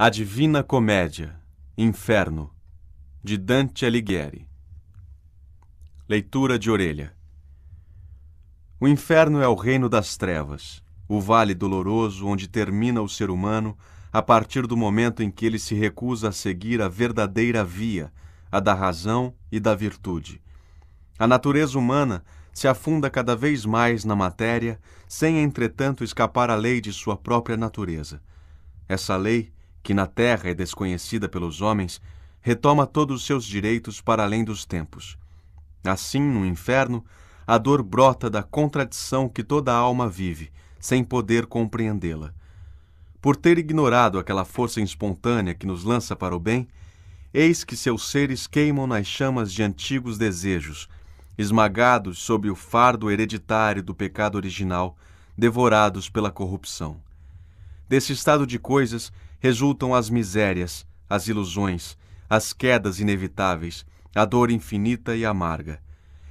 A Divina Comédia, Inferno, de Dante Alighieri. Leitura de orelha. O inferno é o reino das trevas, o vale doloroso onde termina o ser humano a partir do momento em que ele se recusa a seguir a verdadeira via, a da razão e da virtude. A natureza humana se afunda cada vez mais na matéria, sem entretanto escapar à lei de sua própria natureza. Essa lei que na terra é desconhecida pelos homens, retoma todos os seus direitos para além dos tempos. Assim, no inferno, a dor brota da contradição que toda a alma vive, sem poder compreendê-la. Por ter ignorado aquela força espontânea que nos lança para o bem, eis que seus seres queimam nas chamas de antigos desejos, esmagados sob o fardo hereditário do pecado original, devorados pela corrupção. Desse estado de coisas, resultam as misérias, as ilusões, as quedas inevitáveis, a dor infinita e amarga.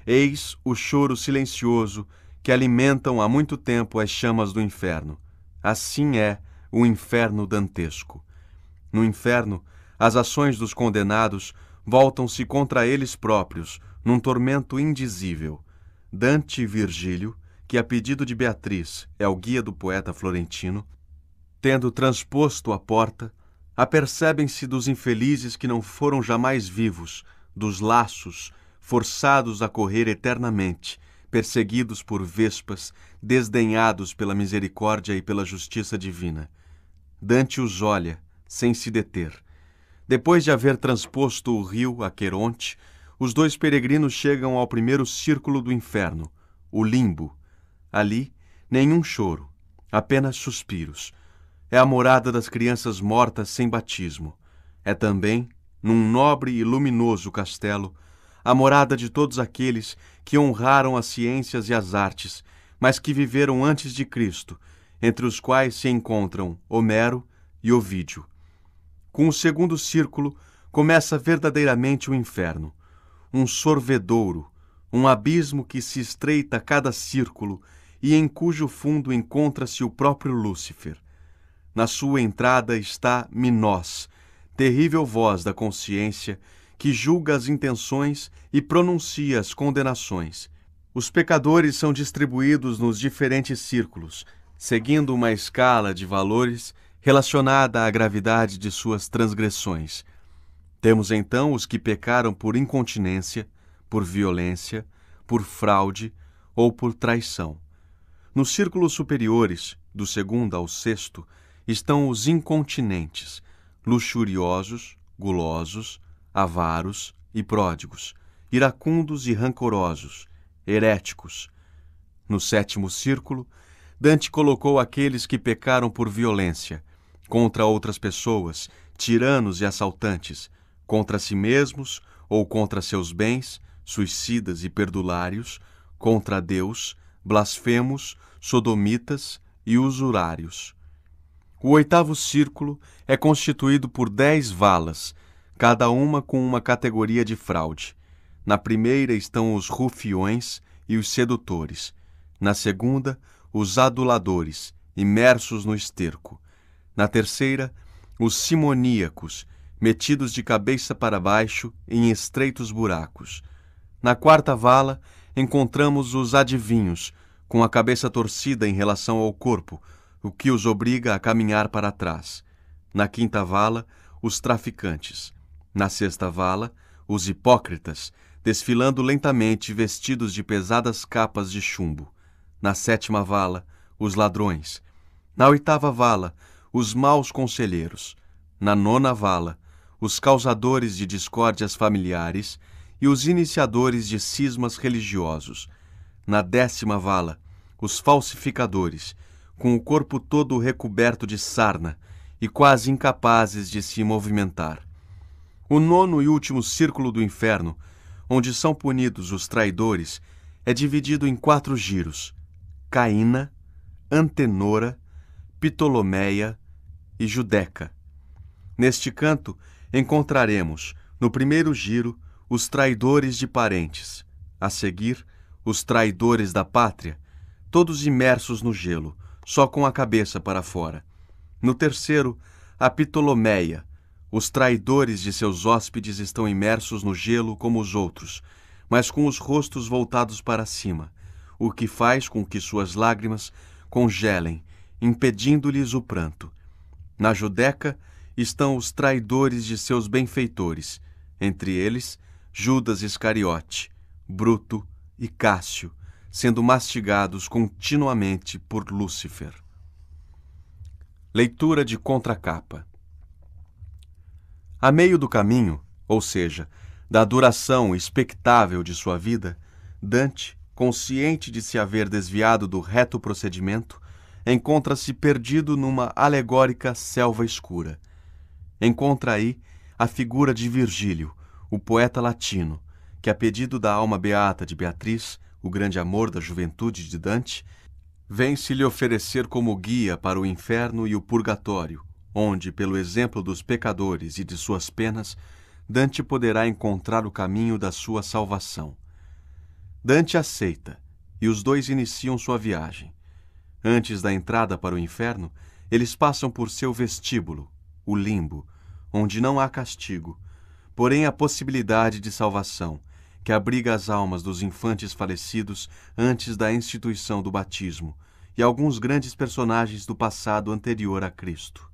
Eis o choro silencioso que alimentam há muito tempo as chamas do inferno. Assim é o inferno dantesco. No inferno, as ações dos condenados voltam-se contra eles próprios, num tormento indizível. Dante Virgílio, que a é pedido de Beatriz é o guia do poeta florentino, tendo transposto a porta, apercebem-se dos infelizes que não foram jamais vivos, dos laços, forçados a correr eternamente, perseguidos por vespas, desdenhados pela misericórdia e pela justiça divina. Dante os olha, sem se deter. Depois de haver transposto o rio Aqueronte, os dois peregrinos chegam ao primeiro círculo do inferno, o limbo. Ali, nenhum choro, apenas suspiros, é a morada das crianças mortas sem batismo. É também, num nobre e luminoso castelo, a morada de todos aqueles que honraram as ciências e as artes, mas que viveram antes de Cristo, entre os quais se encontram Homero e Ovídio. Com o segundo círculo começa verdadeiramente o inferno, um sorvedouro, um abismo que se estreita a cada círculo e em cujo fundo encontra-se o próprio Lúcifer na sua entrada está Minós, terrível voz da consciência que julga as intenções e pronuncia as condenações. Os pecadores são distribuídos nos diferentes círculos, seguindo uma escala de valores relacionada à gravidade de suas transgressões. Temos então os que pecaram por incontinência, por violência, por fraude ou por traição. Nos círculos superiores, do segundo ao sexto, estão os incontinentes, luxuriosos, gulosos, avaros e pródigos, iracundos e rancorosos, heréticos. No sétimo círculo, Dante colocou aqueles que pecaram por violência, contra outras pessoas, tiranos e assaltantes, contra si mesmos ou contra seus bens, suicidas e perdulários, contra Deus, blasfemos, sodomitas e usurários. O oitavo círculo é constituído por dez valas, cada uma com uma categoria de fraude. Na primeira estão os rufiões e os sedutores. Na segunda, os aduladores, imersos no esterco. Na terceira, os simoníacos, metidos de cabeça para baixo em estreitos buracos. Na quarta vala, encontramos os adivinhos, com a cabeça torcida em relação ao corpo, o que os obriga a caminhar para trás. Na quinta vala, os traficantes. Na sexta vala, os hipócritas, desfilando lentamente vestidos de pesadas capas de chumbo. Na sétima vala, os ladrões. Na oitava vala, os maus conselheiros. Na nona vala, os causadores de discórdias familiares e os iniciadores de cismas religiosos. Na décima vala, os falsificadores com o corpo todo recoberto de sarna e quase incapazes de se movimentar. O nono e último círculo do inferno, onde são punidos os traidores, é dividido em quatro giros: Caína, Antenora, Ptolomeia e Judeca. Neste canto encontraremos, no primeiro giro, os traidores de parentes, a seguir, os traidores da pátria, todos imersos no gelo só com a cabeça para fora. No terceiro, a Ptolomeia. Os traidores de seus hóspedes estão imersos no gelo como os outros, mas com os rostos voltados para cima, o que faz com que suas lágrimas congelem, impedindo-lhes o pranto. Na Judeca estão os traidores de seus benfeitores, entre eles Judas Iscariote, Bruto e Cássio, sendo mastigados continuamente por Lúcifer. Leitura de contracapa. A meio do caminho, ou seja, da duração expectável de sua vida, Dante, consciente de se haver desviado do reto procedimento, encontra-se perdido numa alegórica selva escura. Encontra aí a figura de Virgílio, o poeta latino, que, a pedido da alma beata de Beatriz, o grande amor da juventude de Dante, vem-se lhe oferecer como guia para o inferno e o purgatório, onde, pelo exemplo dos pecadores e de suas penas, Dante poderá encontrar o caminho da sua salvação. Dante aceita, e os dois iniciam sua viagem. Antes da entrada para o inferno, eles passam por seu vestíbulo, o limbo, onde não há castigo, porém a possibilidade de salvação, que abriga as almas dos infantes falecidos antes da instituição do batismo e alguns grandes personagens do passado anterior a Cristo.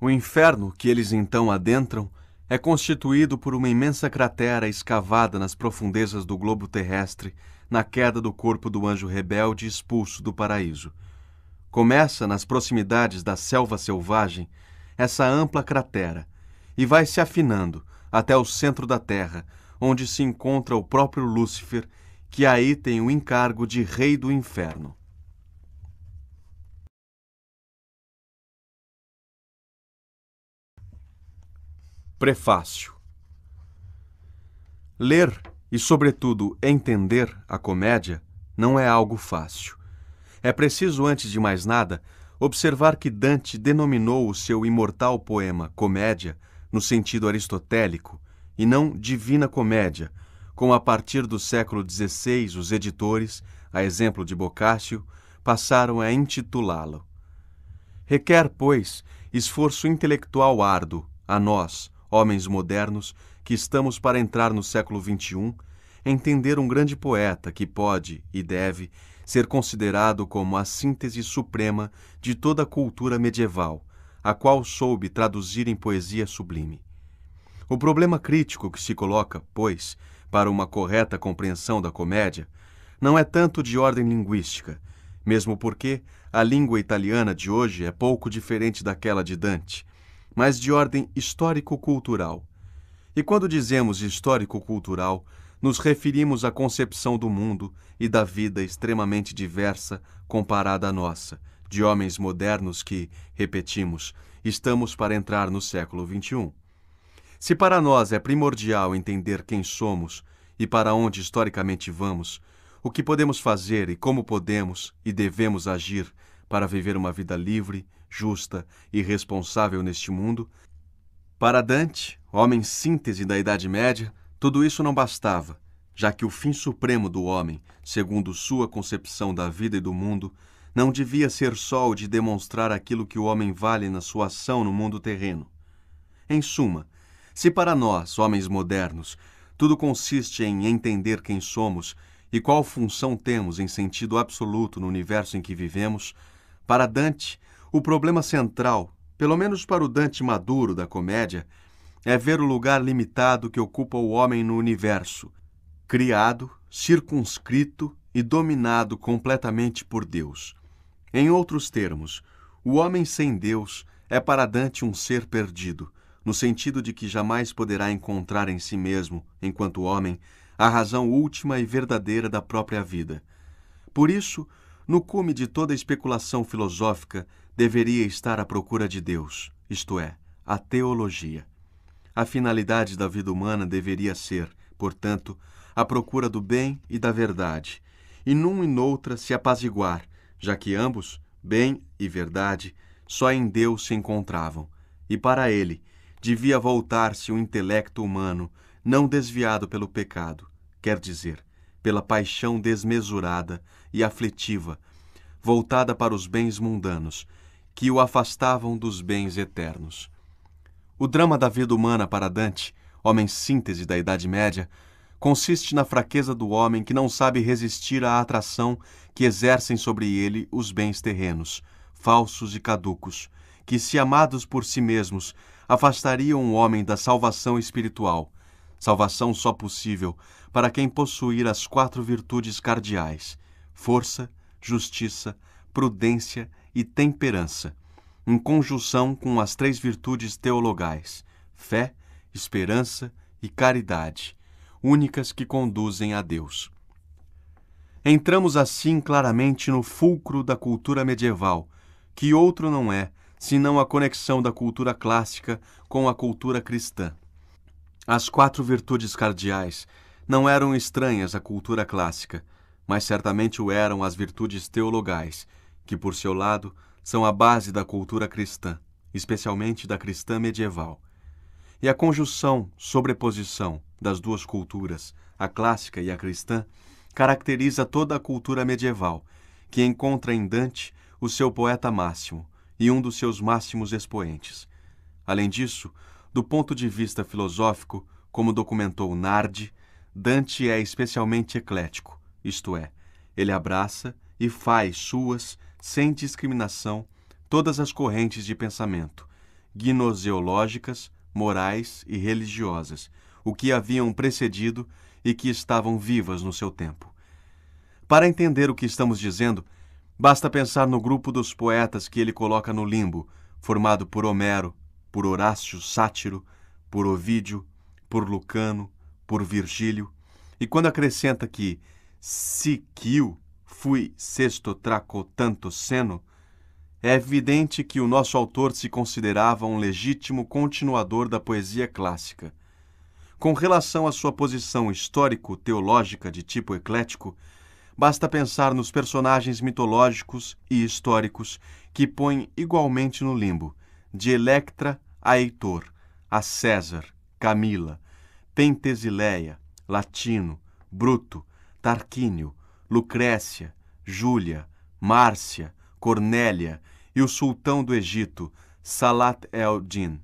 O inferno que eles então adentram é constituído por uma imensa cratera escavada nas profundezas do globo terrestre na queda do corpo do anjo rebelde expulso do paraíso. Começa nas proximidades da selva selvagem essa ampla cratera e vai se afinando até o centro da terra, onde se encontra o próprio Lúcifer, que aí tem o encargo de rei do inferno. Prefácio Ler e, sobretudo, entender a comédia não é algo fácil. É preciso, antes de mais nada, observar que Dante denominou o seu imortal poema Comédia, no sentido aristotélico, e não divina comédia, como a partir do século XVI os editores, a exemplo de Boccaccio, passaram a intitulá-lo. Requer, pois, esforço intelectual árduo a nós, homens modernos, que estamos para entrar no século XXI, entender um grande poeta que pode e deve ser considerado como a síntese suprema de toda a cultura medieval, a qual soube traduzir em poesia sublime. O problema crítico que se coloca, pois, para uma correta compreensão da comédia, não é tanto de ordem linguística, mesmo porque a língua italiana de hoje é pouco diferente daquela de Dante, mas de ordem histórico-cultural. E quando dizemos histórico-cultural, nos referimos à concepção do mundo e da vida extremamente diversa comparada à nossa, de homens modernos que, repetimos, estamos para entrar no século XXI. Se para nós é primordial entender quem somos e para onde historicamente vamos, o que podemos fazer e como podemos e devemos agir para viver uma vida livre, justa e responsável neste mundo, para Dante, homem síntese da Idade Média, tudo isso não bastava, já que o fim supremo do homem, segundo sua concepção da vida e do mundo, não devia ser só o de demonstrar aquilo que o homem vale na sua ação no mundo terreno. Em suma, se para nós, homens modernos, tudo consiste em entender quem somos e qual função temos em sentido absoluto no universo em que vivemos, para Dante, o problema central, pelo menos para o Dante maduro da comédia, é ver o lugar limitado que ocupa o homem no universo, criado, circunscrito e dominado completamente por Deus. Em outros termos, o homem sem Deus é para Dante um ser perdido, no sentido de que jamais poderá encontrar em si mesmo, enquanto homem, a razão última e verdadeira da própria vida. Por isso, no cume de toda especulação filosófica deveria estar a procura de Deus, isto é, a teologia. A finalidade da vida humana deveria ser, portanto, a procura do bem e da verdade, e num e noutra se apaziguar, já que ambos, bem e verdade, só em Deus se encontravam, e para ele, devia voltar-se o intelecto humano, não desviado pelo pecado, quer dizer, pela paixão desmesurada e aflitiva, voltada para os bens mundanos, que o afastavam dos bens eternos. O drama da vida humana para Dante, homem síntese da Idade Média, consiste na fraqueza do homem que não sabe resistir à atração que exercem sobre ele os bens terrenos, falsos e caducos, que, se amados por si mesmos, afastariam o homem da salvação espiritual, salvação só possível para quem possuir as quatro virtudes cardeais: força, justiça, prudência e temperança, em conjunção com as três virtudes teologais: fé, esperança e caridade, únicas que conduzem a Deus. Entramos assim claramente no fulcro da cultura medieval, que outro não é senão a conexão da cultura clássica com a cultura cristã. As quatro virtudes cardeais não eram estranhas à cultura clássica, mas certamente o eram as virtudes teologais, que, por seu lado, são a base da cultura cristã, especialmente da cristã medieval. E a conjunção, sobreposição das duas culturas, a clássica e a cristã, caracteriza toda a cultura medieval, que encontra em Dante o seu poeta máximo, e um dos seus máximos expoentes. Além disso, do ponto de vista filosófico, como documentou Nardi, Dante é especialmente eclético, isto é, ele abraça e faz suas, sem discriminação, todas as correntes de pensamento, gnoseológicas, morais e religiosas, o que haviam precedido e que estavam vivas no seu tempo. Para entender o que estamos dizendo, Basta pensar no grupo dos poetas que ele coloca no limbo, formado por Homero, por Horácio Sátiro, por Ovídio, por Lucano, por Virgílio, e quando acrescenta que si quio fui sexto traco tanto seno, é evidente que o nosso autor se considerava um legítimo continuador da poesia clássica. Com relação à sua posição histórico-teológica de tipo eclético, Basta pensar nos personagens mitológicos e históricos que põem igualmente no limbo, de Electra a Heitor, a César, Camila, Pentesileia, Latino, Bruto, Tarquínio, Lucrécia, Júlia, Márcia, Cornélia e o sultão do Egito, Salat el-Din.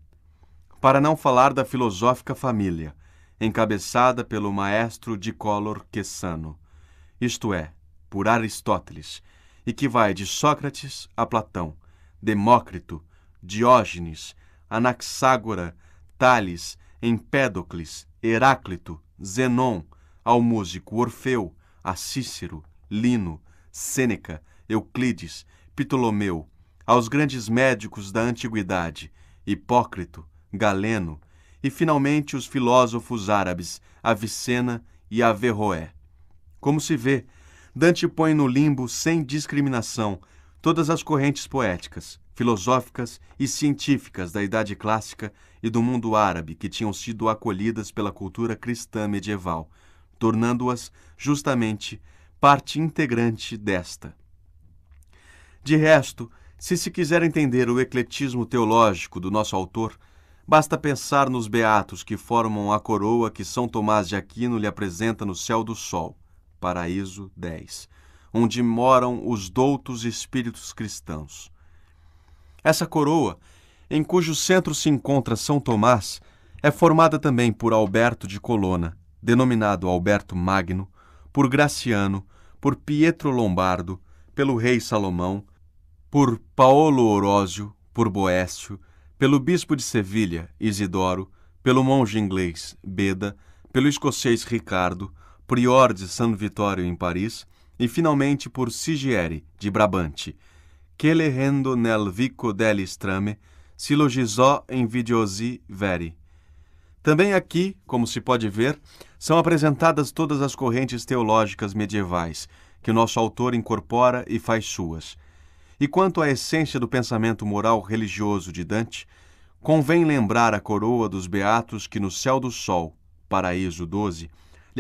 Para não falar da filosófica família, encabeçada pelo maestro Dicolor Quessano isto é, por Aristóteles, e que vai de Sócrates a Platão, Demócrito, Diógenes, Anaxágora, Tales, Empédocles, Heráclito, Zenon, ao músico Orfeu, a Cícero, Lino, Sêneca, Euclides, Ptolomeu, aos grandes médicos da antiguidade, Hipócrito, Galeno, e finalmente os filósofos árabes Avicena e Averroé. Como se vê, Dante põe no limbo sem discriminação todas as correntes poéticas, filosóficas e científicas da Idade Clássica e do mundo árabe que tinham sido acolhidas pela cultura cristã medieval, tornando-as justamente parte integrante desta. De resto, se se quiser entender o ecletismo teológico do nosso autor, basta pensar nos beatos que formam a coroa que São Tomás de Aquino lhe apresenta no céu do sol. Paraíso 10, onde moram os doutos espíritos cristãos. Essa coroa, em cujo centro se encontra São Tomás, é formada também por Alberto de Colona, denominado Alberto Magno, por Graciano, por Pietro Lombardo, pelo rei Salomão, por Paolo Orósio, por Boécio, pelo bispo de Sevilha, Isidoro, pelo monge inglês, Beda, pelo escocês Ricardo, Prior de San Vitório em Paris, e finalmente por Sigieri, de Brabante. Que rendo nel vico delle strame, silogizó em vidiosi veri. Também aqui, como se pode ver, são apresentadas todas as correntes teológicas medievais, que o nosso autor incorpora e faz suas. E quanto à essência do pensamento moral religioso de Dante, convém lembrar a coroa dos beatos que no céu do sol, paraíso 12,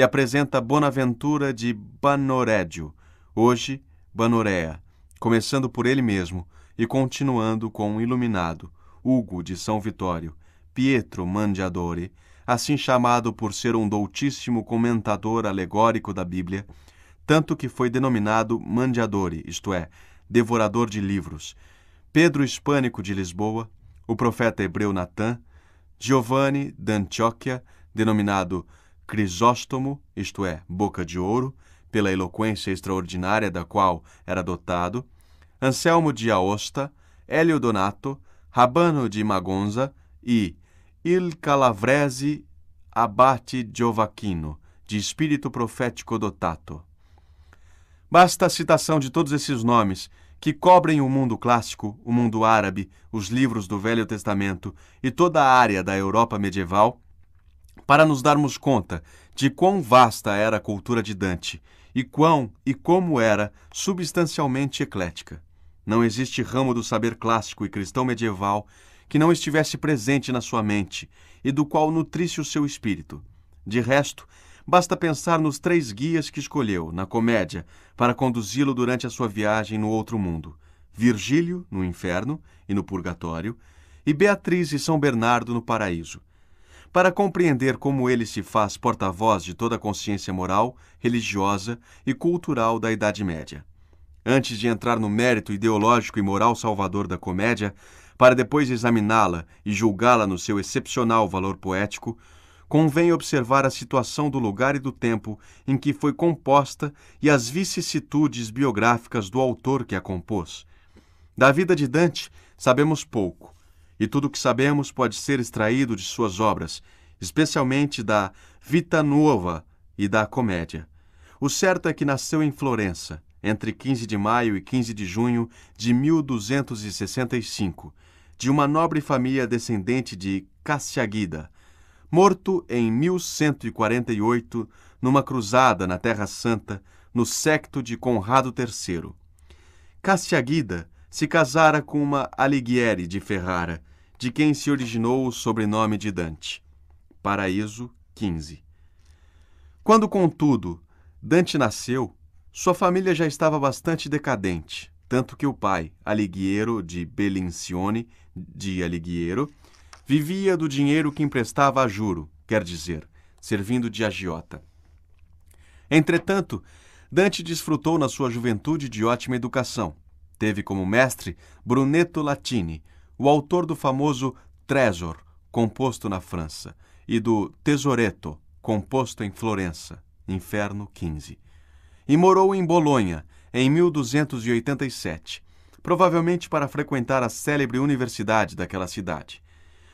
lhe apresenta Bonaventura de Banorédio, hoje Banoréa, começando por ele mesmo e continuando com o iluminado Hugo de São Vitório, Pietro Mandiadore, assim chamado por ser um doutíssimo comentador alegórico da Bíblia, tanto que foi denominado Mandiadore, isto é, devorador de livros, Pedro Hispânico de Lisboa, o profeta hebreu Natã, Giovanni d'Antioquia, denominado Crisóstomo, isto é, Boca de Ouro, pela eloquência extraordinária da qual era dotado, Anselmo de Aosta, Hélio Donato, Rabano de Magonza e Il Calavrese Abate Giovacchino, de espírito profético dotato. Basta a citação de todos esses nomes, que cobrem o mundo clássico, o mundo árabe, os livros do Velho Testamento e toda a área da Europa medieval, para nos darmos conta de quão vasta era a cultura de Dante e quão e como era substancialmente eclética. Não existe ramo do saber clássico e cristão medieval que não estivesse presente na sua mente e do qual nutrisse o seu espírito. De resto, basta pensar nos três guias que escolheu, na comédia, para conduzi-lo durante a sua viagem no outro mundo: Virgílio, no inferno e no purgatório, e Beatriz e São Bernardo no paraíso. Para compreender como ele se faz porta-voz de toda a consciência moral, religiosa e cultural da Idade Média. Antes de entrar no mérito ideológico e moral salvador da comédia, para depois examiná-la e julgá-la no seu excepcional valor poético, convém observar a situação do lugar e do tempo em que foi composta e as vicissitudes biográficas do autor que a compôs. Da vida de Dante sabemos pouco, e tudo o que sabemos pode ser extraído de suas obras, especialmente da Vita Nuova e da Comédia. O certo é que nasceu em Florença, entre 15 de maio e 15 de junho de 1265, de uma nobre família descendente de Cassiaguida, morto em 1148 numa cruzada na Terra Santa, no secto de Conrado III. Cassiaguida se casara com uma Alighieri de Ferrara, de quem se originou o sobrenome de Dante. Paraíso 15. Quando, contudo, Dante nasceu, sua família já estava bastante decadente, tanto que o pai, Alighiero de Belincione, de Alighiero, vivia do dinheiro que emprestava a juro, quer dizer, servindo de agiota. Entretanto, Dante desfrutou na sua juventude de ótima educação. Teve como mestre Brunetto Latini, o autor do famoso Trésor, composto na França, e do Tesoretto, composto em Florença, Inferno 15. E morou em Bolonha, em 1287, provavelmente para frequentar a célebre universidade daquela cidade.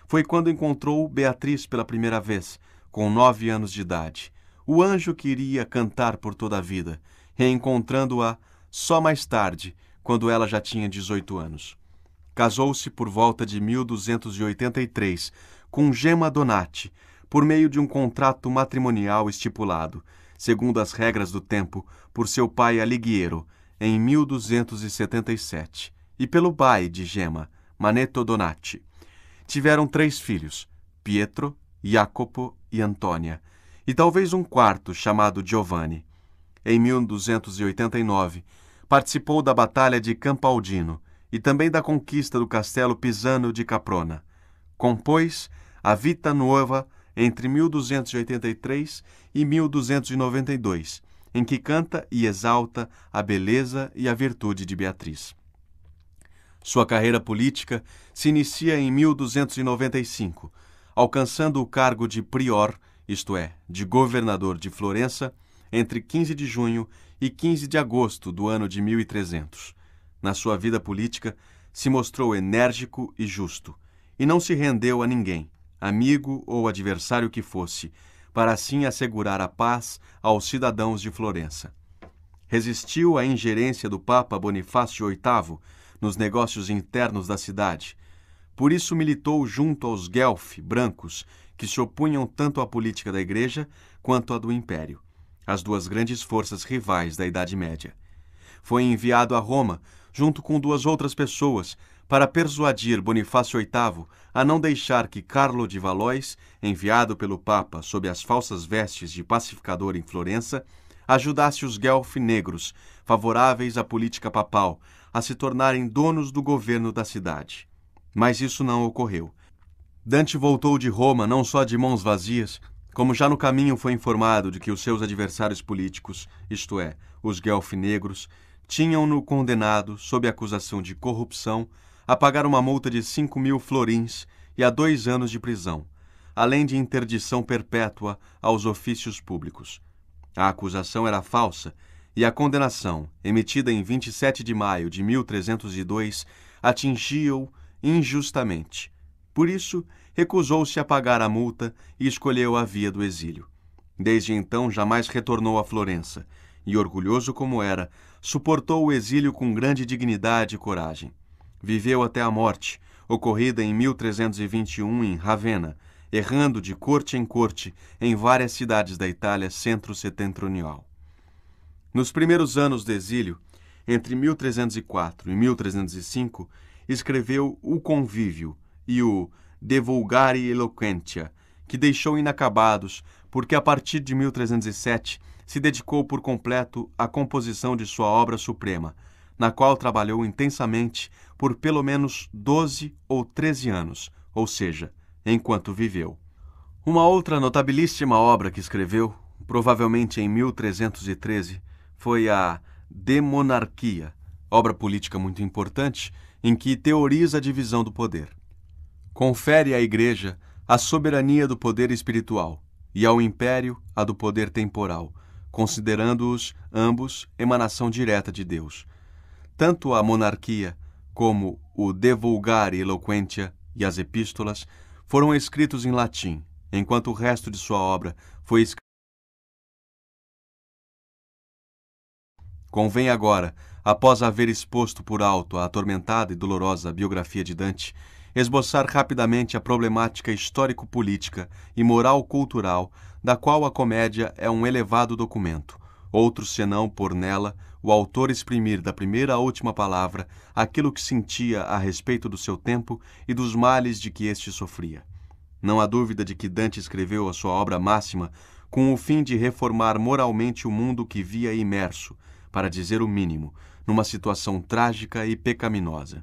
Foi quando encontrou Beatriz pela primeira vez, com nove anos de idade, o anjo que iria cantar por toda a vida, reencontrando-a só mais tarde, quando ela já tinha 18 anos casou-se por volta de 1283 com Gemma Donati, por meio de um contrato matrimonial estipulado, segundo as regras do tempo, por seu pai Alighiero, em 1277, e pelo pai de Gemma, Manetto Donati. Tiveram três filhos, Pietro, Jacopo e Antônia, e talvez um quarto chamado Giovanni. Em 1289, participou da Batalha de Campaldino, e também da conquista do castelo Pisano de Caprona. Compôs a Vita Nova entre 1283 e 1292, em que canta e exalta a beleza e a virtude de Beatriz. Sua carreira política se inicia em 1295, alcançando o cargo de prior, isto é, de governador de Florença, entre 15 de junho e 15 de agosto do ano de 1300 na sua vida política, se mostrou enérgico e justo, e não se rendeu a ninguém, amigo ou adversário que fosse, para assim assegurar a paz aos cidadãos de Florença. Resistiu à ingerência do Papa Bonifácio VIII nos negócios internos da cidade. Por isso militou junto aos Guelph, brancos, que se opunham tanto à política da Igreja quanto à do Império, as duas grandes forças rivais da Idade Média. Foi enviado a Roma junto com duas outras pessoas, para persuadir Bonifácio VIII a não deixar que Carlo de Valois, enviado pelo Papa sob as falsas vestes de pacificador em Florença, ajudasse os guelf negros, favoráveis à política papal, a se tornarem donos do governo da cidade. Mas isso não ocorreu. Dante voltou de Roma não só de mãos vazias, como já no caminho foi informado de que os seus adversários políticos, isto é, os guelf negros, tinham-no condenado, sob acusação de corrupção, a pagar uma multa de cinco mil florins e a dois anos de prisão, além de interdição perpétua aos ofícios públicos. A acusação era falsa e a condenação, emitida em 27 de maio de 1302, atingia-o injustamente. Por isso, recusou-se a pagar a multa e escolheu a via do exílio. Desde então, jamais retornou a Florença, e orgulhoso como era, suportou o exílio com grande dignidade e coragem. Viveu até a morte, ocorrida em 1321 em Ravenna, errando de corte em corte em várias cidades da Itália centro-setentrional. Nos primeiros anos do exílio, entre 1304 e 1305, escreveu O Convívio e o De Vulgari Eloquentia, que deixou inacabados porque, a partir de 1307, se dedicou por completo à composição de sua obra suprema, na qual trabalhou intensamente por pelo menos 12 ou 13 anos, ou seja, enquanto viveu. Uma outra notabilíssima obra que escreveu, provavelmente em 1313, foi a Demonarquia, obra política muito importante em que teoriza a divisão do poder. Confere à Igreja a soberania do poder espiritual e ao Império a do poder temporal, considerando-os ambos emanação direta de Deus. Tanto a monarquia como o De Vulgari Eloquentia e as epístolas foram escritos em latim, enquanto o resto de sua obra foi escrito. Convém agora, após haver exposto por alto a atormentada e dolorosa biografia de Dante, esboçar rapidamente a problemática histórico-política e moral-cultural da qual a comédia é um elevado documento. Outro senão por nela o autor exprimir da primeira à última palavra aquilo que sentia a respeito do seu tempo e dos males de que este sofria. Não há dúvida de que Dante escreveu a sua obra máxima com o fim de reformar moralmente o mundo que via imerso, para dizer o mínimo, numa situação trágica e pecaminosa.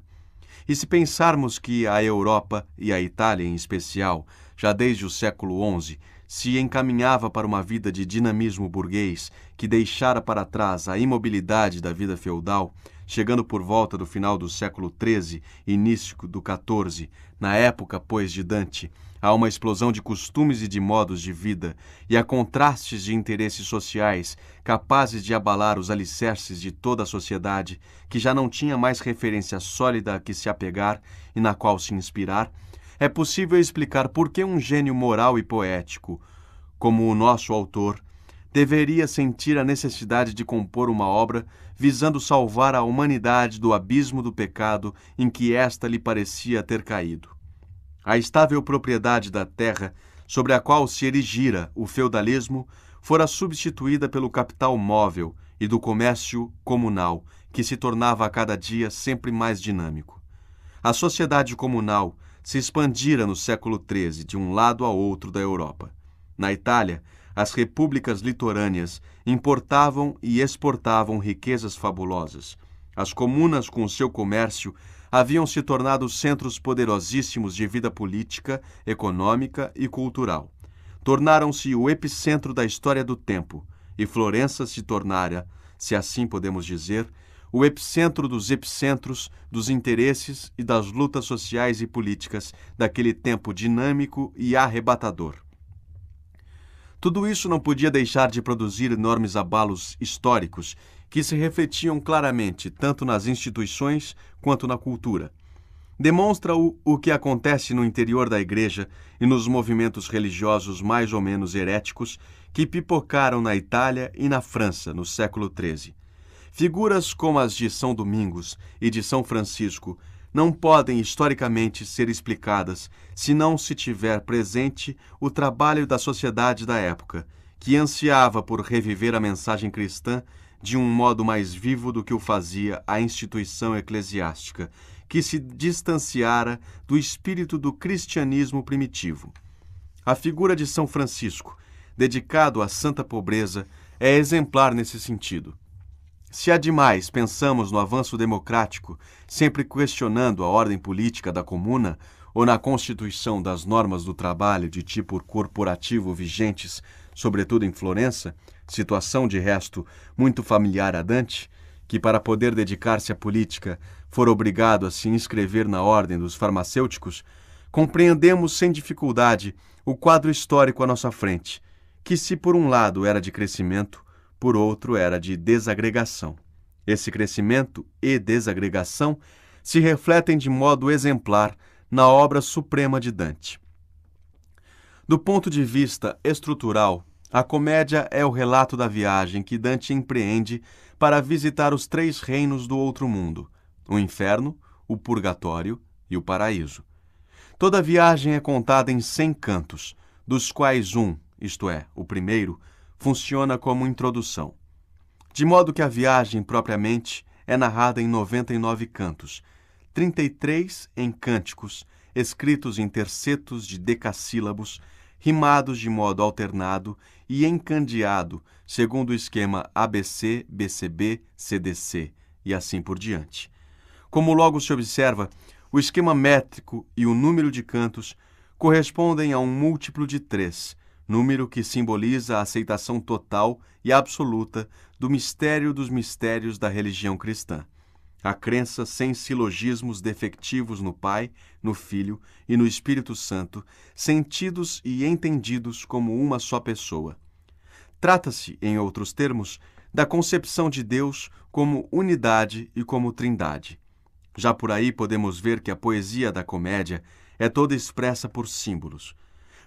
E se pensarmos que a Europa, e a Itália em especial, já desde o século XI, se encaminhava para uma vida de dinamismo burguês que deixara para trás a imobilidade da vida feudal, chegando por volta do final do século XIII, início do XIV, na época, pois, de Dante, há uma explosão de costumes e de modos de vida, e a contrastes de interesses sociais capazes de abalar os alicerces de toda a sociedade, que já não tinha mais referência sólida a que se apegar e na qual se inspirar, é possível explicar por que um gênio moral e poético, como o nosso autor, deveria sentir a necessidade de compor uma obra visando salvar a humanidade do abismo do pecado em que esta lhe parecia ter caído. A estável propriedade da terra sobre a qual se erigira o feudalismo fora substituída pelo capital móvel e do comércio comunal, que se tornava a cada dia sempre mais dinâmico. A sociedade comunal, se expandira no século XIII de um lado a outro da Europa. Na Itália, as repúblicas litorâneas importavam e exportavam riquezas fabulosas. As comunas, com seu comércio, haviam se tornado centros poderosíssimos de vida política, econômica e cultural. Tornaram-se o epicentro da história do tempo, e Florença se tornara, se assim podemos dizer, o epicentro dos epicentros dos interesses e das lutas sociais e políticas daquele tempo dinâmico e arrebatador. Tudo isso não podia deixar de produzir enormes abalos históricos que se refletiam claramente tanto nas instituições quanto na cultura. Demonstra-o o que acontece no interior da Igreja e nos movimentos religiosos mais ou menos heréticos que pipocaram na Itália e na França no século XIII. Figuras como as de São Domingos e de São Francisco não podem historicamente ser explicadas se não se tiver presente o trabalho da sociedade da época, que ansiava por reviver a mensagem cristã de um modo mais vivo do que o fazia a instituição eclesiástica, que se distanciara do espírito do cristianismo primitivo. A figura de São Francisco, dedicado à santa pobreza, é exemplar nesse sentido. Se ademais pensamos no avanço democrático, sempre questionando a ordem política da comuna, ou na constituição das normas do trabalho de tipo corporativo vigentes, sobretudo em Florença, situação de resto muito familiar a Dante, que para poder dedicar-se à política for obrigado a se inscrever na ordem dos farmacêuticos, compreendemos sem dificuldade o quadro histórico à nossa frente, que se por um lado era de crescimento, por outro, era de desagregação. Esse crescimento e desagregação se refletem de modo exemplar na obra suprema de Dante. Do ponto de vista estrutural, a comédia é o relato da viagem que Dante empreende para visitar os três reinos do outro mundo: o inferno, o purgatório e o paraíso. Toda a viagem é contada em cem cantos, dos quais um, isto é, o primeiro, funciona como introdução, de modo que a viagem propriamente é narrada em 99 cantos, 33 em cânticos, escritos em tercetos de decassílabos, rimados de modo alternado e encandeado, segundo o esquema ABC, BCB, CDC e assim por diante. Como logo se observa, o esquema métrico e o número de cantos correspondem a um múltiplo de três, número que simboliza a aceitação total e absoluta do mistério dos mistérios da religião cristã. A crença sem silogismos defectivos no Pai, no Filho e no Espírito Santo, sentidos e entendidos como uma só pessoa. Trata-se, em outros termos, da concepção de Deus como unidade e como trindade. Já por aí podemos ver que a poesia da comédia é toda expressa por símbolos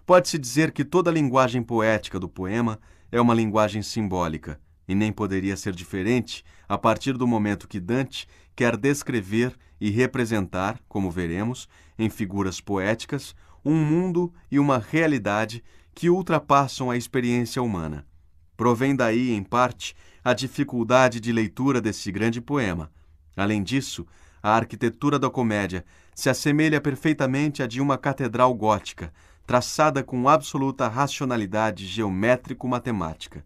Pode-se dizer que toda a linguagem poética do poema é uma linguagem simbólica, e nem poderia ser diferente a partir do momento que Dante quer descrever e representar, como veremos, em figuras poéticas, um mundo e uma realidade que ultrapassam a experiência humana. Provém daí, em parte, a dificuldade de leitura desse grande poema. Além disso, a arquitetura da comédia se assemelha perfeitamente à de uma catedral gótica, traçada com absoluta racionalidade geométrico-matemática,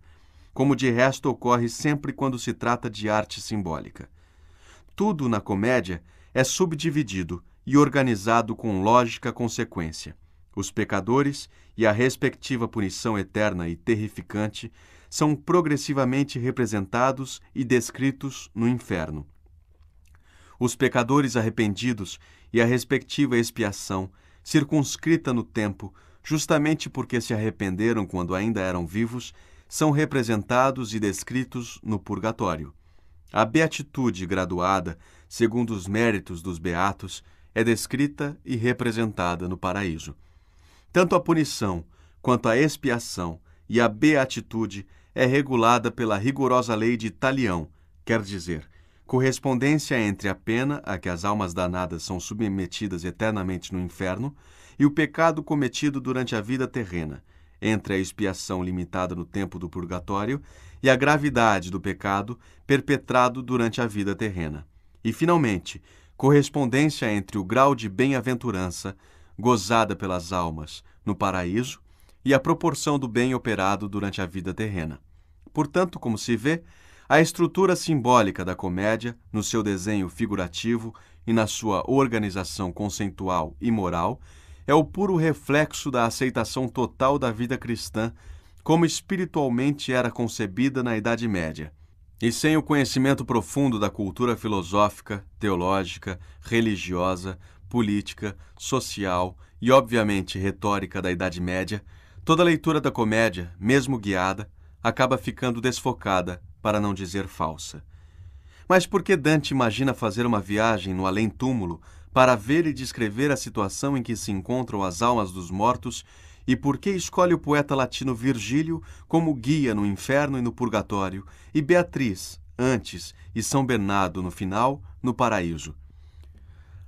como de resto ocorre sempre quando se trata de arte simbólica. Tudo na comédia é subdividido e organizado com lógica consequência. Os pecadores e a respectiva punição eterna e terrificante são progressivamente representados e descritos no inferno. Os pecadores arrependidos e a respectiva expiação circunscrita no tempo, justamente porque se arrependeram quando ainda eram vivos, são representados e descritos no purgatório. A beatitude graduada, segundo os méritos dos beatos, é descrita e representada no paraíso. Tanto a punição quanto a expiação e a beatitude é regulada pela rigorosa lei de Talião, quer dizer, correspondência entre a pena a que as almas danadas são submetidas eternamente no inferno e o pecado cometido durante a vida terrena, entre a expiação limitada no tempo do purgatório e a gravidade do pecado perpetrado durante a vida terrena. E, finalmente, correspondência entre o grau de bem-aventurança gozada pelas almas no paraíso e a proporção do bem operado durante a vida terrena. Portanto, como se vê, a estrutura simbólica da comédia, no seu desenho figurativo e na sua organização conceitual e moral, é o puro reflexo da aceitação total da vida cristã, como espiritualmente era concebida na Idade Média. E sem o conhecimento profundo da cultura filosófica, teológica, religiosa, política, social e, obviamente, retórica da Idade Média, toda leitura da comédia, mesmo guiada, acaba ficando desfocada para não dizer falsa. Mas por que Dante imagina fazer uma viagem no além-túmulo para ver e descrever a situação em que se encontram as almas dos mortos e por que escolhe o poeta latino Virgílio como guia no inferno e no purgatório, e Beatriz, antes, e São Bernardo, no final, no paraíso?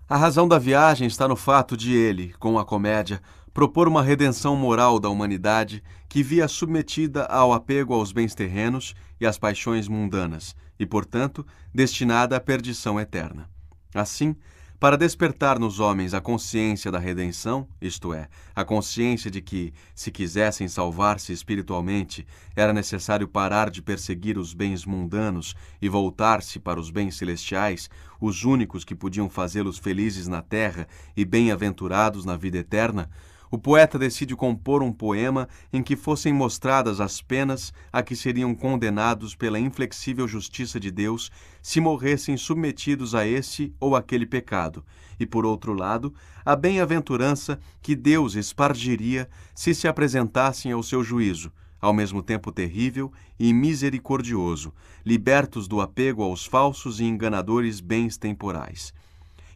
A razão da viagem está no fato de ele, com a comédia, propor uma redenção moral da humanidade que via submetida ao apego aos bens terrenos e as paixões mundanas, e, portanto, destinada à perdição eterna. Assim, para despertar nos homens a consciência da redenção, isto é, a consciência de que, se quisessem salvar-se espiritualmente, era necessário parar de perseguir os bens mundanos e voltar-se para os bens celestiais, os únicos que podiam fazê-los felizes na terra e bem-aventurados na vida eterna, o poeta decide compor um poema em que fossem mostradas as penas a que seriam condenados pela inflexível justiça de Deus se morressem submetidos a esse ou aquele pecado, e, por outro lado, a bem-aventurança que Deus espargiria se se apresentassem ao seu juízo, ao mesmo tempo terrível e misericordioso, libertos do apego aos falsos e enganadores bens temporais.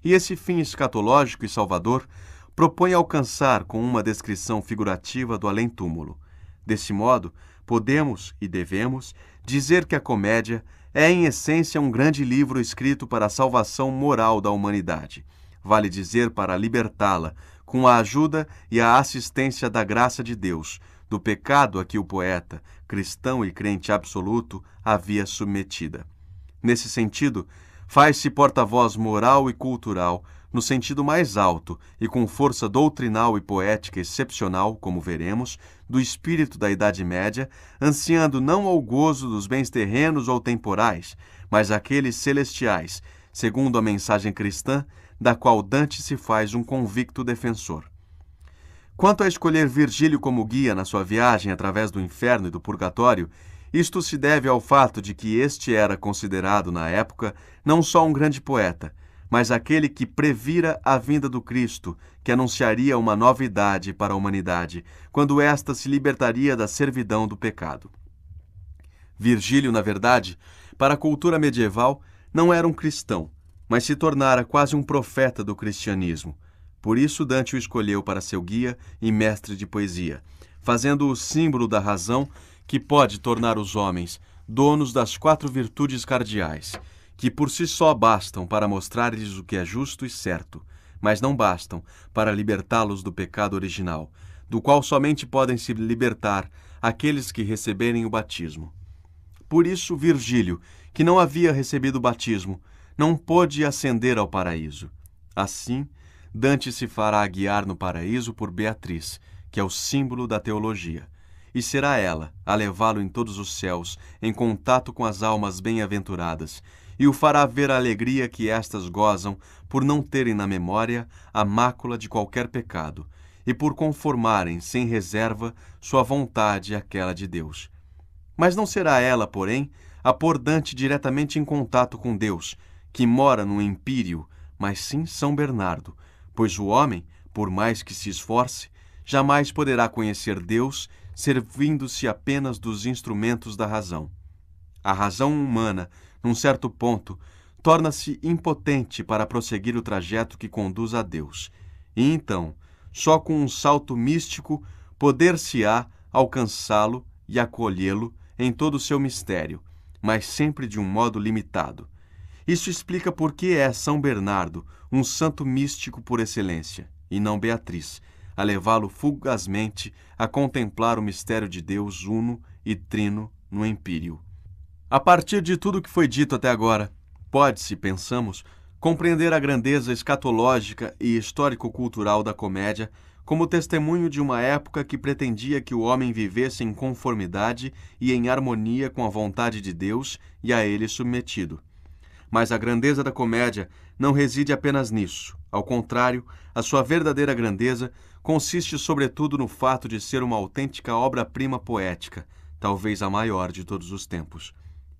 E esse fim escatológico e salvador propõe alcançar com uma descrição figurativa do além-túmulo. Desse modo, podemos e devemos dizer que a comédia é, em essência, um grande livro escrito para a salvação moral da humanidade. Vale dizer, para libertá-la, com a ajuda e a assistência da graça de Deus, do pecado a que o poeta, cristão e crente absoluto, havia submetida. Nesse sentido, faz-se porta-voz moral e cultural no sentido mais alto e com força doutrinal e poética excepcional, como veremos, do espírito da Idade Média, ansiando não ao gozo dos bens terrenos ou temporais, mas aqueles celestiais, segundo a mensagem cristã, da qual Dante se faz um convicto defensor. Quanto a escolher Virgílio como guia na sua viagem através do inferno e do purgatório, isto se deve ao fato de que este era considerado, na época, não só um grande poeta, mas aquele que previra a vinda do Cristo, que anunciaria uma nova idade para a humanidade, quando esta se libertaria da servidão do pecado. Virgílio, na verdade, para a cultura medieval, não era um cristão, mas se tornara quase um profeta do cristianismo. Por isso Dante o escolheu para seu guia e mestre de poesia, fazendo-o símbolo da razão que pode tornar os homens donos das quatro virtudes cardeais que por si só bastam para mostrar-lhes o que é justo e certo, mas não bastam para libertá-los do pecado original, do qual somente podem se libertar aqueles que receberem o batismo. Por isso, Virgílio, que não havia recebido o batismo, não pôde ascender ao paraíso. Assim, Dante se fará guiar no paraíso por Beatriz, que é o símbolo da teologia, e será ela a levá-lo em todos os céus, em contato com as almas bem-aventuradas, e o fará ver a alegria que estas gozam por não terem na memória a mácula de qualquer pecado e por conformarem sem reserva sua vontade àquela de Deus. Mas não será ela, porém, a pôr Dante diretamente em contato com Deus, que mora no empírio, mas sim São Bernardo, pois o homem, por mais que se esforce, jamais poderá conhecer Deus servindo-se apenas dos instrumentos da razão. A razão humana num certo ponto, torna-se impotente para prosseguir o trajeto que conduz a Deus. E então, só com um salto místico, poder-se-á alcançá-lo e acolhê-lo em todo o seu mistério, mas sempre de um modo limitado. Isso explica por que é São Bernardo um santo místico por excelência, e não Beatriz, a levá-lo fugazmente a contemplar o mistério de Deus uno e trino no empírio. A partir de tudo que foi dito até agora, pode-se, pensamos, compreender a grandeza escatológica e histórico-cultural da comédia como testemunho de uma época que pretendia que o homem vivesse em conformidade e em harmonia com a vontade de Deus e a ele submetido. Mas a grandeza da comédia não reside apenas nisso. Ao contrário, a sua verdadeira grandeza consiste sobretudo no fato de ser uma autêntica obra-prima poética, talvez a maior de todos os tempos.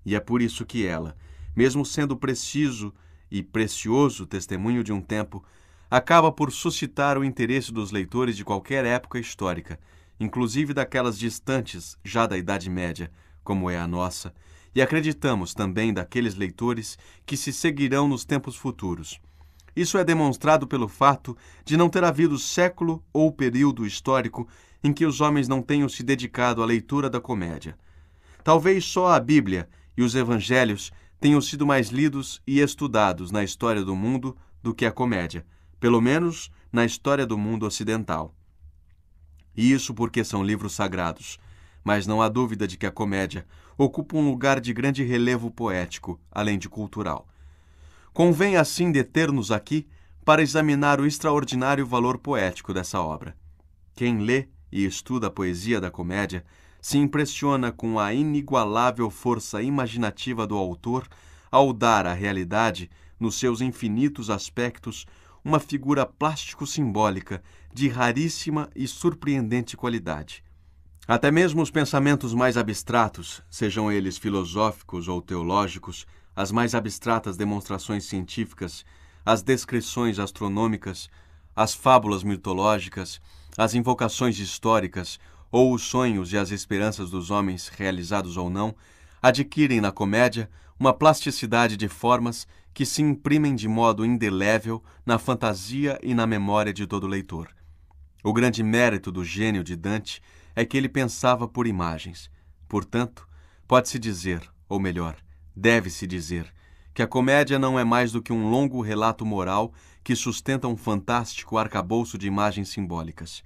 E é por isso que ela, mesmo sendo preciso e precioso testemunho de um tempo, acaba por suscitar o interesse dos leitores de qualquer época histórica, inclusive daquelas distantes já da Idade Média, como é a nossa, e acreditamos também daqueles leitores que se seguirão nos tempos futuros. Isso é demonstrado pelo fato de não ter havido século ou período histórico em que os homens não tenham se dedicado à leitura da comédia. Talvez só a Bíblia e os evangelhos tenham sido mais lidos e estudados na história do mundo do que a comédia, pelo menos na história do mundo ocidental. E isso porque são livros sagrados, mas não há dúvida de que a comédia ocupa um lugar de grande relevo poético, além de cultural. Convém assim deter-nos aqui para examinar o extraordinário valor poético dessa obra. Quem lê e estuda a poesia da comédia se impressiona com a inigualável força imaginativa do autor ao dar à realidade, nos seus infinitos aspectos, uma figura plástico-simbólica de raríssima e surpreendente qualidade. Até mesmo os pensamentos mais abstratos, sejam eles filosóficos ou teológicos, as mais abstratas demonstrações científicas, as descrições astronômicas, as fábulas mitológicas, as invocações históricas ou os sonhos e as esperanças dos homens, realizados ou não, adquirem na comédia uma plasticidade de formas que se imprimem de modo indelével na fantasia e na memória de todo leitor. O grande mérito do gênio de Dante é que ele pensava por imagens. Portanto, pode-se dizer, ou melhor, deve-se dizer, que a comédia não é mais do que um longo relato moral que sustenta um fantástico arcabouço de imagens simbólicas.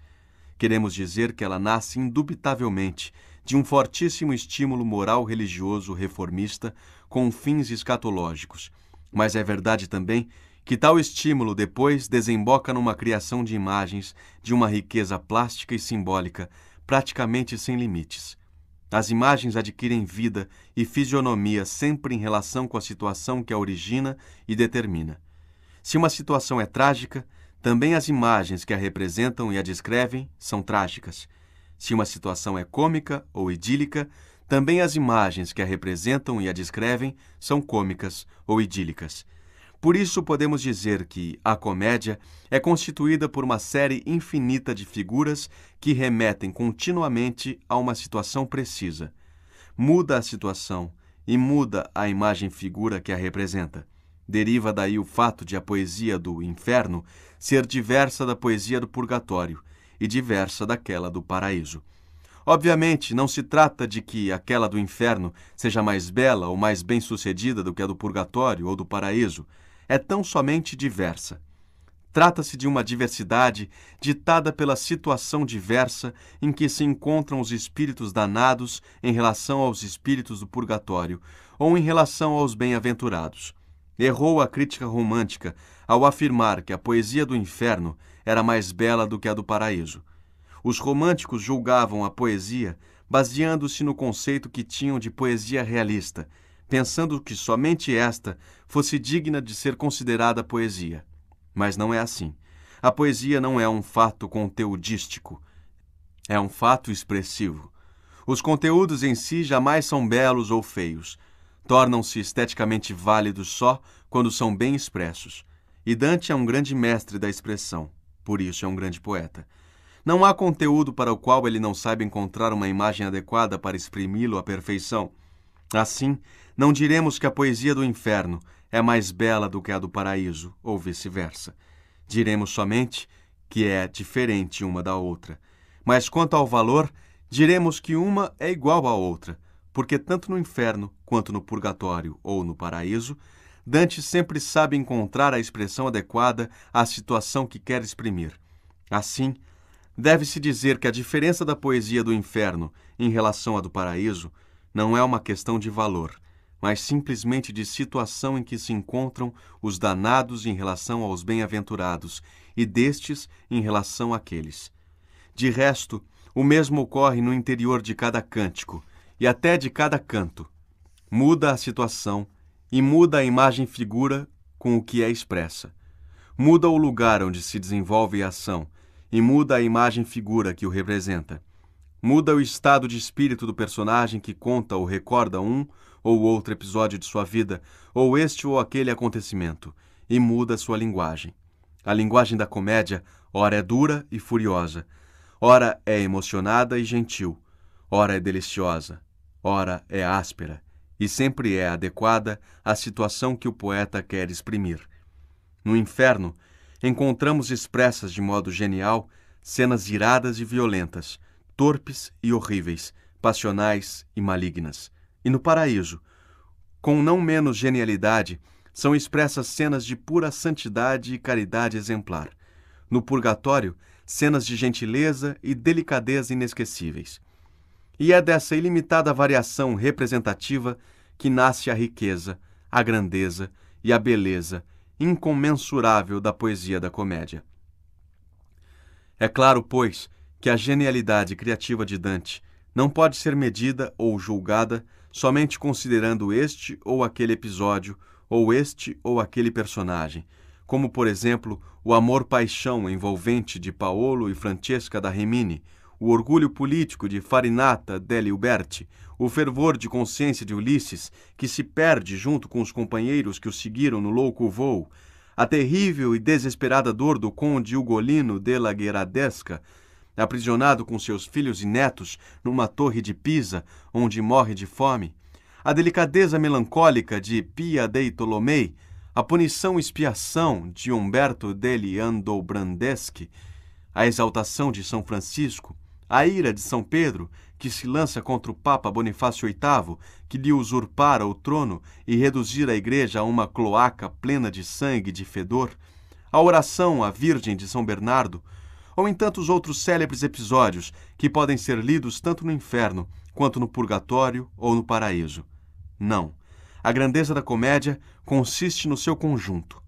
Queremos dizer que ela nasce indubitavelmente de um fortíssimo estímulo moral religioso reformista com fins escatológicos. Mas é verdade também que tal estímulo depois desemboca numa criação de imagens de uma riqueza plástica e simbólica praticamente sem limites. As imagens adquirem vida e fisionomia sempre em relação com a situação que a origina e determina. Se uma situação é trágica, também as imagens que a representam e a descrevem são trágicas. Se uma situação é cômica ou idílica, também as imagens que a representam e a descrevem são cômicas ou idílicas. Por isso, podemos dizer que a comédia é constituída por uma série infinita de figuras que remetem continuamente a uma situação precisa. Muda a situação e muda a imagem-figura que a representa. Deriva daí o fato de a poesia do inferno ser diversa da poesia do purgatório e diversa daquela do paraíso. Obviamente, não se trata de que aquela do inferno seja mais bela ou mais bem-sucedida do que a do purgatório ou do paraíso. É tão somente diversa. Trata-se de uma diversidade ditada pela situação diversa em que se encontram os espíritos danados em relação aos espíritos do purgatório ou em relação aos bem-aventurados errou a crítica romântica ao afirmar que a poesia do inferno era mais bela do que a do paraíso. Os românticos julgavam a poesia baseando-se no conceito que tinham de poesia realista, pensando que somente esta fosse digna de ser considerada poesia. Mas não é assim. A poesia não é um fato conteudístico, é um fato expressivo. Os conteúdos em si jamais são belos ou feios tornam-se esteticamente válidos só quando são bem expressos. E Dante é um grande mestre da expressão, por isso é um grande poeta. Não há conteúdo para o qual ele não saiba encontrar uma imagem adequada para exprimi-lo à perfeição. Assim, não diremos que a poesia do inferno é mais bela do que a do paraíso, ou vice-versa. Diremos somente que é diferente uma da outra. Mas quanto ao valor, diremos que uma é igual à outra porque tanto no inferno quanto no purgatório ou no paraíso, Dante sempre sabe encontrar a expressão adequada à situação que quer exprimir. Assim, deve-se dizer que a diferença da poesia do inferno em relação à do paraíso não é uma questão de valor, mas simplesmente de situação em que se encontram os danados em relação aos bem-aventurados e destes em relação àqueles. De resto, o mesmo ocorre no interior de cada cântico e até de cada canto. Muda a situação e muda a imagem figura com o que é expressa. Muda o lugar onde se desenvolve a ação e muda a imagem figura que o representa. Muda o estado de espírito do personagem que conta ou recorda um ou outro episódio de sua vida, ou este ou aquele acontecimento, e muda sua linguagem. A linguagem da comédia, ora é dura e furiosa, ora é emocionada e gentil, ora é deliciosa, ora é áspera e sempre é adequada à situação que o poeta quer exprimir. No inferno, encontramos expressas de modo genial cenas iradas e violentas, torpes e horríveis, passionais e malignas. E no paraíso, com não menos genialidade, são expressas cenas de pura santidade e caridade exemplar. No purgatório, cenas de gentileza e delicadeza inesquecíveis. E é dessa ilimitada variação representativa que nasce a riqueza, a grandeza e a beleza incomensurável da poesia da comédia. É claro, pois, que a genialidade criativa de Dante não pode ser medida ou julgada somente considerando este ou aquele episódio, ou este ou aquele personagem, como, por exemplo, o amor-paixão envolvente de Paolo e Francesca da Rimini, o orgulho político de Farinata Deliuberti, o fervor de consciência de Ulisses, que se perde junto com os companheiros que o seguiram no louco voo, a terrível e desesperada dor do conde Ugolino de Gueradesca, aprisionado com seus filhos e netos numa torre de Pisa, onde morre de fome, a delicadeza melancólica de Pia dei Tolomei, a punição expiação de Humberto degli Andobrandeschi, a exaltação de São Francisco, a ira de São Pedro, que se lança contra o Papa Bonifácio VIII, que lhe usurpara o trono e reduzira a Igreja a uma cloaca plena de sangue e de fedor, a oração à Virgem de São Bernardo, ou em tantos outros célebres episódios que podem ser lidos tanto no inferno quanto no purgatório ou no paraíso. Não. A grandeza da comédia consiste no seu conjunto.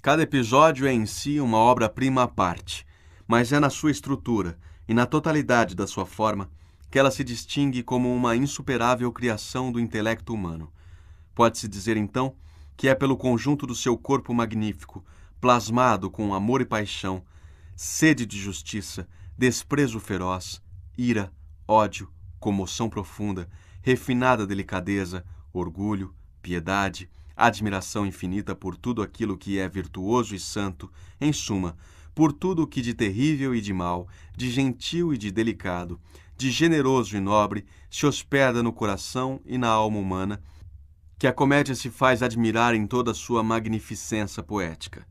Cada episódio é em si uma obra-prima à parte, mas é na sua estrutura, e na totalidade da sua forma, que ela se distingue como uma insuperável criação do intelecto humano. Pode-se dizer, então, que é pelo conjunto do seu corpo magnífico, plasmado com amor e paixão, sede de justiça, desprezo feroz, ira, ódio, comoção profunda, refinada delicadeza, orgulho, piedade, admiração infinita por tudo aquilo que é virtuoso e santo, em suma, por tudo o que de terrível e de mal, de gentil e de delicado, de generoso e nobre, se hospeda no coração e na alma humana, que a comédia se faz admirar em toda a sua magnificência poética.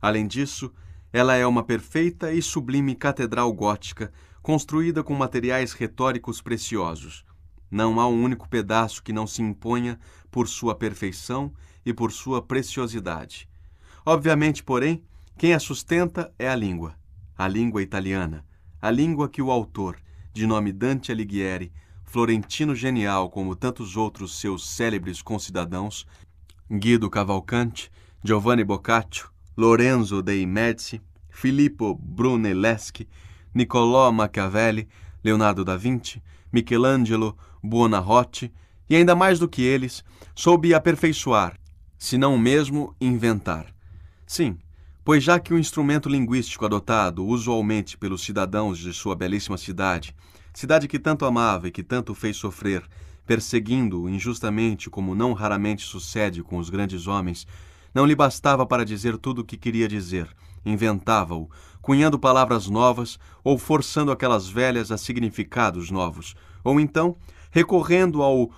Além disso, ela é uma perfeita e sublime catedral gótica, construída com materiais retóricos preciosos. Não há um único pedaço que não se imponha por sua perfeição e por sua preciosidade. Obviamente, porém, quem a sustenta é a língua, a língua italiana, a língua que o autor, de nome Dante Alighieri, florentino genial como tantos outros seus célebres concidadãos, Guido Cavalcanti, Giovanni Boccaccio, Lorenzo dei Medici, Filippo Brunelleschi, Niccolò Machiavelli, Leonardo da Vinci, Michelangelo Buonarroti e ainda mais do que eles, soube aperfeiçoar, se não mesmo inventar. Sim, Pois já que o instrumento linguístico adotado usualmente pelos cidadãos de sua belíssima cidade, cidade que tanto amava e que tanto fez sofrer, perseguindo-o injustamente, como não raramente sucede com os grandes homens, não lhe bastava para dizer tudo o que queria dizer, inventava-o, cunhando palavras novas ou forçando aquelas velhas a significados novos, ou então recorrendo ao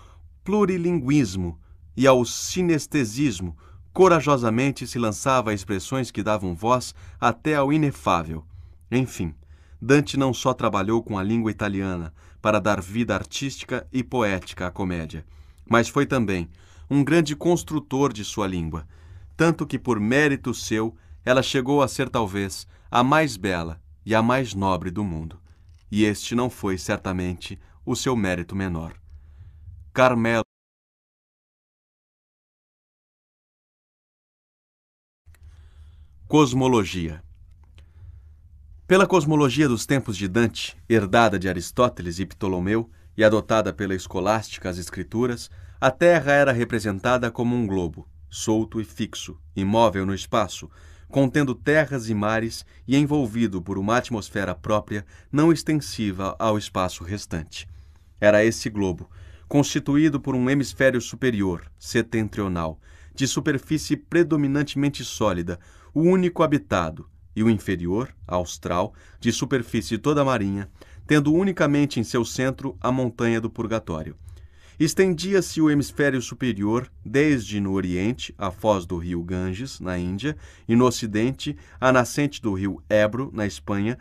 plurilinguismo e ao sinestesismo, corajosamente se lançava a expressões que davam voz até ao inefável. Enfim, Dante não só trabalhou com a língua italiana para dar vida artística e poética à comédia, mas foi também um grande construtor de sua língua, tanto que, por mérito seu, ela chegou a ser talvez a mais bela e a mais nobre do mundo. E este não foi certamente o seu mérito menor. Carmelo Cosmologia. Pela cosmologia dos tempos de Dante, herdada de Aristóteles e Ptolomeu e adotada pela escolástica às Escrituras, a Terra era representada como um globo, solto e fixo, imóvel no espaço, contendo terras e mares e envolvido por uma atmosfera própria, não extensiva ao espaço restante. Era esse globo, constituído por um hemisfério superior, setentrional, de superfície predominantemente sólida, o único habitado, e o inferior, austral, de superfície toda marinha, tendo unicamente em seu centro a montanha do Purgatório. Estendia-se o hemisfério superior, desde no Oriente, a foz do rio Ganges, na Índia, e no Ocidente, a nascente do rio Ebro, na Espanha,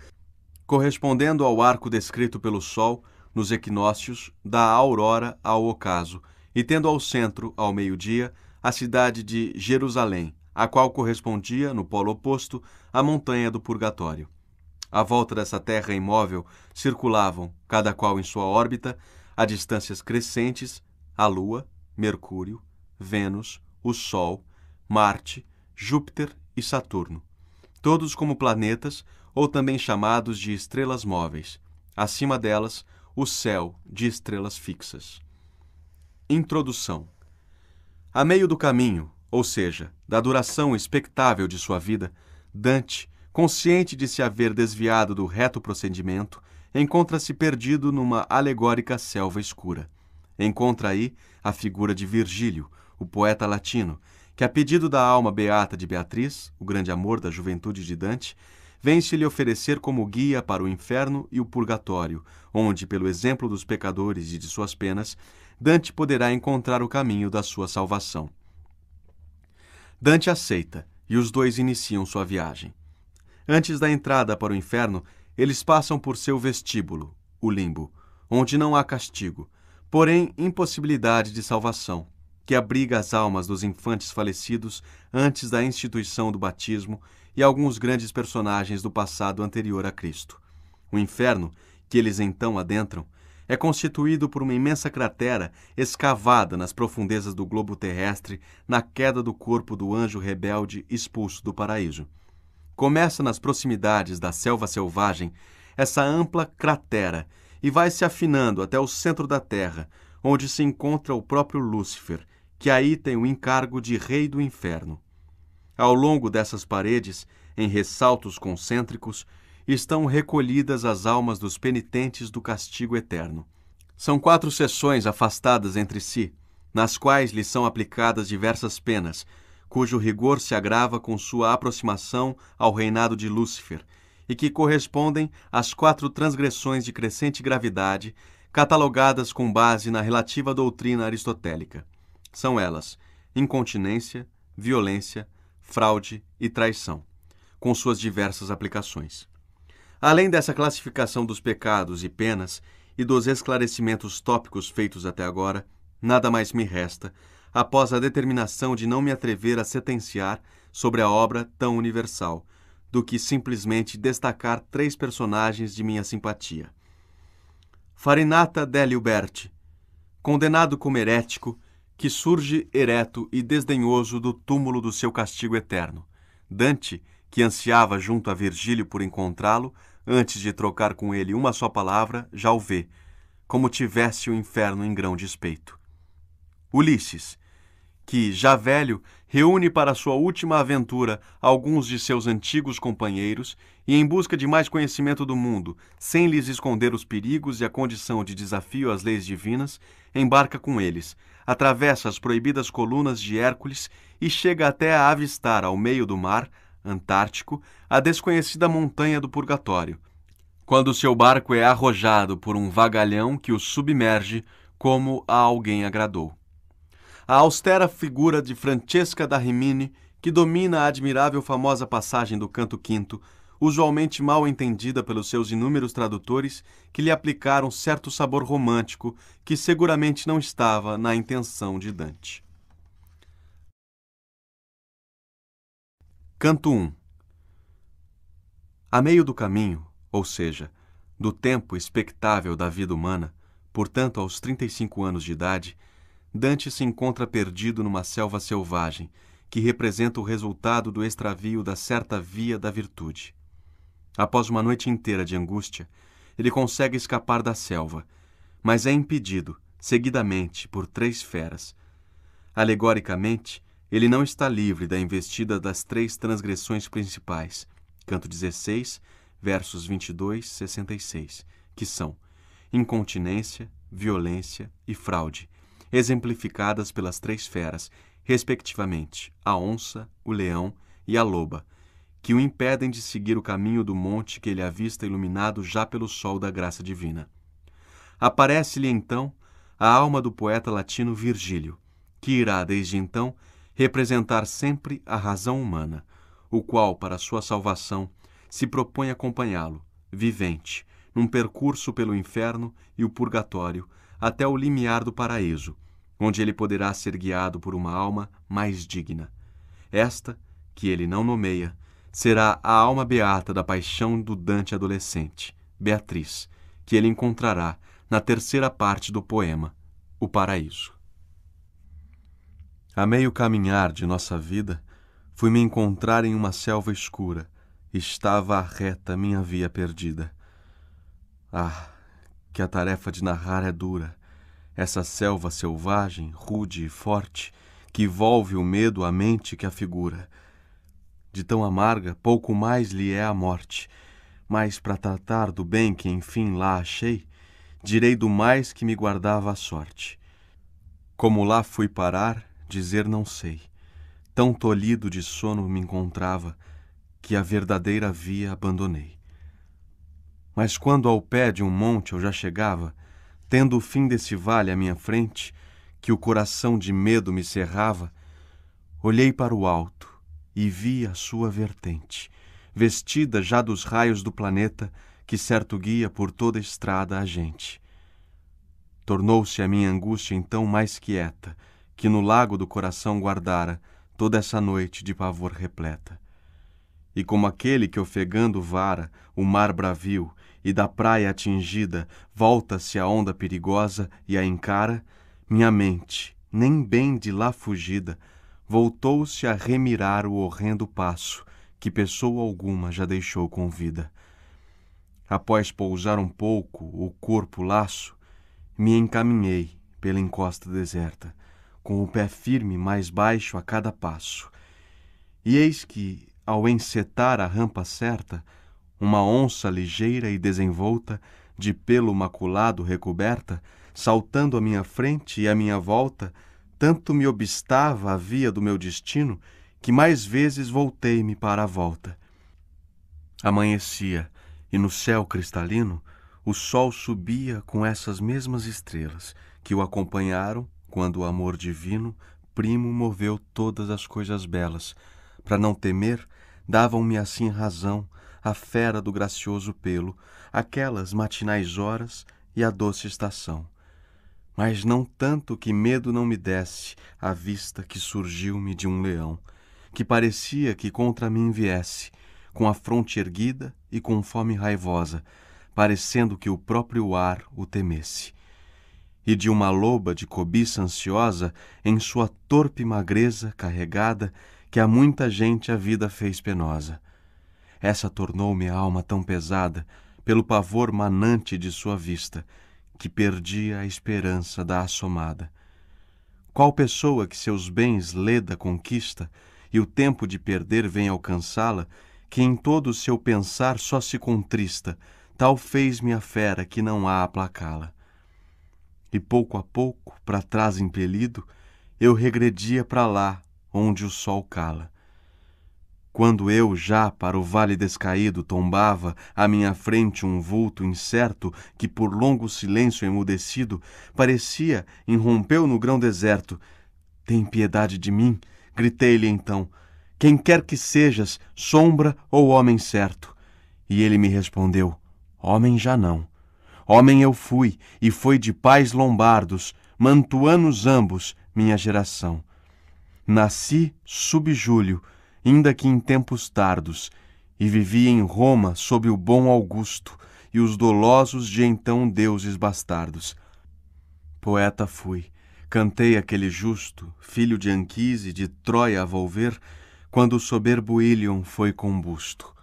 correspondendo ao arco descrito pelo Sol nos equinócios, da aurora ao ocaso, e tendo ao centro, ao meio-dia, a cidade de Jerusalém, a qual correspondia, no polo oposto, a montanha do Purgatório. À volta dessa terra imóvel circulavam, cada qual em sua órbita, a distâncias crescentes, a Lua, Mercúrio, Vênus, o Sol, Marte, Júpiter e Saturno, todos como planetas ou também chamados de estrelas móveis, acima delas, o céu de estrelas fixas. Introdução. A meio do caminho, ou seja, da duração expectável de sua vida, Dante, consciente de se haver desviado do reto procedimento, encontra-se perdido numa alegórica selva escura. Encontra aí a figura de Virgílio, o poeta latino, que, a pedido da alma beata de Beatriz, o grande amor da juventude de Dante, vem-se lhe oferecer como guia para o inferno e o purgatório, onde, pelo exemplo dos pecadores e de suas penas, Dante poderá encontrar o caminho da sua salvação. Dante aceita e os dois iniciam sua viagem. Antes da entrada para o inferno, eles passam por seu vestíbulo, o limbo, onde não há castigo, porém impossibilidade de salvação, que abriga as almas dos infantes falecidos antes da instituição do batismo e alguns grandes personagens do passado anterior a Cristo. O inferno, que eles então adentram, é constituído por uma imensa cratera escavada nas profundezas do globo terrestre na queda do corpo do anjo rebelde expulso do paraíso. Começa nas proximidades da selva selvagem essa ampla cratera e vai se afinando até o centro da Terra, onde se encontra o próprio Lúcifer, que aí tem o encargo de rei do inferno. Ao longo dessas paredes, em ressaltos concêntricos, estão recolhidas as almas dos penitentes do castigo eterno. São quatro sessões afastadas entre si, nas quais lhes são aplicadas diversas penas, cujo rigor se agrava com sua aproximação ao reinado de Lúcifer, e que correspondem às quatro transgressões de crescente gravidade, catalogadas com base na relativa doutrina aristotélica. São elas: incontinência, violência, fraude e traição, com suas diversas aplicações. Além dessa classificação dos pecados e penas e dos esclarecimentos tópicos feitos até agora, nada mais me resta, após a determinação de não me atrever a sentenciar sobre a obra tão universal, do que simplesmente destacar três personagens de minha simpatia. Farinata Delio condenado como herético, que surge ereto e desdenhoso do túmulo do seu castigo eterno. Dante, que ansiava junto a Virgílio por encontrá-lo, antes de trocar com ele uma só palavra, já o vê, como tivesse o inferno em grão despeito Ulisses, que, já velho, reúne para sua última aventura alguns de seus antigos companheiros e, em busca de mais conhecimento do mundo, sem lhes esconder os perigos e a condição de desafio às leis divinas, embarca com eles, atravessa as proibidas colunas de Hércules e chega até a avistar, ao meio do mar, Antártico, a desconhecida montanha do Purgatório, quando seu barco é arrojado por um vagalhão que o submerge como a alguém agradou. A austera figura de Francesca da Rimini, que domina a admirável famosa passagem do canto quinto, usualmente mal entendida pelos seus inúmeros tradutores que lhe aplicaram certo sabor romântico que seguramente não estava na intenção de Dante. Canto 1 A meio do caminho, ou seja, do tempo expectável da vida humana, portanto aos 35 anos de idade, Dante se encontra perdido numa selva selvagem, que representa o resultado do extravio da certa via da virtude. Após uma noite inteira de angústia, ele consegue escapar da selva, mas é impedido, seguidamente, por três feras. Alegoricamente, ele não está livre da investida das três transgressões principais, canto 16, versos 22 e 66, que são incontinência, violência e fraude, exemplificadas pelas três feras, respectivamente, a onça, o leão e a loba, que o impedem de seguir o caminho do monte que ele avista iluminado já pelo sol da graça divina. Aparece-lhe então a alma do poeta latino Virgílio, que irá desde então representar sempre a razão humana, o qual, para sua salvação, se propõe acompanhá-lo, vivente, num percurso pelo inferno e o purgatório, até o limiar do paraíso, onde ele poderá ser guiado por uma alma mais digna. Esta, que ele não nomeia, será a alma beata da paixão do Dante adolescente, Beatriz, que ele encontrará na terceira parte do poema, O Paraíso. A meio caminhar de nossa vida, fui me encontrar em uma selva escura. Estava a reta minha via perdida. Ah, que a tarefa de narrar é dura. Essa selva selvagem, rude e forte, que volve o medo à mente que a figura. De tão amarga, pouco mais lhe é a morte. Mas para tratar do bem que enfim lá achei, direi do mais que me guardava a sorte. Como lá fui parar, dizer não sei. Tão tolhido de sono me encontrava que a verdadeira via abandonei. Mas quando ao pé de um monte eu já chegava, tendo o fim desse vale à minha frente, que o coração de medo me cerrava, olhei para o alto e vi a sua vertente, vestida já dos raios do planeta que certo guia por toda a estrada a gente. Tornou-se a minha angústia então mais quieta, que no lago do coração guardara toda essa noite de pavor repleta. E como aquele que ofegando vara o mar bravio e da praia atingida volta-se à onda perigosa e a encara, minha mente, nem bem de lá fugida, voltou-se a remirar o horrendo passo que pessoa alguma já deixou com vida. Após pousar um pouco o corpo laço, me encaminhei pela encosta deserta, com o pé firme mais baixo a cada passo. E eis que, ao encetar a rampa certa, uma onça ligeira e desenvolta, de pelo maculado recoberta, saltando à minha frente e à minha volta, tanto me obstava a via do meu destino que mais vezes voltei-me para a volta. Amanhecia, e no céu cristalino o sol subia com essas mesmas estrelas que o acompanharam quando o amor divino, primo, moveu todas as coisas belas. Para não temer, davam-me assim razão a fera do gracioso pelo, aquelas matinais horas e a doce estação. Mas não tanto que medo não me desse a vista que surgiu-me de um leão, que parecia que contra mim viesse, com a fronte erguida e com fome raivosa, parecendo que o próprio ar o temesse e de uma loba de cobiça ansiosa, em sua torpe magreza carregada, que a muita gente a vida fez penosa. Essa tornou-me a alma tão pesada, pelo pavor manante de sua vista, que perdia a esperança da assomada. Qual pessoa que seus bens leda conquista, e o tempo de perder vem alcançá-la, que em todo o seu pensar só se contrista, tal fez-me a fera que não há aplacá-la e pouco a pouco, para trás impelido, eu regredia para lá onde o sol cala. Quando eu já para o vale descaído tombava, à minha frente um vulto incerto que, por longo silêncio emudecido, parecia, irrompeu no grão deserto. Tem piedade de mim? Gritei-lhe então. Quem quer que sejas, sombra ou homem certo? E ele me respondeu: Homem já não, Homem eu fui, e foi de pais lombardos, mantuanos ambos, minha geração. Nasci sub Júlio, inda que em tempos tardos, e vivi em Roma sob o bom Augusto e os dolosos de então deuses bastardos. Poeta fui, cantei aquele justo, filho de Anquise, de Troia a volver, quando o soberbo Ilion foi combusto.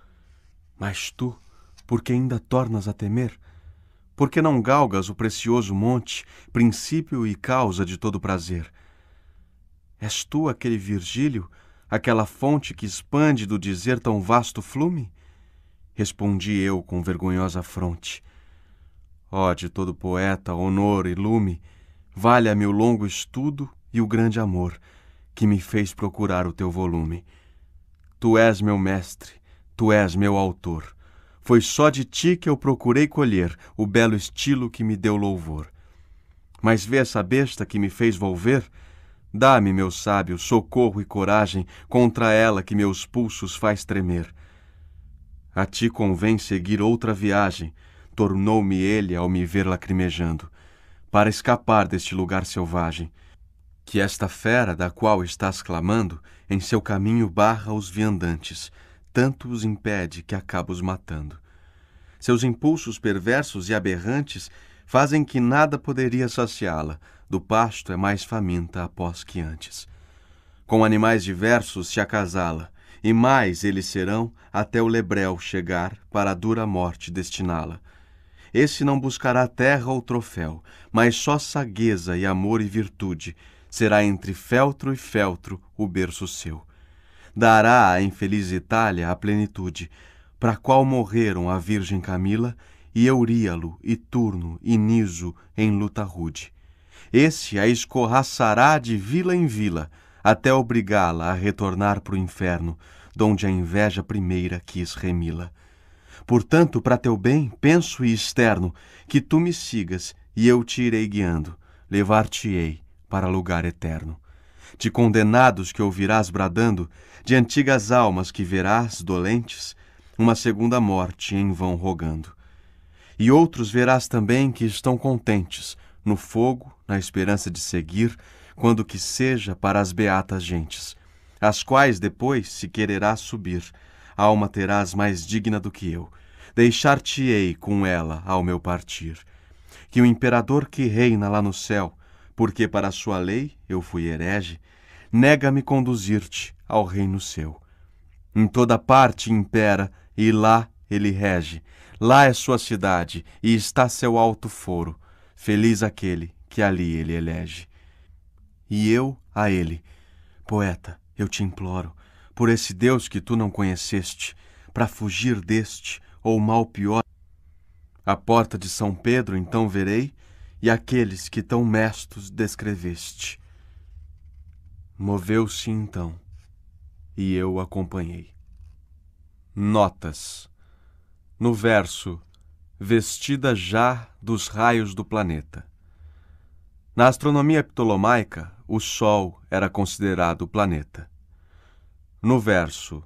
Mas tu, por que ainda tornas a temer, porque não galgas o precioso monte, princípio e causa de todo prazer? És tu aquele Virgílio, aquela fonte que expande do dizer tão vasto flume? Respondi eu com vergonhosa fronte. Ó oh, de todo poeta, honor e lume, valha-me o longo estudo e o grande amor que me fez procurar o teu volume. Tu és meu mestre, tu és meu autor. Foi só de ti que eu procurei colher o belo estilo que me deu louvor. Mas vê essa besta que me fez volver? Dá-me, meu sábio, socorro e coragem contra ela que meus pulsos faz tremer. A ti convém seguir outra viagem, tornou-me ele ao me ver lacrimejando, para escapar deste lugar selvagem. Que esta fera da qual estás clamando em seu caminho barra os viandantes, tanto os impede que acaba os matando. Seus impulsos perversos e aberrantes fazem que nada poderia saciá-la, do pasto é mais faminta após que antes. Com animais diversos se acasala, e mais eles serão até o lebrel chegar para a dura morte destiná-la. Esse não buscará terra ou troféu, mas só sagueza e amor e virtude. Será entre feltro e feltro o berço seu dará à infeliz Itália a plenitude, para a qual morreram a Virgem Camila e Euríalo, e Turno, e Niso, em luta rude. Esse a escorraçará de vila em vila, até obrigá-la a retornar para o inferno, donde a inveja primeira quis remi-la. Portanto, para teu bem, penso e externo, que tu me sigas, e eu te irei guiando, levar-te-ei para lugar eterno. De condenados que ouvirás bradando, de antigas almas que verás dolentes, uma segunda morte em vão rogando. E outros verás também que estão contentes, no fogo, na esperança de seguir, quando que seja para as beatas gentes, as quais depois, se quererás subir, alma terás mais digna do que eu, deixar-te-ei com ela ao meu partir. Que o imperador que reina lá no céu, porque para sua lei eu fui herege, nega-me conduzir-te, ao reino seu. Em toda parte impera, e lá ele rege. Lá é sua cidade, e está seu alto foro. Feliz aquele que ali ele elege. E eu a ele, poeta, eu te imploro, por esse Deus que tu não conheceste, para fugir deste, ou mal pior. A porta de São Pedro então verei, e aqueles que tão mestos descreveste. Moveu-se então e eu acompanhei. Notas. No verso, vestida já dos raios do planeta. Na astronomia ptolomaica, o Sol era considerado o planeta. No verso,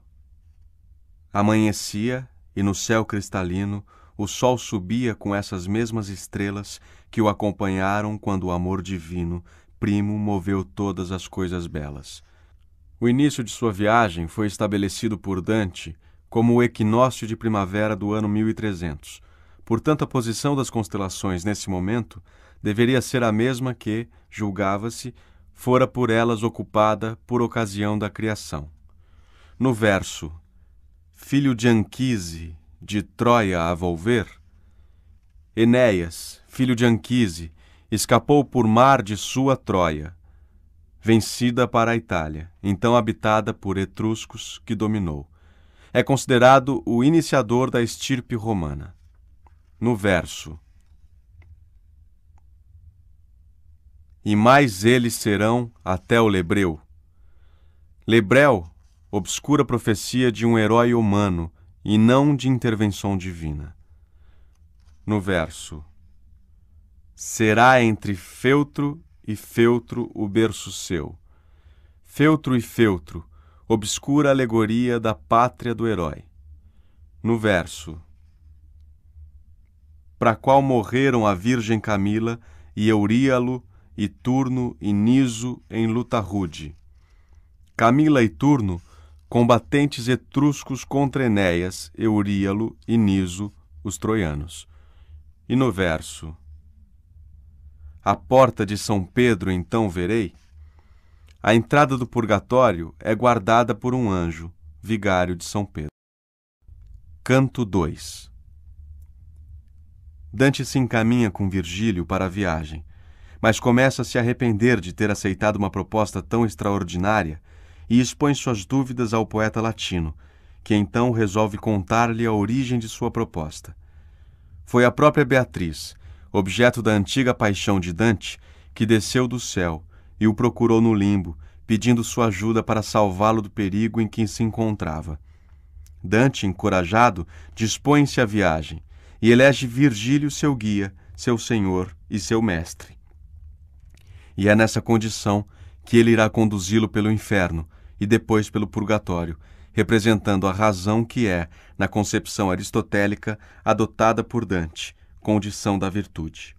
amanhecia e no céu cristalino o Sol subia com essas mesmas estrelas que o acompanharam quando o amor divino, primo, moveu todas as coisas belas. O início de sua viagem foi estabelecido por Dante como o equinócio de primavera do ano 1300. Portanto, a posição das constelações nesse momento deveria ser a mesma que, julgava-se, fora por elas ocupada por ocasião da criação. No verso Filho de Anquise, de Troia a volver, Enéas, filho de Anquise, escapou por mar de sua Troia vencida para a Itália, então habitada por etruscos, que dominou. É considerado o iniciador da estirpe romana. No verso: E mais eles serão até o Lebreu. Lebreu, obscura profecia de um herói humano e não de intervenção divina. No verso: Será entre feltro e feltro o berço seu. Feltro e feltro, obscura alegoria da pátria do herói. No verso: Para qual morreram a Virgem Camila e Euríalo e Turno e Niso em luta rude. Camila e Turno, combatentes etruscos contra Enéas, Euríalo e Niso, os troianos. E no verso: a porta de São Pedro então verei? A entrada do purgatório é guardada por um anjo, vigário de São Pedro. Canto 2 Dante se encaminha com Virgílio para a viagem, mas começa a se arrepender de ter aceitado uma proposta tão extraordinária e expõe suas dúvidas ao poeta latino, que então resolve contar-lhe a origem de sua proposta. Foi a própria Beatriz, objeto da antiga paixão de Dante, que desceu do céu e o procurou no limbo, pedindo sua ajuda para salvá-lo do perigo em que se encontrava. Dante, encorajado, dispõe-se à viagem e elege Virgílio seu guia, seu senhor e seu mestre. E é nessa condição que ele irá conduzi-lo pelo inferno e depois pelo purgatório, representando a razão que é, na concepção aristotélica adotada por Dante, condição da virtude.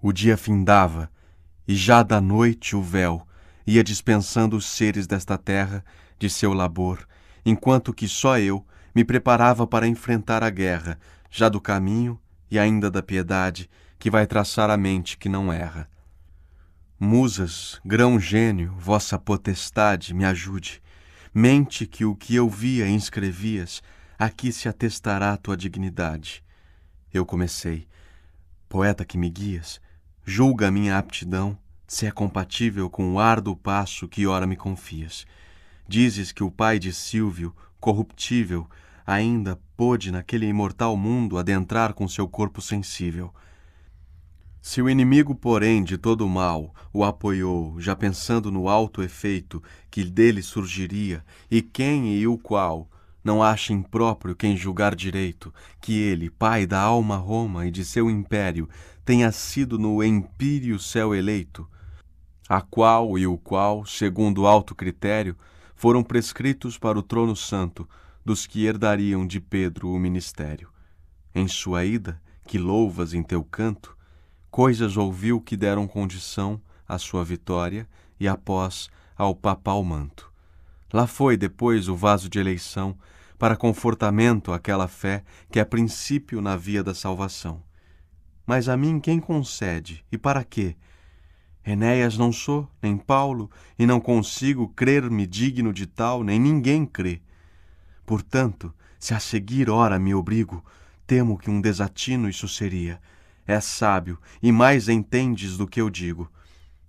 O dia findava, e já da noite o véu ia dispensando os seres desta terra de seu labor, enquanto que só eu me preparava para enfrentar a guerra, já do caminho e ainda da piedade que vai traçar a mente que não erra. Musas, grão gênio, vossa potestade, me ajude. Mente que o que eu via inscrevias, aqui se atestará a tua dignidade. Eu comecei. Poeta que me guias, julga a minha aptidão, se é compatível com o árduo passo que ora me confias. Dizes que o pai de Silvio, corruptível, ainda pôde naquele imortal mundo adentrar com seu corpo sensível. Se o inimigo, porém, de todo o mal, o apoiou, já pensando no alto efeito que dele surgiria, e quem e o qual não acha impróprio quem julgar direito que ele, pai da alma Roma e de seu império, tenha sido no empírio céu eleito, a qual e o qual, segundo alto critério, foram prescritos para o trono santo dos que herdariam de Pedro o ministério. Em sua ida, que louvas em teu canto, coisas ouviu que deram condição à sua vitória e após ao papal manto. Lá foi depois o vaso de eleição para confortamento aquela fé que é princípio na via da salvação. Mas a mim quem concede e para quê? Enéas não sou, nem Paulo, e não consigo crer-me digno de tal, nem ninguém crê. Portanto, se a seguir ora me obrigo, temo que um desatino isso seria. É sábio, e mais entendes do que eu digo.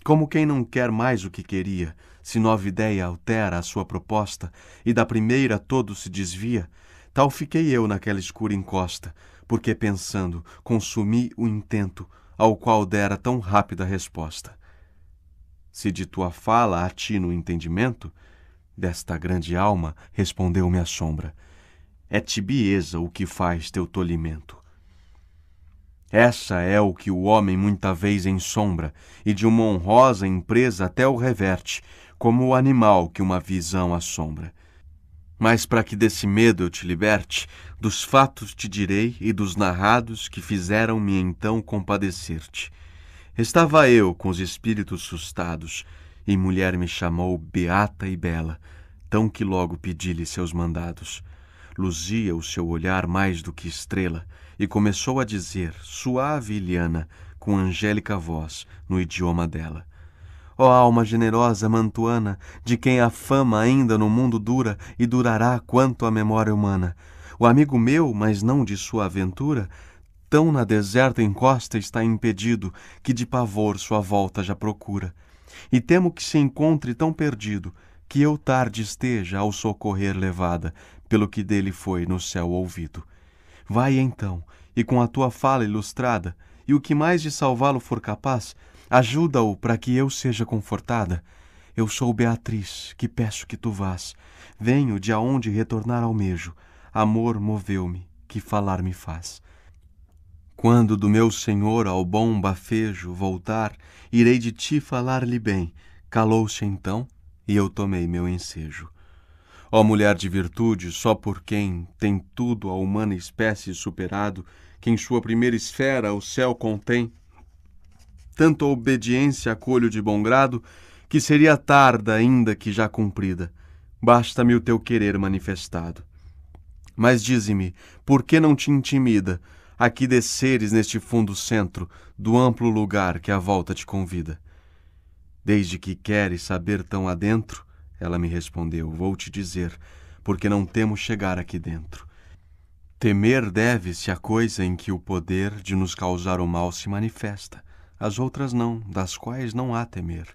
Como quem não quer mais o que queria, se nova ideia altera a sua proposta e da primeira todo se desvia, tal fiquei eu naquela escura encosta, porque pensando consumi o intento ao qual dera tão rápida resposta. Se de tua fala atino no entendimento, desta grande alma respondeu-me a sombra. É tibieza o que faz teu tolimento. Essa é o que o homem muita vez ensombra, e de uma honrosa empresa até o reverte, como o animal que uma visão assombra. Mas para que desse medo eu te liberte, dos fatos te direi e dos narrados que fizeram-me então compadecer-te. Estava eu com os espíritos sustados, e mulher me chamou beata e bela, tão que logo pedi-lhe seus mandados. Luzia o seu olhar mais do que estrela, e começou a dizer, suave e liana, com angélica voz, no idioma dela. Ó alma generosa mantuana, de quem a fama ainda no mundo dura e durará quanto a memória humana. O amigo meu, mas não de sua aventura, tão na deserta encosta está impedido que de pavor sua volta já procura. E temo que se encontre tão perdido que eu tarde esteja ao socorrer levada pelo que dele foi no céu ouvido. Vai então, e com a tua fala ilustrada, e o que mais de salvá-lo for capaz, Ajuda-o para que eu seja confortada. Eu sou Beatriz, que peço que tu vás. Venho de aonde retornar almejo. Amor moveu-me, que falar me faz. Quando do meu Senhor ao bom bafejo voltar, irei de ti falar-lhe bem. Calou-se então, e eu tomei meu ensejo. Ó mulher de virtude, só por quem tem tudo a humana espécie superado, que em sua primeira esfera o céu contém tanta obediência acolho de bom grado, que seria tarda ainda que já cumprida. Basta-me o teu querer manifestado. Mas dize-me, por que não te intimida aqui desceres neste fundo centro do amplo lugar que a volta te convida? Desde que queres saber tão adentro, ela me respondeu, vou te dizer, porque não temo chegar aqui dentro. Temer deve-se à coisa em que o poder de nos causar o mal se manifesta as outras não, das quais não há temer.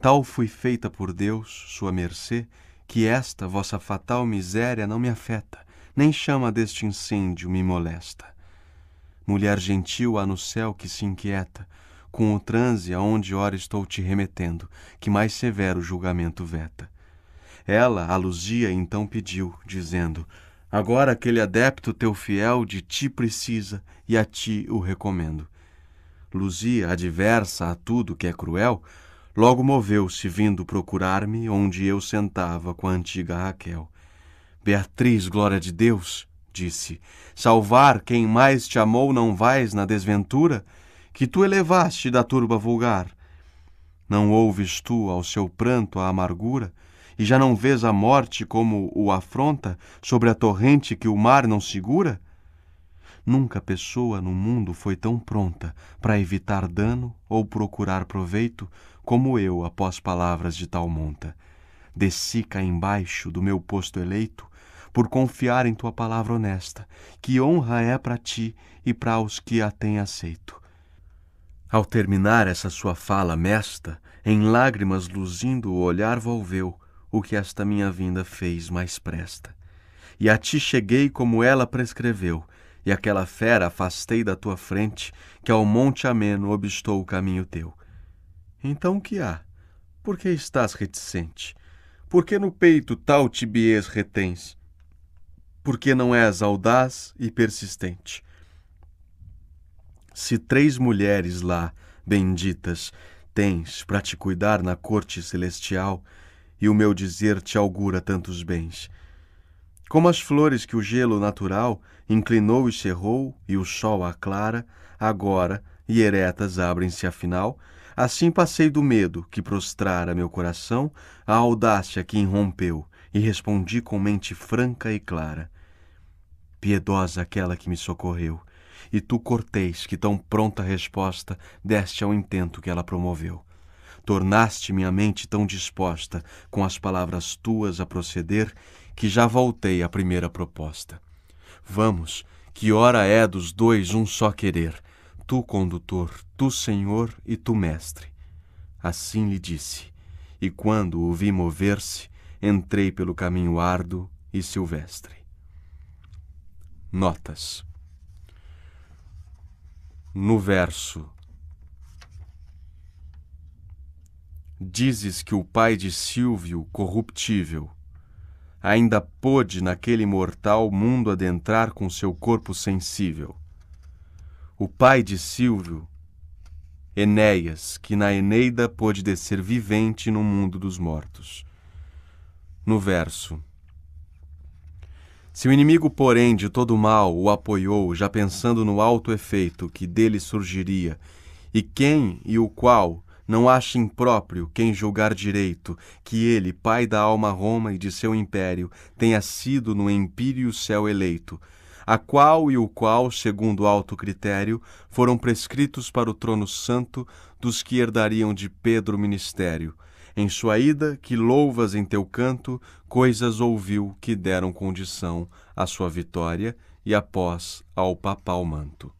Tal fui feita por Deus, sua mercê, que esta vossa fatal miséria não me afeta, nem chama deste incêndio me molesta. Mulher gentil há no céu que se inquieta, com o transe aonde ora estou te remetendo, que mais severo julgamento veta. Ela, a Luzia, então pediu, dizendo: Agora aquele adepto teu fiel de ti precisa, e a ti o recomendo luzia adversa a tudo que é cruel, logo moveu-se vindo procurar-me onde eu sentava com a antiga Raquel. Beatriz, glória de Deus, disse, salvar quem mais te amou não vais na desventura, que tu elevaste da turba vulgar. Não ouves tu ao seu pranto a amargura, e já não vês a morte como o afronta sobre a torrente que o mar não segura? Nunca pessoa no mundo foi tão pronta para evitar dano ou procurar proveito como eu após palavras de tal monta. Desci cá embaixo do meu posto eleito por confiar em tua palavra honesta, que honra é para ti e para os que a têm aceito. Ao terminar essa sua fala mesta, em lágrimas luzindo o olhar volveu, o que esta minha vinda fez mais presta. E a ti cheguei como ela prescreveu, e aquela fera afastei da tua frente, que ao monte ameno obstou o caminho teu. Então que há? Por que estás reticente? Por que no peito tal tibiez retens? Por que não és audaz e persistente? Se três mulheres lá, benditas, tens para te cuidar na corte celestial, e o meu dizer te augura tantos bens. Como as flores que o gelo natural Inclinou e cerrou, e o sol aclara, agora, e eretas abrem-se afinal, Assim passei do medo que prostrara meu coração, à audácia que irrompeu, e respondi com mente franca e clara. Piedosa aquela que me socorreu, e tu cortês que tão pronta resposta deste ao intento que ela promoveu. Tornaste minha mente tão disposta, com as palavras tuas a proceder, que já voltei à primeira proposta. Vamos, que hora é dos dois um só querer, tu, condutor, tu, senhor e tu, mestre. Assim lhe disse, e quando o vi mover-se, entrei pelo caminho árduo e silvestre. Notas. No verso Dizes que o pai de Silvio, corruptível, ainda pôde naquele mortal mundo adentrar com seu corpo sensível. O pai de Silvio, Enéas, que na Eneida pôde descer vivente no mundo dos mortos. No verso. Se o inimigo, porém, de todo mal o apoiou, já pensando no alto efeito que dele surgiria, e quem e o qual não ache impróprio quem julgar direito que ele, pai da alma Roma e de seu império, tenha sido no empírio céu eleito, a qual e o qual, segundo alto critério, foram prescritos para o trono santo dos que herdariam de Pedro o ministério. Em sua ida, que louvas em teu canto, coisas ouviu que deram condição à sua vitória e após ao papal manto.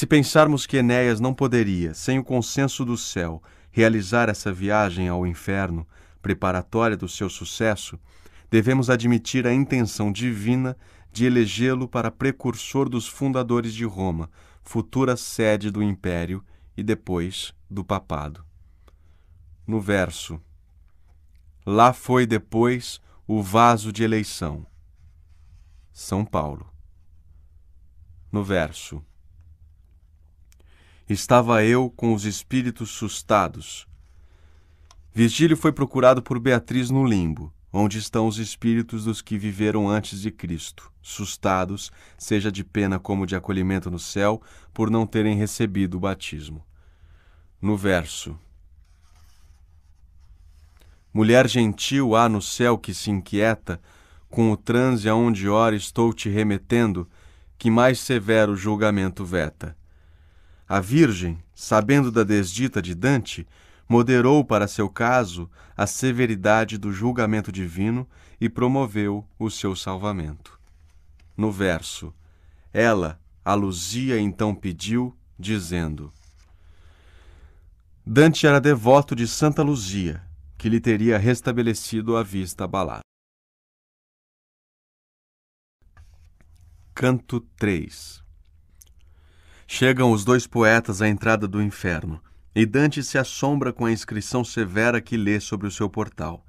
Se pensarmos que Enéas não poderia, sem o consenso do céu, realizar essa viagem ao inferno, preparatória do seu sucesso, devemos admitir a intenção divina de elegê-lo para precursor dos fundadores de Roma, futura sede do império e depois do papado. No verso Lá foi depois o vaso de eleição. São Paulo. No verso Estava eu com os espíritos sustados. Virgílio foi procurado por Beatriz no limbo, onde estão os espíritos dos que viveram antes de Cristo, sustados, seja de pena como de acolhimento no céu, por não terem recebido o batismo. No verso Mulher gentil há no céu que se inquieta, com o transe aonde ora estou te remetendo, que mais severo julgamento veta. A Virgem, sabendo da desdita de Dante, moderou para seu caso a severidade do julgamento divino e promoveu o seu salvamento. No verso, ela, a Luzia, então pediu, dizendo: Dante era devoto de Santa Luzia, que lhe teria restabelecido a vista abalada. Canto 3 Chegam os dois poetas à entrada do inferno, e Dante se assombra com a inscrição severa que lê sobre o seu portal.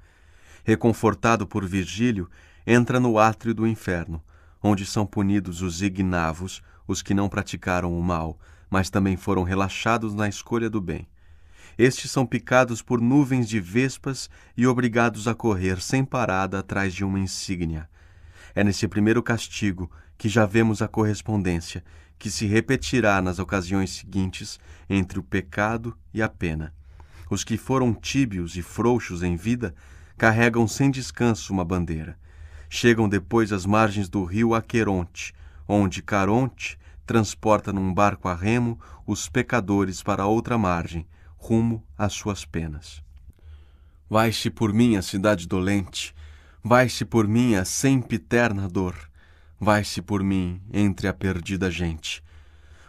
Reconfortado por Virgílio, entra no átrio do inferno, onde são punidos os ignavos, os que não praticaram o mal, mas também foram relaxados na escolha do bem. Estes são picados por nuvens de vespas e obrigados a correr sem parada atrás de uma insígnia. É nesse primeiro castigo que já vemos a correspondência que se repetirá nas ocasiões seguintes entre o pecado e a pena. Os que foram tíbios e frouxos em vida carregam sem descanso uma bandeira. Chegam depois às margens do rio Aqueronte, onde Caronte transporta num barco a remo os pecadores para outra margem, rumo às suas penas. Vai-se por mim a cidade dolente, vai-se por mim a sempiterna dor Vai-se por mim entre a perdida gente.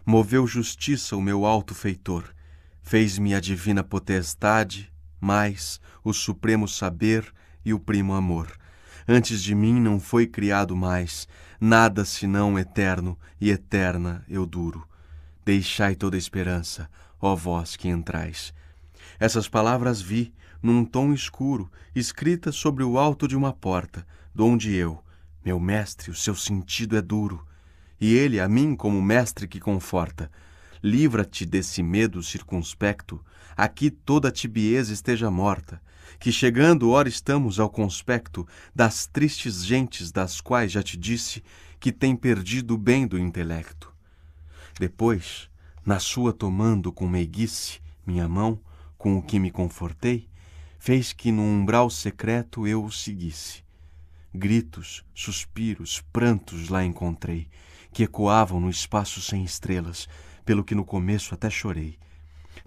Moveu justiça o meu alto feitor, fez-me a divina potestade, mais o supremo saber e o primo amor. Antes de mim não foi criado mais nada senão eterno e eterna eu duro. Deixai toda esperança, ó vós que entrais. Essas palavras vi, num tom escuro, escritas sobre o alto de uma porta, donde eu, meu mestre, o seu sentido é duro, e ele a mim como mestre que conforta. Livra-te desse medo circunspecto, aqui toda a tibieza esteja morta, que chegando ora estamos ao conspecto das tristes gentes das quais já te disse que tem perdido o bem do intelecto. Depois, na sua tomando com meiguice minha mão, com o que me confortei, fez que num umbral secreto eu o seguisse Gritos, suspiros, prantos lá encontrei, que ecoavam no espaço sem estrelas, pelo que no começo até chorei.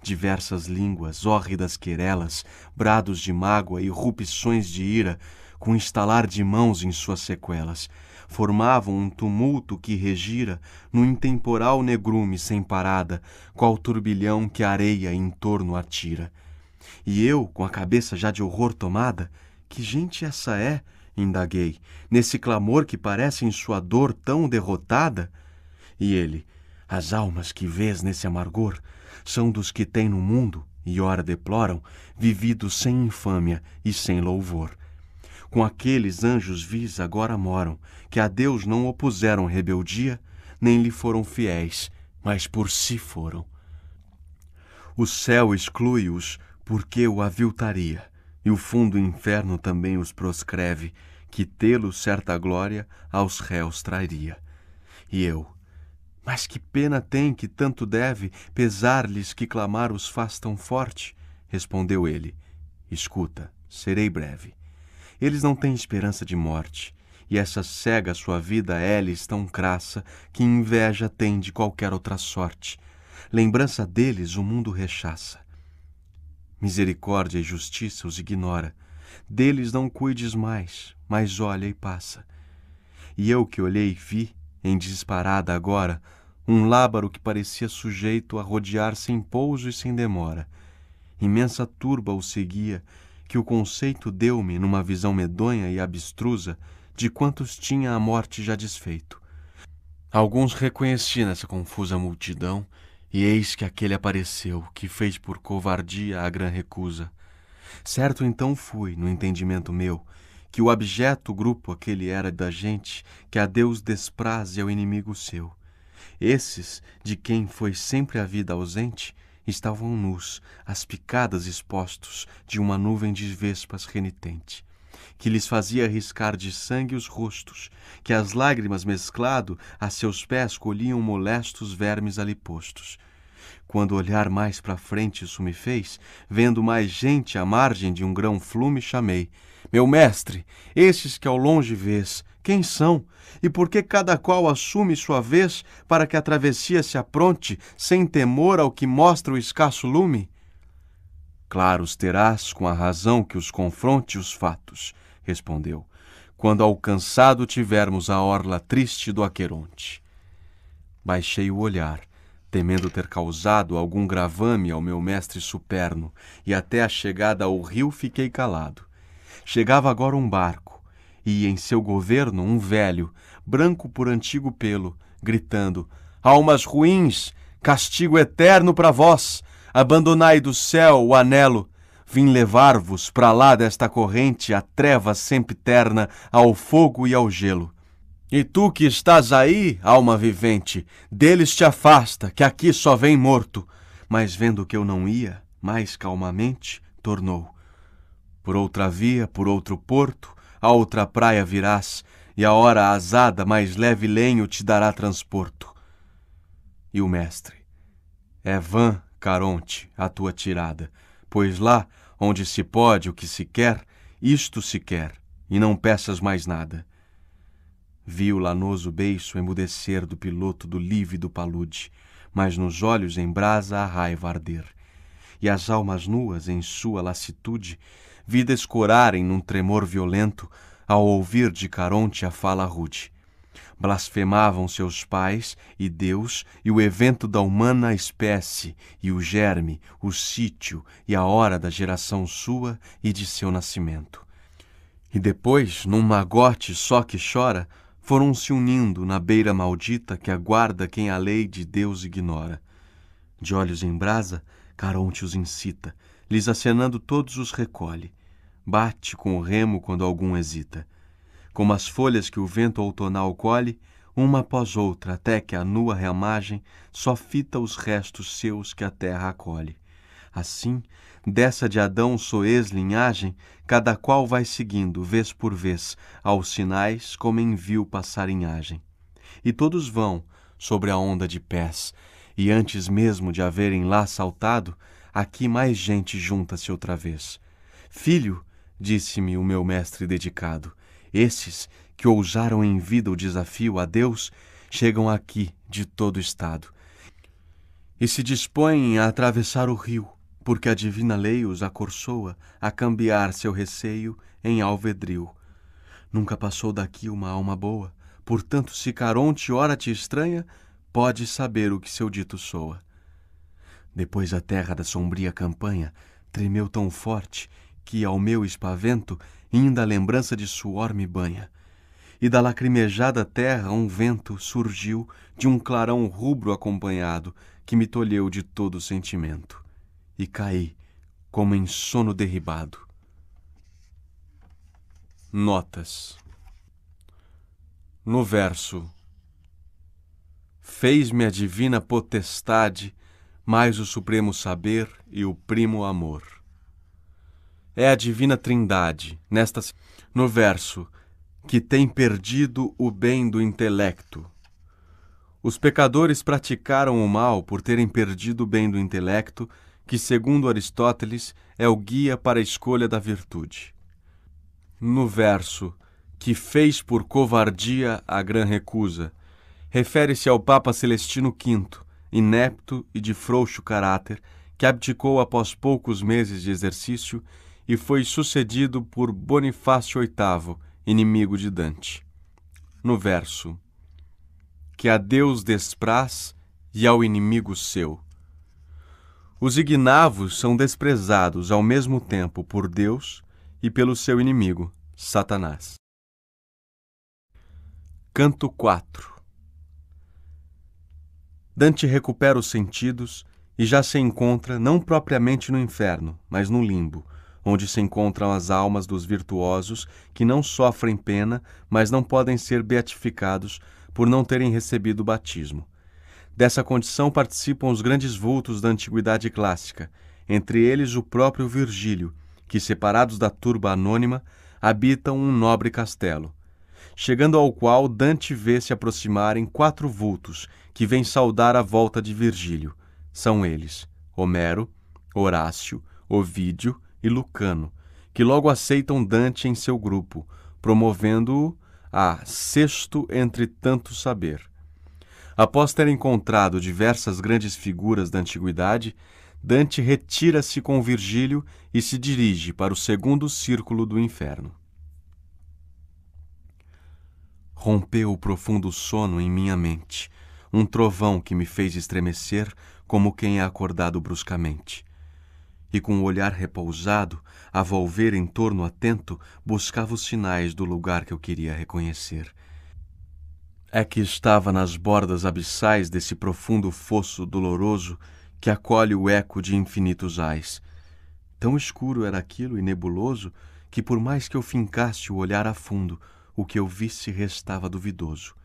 Diversas línguas, hórridas querelas, brados de mágoa e rupições de ira, com estalar de mãos em suas sequelas, formavam um tumulto que regira no intemporal negrume sem parada, qual turbilhão que a areia em torno atira. E eu, com a cabeça já de horror tomada, que gente essa é Indaguei, nesse clamor que parece em sua dor tão derrotada. E ele, as almas que vês nesse amargor são dos que têm no mundo, e ora deploram, vivido sem infâmia e sem louvor. Com aqueles anjos vis agora moram, que a Deus não opuseram rebeldia, nem lhe foram fiéis, mas por si foram. O céu exclui-os, porque o aviltaria e o fundo inferno também os proscreve, que tê-lo certa glória aos réus trairia. E eu, mas que pena tem que tanto deve pesar-lhes que clamar os faz tão forte? Respondeu ele: Escuta, serei breve. Eles não têm esperança de morte, e essa cega sua vida é lhes tão crassa que inveja tem de qualquer outra sorte. Lembrança deles o mundo rechaça. Misericórdia e justiça os ignora. Deles não cuides mais, mas olha e passa. E eu que olhei vi, em disparada agora, um lábaro que parecia sujeito a rodear sem pouso e sem demora. Imensa turba o seguia, que o conceito deu-me, numa visão medonha e abstrusa, de quantos tinha a morte já desfeito. Alguns reconheci nessa confusa multidão, e eis que aquele apareceu, que fez por covardia a gran recusa. Certo então fui, no entendimento meu, que o abjeto grupo aquele era da gente, que a Deus despraze ao inimigo seu. Esses, de quem foi sempre a vida ausente, estavam nus, as picadas expostos de uma nuvem de vespas renitente, que lhes fazia riscar de sangue os rostos, que as lágrimas mesclado a seus pés colhiam molestos vermes ali postos, quando olhar mais para frente, isso me fez, vendo mais gente à margem de um grão flume, chamei: Meu mestre, esses que ao longe vês, quem são? E por que cada qual assume sua vez para que a travessia se apronte, sem temor ao que mostra o escasso lume? Claros terás com a razão que os confronte os fatos, respondeu, quando alcançado tivermos a orla triste do Aqueronte. Baixei o olhar temendo ter causado algum gravame ao meu mestre superno, e até a chegada ao rio fiquei calado. Chegava agora um barco, e em seu governo um velho, branco por antigo pelo, gritando: Almas ruins, castigo eterno para vós! Abandonai do céu o anelo! Vim levar-vos para lá desta corrente, à treva sempiterna, ao fogo e ao gelo. E tu que estás aí, alma vivente, deles te afasta, que aqui só vem morto. Mas vendo que eu não ia, mais calmamente, tornou. Por outra via, por outro porto, a outra praia virás, e a hora azada mais leve lenho te dará transporto. E o mestre, é vã, Caronte, a tua tirada, pois lá, onde se pode o que se quer, isto se quer, e não peças mais nada. Vi o lanoso beiço emudecer do piloto do lívido palude, mas nos olhos em brasa a raiva arder. E as almas nuas, em sua lassitude, vi descorarem num tremor violento ao ouvir de Caronte a fala rude. Blasfemavam seus pais e Deus e o evento da humana espécie e o germe, o sítio e a hora da geração sua e de seu nascimento. E depois, num magote só que chora, foram se unindo na beira maldita que aguarda quem a lei de Deus ignora. De olhos em brasa, Caronte os incita, lhes acenando todos os recolhe. Bate com o remo quando algum hesita. Como as folhas que o vento outonal colhe, uma após outra, até que a nua reamagem só fita os restos seus que a terra acolhe. Assim, Dessa de Adão soez linhagem, cada qual vai seguindo, vez por vez, aos sinais como em vil passarinhagem. E todos vão, sobre a onda de pés, e antes mesmo de haverem lá saltado, aqui mais gente junta-se outra vez. Filho, disse-me o meu mestre dedicado, esses que ousaram em vida o desafio a Deus, chegam aqui de todo estado e se dispõem a atravessar o rio, porque a divina lei os acorçoa a cambiar seu receio em alvedril. Nunca passou daqui uma alma boa, portanto, se Caronte ora te estranha, pode saber o que seu dito soa. Depois a terra da sombria campanha tremeu tão forte que, ao meu espavento, ainda a lembrança de suor me banha. E da lacrimejada terra um vento surgiu de um clarão rubro acompanhado que me tolheu de todo sentimento e caí, como em sono derribado. Notas No verso Fez-me a divina potestade, mais o supremo saber e o primo amor. É a divina trindade, nesta no verso que tem perdido o bem do intelecto. Os pecadores praticaram o mal por terem perdido o bem do intelecto que, segundo Aristóteles, é o guia para a escolha da virtude. No verso que fez por covardia a gran recusa, refere-se ao Papa Celestino V, inepto e de frouxo caráter, que abdicou após poucos meses de exercício e foi sucedido por Bonifácio VIII, inimigo de Dante. No verso: Que a Deus despraz e ao inimigo seu os ignavos são desprezados ao mesmo tempo por Deus e pelo seu inimigo, Satanás. Canto 4 Dante recupera os sentidos e já se encontra não propriamente no inferno, mas no limbo, onde se encontram as almas dos virtuosos que não sofrem pena, mas não podem ser beatificados por não terem recebido o batismo. Dessa condição participam os grandes vultos da antiguidade clássica, entre eles o próprio Virgílio, que, separados da turba anônima, habitam um nobre castelo, chegando ao qual Dante vê se aproximarem quatro vultos que vêm saudar a volta de Virgílio. São eles Homero, Horácio, Ovídio e Lucano, que logo aceitam Dante em seu grupo, promovendo-o a sexto entre tanto saber. Após ter encontrado diversas grandes figuras da antiguidade, Dante retira-se com Virgílio e se dirige para o segundo círculo do inferno. Rompeu o profundo sono em minha mente, um trovão que me fez estremecer como quem é acordado bruscamente. E com o um olhar repousado, a volver em torno atento, buscava os sinais do lugar que eu queria reconhecer é que estava nas bordas abissais desse profundo fosso doloroso que acolhe o eco de infinitos ais. Tão escuro era aquilo e nebuloso que, por mais que eu fincasse o olhar a fundo, o que eu visse restava duvidoso.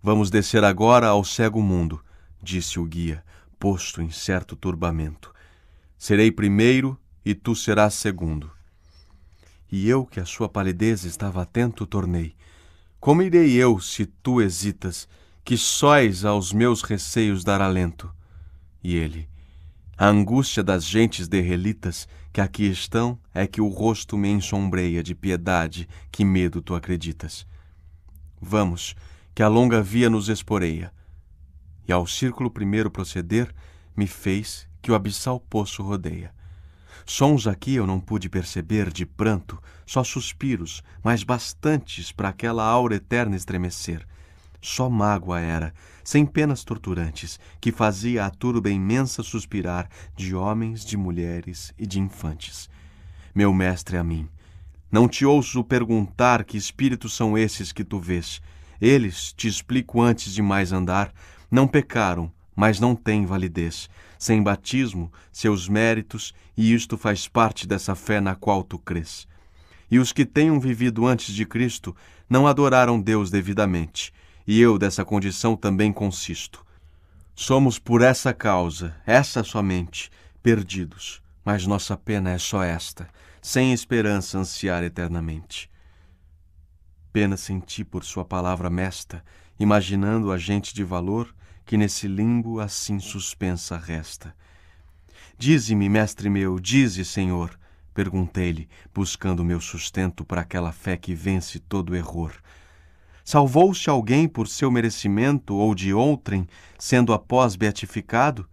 Vamos descer agora ao cego mundo, disse o guia, posto em certo turbamento. Serei primeiro e tu serás segundo. E eu, que à sua palidez estava atento, tornei. Como irei eu se tu hesitas, que sóis aos meus receios dar alento? E ele, a angústia das gentes derrelitas que aqui estão é que o rosto me ensombreia de piedade, que medo tu acreditas. Vamos, que a longa via nos esporeia. E ao círculo primeiro proceder, me fez que o abissal poço rodeia. Sons aqui eu não pude perceber de pranto, só suspiros, mas bastantes para aquela aura eterna estremecer. Só mágoa era, sem penas torturantes, que fazia a turba imensa suspirar de homens, de mulheres e de infantes. Meu mestre a mim, não te ouço perguntar que espíritos são esses que tu vês. Eles, te explico antes de mais andar, não pecaram, mas não tem validez. Sem batismo, seus méritos, e isto faz parte dessa fé na qual tu crês. E os que tenham vivido antes de Cristo não adoraram Deus devidamente, e eu dessa condição também consisto. Somos por essa causa, essa somente, perdidos, mas nossa pena é só esta, sem esperança ansiar eternamente. Pena senti por sua palavra mesta, imaginando a gente de valor, que nesse limbo assim suspensa resta. Dize-me, mestre meu, dize, Senhor, perguntei-lhe, buscando meu sustento para aquela fé que vence todo erro. Salvou-se alguém por seu merecimento ou de outrem, sendo após beatificado?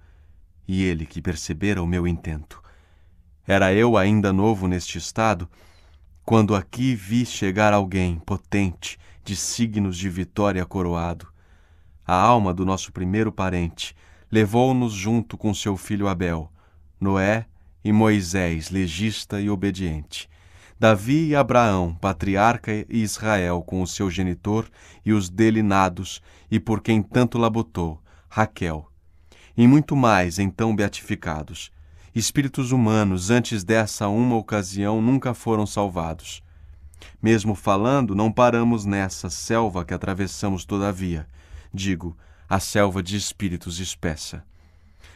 E ele que percebera o meu intento. Era eu ainda novo neste estado, quando aqui vi chegar alguém potente, de signos de vitória coroado a alma do nosso primeiro parente, levou-nos junto com seu filho Abel, Noé e Moisés, legista e obediente. Davi e Abraão, patriarca e Israel, com o seu genitor e os dele nados, e por quem tanto labutou Raquel. E muito mais, então beatificados. Espíritos humanos, antes dessa uma ocasião, nunca foram salvados. Mesmo falando, não paramos nessa selva que atravessamos todavia digo, a selva de espíritos espessa.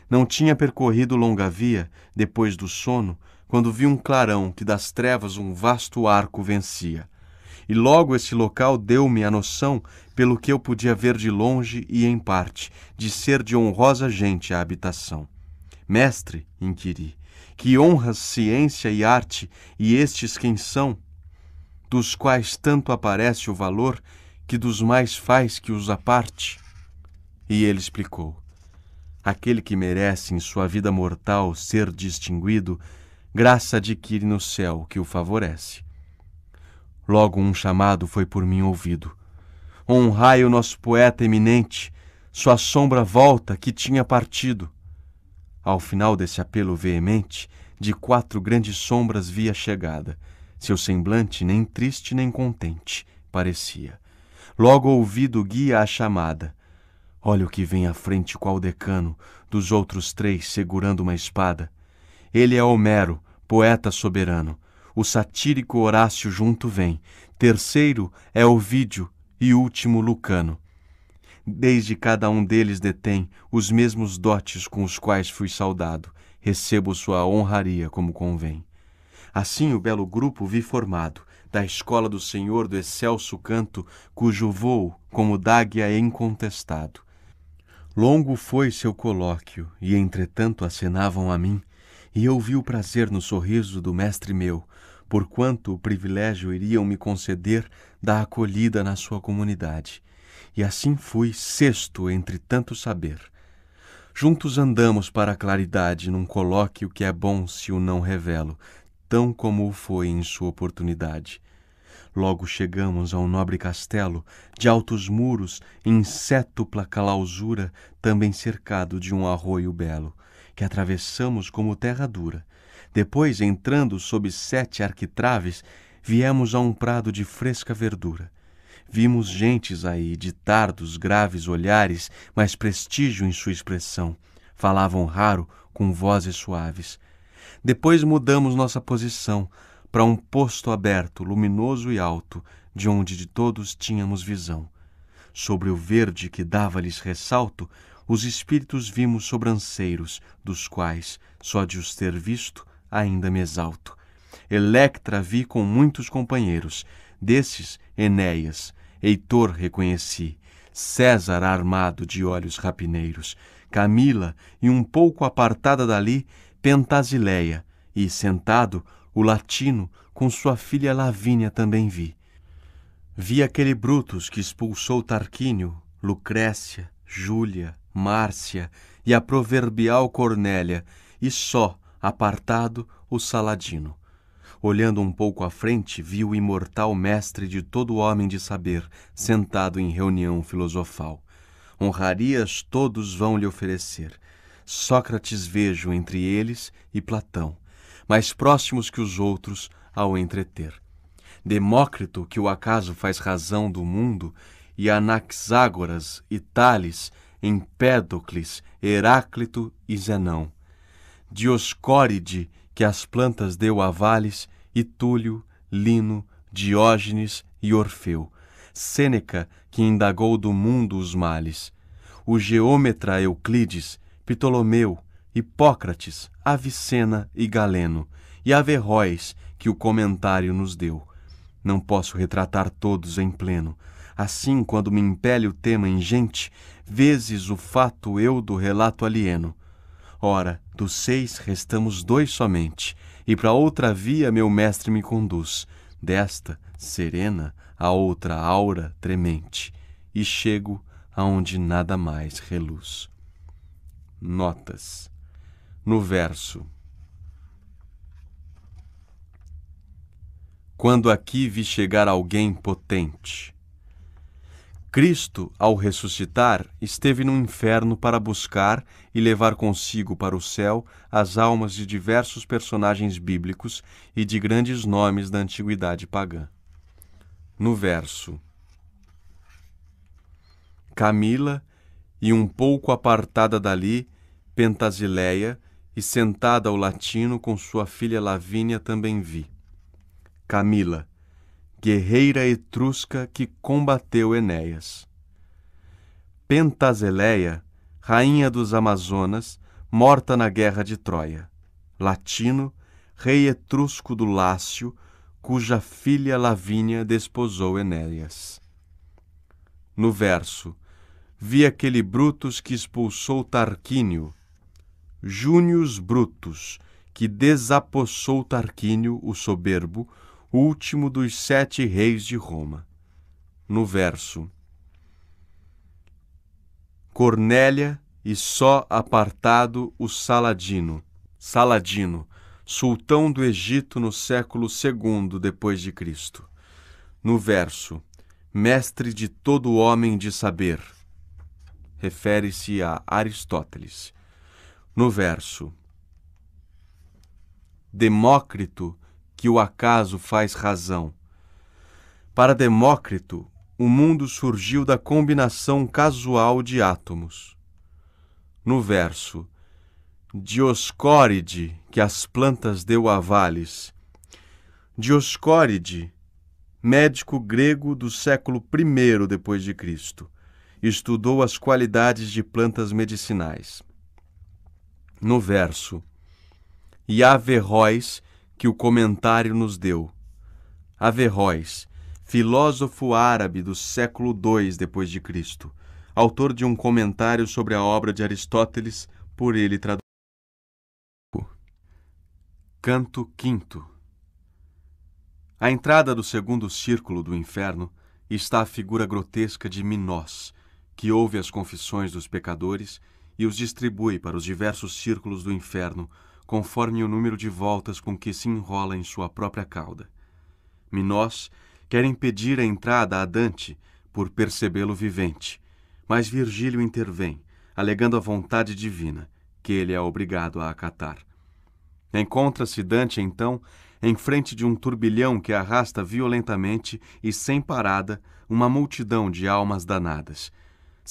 Não tinha percorrido longa via, depois do sono, quando vi um clarão que das trevas um vasto arco vencia. E logo esse local deu-me a noção, pelo que eu podia ver de longe e em parte, de ser de honrosa gente a habitação. Mestre, inquiri, que honras ciência e arte, e estes quem são? Dos quais tanto aparece o valor que dos mais faz que os aparte? E ele explicou: Aquele que merece em sua vida mortal ser distinguido, graça adquire no céu que o favorece. Logo um chamado foi por mim ouvido. Honrai o nosso poeta eminente, sua sombra volta que tinha partido. Ao final desse apelo veemente, de quatro grandes sombras via chegada. Seu semblante nem triste nem contente parecia. Logo ouvi do guia a chamada. Olha o que vem à frente, qual decano, dos outros três segurando uma espada. Ele é Homero, poeta soberano. O satírico Horácio junto vem. Terceiro é Ovídio e último Lucano. Desde cada um deles detém os mesmos dotes com os quais fui saudado. Recebo sua honraria como convém. Assim o belo grupo vi formado, da escola do Senhor do excelso canto, cujo vôo, como d'águia, é incontestado. Longo foi seu colóquio, e entretanto acenavam a mim, e eu vi o prazer no sorriso do mestre meu, porquanto o privilégio iriam me conceder da acolhida na sua comunidade. E assim fui sexto entre tanto saber. Juntos andamos para a claridade num colóquio que é bom se o não revelo, tão como o foi em sua oportunidade. Logo chegamos a um nobre castelo, de altos muros, em sétupla clausura, também cercado de um arroio belo, que atravessamos como terra dura. Depois, entrando sob sete arquitraves, viemos a um prado de fresca verdura. Vimos gentes aí, de tardos, graves olhares, mas prestígio em sua expressão. Falavam raro, com vozes suaves. Depois mudamos nossa posição para um posto aberto, luminoso e alto, de onde de todos tínhamos visão. Sobre o verde que dava-lhes ressalto, os espíritos vimos sobranceiros, dos quais, só de os ter visto, ainda me exalto. Electra vi com muitos companheiros, desses Enéas, Heitor reconheci, César armado de olhos rapineiros, Camila, e um pouco apartada dali, Pentasileia, e, sentado, o latino, com sua filha Lavínia também vi. Vi aquele Brutus que expulsou Tarquínio, Lucrécia, Júlia, Márcia e a proverbial Cornélia, e só, apartado, o Saladino. Olhando um pouco à frente, vi o imortal mestre de todo homem de saber, sentado em reunião filosofal. Honrarias todos vão lhe oferecer. Sócrates vejo entre eles e Platão, mais próximos que os outros ao entreter. Demócrito, que o acaso faz razão do mundo, e Anaxágoras e Tales, Empédocles, Heráclito e Zenão. Dioscóride, que as plantas deu a Vales, e Túlio, Lino, Diógenes e Orfeu. Sêneca, que indagou do mundo os males. O geômetra Euclides, Ptolomeu, Hipócrates, Avicena e Galeno, e Averróis que o comentário nos deu. Não posso retratar todos em pleno. Assim, quando me impele o tema ingente, vezes o fato eu do relato alieno. Ora, dos seis restamos dois somente, e para outra via meu mestre me conduz, desta, serena, a outra aura tremente, e chego aonde nada mais reluz notas. No verso. Quando aqui vi chegar alguém potente. Cristo, ao ressuscitar, esteve no inferno para buscar e levar consigo para o céu as almas de diversos personagens bíblicos e de grandes nomes da antiguidade pagã. No verso: Camila, e um pouco apartada dali, Pentasileia e sentada ao latino com sua filha Lavínia também vi. Camila, guerreira etrusca que combateu Enéas. Pentasileia, rainha dos Amazonas, morta na guerra de Troia. Latino, rei etrusco do Lácio, cuja filha Lavínia desposou Enéas. No verso, vi aquele Brutus que expulsou Tarquínio, Június Brutus, que desapossou Tarquínio, o soberbo, último dos sete reis de Roma. No verso Cornélia e só apartado o Saladino. Saladino, sultão do Egito no século II depois de Cristo. No verso mestre de todo homem de saber. Refere-se a Aristóteles no verso. Demócrito, que o acaso faz razão. Para Demócrito, o mundo surgiu da combinação casual de átomos. No verso, Dioscóride, que as plantas deu a vales. Dioscóride, médico grego do século I depois de Cristo, estudou as qualidades de plantas medicinais no verso, e Averroes que o comentário nos deu. Averroes, filósofo árabe do século II depois de Cristo, autor de um comentário sobre a obra de Aristóteles, por ele traduzido. Canto quinto. À entrada do segundo círculo do inferno está a figura grotesca de Minós, que ouve as confissões dos pecadores e os distribui para os diversos círculos do inferno, conforme o número de voltas com que se enrola em sua própria cauda. Minós quer impedir a entrada a Dante por percebê-lo vivente, mas Virgílio intervém, alegando a vontade divina, que ele é obrigado a acatar. Encontra-se Dante, então, em frente de um turbilhão que arrasta violentamente e sem parada uma multidão de almas danadas,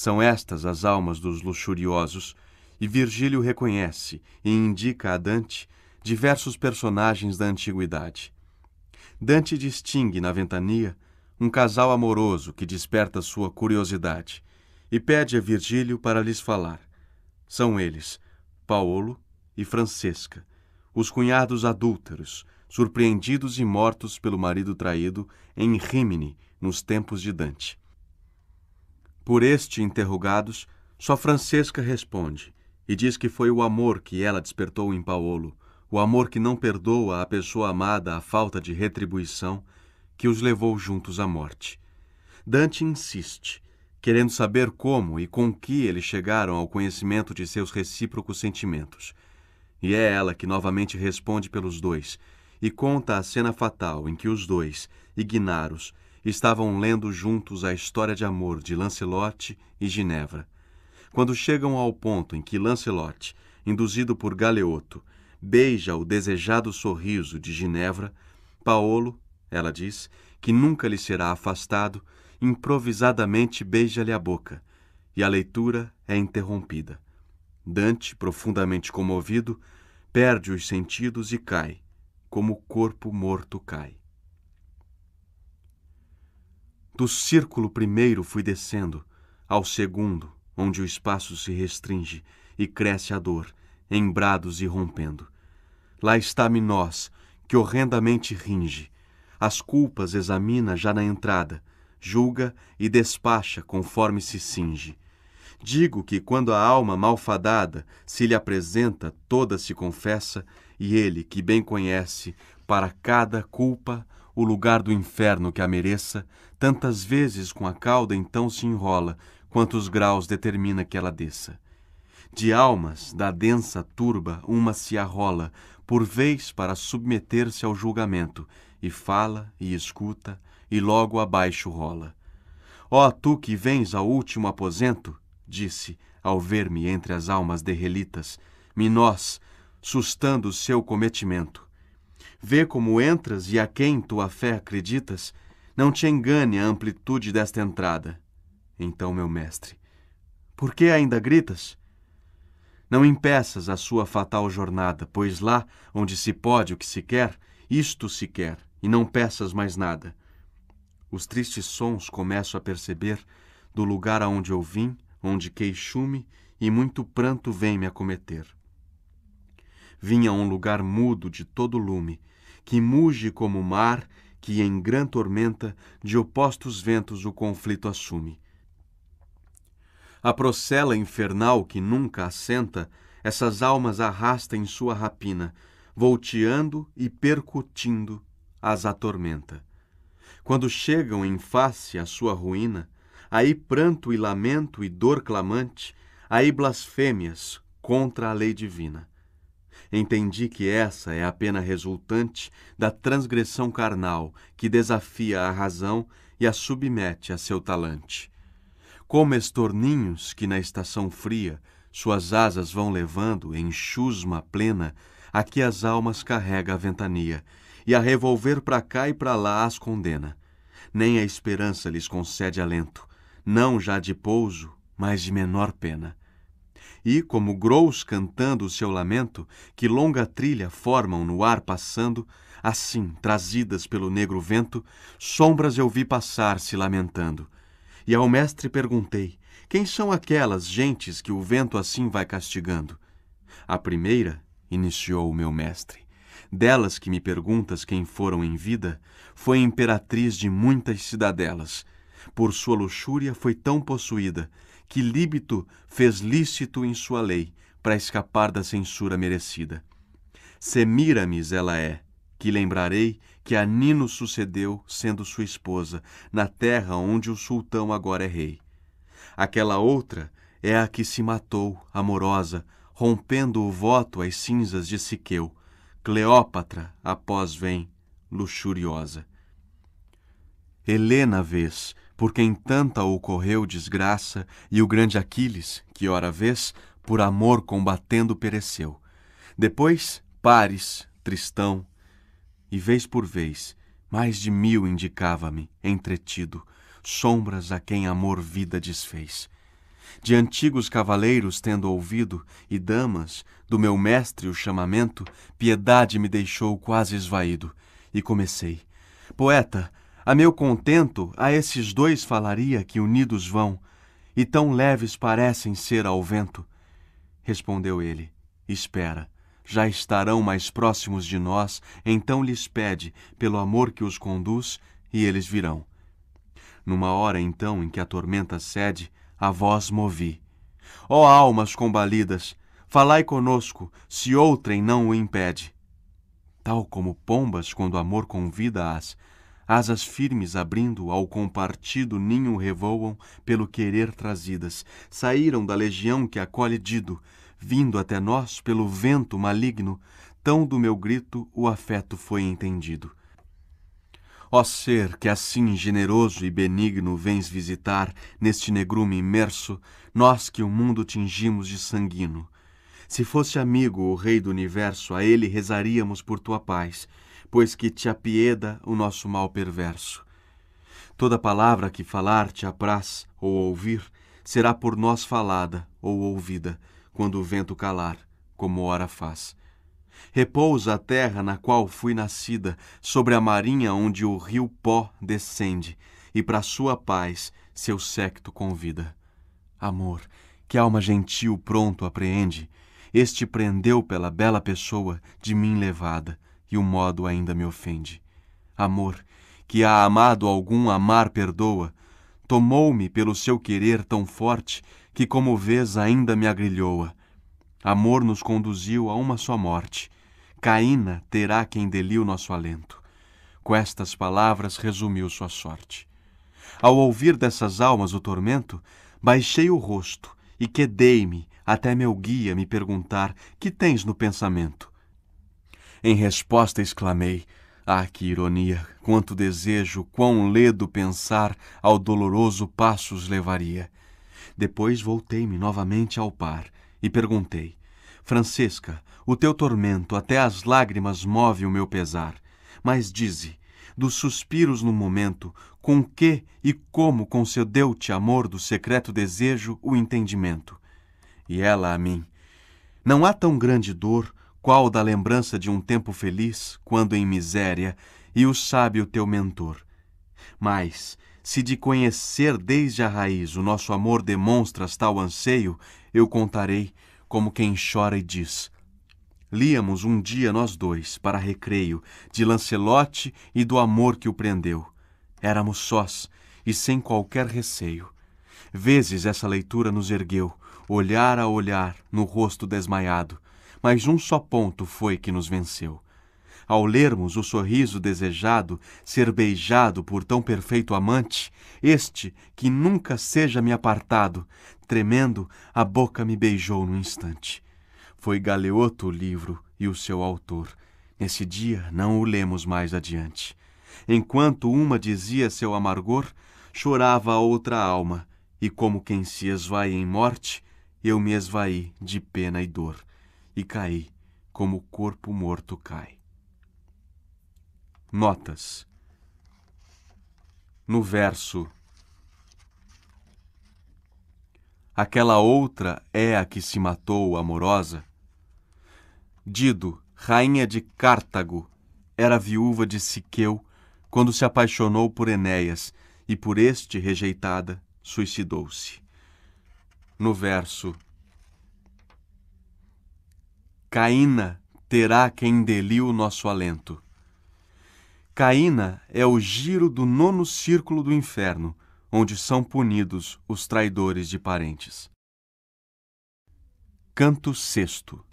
são estas as almas dos luxuriosos, e Virgílio reconhece e indica a Dante diversos personagens da antiguidade. Dante distingue na ventania um casal amoroso que desperta sua curiosidade e pede a Virgílio para lhes falar. São eles Paolo e Francesca, os cunhados adúlteros, surpreendidos e mortos pelo marido traído em Rimini, nos tempos de Dante. Por este interrogados, só Francesca responde e diz que foi o amor que ela despertou em Paolo, o amor que não perdoa à pessoa amada a falta de retribuição, que os levou juntos à morte. Dante insiste, querendo saber como e com que eles chegaram ao conhecimento de seus recíprocos sentimentos. E é ela que novamente responde pelos dois e conta a cena fatal em que os dois, ignaros, estavam lendo juntos a história de amor de Lancelote e Ginevra. Quando chegam ao ponto em que Lancelote, induzido por Galeoto, beija o desejado sorriso de Ginevra, Paolo, ela diz, que nunca lhe será afastado, improvisadamente beija-lhe a boca, e a leitura é interrompida. Dante, profundamente comovido, perde os sentidos e cai, como o corpo morto cai. Do círculo primeiro fui descendo, ao segundo, onde o espaço se restringe e cresce a dor, em brados e rompendo. Lá está-me nós, que horrendamente ringe. As culpas examina já na entrada, julga e despacha conforme se cinge. Digo que quando a alma malfadada se lhe apresenta, toda se confessa, e ele, que bem conhece, para cada culpa, o lugar do inferno que a mereça, tantas vezes com a cauda então se enrola, quantos graus determina que ela desça. De almas, da densa turba, uma se arrola, por vez para submeter-se ao julgamento, e fala, e escuta, e logo abaixo rola. Ó oh, tu que vens ao último aposento, disse, ao ver-me entre as almas derrelitas, Minós, sustando o seu cometimento. Vê como entras e a quem tua fé acreditas. Não te engane a amplitude desta entrada. Então, meu mestre, por que ainda gritas? Não impeças a sua fatal jornada, pois lá onde se pode o que se quer, isto se quer, e não peças mais nada. Os tristes sons começo a perceber do lugar aonde eu vim, onde queixume, e muito pranto vem me acometer. Vinha a um lugar mudo de todo lume, que muge como o mar, que em gran tormenta de opostos ventos o conflito assume. A procela infernal que nunca assenta, essas almas arrasta em sua rapina, volteando e percutindo, as atormenta. Quando chegam em face à sua ruína, aí pranto e lamento e dor clamante, aí blasfêmias contra a lei divina. Entendi que essa é a pena resultante da transgressão carnal que desafia a razão e a submete a seu talante. Como estorninhos que na estação fria suas asas vão levando em chusma plena, aqui as almas carrega a ventania, e a revolver para cá e para lá as condena. Nem a esperança lhes concede alento, não já de pouso, mas de menor pena e, como grous cantando o seu lamento, que longa trilha formam no ar passando, assim, trazidas pelo negro vento, sombras eu vi passar se lamentando. E ao mestre perguntei: Quem são aquelas gentes que o vento assim vai castigando? A primeira, iniciou o meu mestre, delas que me perguntas quem foram em vida, foi imperatriz de muitas cidadelas. Por sua luxúria foi tão possuída que Líbito fez lícito em sua lei, para escapar da censura merecida. Semiramis ela é, que lembrarei que a Nino sucedeu, sendo sua esposa, na terra onde o sultão agora é rei. Aquela outra é a que se matou, amorosa, rompendo o voto às cinzas de Siqueu. Cleópatra após vem, luxuriosa. Helena vês, por quem tanta ocorreu desgraça, e o grande Aquiles, que ora vês, por amor combatendo pereceu. Depois, Pares, Tristão, e vez por vez, mais de mil indicava-me, entretido, sombras a quem amor vida desfez. De antigos cavaleiros tendo ouvido, e damas, do meu mestre o chamamento, piedade me deixou quase esvaído, e comecei. Poeta, a meu contento, a esses dois falaria que unidos vão, e tão leves parecem ser ao vento. Respondeu ele: Espera, já estarão mais próximos de nós, então lhes pede, pelo amor que os conduz, e eles virão. Numa hora então em que a tormenta cede, a voz movi: Ó oh, almas combalidas, falai conosco, se outrem não o impede. Tal como pombas, quando amor convida-as, asas firmes abrindo ao compartido ninho revoam pelo querer trazidas, saíram da legião que acolhe Dido, vindo até nós pelo vento maligno, tão do meu grito o afeto foi entendido. Ó ser que assim generoso e benigno vens visitar neste negrume imerso, nós que o mundo tingimos de sanguino. Se fosse amigo o rei do universo, a ele rezaríamos por tua paz pois que te apieda o nosso mal perverso. Toda palavra que falar te apraz ou ouvir, será por nós falada ou ouvida, quando o vento calar, como ora faz. Repousa a terra na qual fui nascida, sobre a marinha onde o rio Pó descende, e para sua paz seu secto convida. Amor, que alma gentil pronto apreende, este prendeu pela bela pessoa de mim levada e o modo ainda me ofende. Amor, que a amado algum amar perdoa, tomou-me pelo seu querer tão forte que, como vês, ainda me agrilhoa. Amor nos conduziu a uma só morte. Caína terá quem deliu nosso alento. Com estas palavras resumiu sua sorte. Ao ouvir dessas almas o tormento, baixei o rosto e quedei-me até meu guia me perguntar que tens no pensamento. Em resposta exclamei: Ah, que ironia! Quanto desejo, quão ledo pensar ao doloroso passo os levaria. Depois voltei-me novamente ao par e perguntei: Francesca, o teu tormento até as lágrimas move o meu pesar. Mas dize, dos suspiros no momento, com que e como concedeu-te amor do secreto desejo o entendimento. E ela a mim: Não há tão grande dor qual da lembrança de um tempo feliz, quando em miséria, e o o teu mentor? Mas, se de conhecer desde a raiz o nosso amor demonstras tal anseio, eu contarei como quem chora e diz: Líamos um dia nós dois, para recreio, de Lancelote e do amor que o prendeu. Éramos sós e sem qualquer receio. Vezes essa leitura nos ergueu, olhar a olhar, no rosto desmaiado, mas um só ponto foi que nos venceu. Ao lermos o sorriso desejado, ser beijado por tão perfeito amante, este que nunca seja me apartado, tremendo, a boca me beijou no instante. Foi galeoto o livro e o seu autor. Nesse dia não o lemos mais adiante. Enquanto uma dizia seu amargor, chorava a outra alma, e como quem se esvai em morte, eu me esvaí de pena e dor e caí, como o corpo morto cai. Notas. No verso. Aquela outra é a que se matou amorosa. Dido, rainha de Cartago, era viúva de Siqueu quando se apaixonou por Enéas e por este rejeitada, suicidou-se. No verso Caína terá quem deliu o nosso alento. Caína é o giro do nono círculo do inferno, onde são punidos os traidores de parentes. Canto sexto.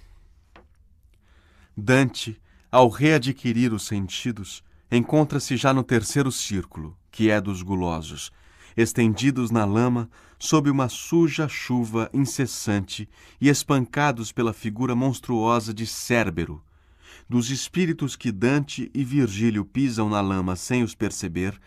Dante, ao readquirir os sentidos, encontra-se já no terceiro círculo, que é dos gulosos, estendidos na lama, sob uma suja chuva incessante e espancados pela figura monstruosa de Cérbero, dos espíritos que Dante e Virgílio pisam na lama sem os perceber,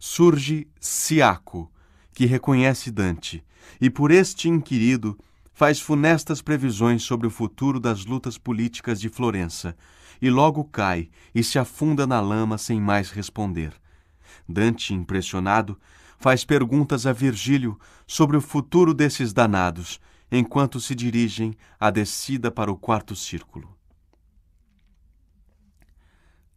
surge Siaco, que reconhece Dante, e por este inquirido faz funestas previsões sobre o futuro das lutas políticas de Florença, e logo cai e se afunda na lama sem mais responder. Dante, impressionado, faz perguntas a Virgílio sobre o futuro desses danados enquanto se dirigem à descida para o quarto círculo.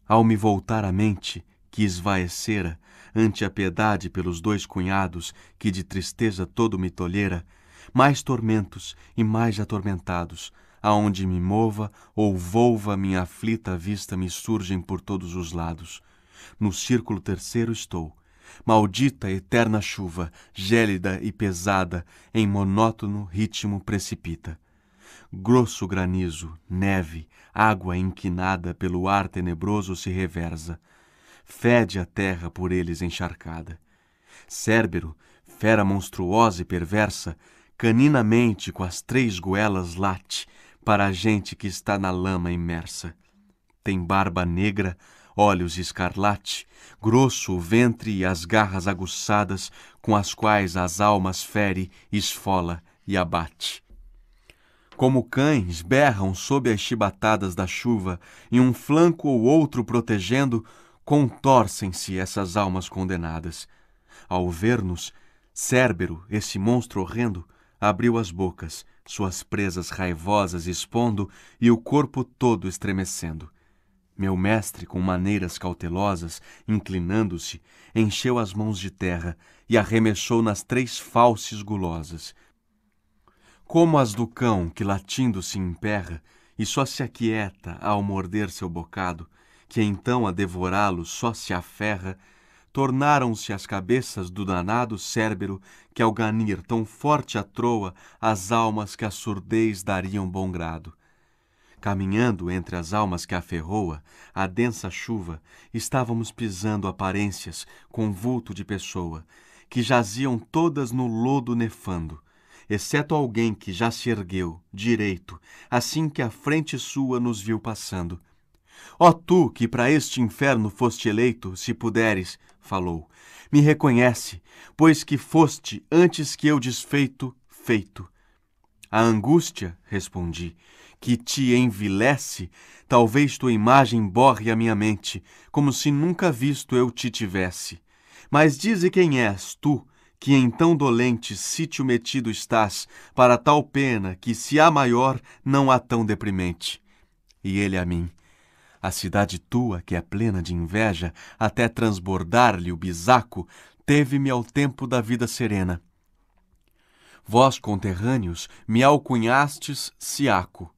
Ao me voltar a mente, que esvaecera ante a piedade pelos dois cunhados que de tristeza todo me tolhera, mais tormentos e mais atormentados, aonde me mova ou volva minha aflita vista me surgem por todos os lados. No círculo terceiro estou, maldita eterna chuva, gélida e pesada, em monótono ritmo precipita. Grosso granizo, neve, água inquinada pelo ar tenebroso se reversa. Fede a terra por eles encharcada. Cérbero, fera monstruosa e perversa, caninamente com as três goelas late para a gente que está na lama imersa. Tem barba negra, olhos escarlate, grosso o ventre e as garras aguçadas com as quais as almas fere, esfola e abate. Como cães berram sob as chibatadas da chuva, e um flanco ou outro protegendo, contorcem-se essas almas condenadas. Ao ver-nos, Cérbero, esse monstro horrendo, abriu as bocas, suas presas raivosas expondo e o corpo todo estremecendo. Meu mestre, com maneiras cautelosas, inclinando-se, encheu as mãos de terra e arremessou nas três falses gulosas. Como as do cão que latindo se emperra e só se aquieta ao morder seu bocado, que então a devorá-lo só se aferra, tornaram-se as cabeças do danado cérbero que ao ganir tão forte a troa as almas que a surdez dariam bom grado. Caminhando entre as almas que aferroa, a densa chuva, estávamos pisando aparências, vulto de pessoa, que jaziam todas no lodo nefando, exceto alguém que já se ergueu, direito, assim que a frente sua nos viu passando. Ó oh, tu que para este inferno foste eleito, se puderes, falou, me reconhece, pois que foste, antes que eu desfeito, feito. A angústia, respondi, que te envilece, talvez tua imagem borre a minha mente, como se nunca visto eu te tivesse. Mas dize quem és tu, que em tão dolente sítio metido estás, para tal pena que, se há maior, não há tão deprimente. E ele a mim. A cidade tua, que é plena de inveja, até transbordar-lhe o bisaco, teve-me ao tempo da vida serena. Vós, conterrâneos, me alcunhastes Siaco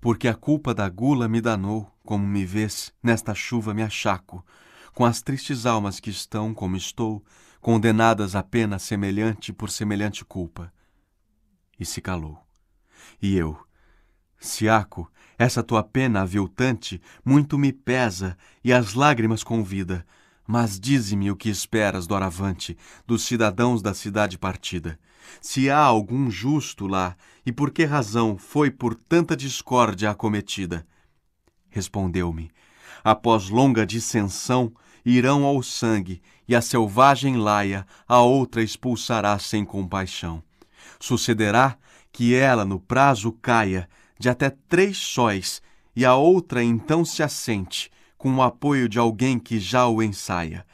porque a culpa da gula me danou, como me vês, nesta chuva me achaco, com as tristes almas que estão, como estou, condenadas a pena semelhante por semelhante culpa. E se calou. E eu, Siaco, essa tua pena aviltante muito me pesa e as lágrimas convida, mas dize-me o que esperas doravante dos cidadãos da cidade partida se há algum justo lá, e por que razão foi por tanta discórdia acometida? Respondeu-me: Após longa dissensão, irão ao sangue, e a selvagem laia a outra expulsará sem compaixão. Sucederá que ela no prazo caia de até três sóis, e a outra então se assente, com o apoio de alguém que já o ensaia.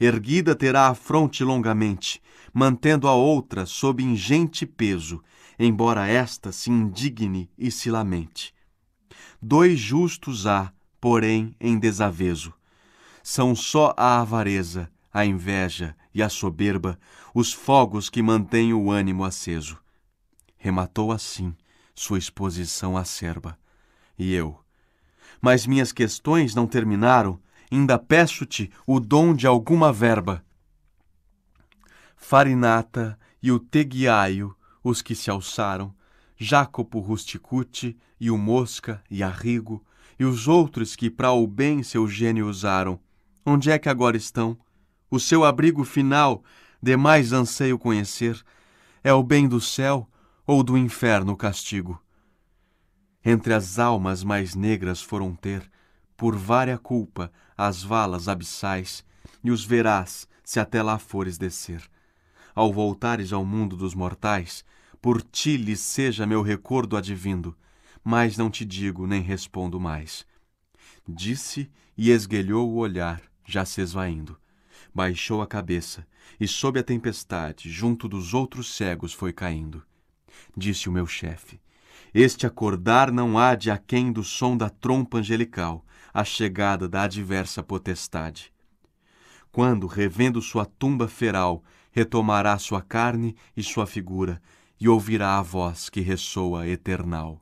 Erguida terá a fronte longamente, mantendo a outra sob ingente peso, embora esta se indigne e se lamente. Dois justos há, porém, em desaveso. São só a avareza, a inveja e a soberba os fogos que mantêm o ânimo aceso. Rematou assim sua exposição acerba. E eu? Mas minhas questões não terminaram, ainda peço-te o dom de alguma verba. Farinata e o Teguiaio, os que se alçaram, Jacopo Rusticute e o Mosca e Arrigo, e os outros que para o bem seu gênio usaram, onde é que agora estão? O seu abrigo final, demais anseio conhecer, é o bem do céu ou do inferno o castigo? Entre as almas mais negras foram ter, por vária culpa, as valas abissais, e os verás se até lá fores descer ao voltares ao mundo dos mortais, por ti lhe seja meu recordo advindo, mas não te digo nem respondo mais. Disse e esguelhou o olhar, já se esvaindo. Baixou a cabeça, e sob a tempestade, junto dos outros cegos, foi caindo. Disse o meu chefe: Este acordar não há de aquém do som da trompa angelical, a chegada da adversa potestade. Quando, revendo sua tumba feral, retomará sua carne e sua figura, e ouvirá a voz que ressoa eternal.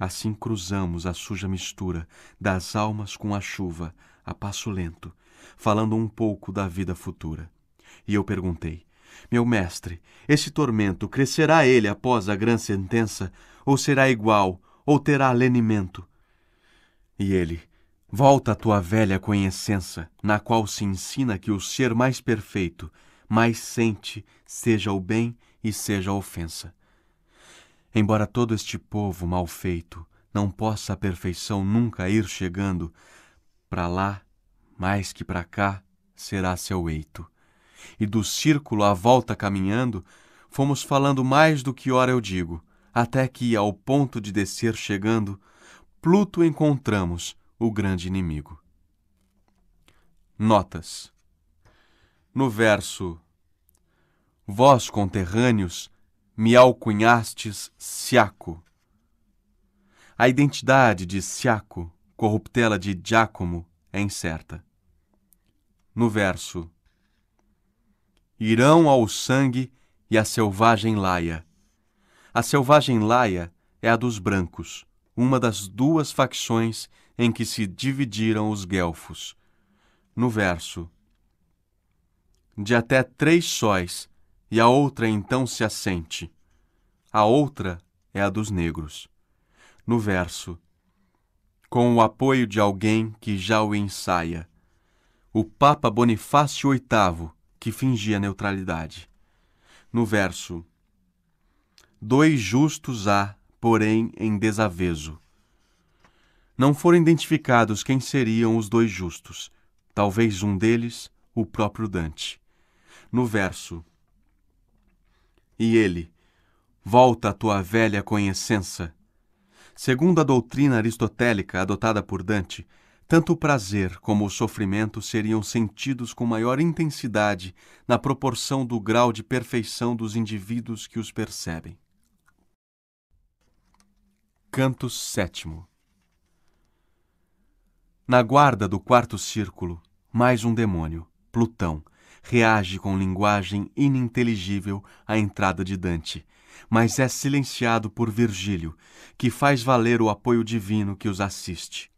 Assim cruzamos a suja mistura das almas com a chuva, a passo lento, falando um pouco da vida futura. E eu perguntei: Meu mestre, esse tormento crescerá ele após a grande sentença, ou será igual, ou terá lenimento? E ele: Volta à tua velha conhecença, na qual se ensina que o ser mais perfeito mais sente, seja o bem e seja a ofensa. Embora todo este povo mal feito não possa a perfeição nunca ir chegando, para lá, mais que para cá, será seu eito. E do círculo à volta caminhando, fomos falando mais do que ora eu digo, até que, ao ponto de descer chegando, Pluto encontramos, o grande inimigo. Notas no verso: Vós, conterrâneos, me alcunhastes Siaco. A identidade de Siaco, corruptela de Giacomo, é incerta. No verso: Irão ao sangue e à selvagem laia. A selvagem laia é a dos brancos, uma das duas facções em que se dividiram os guelfos. No verso: de até três sóis, e a outra então se assente. A outra é a dos negros. No verso, com o apoio de alguém que já o ensaia, o Papa Bonifácio VIII, que fingia neutralidade. No verso, dois justos há, porém, em desaveso. Não foram identificados quem seriam os dois justos, talvez um deles, o próprio Dante no verso. E ele, volta à tua velha conhecença. Segundo a doutrina aristotélica adotada por Dante, tanto o prazer como o sofrimento seriam sentidos com maior intensidade na proporção do grau de perfeição dos indivíduos que os percebem. Canto sétimo. Na guarda do quarto círculo, mais um demônio, Plutão, reage com linguagem ininteligível à entrada de Dante, mas é silenciado por Virgílio, que faz valer o apoio divino que os assiste.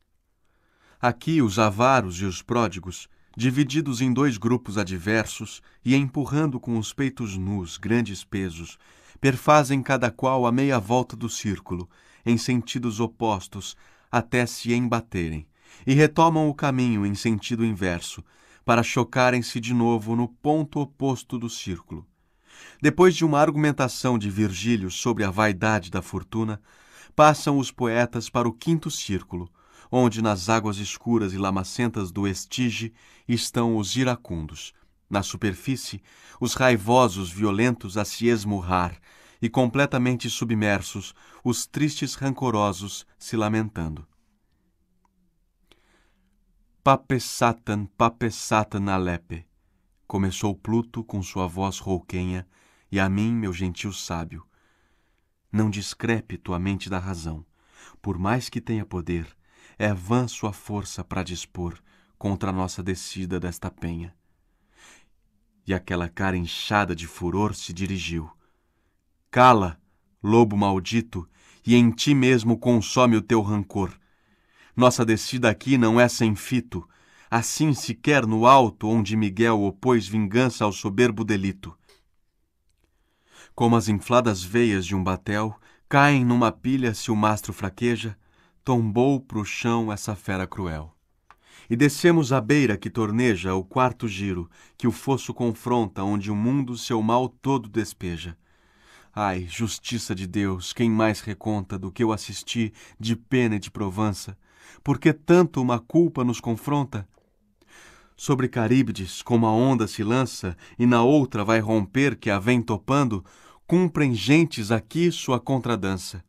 Aqui os avaros e os pródigos, divididos em dois grupos adversos e empurrando com os peitos nus grandes pesos, perfazem cada qual a meia volta do círculo, em sentidos opostos, até se embaterem, e retomam o caminho em sentido inverso, para chocarem-se de novo no ponto oposto do círculo. Depois de uma argumentação de Virgílio sobre a vaidade da fortuna, passam os poetas para o quinto círculo, onde nas águas escuras e lamacentas do estige estão os iracundos. Na superfície, os raivosos violentos a se esmurrar, e completamente submersos, os tristes rancorosos se lamentando. Pape Satan, Pape Satan Alepe, começou Pluto com sua voz rouquenha, e a mim, meu gentil sábio. Não discrepe tua mente da razão, por mais que tenha poder, é vã sua força para dispor contra a nossa descida desta penha. E aquela cara inchada de furor se dirigiu. Cala, lobo maldito, e em ti mesmo consome o teu rancor nossa descida aqui não é sem fito, assim sequer no alto onde Miguel opôs vingança ao soberbo delito. Como as infladas veias de um batel caem numa pilha se o mastro fraqueja, tombou pro chão essa fera cruel. E descemos a beira que torneja o quarto giro, que o fosso confronta onde o mundo seu mal todo despeja. Ai, justiça de Deus, quem mais reconta do que eu assisti de pena e de provança, porque tanto uma culpa nos confronta? Sobre Caríbdes, como a onda se lança, e na outra vai romper que a vem topando, cumprem gentes aqui sua contradança.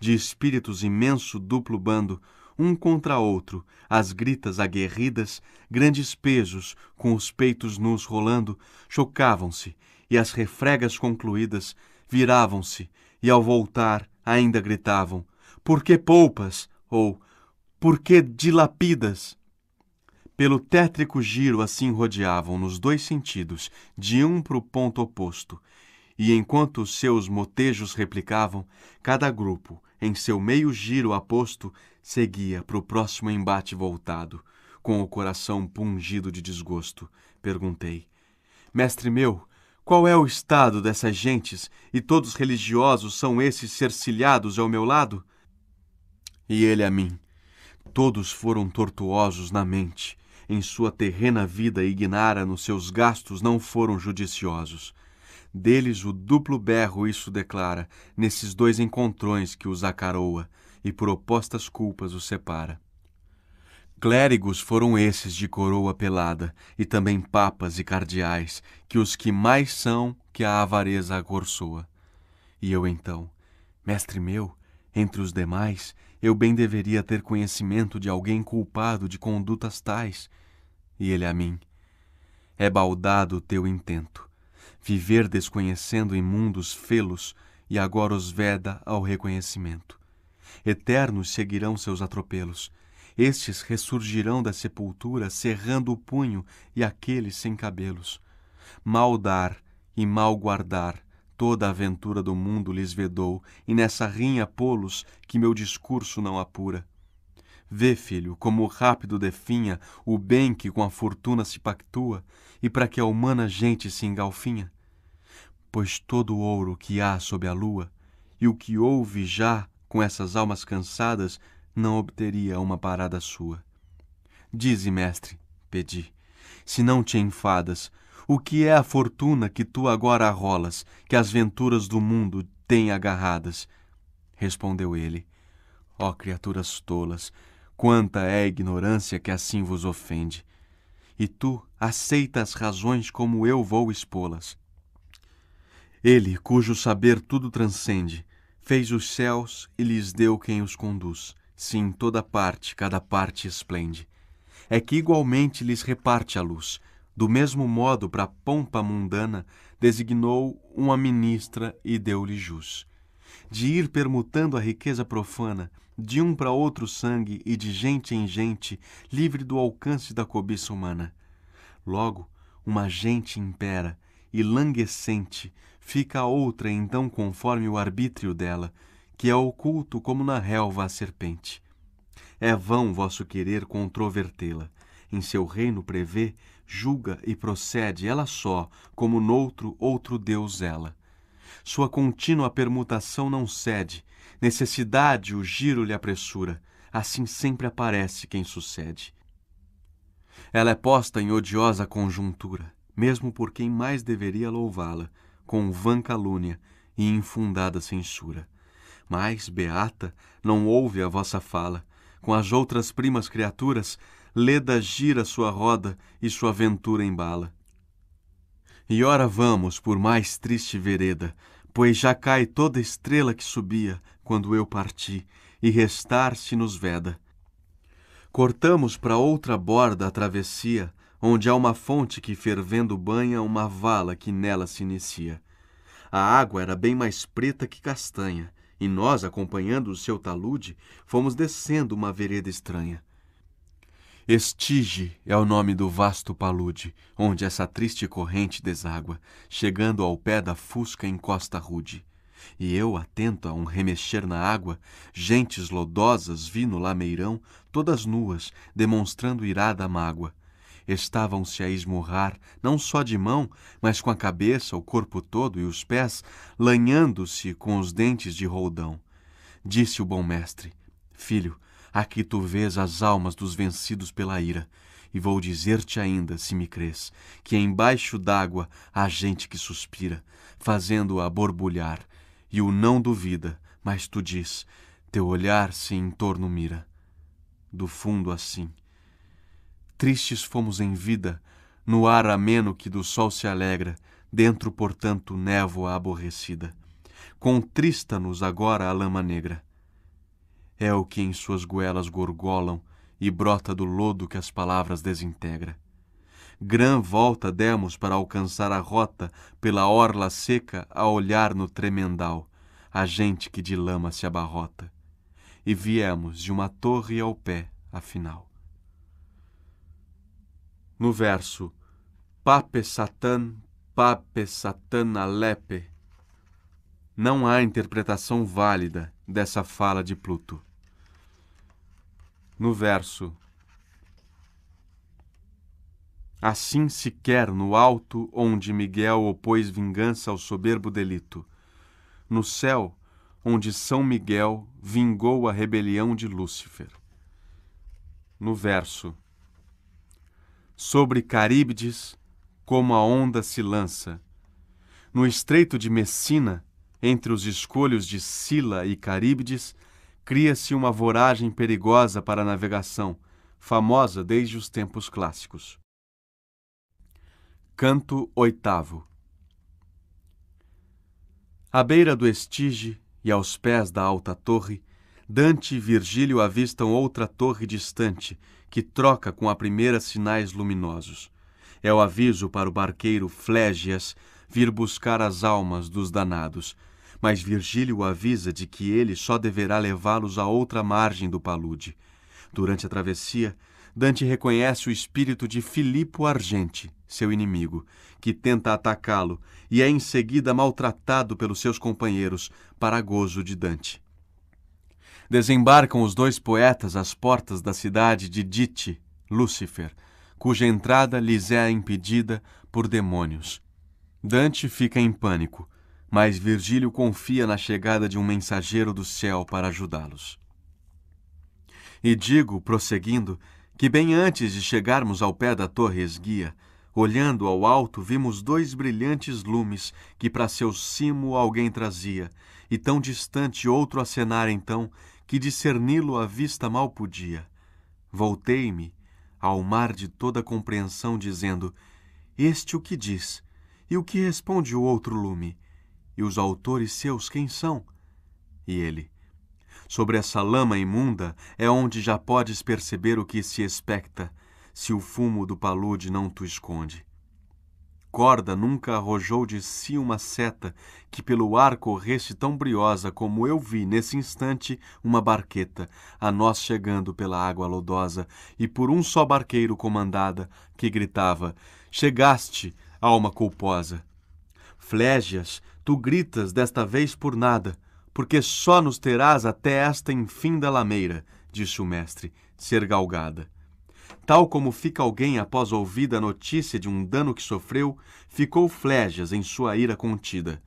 De espíritos imenso duplo bando, um contra outro, as gritas aguerridas, grandes pesos, com os peitos nus rolando, chocavam-se, e as refregas concluídas viravam-se, e ao voltar ainda gritavam: Por que poupas? ou porque dilapidas. Pelo tétrico giro assim rodeavam nos dois sentidos, de um para o ponto oposto, e enquanto os seus motejos replicavam, cada grupo, em seu meio giro aposto, seguia para o próximo embate voltado, com o coração pungido de desgosto. Perguntei: Mestre meu, qual é o estado dessas gentes, e todos religiosos são esses cercilhados ao meu lado? E ele a mim: Todos foram tortuosos na mente. Em sua terrena vida ignara, nos seus gastos não foram judiciosos. Deles o duplo berro isso declara, nesses dois encontrões que os acaroa, e por opostas culpas os separa. Clérigos foram esses de coroa pelada, e também papas e cardeais, que os que mais são que a avareza agorçoa. E eu então, mestre meu, entre os demais, eu bem deveria ter conhecimento de alguém culpado de condutas tais. E ele a mim: É baldado o teu intento. Viver desconhecendo imundos felos, e agora os veda ao reconhecimento. Eternos seguirão seus atropelos. Estes ressurgirão da sepultura, cerrando o punho, e aqueles sem cabelos. Mal dar e mal guardar toda a aventura do mundo lhes vedou, e nessa rinha pô-los que meu discurso não apura. Vê, filho, como rápido definha o bem que com a fortuna se pactua, e para que a humana gente se engalfinha. Pois todo o ouro que há sob a lua, e o que houve já com essas almas cansadas, não obteria uma parada sua. Dize, mestre, pedi, se não te enfadas, o que é a fortuna que tu agora arrolas, que as venturas do mundo têm agarradas? Respondeu ele: Ó oh, criaturas tolas, quanta é a ignorância que assim vos ofende! E tu aceita as razões como eu vou expô-las. Ele, cujo saber tudo transcende, fez os céus e lhes deu quem os conduz. Sim, toda parte, cada parte esplende. É que igualmente lhes reparte a luz, do mesmo modo, para a pompa mundana, designou uma ministra e deu-lhe jus. De ir permutando a riqueza profana, de um para outro sangue e de gente em gente, livre do alcance da cobiça humana. Logo, uma gente impera, e languescente, fica a outra então conforme o arbítrio dela, que é oculto como na relva a serpente. É vão vosso querer controvertê-la. Em seu reino prevê julga e procede ela só, como noutro outro Deus ela. Sua contínua permutação não cede, necessidade o giro lhe apressura, assim sempre aparece quem sucede. Ela é posta em odiosa conjuntura, mesmo por quem mais deveria louvá-la, com vã calúnia e infundada censura. Mas, beata, não ouve a vossa fala, com as outras primas criaturas Leda gira sua roda e sua ventura embala. E ora vamos por mais triste vereda, pois já cai toda estrela que subia quando eu parti, e restar-se nos veda. Cortamos para outra borda a travessia, onde há uma fonte que fervendo banha uma vala que nela se inicia. A água era bem mais preta que castanha, e nós, acompanhando o seu talude, fomos descendo uma vereda estranha. Estige é o nome do vasto palude, onde essa triste corrente deságua, chegando ao pé da fusca encosta rude. E eu, atento a um remexer na água, gentes lodosas vi no lameirão, todas nuas, demonstrando irada mágoa. Estavam-se a esmurrar, não só de mão, mas com a cabeça, o corpo todo e os pés, lanhando-se com os dentes de roldão. Disse o bom mestre: Filho, Aqui tu vês as almas dos vencidos pela ira, e vou dizer-te ainda, se me crês, que embaixo d'água há gente que suspira, fazendo-a borbulhar, e o não duvida, mas tu diz, teu olhar se em torno mira. Do fundo assim. Tristes fomos em vida, no ar ameno que do sol se alegra, dentro, portanto, névoa aborrecida. Contrista-nos agora a lama negra é o que em suas goelas gorgolam e brota do lodo que as palavras desintegra. Gran volta demos para alcançar a rota pela orla seca a olhar no tremendal, a gente que de lama se abarrota. E viemos de uma torre ao pé, afinal. No verso Pape Satan, Pape Satan Alepe, não há interpretação válida dessa fala de Pluto no verso. Assim sequer no alto onde Miguel opôs vingança ao soberbo delito, no céu onde São Miguel vingou a rebelião de Lúcifer. No verso Sobre Caríbdes, como a onda se lança, no estreito de Messina, entre os escolhos de Sila e Caríbdes, cria-se uma voragem perigosa para a navegação, famosa desde os tempos clássicos. Canto oitavo. À beira do Estige e aos pés da alta torre, Dante e Virgílio avistam outra torre distante, que troca com a primeira sinais luminosos. É o aviso para o barqueiro Flégias vir buscar as almas dos danados, mas Virgílio avisa de que ele só deverá levá-los à outra margem do palude. Durante a travessia, Dante reconhece o espírito de Filippo Argente, seu inimigo, que tenta atacá-lo e é em seguida maltratado pelos seus companheiros, para gozo de Dante. Desembarcam os dois poetas às portas da cidade de Dite, Lúcifer, cuja entrada lhes é impedida por demônios. Dante fica em pânico mas Virgílio confia na chegada de um mensageiro do céu para ajudá-los. E digo, prosseguindo, que bem antes de chegarmos ao pé da torre esguia, olhando ao alto, vimos dois brilhantes lumes que para seu cimo alguém trazia, e tão distante outro acenar então, que discerni-lo à vista mal podia. Voltei-me ao mar de toda compreensão, dizendo: Este o que diz, e o que responde o outro lume? E os autores seus quem são? E ele: Sobre essa lama imunda é onde já podes perceber o que se expecta, se o fumo do palude não tu esconde. Corda nunca arrojou de si uma seta que pelo ar corresse tão briosa como eu vi nesse instante uma barqueta, a nós chegando pela água lodosa e por um só barqueiro comandada, que gritava: Chegaste, alma culposa! Flégias Tu gritas desta vez por nada, porque só nos terás até esta infinda lameira, disse o mestre, ser galgada. Tal como fica alguém após ouvida a notícia de um dano que sofreu, ficou Flégias em sua ira contida.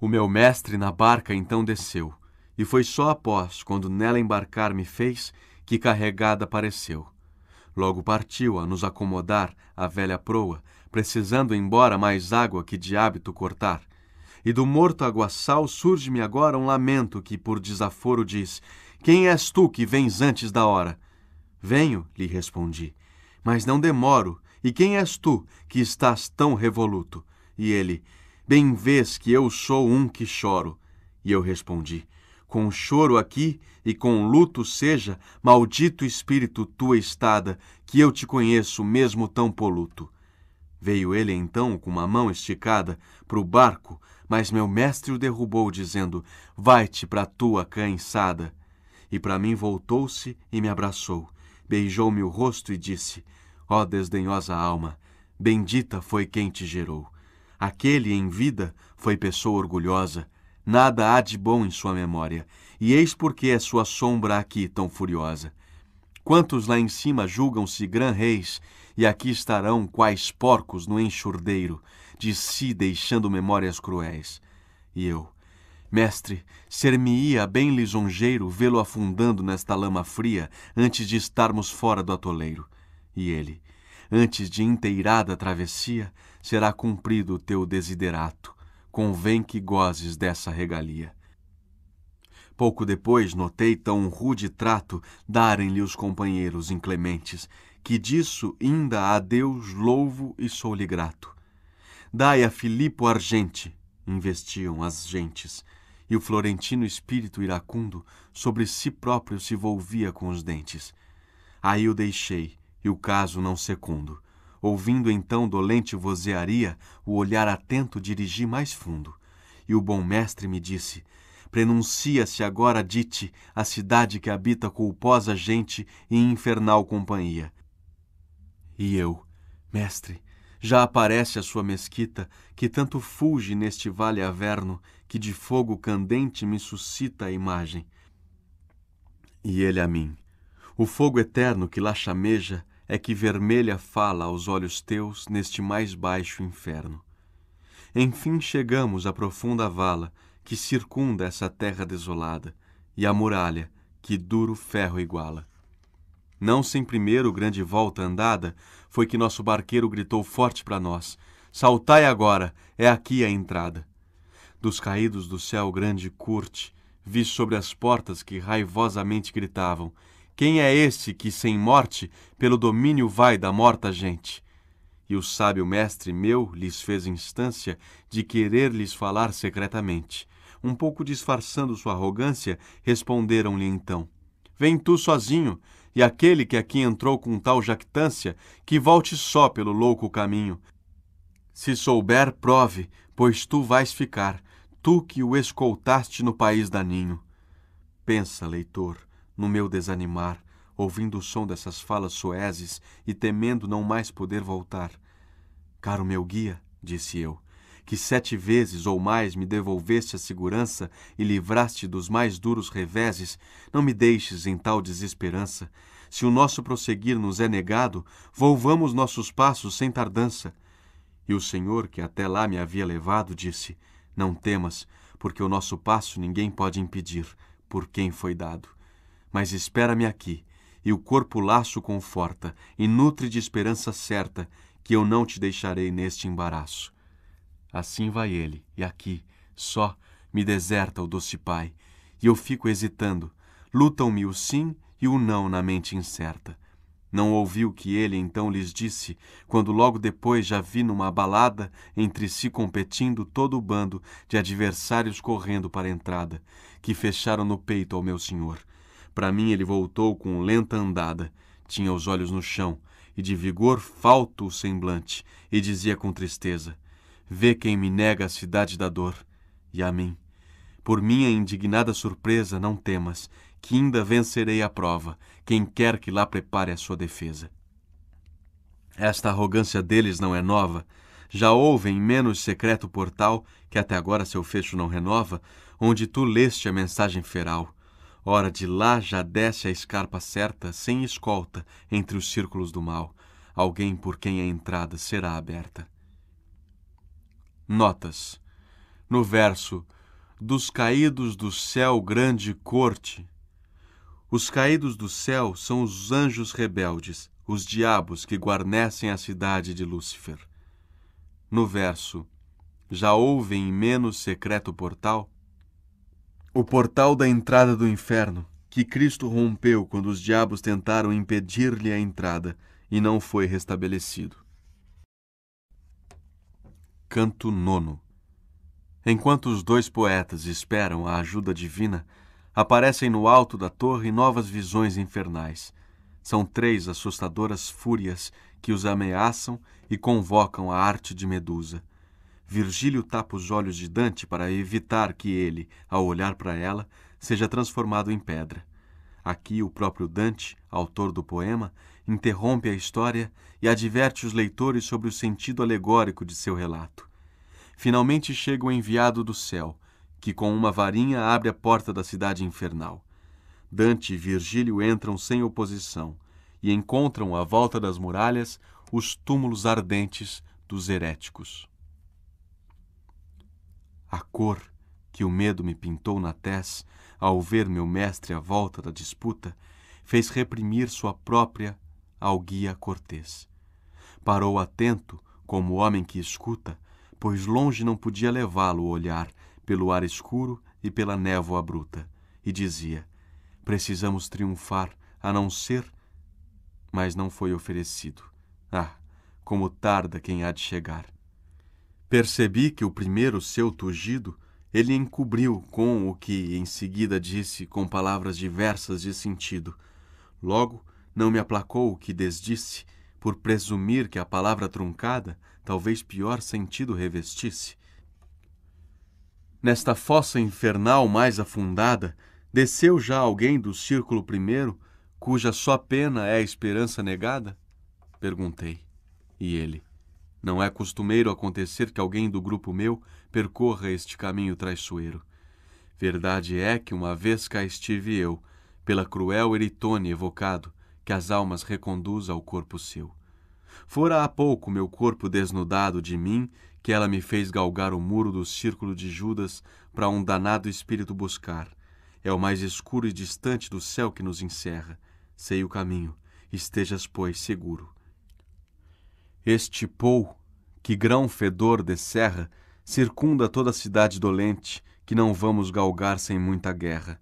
O meu mestre na barca então desceu, e foi só após, quando nela embarcar me fez, que carregada apareceu. Logo partiu a nos acomodar a velha proa, precisando embora mais água que de hábito cortar e do morto aguaçal surge-me agora um lamento que, por desaforo, diz: Quem és tu que vens antes da hora? Venho, lhe respondi, mas não demoro. E quem és tu que estás tão revoluto? E ele: Bem vês que eu sou um que choro. E eu respondi: Com choro aqui e com luto seja, maldito espírito tua estada, que eu te conheço mesmo tão poluto. Veio ele então com uma mão esticada para o barco mas meu mestre o derrubou, dizendo: Vai-te para a tua cansada E para mim voltou-se e me abraçou, beijou-me o rosto e disse: Ó oh, desdenhosa alma, bendita foi quem te gerou. Aquele em vida foi pessoa orgulhosa, nada há de bom em sua memória, e eis porque é sua sombra aqui tão furiosa. Quantos lá em cima julgam-se gran reis, e aqui estarão quais porcos no enxurdeiro, de si deixando memórias cruéis. E eu, mestre, ser-me-ia bem lisonjeiro vê-lo afundando nesta lama fria antes de estarmos fora do atoleiro. E ele, antes de inteirada travessia, será cumprido o teu desiderato. Convém que gozes dessa regalia. Pouco depois notei tão rude trato darem-lhe os companheiros inclementes, que disso inda a Deus louvo e sou-lhe grato. Dai a Filipo Argente, investiam as gentes, e o florentino espírito iracundo sobre si próprio se volvia com os dentes. Aí o deixei, e o caso não secundo. Ouvindo então dolente vozearia, o olhar atento dirigi mais fundo. E o bom mestre me disse: Prenuncia-se agora, dite, a cidade que habita culposa gente e infernal companhia. E eu, mestre, já aparece a sua mesquita, que tanto fulge neste vale averno, que de fogo candente me suscita a imagem. E ele a mim. O fogo eterno que lá chameja é que vermelha fala aos olhos teus neste mais baixo inferno. Enfim chegamos à profunda vala que circunda essa terra desolada e à muralha que duro ferro iguala. Não sem primeiro grande volta andada, foi que nosso barqueiro gritou forte para nós: Saltai agora, é aqui a entrada. Dos caídos do céu grande curte, vi sobre as portas que raivosamente gritavam: Quem é esse que, sem morte, pelo domínio vai da morta gente? E o sábio mestre meu lhes fez instância de querer lhes falar secretamente. Um pouco disfarçando sua arrogância, responderam-lhe então: Vem tu sozinho, e aquele que aqui entrou com tal jactância, que volte só pelo louco caminho. Se souber, prove, pois tu vais ficar, tu que o escoltaste no país daninho. Pensa, leitor, no meu desanimar, ouvindo o som dessas falas soezes e temendo não mais poder voltar. Caro meu guia, disse eu, que sete vezes ou mais me devolveste a segurança e livraste dos mais duros reveses, não me deixes em tal desesperança. Se o nosso prosseguir nos é negado, volvamos nossos passos sem tardança. E o Senhor, que até lá me havia levado, disse: Não temas, porque o nosso passo ninguém pode impedir, por quem foi dado. Mas espera-me aqui, e o corpo laço conforta, e nutre de esperança certa, que eu não te deixarei neste embaraço. Assim vai ele, e aqui, só, me deserta o doce pai, e eu fico hesitando. Lutam-me o sim e o não na mente incerta. Não ouvi o que ele então lhes disse, quando logo depois já vi numa balada, entre si competindo todo o bando de adversários correndo para a entrada, que fecharam no peito ao meu senhor. Para mim ele voltou com lenta andada, tinha os olhos no chão, e de vigor falto o semblante, e dizia com tristeza: Vê quem me nega a cidade da dor, e a mim. Por minha indignada surpresa, não temas, que ainda vencerei a prova, quem quer que lá prepare a sua defesa. Esta arrogância deles não é nova. Já houve em menos secreto portal, que até agora seu fecho não renova, onde tu leste a mensagem feral. Ora, de lá já desce a escarpa certa, sem escolta, entre os círculos do mal. Alguém por quem a entrada será aberta. Notas. No verso Dos caídos do céu, grande corte. Os caídos do céu são os anjos rebeldes, os diabos que guarnecem a cidade de Lúcifer. No verso Já ouvem em menos secreto portal? O portal da entrada do inferno, que Cristo rompeu quando os diabos tentaram impedir-lhe a entrada e não foi restabelecido. Canto nono. Enquanto os dois poetas esperam a ajuda divina, aparecem no alto da torre novas visões infernais. São três assustadoras fúrias que os ameaçam e convocam a arte de Medusa. Virgílio tapa os olhos de Dante para evitar que ele, ao olhar para ela, seja transformado em pedra. Aqui, o próprio Dante, autor do poema, interrompe a história e adverte os leitores sobre o sentido alegórico de seu relato. Finalmente chega o enviado do céu, que com uma varinha abre a porta da cidade infernal. Dante e Virgílio entram sem oposição e encontram à volta das muralhas os túmulos ardentes dos heréticos. A cor que o medo me pintou na tez ao ver meu mestre à volta da disputa fez reprimir sua própria ao guia cortês. Parou atento, como homem que escuta, pois longe não podia levá-lo o olhar, pelo ar escuro e pela névoa bruta, e dizia: Precisamos triunfar, a não ser. Mas não foi oferecido. Ah, como tarda quem há de chegar! Percebi que o primeiro seu tugido ele encobriu com o que em seguida disse com palavras diversas de sentido. Logo, não me aplacou o que desdisse, por presumir que a palavra truncada talvez pior sentido revestisse. Nesta fossa infernal mais afundada, desceu já alguém do círculo primeiro, cuja só pena é a esperança negada? Perguntei. E ele: Não é costumeiro acontecer que alguém do grupo meu percorra este caminho traiçoeiro. Verdade é que uma vez cá estive eu, pela cruel Eritone evocado, que as almas reconduza ao corpo seu. Fora há pouco meu corpo desnudado de mim, que ela me fez galgar o muro do círculo de Judas para um danado espírito buscar. É o mais escuro e distante do céu que nos encerra. Sei o caminho, estejas, pois, seguro. Este pou, que grão fedor descerra, circunda toda a cidade dolente, que não vamos galgar sem muita guerra.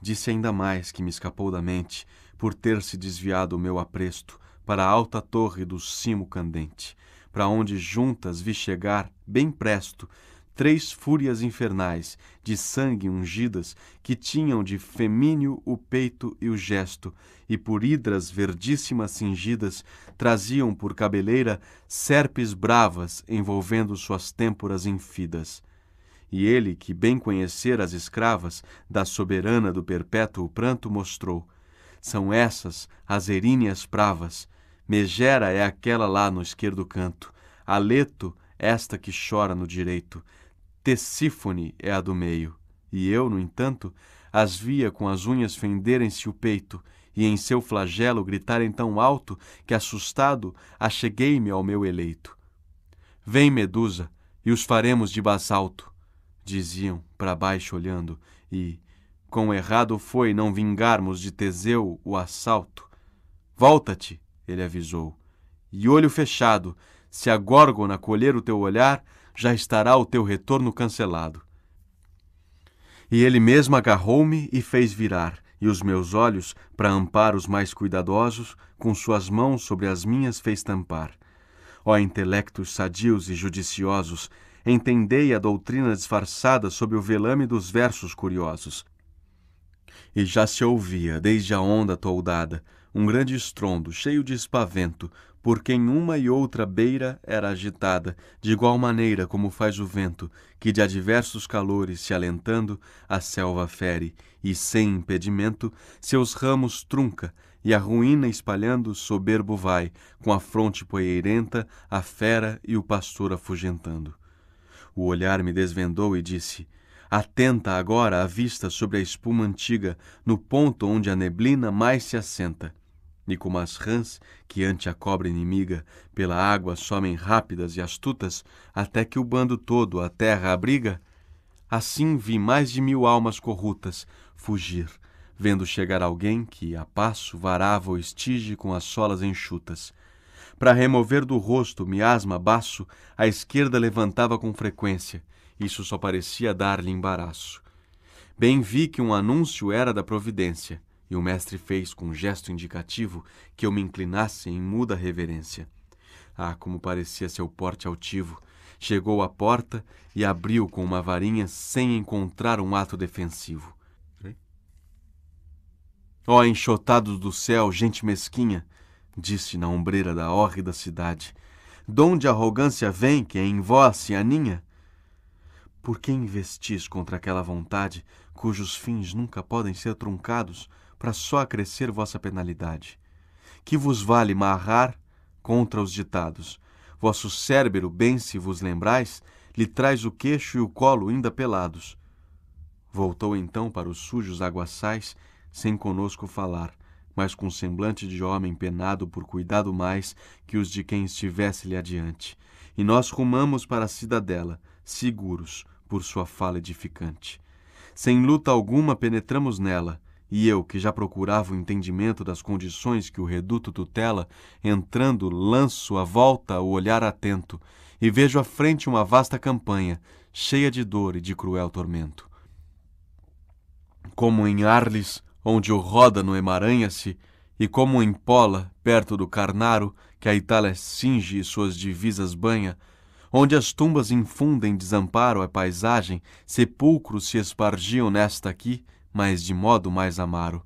Disse ainda mais que me escapou da mente por ter se desviado o meu apresto para a alta torre do cimo candente, para onde juntas vi chegar, bem presto, três fúrias infernais, de sangue ungidas, que tinham de femínio o peito e o gesto, e por hidras verdíssimas cingidas, traziam por cabeleira serpes bravas envolvendo suas têmporas infidas. E ele, que bem conhecera as escravas, da soberana do perpétuo pranto mostrou, são essas as eríneas pravas. Megera é aquela lá no esquerdo canto. Aleto, esta que chora no direito. Tessífone é a do meio. E eu, no entanto, as via com as unhas fenderem-se o peito e em seu flagelo gritarem tão alto que, assustado, acheguei-me ao meu eleito. Vem, Medusa, e os faremos de basalto, diziam, para baixo olhando, e, quão errado foi não vingarmos de Teseu o assalto. Volta-te, ele avisou, e olho fechado, se a górgona colher o teu olhar, já estará o teu retorno cancelado. E ele mesmo agarrou-me e fez virar, e os meus olhos, para ampar os mais cuidadosos, com suas mãos sobre as minhas fez tampar. Ó intelectos sadios e judiciosos, entendei a doutrina disfarçada sob o velame dos versos curiosos. E já se ouvia, desde a onda toldada, um grande estrondo, cheio de espavento, por quem uma e outra beira era agitada, de igual maneira como faz o vento, que de adversos calores se alentando, a selva fere, e sem impedimento, seus ramos trunca, e a ruína espalhando soberbo vai, com a fronte poeirenta, a fera e o pastor afugentando. O olhar me desvendou e disse: atenta agora à vista sobre a espuma antiga, no ponto onde a neblina mais se assenta. e as rãs, que ante a cobra inimiga, pela água somem rápidas e astutas, até que o bando todo a terra abriga, assim vi mais de mil almas corrutas fugir, vendo chegar alguém que, a passo, varava o estige com as solas enxutas. Para remover do rosto o miasma baço, a esquerda levantava com frequência, isso só parecia dar-lhe embaraço. Bem vi que um anúncio era da providência, e o mestre fez com um gesto indicativo que eu me inclinasse em muda reverência. Ah, como parecia seu porte altivo! Chegou à porta e abriu com uma varinha sem encontrar um ato defensivo. Ó oh, enxotados do céu, gente mesquinha, disse na ombreira da hórrida cidade, donde a arrogância vem que é em vós se aninha? Por que investis contra aquela vontade, cujos fins nunca podem ser truncados, para só acrescer vossa penalidade? Que vos vale marrar contra os ditados? Vosso cérebro, bem se vos lembrais, lhe traz o queixo e o colo ainda pelados. Voltou então para os sujos aguaçais, sem conosco falar, mas com semblante de homem penado por cuidado mais que os de quem estivesse-lhe adiante. E nós rumamos para a cidadela, seguros, por sua fala edificante. Sem luta alguma penetramos nela, e eu, que já procurava o entendimento das condições que o reduto tutela, entrando, lanço à volta o olhar atento, e vejo à frente uma vasta campanha, cheia de dor e de cruel tormento. Como em Arles, onde o ródano emaranha-se, e como em Pola, perto do Carnaro, que a Itália cinge e suas divisas banha, onde as tumbas infundem desamparo à paisagem, sepulcros se espargiam nesta aqui, mas de modo mais amaro.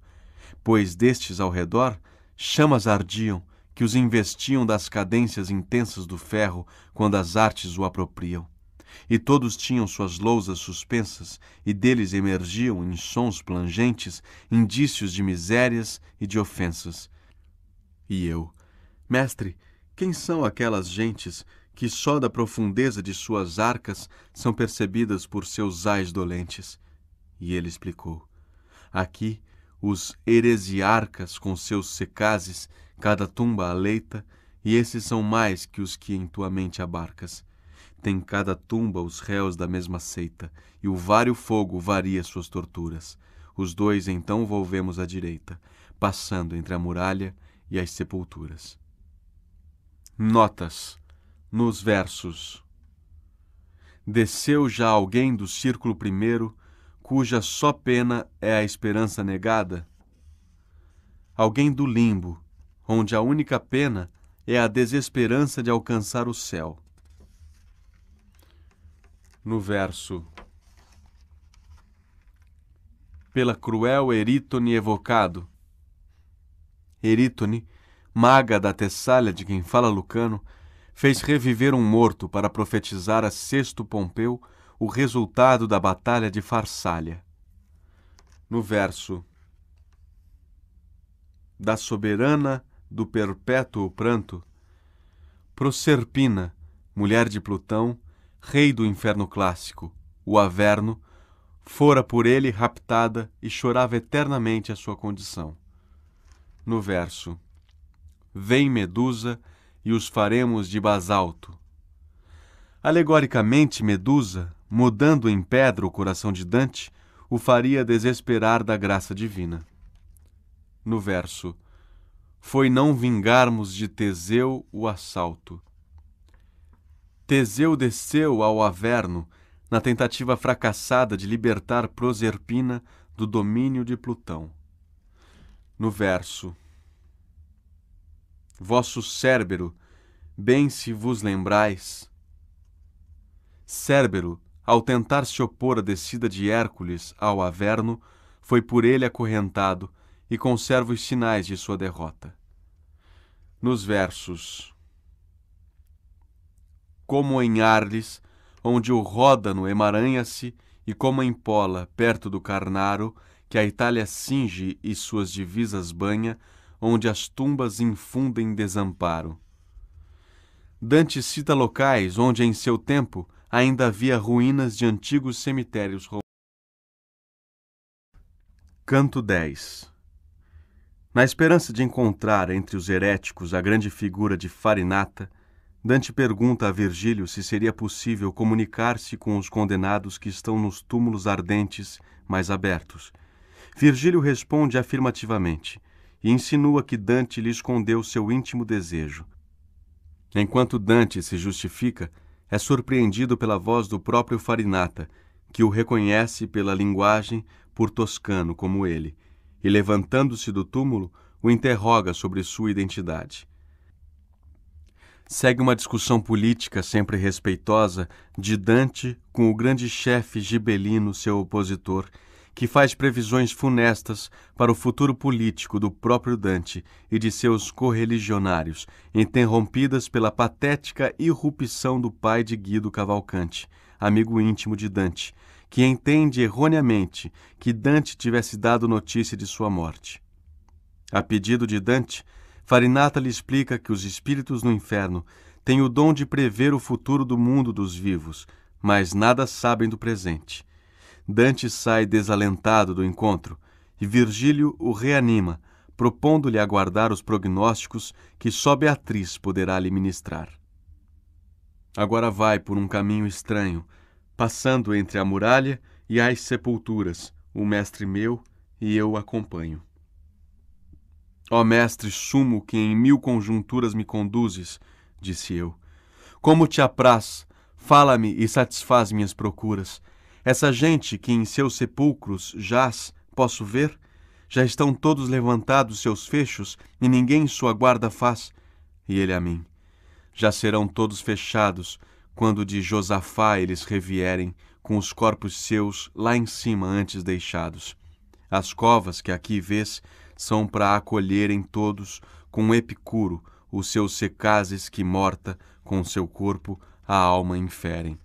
Pois destes ao redor, chamas ardiam, que os investiam das cadências intensas do ferro, quando as artes o apropriam. E todos tinham suas lousas suspensas, e deles emergiam, em sons plangentes, indícios de misérias e de ofensas. E eu, mestre, quem são aquelas gentes que só da profundeza de suas arcas são percebidas por seus ais dolentes. E ele explicou: Aqui, os heresiarcas com seus secazes cada tumba aleita, e esses são mais que os que em tua mente abarcas. Tem cada tumba os réus da mesma seita, e o vário fogo varia suas torturas. Os dois então volvemos à direita, passando entre a muralha e as sepulturas. Notas nos versos. Desceu já alguém do círculo primeiro, cuja só pena é a esperança negada? Alguém do limbo, onde a única pena é a desesperança de alcançar o céu. No verso Pela cruel Erítone evocado, Erítone, maga da Tessália de quem fala Lucano, fez reviver um morto para profetizar a Sexto Pompeu o resultado da Batalha de Farsália. No verso da soberana do perpétuo pranto, Proserpina, mulher de Plutão, rei do inferno clássico, o Averno, fora por ele raptada e chorava eternamente a sua condição. No verso Vem Medusa, e os faremos de basalto. Alegoricamente, Medusa, mudando em pedra o coração de Dante, o faria desesperar da graça divina. No verso: Foi não vingarmos de Teseu o assalto. Teseu desceu ao Averno na tentativa fracassada de libertar Proserpina do domínio de Plutão. No verso vosso Cérbero, bem se vos lembrais. Cérbero, ao tentar se opor à descida de Hércules ao Averno, foi por ele acorrentado e conserva os sinais de sua derrota. Nos versos Como em Arles, onde o Ródano emaranha-se, e como em Pola, perto do Carnaro, que a Itália cinge e suas divisas banha, onde as tumbas infundem desamparo. Dante cita locais onde, em seu tempo, ainda havia ruínas de antigos cemitérios romanos. Canto 10 Na esperança de encontrar entre os heréticos a grande figura de Farinata, Dante pergunta a Virgílio se seria possível comunicar-se com os condenados que estão nos túmulos ardentes mais abertos. Virgílio responde afirmativamente e insinua que Dante lhe escondeu seu íntimo desejo. Enquanto Dante se justifica, é surpreendido pela voz do próprio Farinata, que o reconhece pela linguagem por toscano como ele, e levantando-se do túmulo, o interroga sobre sua identidade. Segue uma discussão política sempre respeitosa de Dante com o grande chefe gibelino, seu opositor, que faz previsões funestas para o futuro político do próprio Dante e de seus correligionários, interrompidas pela patética irrupção do pai de Guido Cavalcante, amigo íntimo de Dante, que entende erroneamente que Dante tivesse dado notícia de sua morte. A pedido de Dante, Farinata lhe explica que os espíritos no inferno têm o dom de prever o futuro do mundo dos vivos, mas nada sabem do presente. Dante sai desalentado do encontro e Virgílio o reanima, propondo-lhe aguardar os prognósticos que só Beatriz poderá lhe ministrar. Agora vai por um caminho estranho, passando entre a muralha e as sepulturas, o mestre meu e eu o acompanho. Ó mestre sumo que em mil conjunturas me conduzes, disse eu, como te apraz, fala-me e satisfaz minhas procuras essa gente que em seus sepulcros jaz, posso ver, já estão todos levantados seus fechos, e ninguém sua guarda faz. E ele a mim. Já serão todos fechados, quando de Josafá eles revierem, com os corpos seus lá em cima antes deixados. As covas que aqui vês são para acolherem todos, com Epicuro, os seus secazes que morta, com seu corpo, a alma inferem.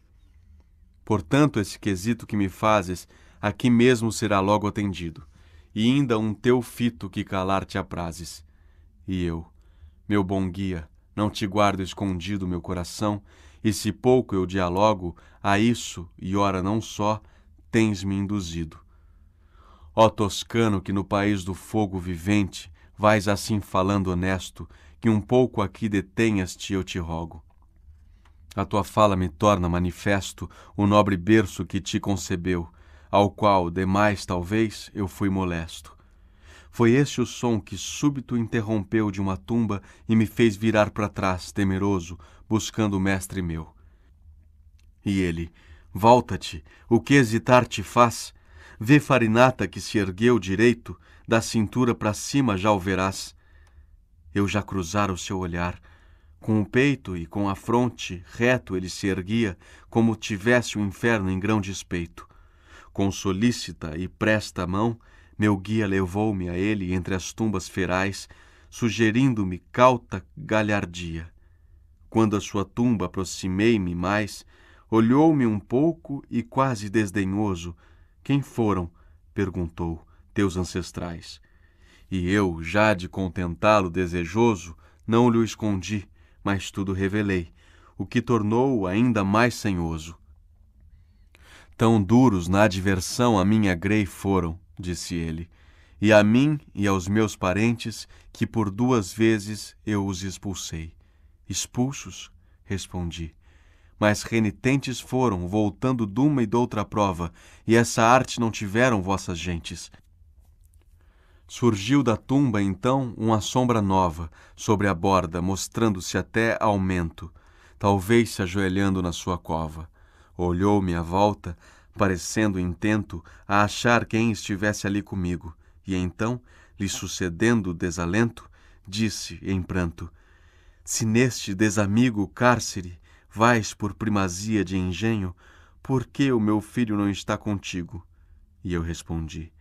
Portanto, esse quesito que me fazes, aqui mesmo será logo atendido, e ainda um teu fito que calar te aprazes. E eu, meu bom guia, não te guardo escondido meu coração, e se pouco eu dialogo, a isso, e ora não só, tens-me induzido. Ó toscano que no país do fogo vivente, vais assim falando honesto, que um pouco aqui detenhas-te, eu te rogo. A tua fala me torna manifesto o nobre berço que te concebeu, ao qual, demais talvez, eu fui molesto. Foi este o som que súbito interrompeu de uma tumba e me fez virar para trás, temeroso, buscando o mestre meu. E ele, volta-te, o que hesitar te faz? Vê Farinata que se ergueu direito, da cintura para cima já o verás. Eu já cruzara o seu olhar, com o peito e com a fronte reto ele se erguia, como tivesse o inferno em grão despeito. Com solícita e presta mão, meu guia levou-me a ele entre as tumbas ferais, sugerindo-me cauta galhardia. Quando a sua tumba aproximei-me mais, olhou-me um pouco e quase desdenhoso. Quem foram? perguntou, teus ancestrais. E eu, já de contentá-lo desejoso, não lhe escondi, mas tudo revelei, o que tornou-o ainda mais senhoso. Tão duros na adversão a minha grei foram, disse ele, e a mim e aos meus parentes, que por duas vezes eu os expulsei. Expulsos, respondi. Mas renitentes foram, voltando de uma e de outra prova, e essa arte não tiveram vossas gentes. Surgiu da tumba, então, uma sombra nova, sobre a borda, mostrando-se até aumento, talvez se ajoelhando na sua cova. Olhou-me à volta, parecendo intento a achar quem estivesse ali comigo, e então, lhe sucedendo o desalento, disse em pranto: Se neste desamigo cárcere vais por primazia de engenho, por que o meu filho não está contigo? E eu respondi: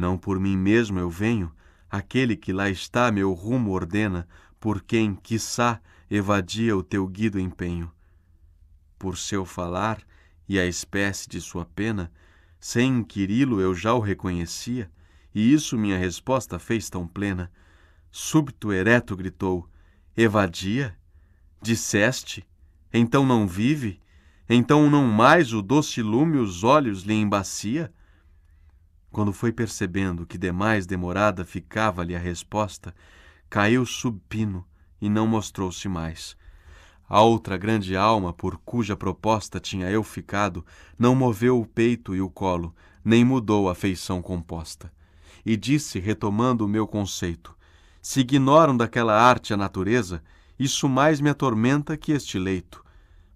não por mim mesmo eu venho, aquele que lá está meu rumo ordena, por quem, quiçá, evadia o teu guido empenho. Por seu falar e a espécie de sua pena, sem inquiri-lo eu já o reconhecia, e isso minha resposta fez tão plena. Súbito ereto gritou: Evadia? Disseste? Então não vive? Então não mais o doce lume os olhos lhe embacia? Quando foi percebendo que demais demorada ficava-lhe a resposta, caiu supino e não mostrou-se mais. A outra grande alma, por cuja proposta tinha eu ficado, não moveu o peito e o colo, nem mudou a feição composta. E disse, retomando o meu conceito: Se ignoram daquela arte a natureza, isso mais me atormenta que este leito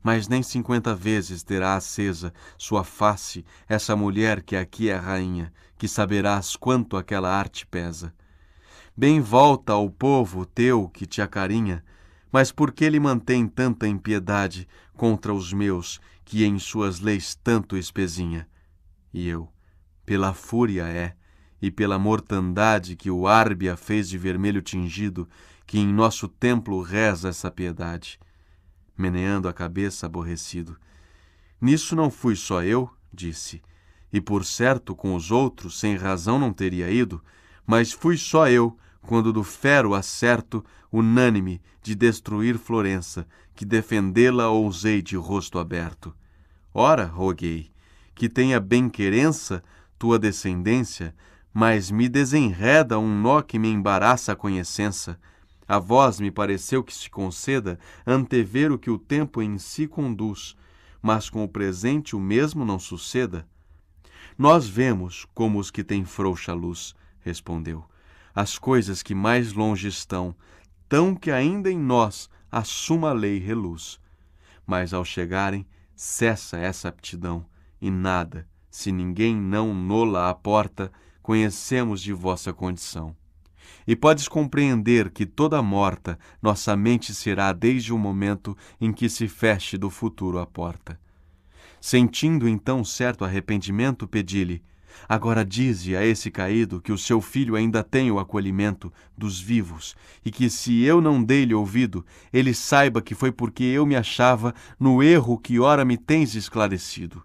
mas nem cinquenta vezes terá acesa sua face essa mulher que aqui é rainha, que saberás quanto aquela arte pesa. Bem volta ao povo teu que te acarinha, mas por que ele mantém tanta impiedade contra os meus, que em suas leis tanto espezinha? E eu, pela fúria é, e pela mortandade que o Árbia fez de vermelho tingido, que em nosso templo reza essa piedade meneando a cabeça aborrecido. Nisso não fui só eu, disse, e por certo com os outros sem razão não teria ido, mas fui só eu quando do fero acerto unânime de destruir Florença, que defendê-la ousei de rosto aberto. Ora, roguei, que tenha bem-querença tua descendência, mas me desenreda um nó que me embaraça a conhecença a voz me pareceu que se conceda antever o que o tempo em si conduz, mas com o presente o mesmo não suceda. Nós vemos como os que têm frouxa luz, respondeu, as coisas que mais longe estão, tão que ainda em nós a suma lei reluz. Mas ao chegarem, cessa essa aptidão, e nada, se ninguém não nola a porta conhecemos de vossa condição. E podes compreender que toda morta nossa mente será desde o momento em que se feche do futuro a porta. Sentindo então certo arrependimento, pedi-lhe: Agora dize a esse caído que o seu filho ainda tem o acolhimento dos vivos, e que se eu não dei-lhe ouvido, ele saiba que foi porque eu me achava no erro que ora me tens esclarecido.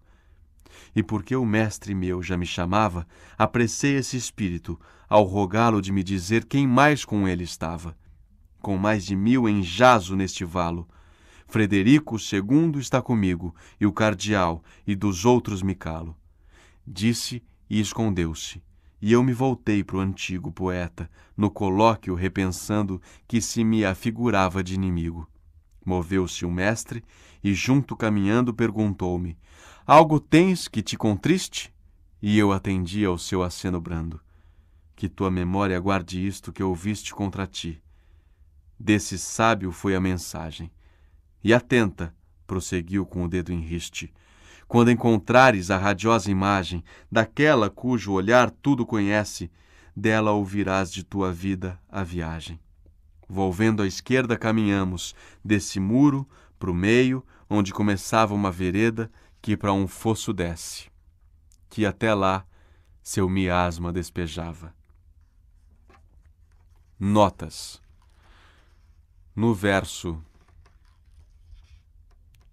E porque o mestre meu já me chamava, apressei esse espírito, ao rogá-lo de me dizer quem mais com ele estava. Com mais de mil em jazo neste valo. Frederico II está comigo, e o cardeal, e dos outros me calo. Disse e escondeu-se. E eu me voltei para o antigo poeta, no colóquio repensando que se me afigurava de inimigo. Moveu-se o mestre e, junto caminhando, perguntou-me: Algo tens que te contriste? E eu atendi ao seu aceno brando que tua memória guarde isto que ouviste contra ti. Desse sábio foi a mensagem. E atenta, prosseguiu com o dedo em riste, quando encontrares a radiosa imagem daquela cujo olhar tudo conhece, dela ouvirás de tua vida a viagem. Volvendo à esquerda caminhamos, desse muro para o meio, onde começava uma vereda que para um fosso desce, que até lá seu miasma despejava notas. No verso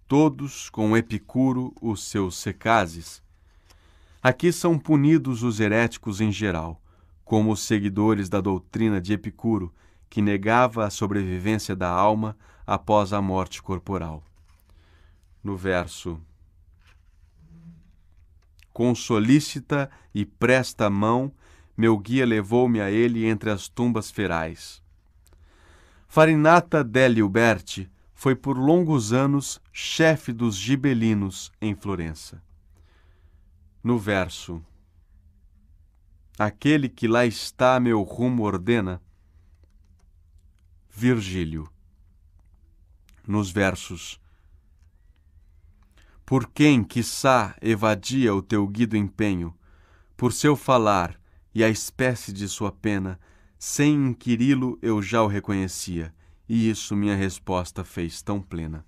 Todos com Epicuro os seus secazes Aqui são punidos os heréticos em geral, como os seguidores da doutrina de Epicuro, que negava a sobrevivência da alma após a morte corporal. No verso com e presta mão meu guia levou-me a ele entre as tumbas ferais. Farinata Deliberti foi por longos anos chefe dos gibelinos em Florença. No verso Aquele que lá está meu rumo ordena, Virgílio. Nos versos Por quem, quiçá, evadia o teu guido empenho, por seu falar, e a espécie de sua pena, sem inquiri-lo eu já o reconhecia, e isso minha resposta fez tão plena.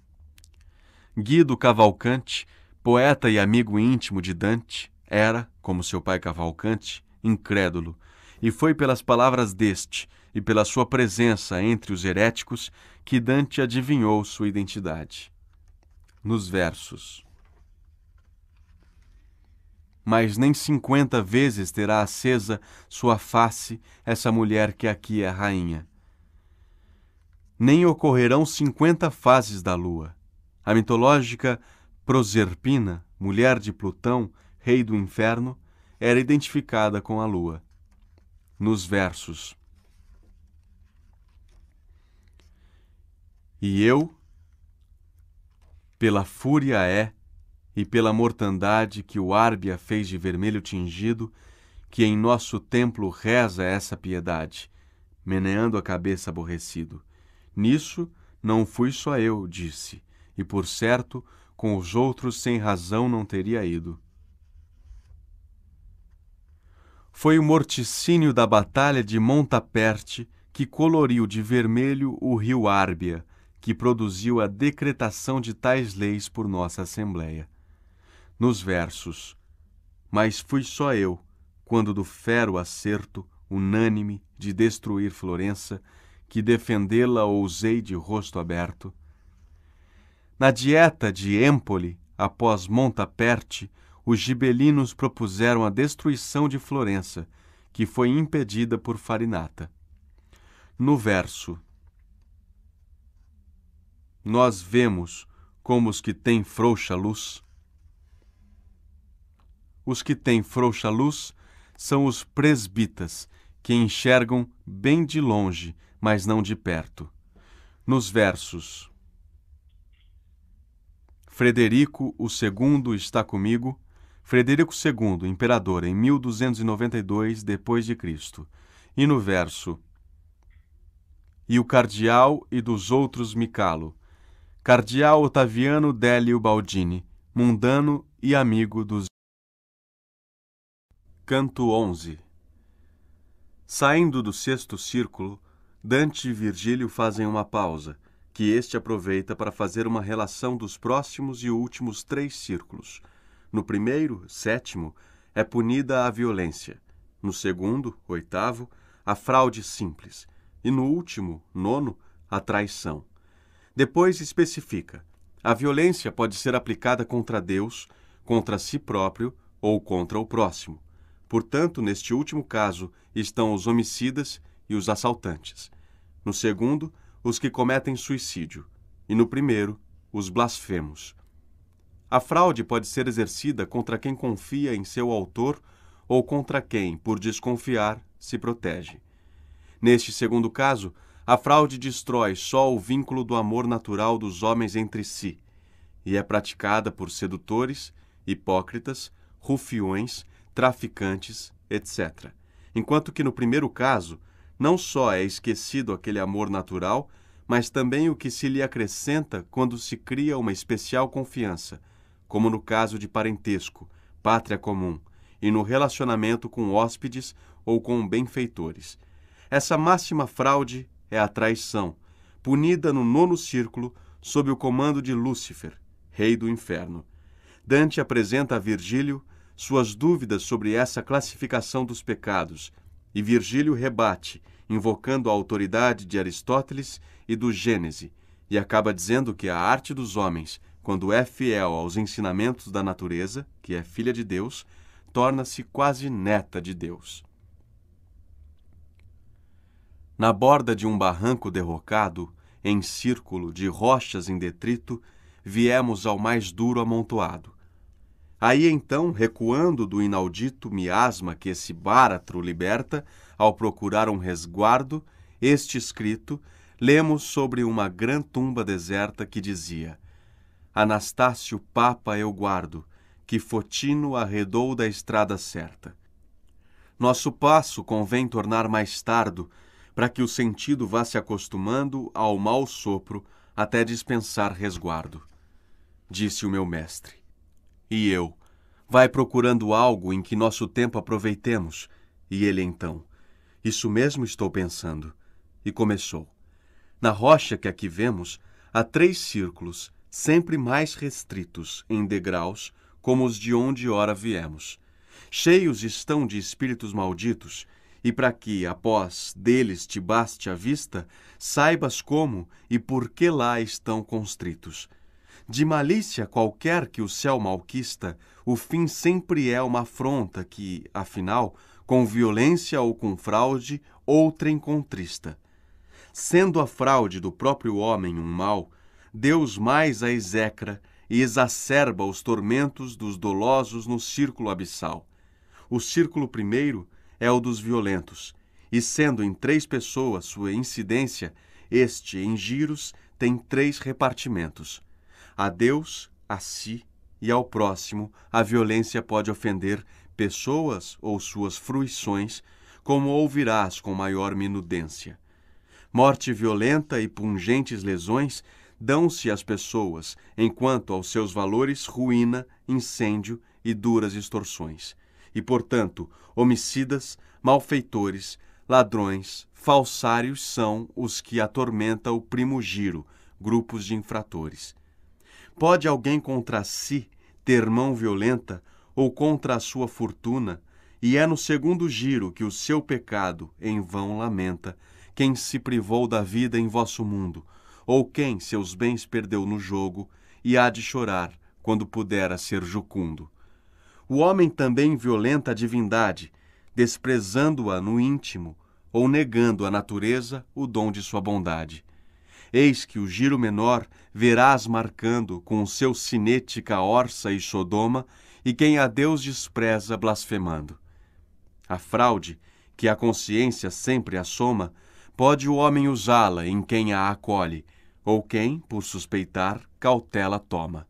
Guido Cavalcante, poeta e amigo íntimo de Dante, era, como seu pai Cavalcante, incrédulo, e foi pelas palavras deste e pela sua presença entre os heréticos que Dante adivinhou sua identidade. Nos versos mas nem cinquenta vezes terá acesa sua face essa mulher que aqui é rainha. Nem ocorrerão cinquenta fases da lua. A mitológica Proserpina, mulher de Plutão, rei do inferno, era identificada com a lua. Nos versos. E eu, pela fúria é, e pela mortandade que o árbia fez de vermelho tingido, que em nosso templo reza essa piedade, meneando a cabeça aborrecido. Nisso não fui só eu, disse, e por certo com os outros sem razão não teria ido. Foi o morticínio da batalha de Montaperte que coloriu de vermelho o rio Árbia, que produziu a decretação de tais leis por nossa Assembleia nos versos. Mas fui só eu, quando do fero acerto, unânime, de destruir Florença, que defendê-la ousei de rosto aberto. Na dieta de Empoli, após Montaperte, os gibelinos propuseram a destruição de Florença, que foi impedida por Farinata. No verso, nós vemos como os que têm frouxa luz os que têm frouxa luz são os presbitas, que enxergam bem de longe, mas não de perto. Nos versos Frederico II está comigo. Frederico II, imperador em 1292 depois de Cristo. E no verso E o cardeal e dos outros me calo. Cardeal Otaviano Délio Baldini, mundano e amigo dos Canto 11 Saindo do sexto círculo, Dante e Virgílio fazem uma pausa, que este aproveita para fazer uma relação dos próximos e últimos três círculos. No primeiro, sétimo, é punida a violência. No segundo, oitavo, a fraude simples. E no último, nono, a traição. Depois especifica: a violência pode ser aplicada contra Deus, contra si próprio ou contra o próximo. Portanto, neste último caso, estão os homicidas e os assaltantes. No segundo, os que cometem suicídio. E no primeiro, os blasfemos. A fraude pode ser exercida contra quem confia em seu autor ou contra quem, por desconfiar, se protege. Neste segundo caso, a fraude destrói só o vínculo do amor natural dos homens entre si e é praticada por sedutores, hipócritas, rufiões traficantes, etc. Enquanto que no primeiro caso, não só é esquecido aquele amor natural, mas também o que se lhe acrescenta quando se cria uma especial confiança, como no caso de parentesco, pátria comum, e no relacionamento com hóspedes ou com benfeitores. Essa máxima fraude é a traição, punida no nono círculo sob o comando de Lúcifer, rei do inferno. Dante apresenta a Virgílio suas dúvidas sobre essa classificação dos pecados, e Virgílio rebate, invocando a autoridade de Aristóteles e do Gênese, e acaba dizendo que a arte dos homens, quando é fiel aos ensinamentos da natureza, que é filha de Deus, torna-se quase neta de Deus. Na borda de um barranco derrocado, em círculo de rochas em detrito, viemos ao mais duro amontoado Aí então, recuando do inaudito miasma que esse báratro liberta, ao procurar um resguardo, este escrito, lemos sobre uma grande tumba deserta que dizia: Anastácio Papa eu guardo, que Fotino arredou da estrada certa. Nosso passo convém tornar mais tardo, para que o sentido vá se acostumando ao mau sopro até dispensar resguardo, disse o meu mestre e eu, vai procurando algo em que nosso tempo aproveitemos. E ele então, isso mesmo estou pensando. E começou. Na rocha que aqui vemos, há três círculos, sempre mais restritos, em degraus, como os de onde ora viemos. Cheios estão de espíritos malditos, e para que, após deles te baste a vista, saibas como e por que lá estão constritos de malícia qualquer que o céu malquista, o fim sempre é uma afronta que, afinal, com violência ou com fraude, outrem contrista. Sendo a fraude do próprio homem um mal, Deus mais a execra e exacerba os tormentos dos dolosos no círculo abissal. O círculo primeiro é o dos violentos, e sendo em três pessoas sua incidência, este, em giros, tem três repartimentos. A Deus, a si e ao próximo, a violência pode ofender pessoas ou suas fruições, como ouvirás com maior minudência. Morte violenta e pungentes lesões dão-se às pessoas, enquanto aos seus valores ruína, incêndio e duras extorsões. E, portanto, homicidas, malfeitores, ladrões, falsários são os que atormenta o primo giro grupos de infratores. Pode alguém contra si ter mão violenta ou contra a sua fortuna, e é no segundo giro que o seu pecado em vão lamenta, quem se privou da vida em vosso mundo, ou quem seus bens perdeu no jogo, e há de chorar quando pudera ser jucundo. O homem também violenta a divindade, desprezando-a no íntimo, ou negando à natureza o dom de sua bondade. Eis que o giro menor verás marcando com seu sinete Caorça e Sodoma, e quem a Deus despreza blasfemando. A fraude, que a consciência sempre assoma, pode o homem usá-la em quem a acolhe, ou quem, por suspeitar, cautela toma.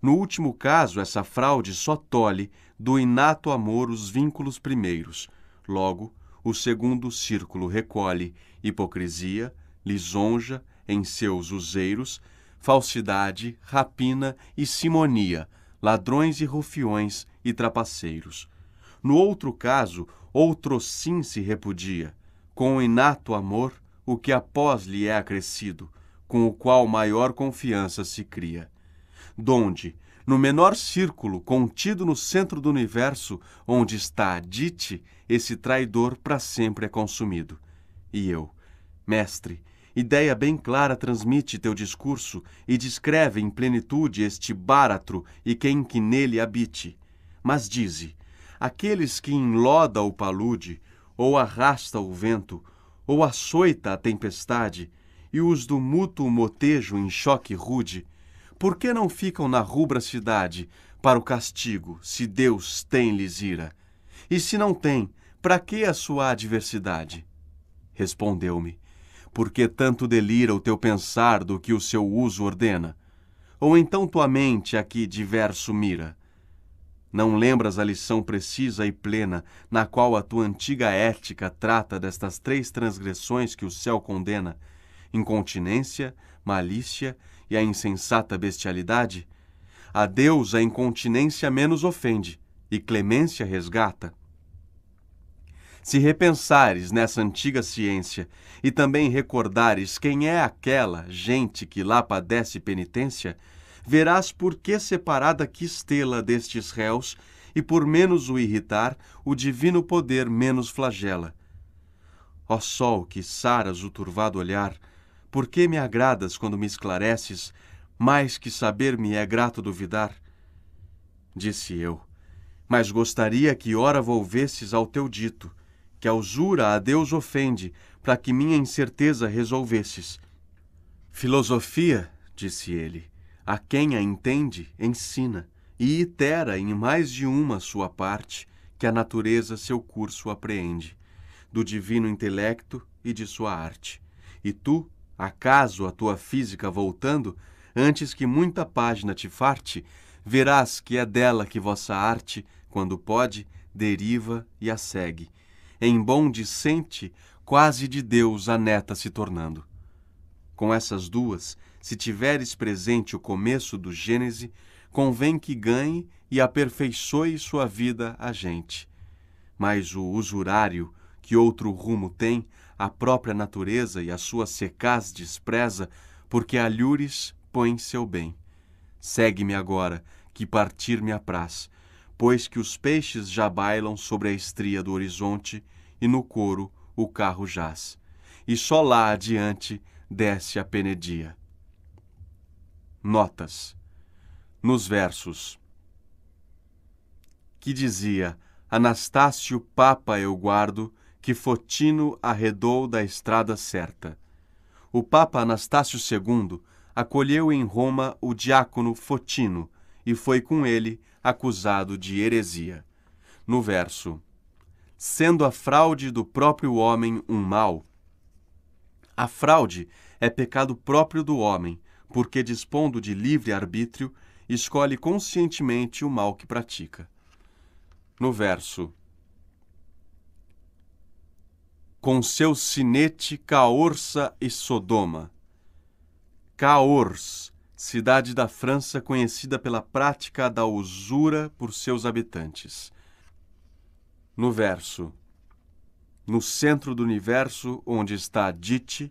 No último caso, essa fraude só tolhe do inato amor os vínculos primeiros, logo, o segundo círculo recolhe hipocrisia, lisonja, em seus useiros, falsidade, rapina e simonia, ladrões e rufiões e trapaceiros. No outro caso, outro sim se repudia, com o inato amor, o que após lhe é acrescido, com o qual maior confiança se cria. Donde, no menor círculo contido no centro do universo, onde está a dite, esse traidor para sempre é consumido. E eu, mestre, ideia bem clara transmite teu discurso e descreve em plenitude este báratro e quem que nele habite. Mas dize: aqueles que enloda o palude, ou arrasta o vento, ou açoita a tempestade, e os do mútuo motejo em choque rude, por que não ficam na rubra cidade para o castigo, se Deus tem-lhes ira? E se não tem, para que a sua adversidade? Respondeu-me: porque tanto delira o teu pensar do que o seu uso ordena? Ou então tua mente é aqui diverso mira? Não lembras a lição precisa e plena, na qual a tua antiga ética trata destas três transgressões que o céu condena: incontinência, malícia e a insensata bestialidade? A Deus a incontinência menos ofende e clemência resgata se repensares nessa antiga ciência e também recordares quem é aquela gente que lá padece penitência, verás por que separada quis tê-la destes réus e por menos o irritar, o divino poder menos flagela. Ó sol que saras o turvado olhar, por que me agradas quando me esclareces, mais que saber me é grato duvidar? Disse eu, mas gostaria que ora volvesses ao teu dito, que a usura a Deus ofende, para que minha incerteza resolvesses. Filosofia, disse ele, a quem a entende, ensina, e itera em mais de uma sua parte, que a natureza seu curso apreende, do divino intelecto e de sua arte. E tu, acaso a tua física voltando, antes que muita página te farte, verás que é dela que vossa arte, quando pode, deriva e a segue, em bom dissente, quase de Deus a neta se tornando. Com essas duas, se tiveres presente o começo do Gênese, convém que ganhe e aperfeiçoe sua vida a gente. Mas o usurário, que outro rumo tem, a própria natureza e a sua secaz despreza, porque alhures põe seu bem. Segue-me agora, que partir me apraz, pois que os peixes já bailam sobre a estria do horizonte e no couro o carro jaz. E só lá adiante desce a penedia. Notas. Nos versos. Que dizia: Anastácio Papa eu guardo, que Fotino arredou da estrada certa. O Papa Anastácio II acolheu em Roma o diácono Fotino e foi com ele acusado de heresia. No verso: Sendo a fraude do próprio homem um mal. A fraude é pecado próprio do homem, porque dispondo de livre arbítrio, escolhe conscientemente o mal que pratica. No verso: Com seu sinete Caorça e Sodoma. Caors cidade da França conhecida pela prática da usura por seus habitantes. No verso no centro do universo onde está Dite,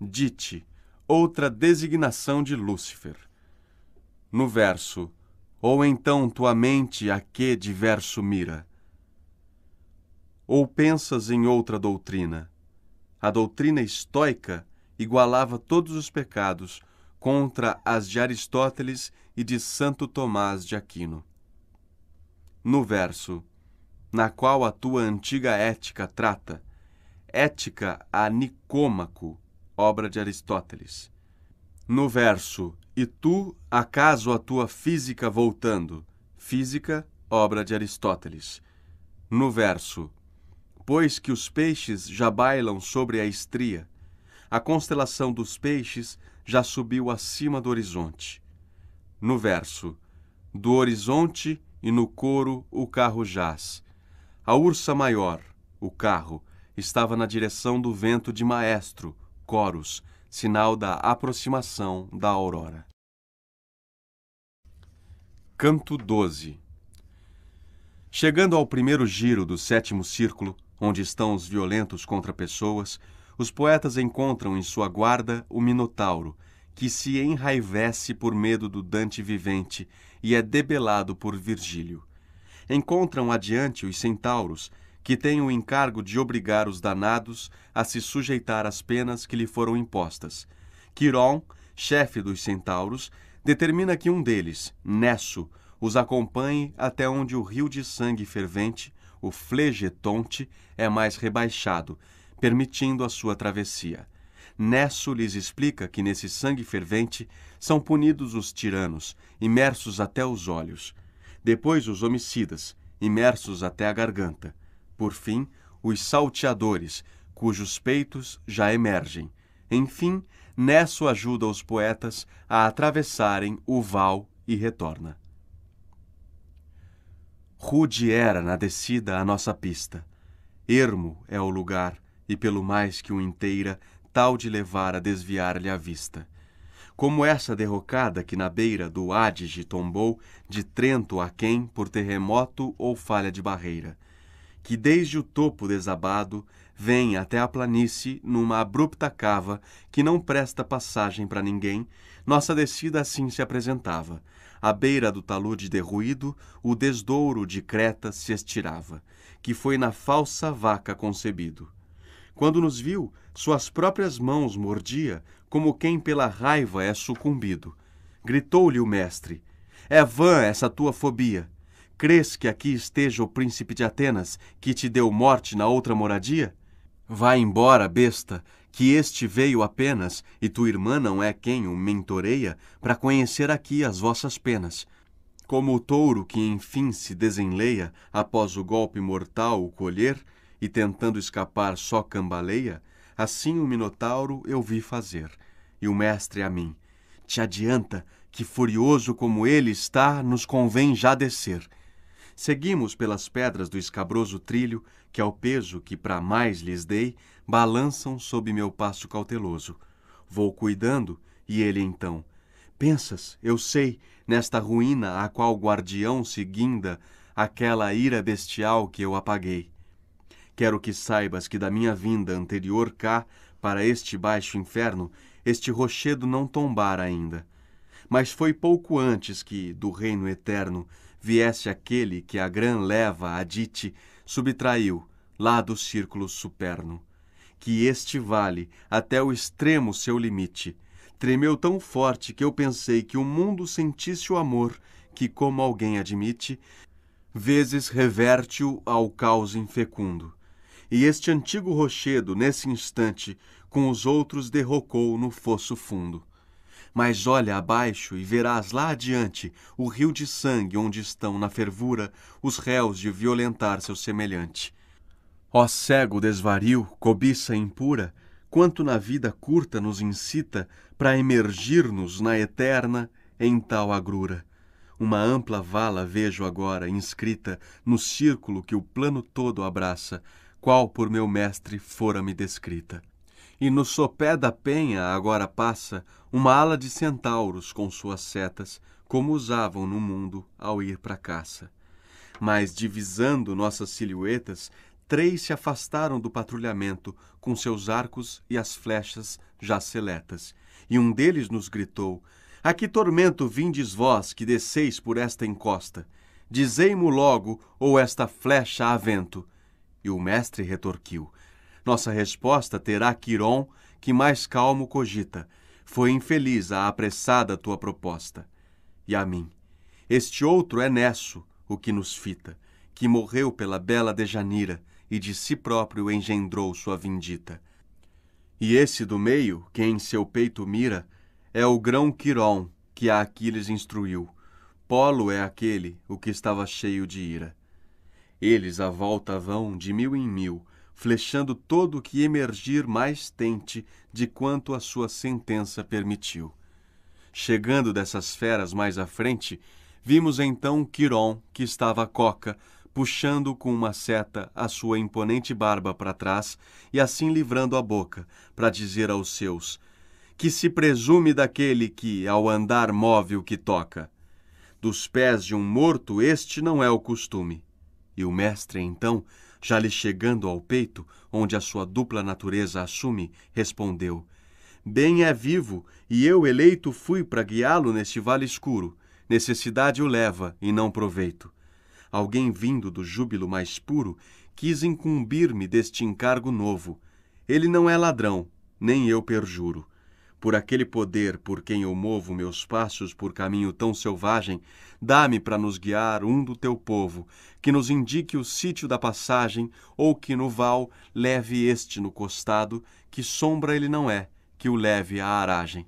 Dite, outra designação de Lúcifer. No verso, ou então tua mente a que diverso mira? Ou pensas em outra doutrina? A doutrina estoica igualava todos os pecados, contra as de Aristóteles e de Santo Tomás de Aquino. No verso, na qual a tua antiga ética trata, Ética a Nicômaco, obra de Aristóteles. No verso, e tu, acaso a tua física voltando, Física, obra de Aristóteles. No verso, pois que os peixes já bailam sobre a estria, a constelação dos peixes já subiu acima do horizonte. No verso, do horizonte e no coro o carro jaz. A ursa maior, o carro, estava na direção do vento de maestro, coros, sinal da aproximação da aurora. Canto 12 Chegando ao primeiro giro do sétimo círculo, onde estão os violentos contra pessoas, os poetas encontram em sua guarda o Minotauro, que se enraivece por medo do Dante vivente e é debelado por Virgílio. Encontram adiante os centauros, que têm o encargo de obrigar os danados a se sujeitar às penas que lhe foram impostas. Quiron, chefe dos centauros, determina que um deles, Nesso, os acompanhe até onde o rio de sangue fervente, o flegetonte, é mais rebaixado permitindo a sua travessia. Nesso lhes explica que nesse sangue fervente são punidos os tiranos, imersos até os olhos, depois os homicidas, imersos até a garganta, por fim, os salteadores, cujos peitos já emergem. Enfim, Nesso ajuda os poetas a atravessarem o val e retorna. Rude era na descida a nossa pista. Ermo é o lugar, e pelo mais que o inteira, tal de levar a desviar-lhe a vista. Como essa derrocada que na beira do Adige tombou, de Trento a quem, por terremoto ou falha de barreira, que desde o topo desabado vem até a planície numa abrupta cava que não presta passagem para ninguém, nossa descida assim se apresentava. À beira do talude derruído, o desdouro de Creta se estirava, que foi na falsa vaca concebido. Quando nos viu, suas próprias mãos mordia, como quem pela raiva é sucumbido. Gritou-lhe o mestre: É vã essa tua fobia. Crês que aqui esteja o príncipe de Atenas, que te deu morte na outra moradia? Vai embora, besta, que este veio apenas, e tua irmã não é quem o mentoreia, para conhecer aqui as vossas penas. Como o touro que enfim se desenleia, após o golpe mortal o colher, e tentando escapar só cambaleia, assim o Minotauro eu vi fazer. E o mestre a mim, te adianta que furioso como ele está, nos convém já descer. Seguimos pelas pedras do escabroso trilho, que ao peso que para mais lhes dei, balançam sob meu passo cauteloso. Vou cuidando, e ele então, pensas, eu sei, nesta ruína a qual guardião seguinda aquela ira bestial que eu apaguei. Quero que saibas que da minha vinda anterior cá, para este baixo inferno, este rochedo não tombara ainda. Mas foi pouco antes que, do reino eterno, viesse aquele que a gran leva adite, subtraiu, lá do círculo superno. Que este vale, até o extremo seu limite, tremeu tão forte que eu pensei que o mundo sentisse o amor que, como alguém admite, vezes reverte-o ao caos infecundo e este antigo rochedo, nesse instante, com os outros derrocou no fosso fundo. Mas olha abaixo e verás lá adiante o rio de sangue onde estão, na fervura, os réus de violentar seu semelhante. Ó cego desvario, cobiça impura, quanto na vida curta nos incita para emergir-nos na eterna em tal agrura. Uma ampla vala vejo agora inscrita no círculo que o plano todo abraça, qual por meu mestre fora-me descrita. E no sopé da penha agora passa uma ala de centauros com suas setas, como usavam no mundo ao ir para caça. Mas divisando nossas silhuetas, três se afastaram do patrulhamento com seus arcos e as flechas já seletas. E um deles nos gritou: A que tormento vindes vós que desceis por esta encosta? Dizei-mo logo, ou esta flecha a vento e o mestre retorquiu: Nossa resposta terá Quiron, que mais calmo cogita. Foi infeliz a apressada tua proposta. E a mim: Este outro é Nesso, o que nos fita, que morreu pela bela Dejanira e de si próprio engendrou sua vindita. E esse do meio, que em seu peito mira, é o grão Quiron, que a Aquiles instruiu. Polo é aquele, o que estava cheio de ira. Eles à volta vão de mil em mil, flechando todo o que emergir mais tente de quanto a sua sentença permitiu. Chegando dessas feras mais à frente, vimos então Quiron, que estava a coca, puxando com uma seta a sua imponente barba para trás e assim livrando a boca, para dizer aos seus: Que se presume daquele que, ao andar, move o que toca. Dos pés de um morto, este não é o costume. E o mestre, então, já lhe chegando ao peito, onde a sua dupla natureza assume, respondeu: Bem é vivo, e eu eleito fui para guiá-lo neste vale escuro. Necessidade o leva, e não proveito. Alguém vindo do júbilo mais puro quis incumbir-me deste encargo novo. Ele não é ladrão, nem eu perjuro por aquele poder por quem eu movo meus passos por caminho tão selvagem, dá-me para nos guiar um do teu povo, que nos indique o sítio da passagem, ou que no val leve este no costado, que sombra ele não é, que o leve à aragem.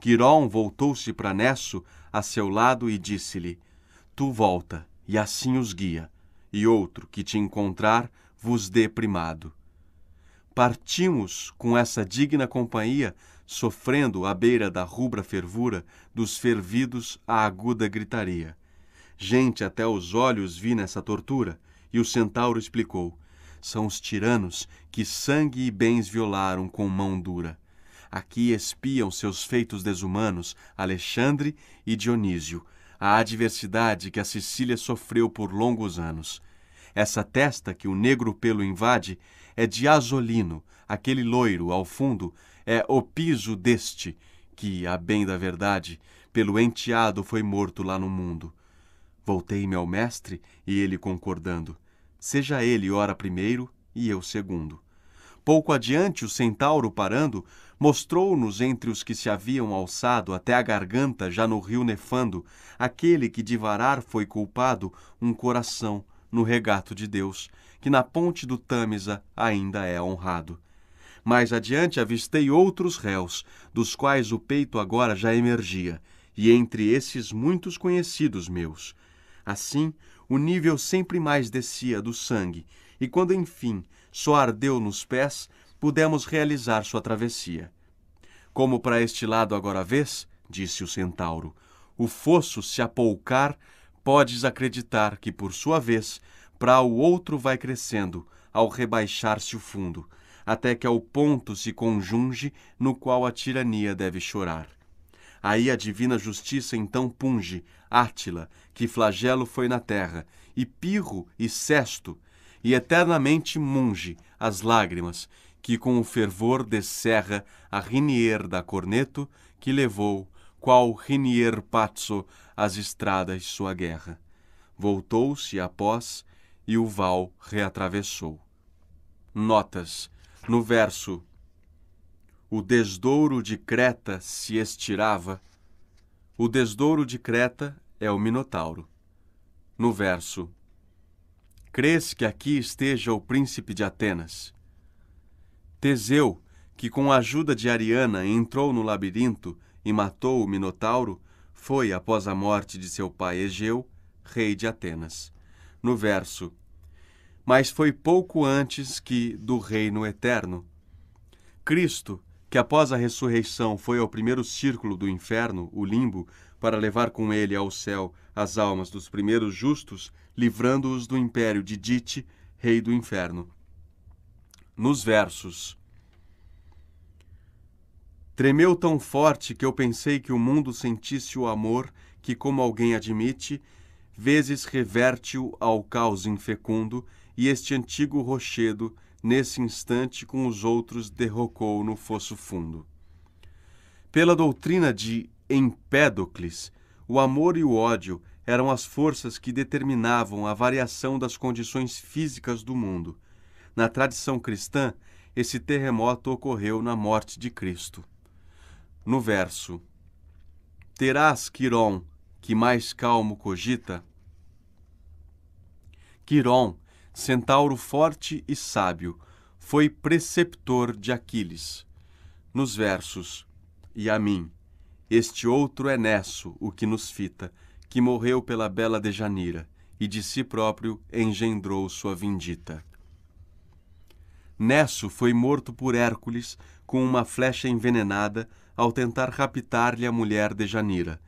Quiron voltou-se para Nesso, a seu lado, e disse-lhe: Tu volta, e assim os guia, e outro que te encontrar vos dê primado. Partimos com essa digna companhia sofrendo à beira da rubra fervura dos fervidos a aguda gritaria. Gente até os olhos vi nessa tortura, e o centauro explicou: são os tiranos que sangue e bens violaram com mão dura. Aqui espiam seus feitos desumanos Alexandre e Dionísio, a adversidade que a Sicília sofreu por longos anos. Essa testa que o negro pelo invade é de Azolino, aquele loiro, ao fundo, é o piso deste que, a bem da verdade, pelo enteado foi morto lá no mundo. Voltei-me ao mestre e ele concordando. Seja ele ora primeiro e eu segundo. Pouco adiante, o centauro parando, mostrou-nos entre os que se haviam alçado até a garganta já no rio nefando, aquele que de varar foi culpado um coração no regato de Deus, que na ponte do Tâmisa ainda é honrado. Mais adiante avistei outros réus, dos quais o peito agora já emergia, e entre esses muitos conhecidos meus. Assim, o nível sempre mais descia do sangue, e quando enfim só ardeu nos pés, pudemos realizar sua travessia. Como para este lado agora vês, disse o centauro, o fosso se apoucar, podes acreditar que, por sua vez, para o outro vai crescendo, ao rebaixar-se o fundo até que ao ponto se conjunge no qual a tirania deve chorar. Aí a divina justiça então punge Átila, que flagelo foi na terra, e Pirro e Sesto, e eternamente munge as lágrimas, que com o fervor descerra a Rinier da Corneto, que levou, qual Rinier Pazzo, as estradas sua guerra. Voltou-se após e o val reatravessou. Notas no verso O desdouro de Creta se estirava. O desdouro de Creta é o Minotauro. No verso Crês que aqui esteja o príncipe de Atenas. Teseu, que com a ajuda de Ariana entrou no labirinto e matou o Minotauro, foi, após a morte de seu pai Egeu, rei de Atenas. No verso mas foi pouco antes que do reino eterno. Cristo, que após a ressurreição foi ao primeiro círculo do inferno, o limbo, para levar com ele ao céu as almas dos primeiros justos, livrando-os do império de Dite, rei do inferno. Nos versos. Tremeu tão forte que eu pensei que o mundo sentisse o amor que, como alguém admite, vezes reverte-o ao caos infecundo e este antigo rochedo, nesse instante com os outros, derrocou no fosso fundo. Pela doutrina de Empédocles, o amor e o ódio eram as forças que determinavam a variação das condições físicas do mundo. Na tradição cristã, esse terremoto ocorreu na morte de Cristo. No verso: Terás Quiron, que mais calmo cogita? Quiron centauro forte e sábio, foi preceptor de Aquiles. Nos versos, e a mim, este outro é Nesso, o que nos fita, que morreu pela bela Dejanira, e de si próprio engendrou sua vindita. Nesso foi morto por Hércules com uma flecha envenenada ao tentar raptar-lhe a mulher Dejanira,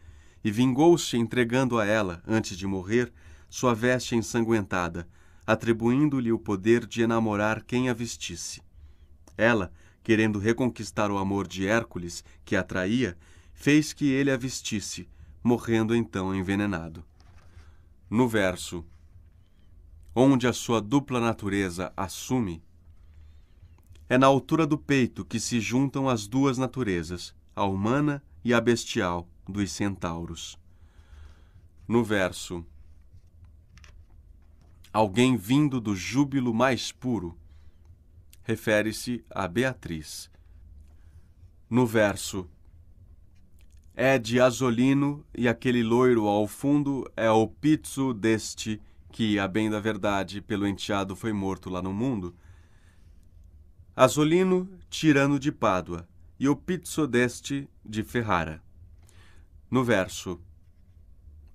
e vingou-se entregando a ela, antes de morrer, sua veste ensanguentada, atribuindo-lhe o poder de enamorar quem a vestisse. Ela, querendo reconquistar o amor de Hércules, que a traía, fez que ele a vestisse, morrendo então envenenado. No verso Onde a sua dupla natureza assume, é na altura do peito que se juntam as duas naturezas, a humana e a bestial, dos centauros. No verso alguém vindo do júbilo mais puro, refere-se a Beatriz. No verso é de Azolino e aquele loiro ao fundo é o pizzo deste que, a bem da verdade, pelo enteado foi morto lá no mundo. Azolino tirano de Pádua, e o pizzo deste de Ferrara. No verso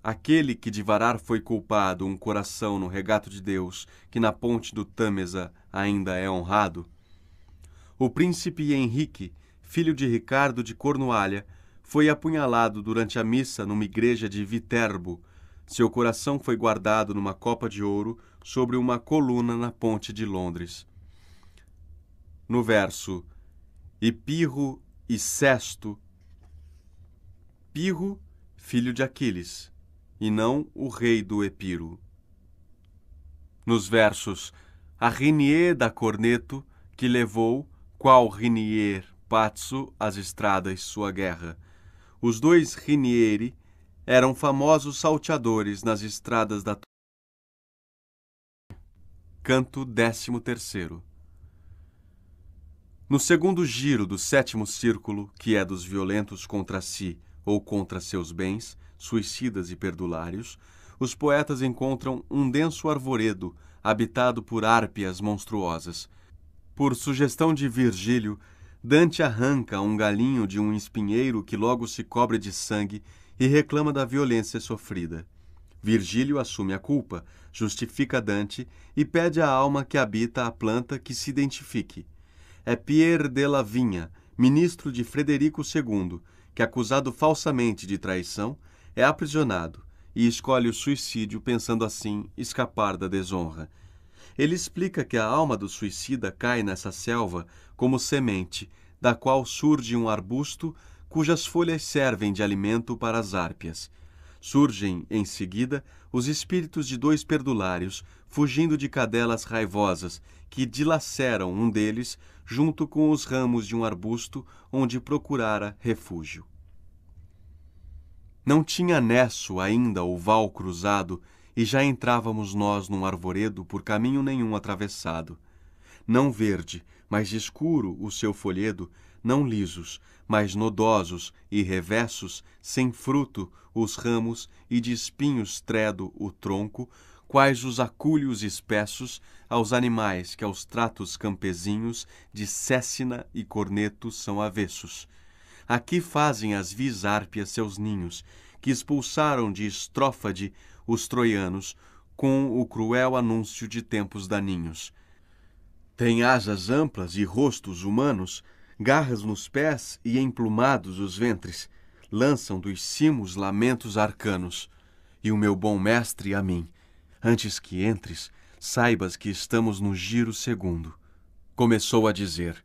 Aquele que de varar foi culpado um coração no regato de Deus, que na ponte do Tâmesa ainda é honrado? O príncipe Henrique, filho de Ricardo de Cornualha, foi apunhalado durante a missa numa igreja de Viterbo. Seu coração foi guardado numa copa de ouro sobre uma coluna na ponte de Londres. No verso E Pirro e Sesto, Pirro, filho de Aquiles, e não o rei do Epiro. Nos versos A Rinier da Corneto, que levou, qual Rinier Pazzo, as estradas sua guerra. Os dois Rinieri eram famosos salteadores nas estradas da Canto 13 No segundo giro do sétimo círculo, que é dos violentos contra si ou contra seus bens, suicidas e perdulários, os poetas encontram um denso arvoredo habitado por árpias monstruosas. Por sugestão de Virgílio, Dante arranca um galinho de um espinheiro que logo se cobre de sangue e reclama da violência sofrida. Virgílio assume a culpa, justifica Dante e pede à alma que habita a planta que se identifique. É Pierre de Lavinha, ministro de Frederico II, que, acusado falsamente de traição, é aprisionado e escolhe o suicídio pensando assim escapar da desonra. Ele explica que a alma do suicida cai nessa selva como semente, da qual surge um arbusto cujas folhas servem de alimento para as árpias. Surgem, em seguida, os espíritos de dois perdulários, fugindo de cadelas raivosas, que dilaceram um deles junto com os ramos de um arbusto onde procurara refúgio. Não tinha nesso ainda o val cruzado, e já entrávamos nós num arvoredo por caminho nenhum atravessado. Não verde, mas escuro o seu folhedo, não lisos, mas nodosos e reversos, sem fruto os ramos e de espinhos tredo o tronco, quais os acúlios espessos aos animais que aos tratos campezinhos de Cécina e Corneto são avessos Aqui fazem as vis árpias seus ninhos, que expulsaram de Estrófade os troianos, com o cruel anúncio de tempos daninhos. Tem asas amplas e rostos humanos, garras nos pés e emplumados os ventres, lançam dos cimos lamentos arcanos. E o meu bom mestre a mim, antes que entres, saibas que estamos no giro segundo. Começou a dizer: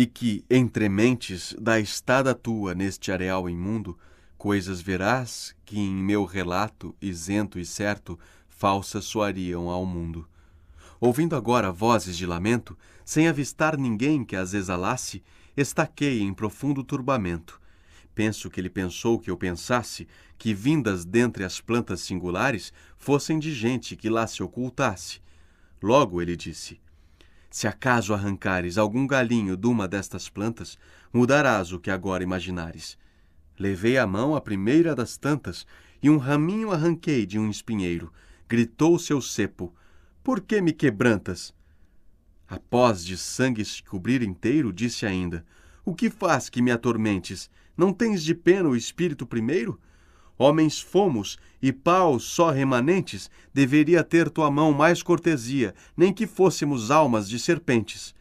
e que, entre mentes, da estada tua neste areal imundo, coisas verás que em meu relato, isento e certo, falsas soariam ao mundo. Ouvindo agora vozes de lamento, sem avistar ninguém que as exalasse, estaquei em profundo turbamento. Penso que ele pensou que eu pensasse que vindas dentre as plantas singulares fossem de gente que lá se ocultasse. Logo ele disse: se acaso arrancares algum galinho de uma destas plantas, mudarás o que agora imaginares. Levei a mão a primeira das tantas, e um raminho arranquei de um espinheiro. Gritou seu cepo: Por que me quebrantas? Após de sangue se cobrir inteiro, disse ainda: O que faz que me atormentes? Não tens de pena o espírito primeiro? Homens fomos, e pau só remanentes, deveria ter tua mão mais cortesia, nem que fôssemos almas de serpentes.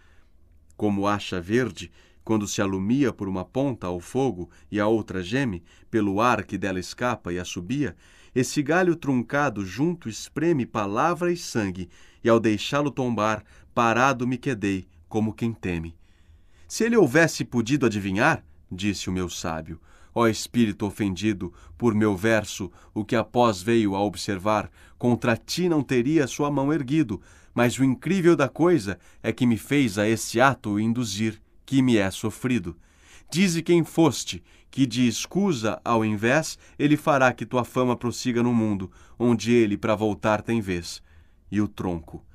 Como acha verde, quando se alumia por uma ponta ao fogo e a outra geme, pelo ar que dela escapa e assobia, esse galho truncado junto espreme palavra e sangue, e ao deixá-lo tombar, parado me quedei, como quem teme. Se ele houvesse podido adivinhar, disse o meu sábio, Ó espírito ofendido, por meu verso, o que após veio a observar, contra ti não teria sua mão erguido, mas o incrível da coisa é que me fez a esse ato induzir, que me é sofrido. Dize quem foste, que de escusa ao invés, ele fará que tua fama prossiga no mundo, onde ele para voltar tem vez. E o tronco.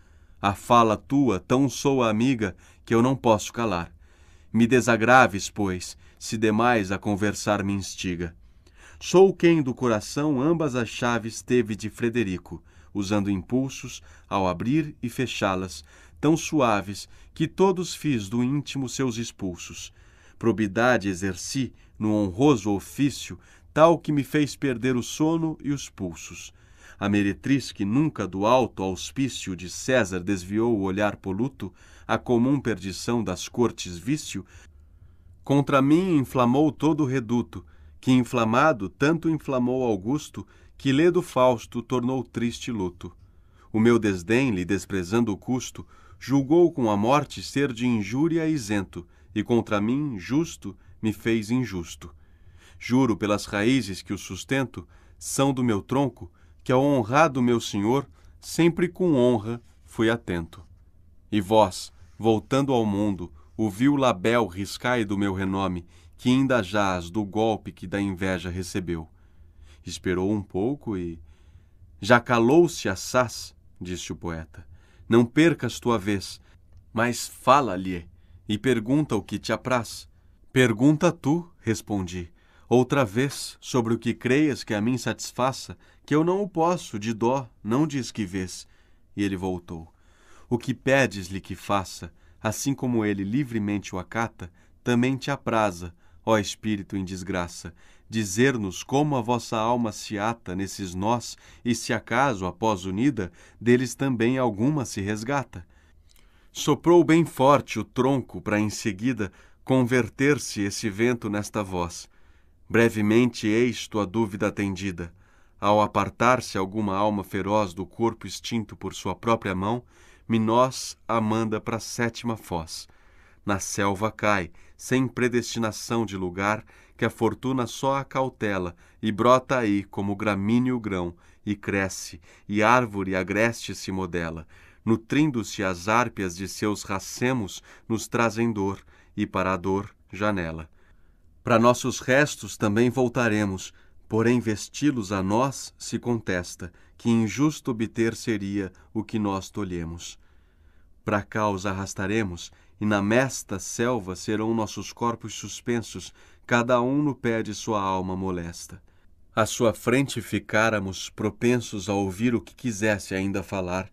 A fala tua tão soa amiga que eu não posso calar. Me desagraves, pois, se demais a conversar me instiga. Sou quem do coração ambas as chaves teve de Frederico, usando impulsos ao abrir e fechá-las, tão suaves que todos fiz do íntimo seus expulsos. Probidade exerci no honroso ofício, tal que me fez perder o sono e os pulsos. A meretriz que nunca do alto auspício de César desviou o olhar poluto, a comum perdição das cortes vício, Contra mim inflamou todo o reduto, que inflamado tanto inflamou Augusto, que ledo Fausto tornou triste luto. O meu desdém, lhe desprezando o custo, julgou com a morte ser de injúria isento, e contra mim, justo, me fez injusto. Juro pelas raízes que o sustento, são do meu tronco, que ao honrado meu Senhor, sempre com honra fui atento. E vós, voltando ao mundo, ouviu Label riscai do meu renome, que ainda jaz do golpe que da inveja recebeu. Esperou um pouco e. Já calou-se assaz, disse o poeta. Não percas tua vez, mas fala-lhe e pergunta o que te apraz. Pergunta tu, respondi, outra vez, sobre o que creias que a mim satisfaça, que eu não o posso, de dó, não diz que vês. E ele voltou. O que pedes-lhe que faça, assim como ele livremente o acata, também te apraza, ó espírito em desgraça, dizer-nos como a vossa alma se ata nesses nós, e se acaso, após unida, deles também alguma se resgata. Soprou bem forte o tronco para em seguida converter-se esse vento nesta voz. Brevemente eis tua dúvida atendida. Ao apartar-se alguma alma feroz do corpo extinto por sua própria mão, Minós a manda para a sétima foz. Na selva cai, sem predestinação de lugar, que a fortuna só a cautela, e brota aí como gramíneo grão, e cresce, e árvore agreste se modela. Nutrindo-se as árpias de seus racemos, nos trazem dor, e para a dor, janela. Para nossos restos também voltaremos, porém vesti-los a nós se contesta, que injusto obter seria o que nós tolhemos. Para cá os arrastaremos, e na mesta selva serão nossos corpos suspensos, cada um no pé de sua alma molesta. À sua frente ficáramos propensos a ouvir o que quisesse ainda falar,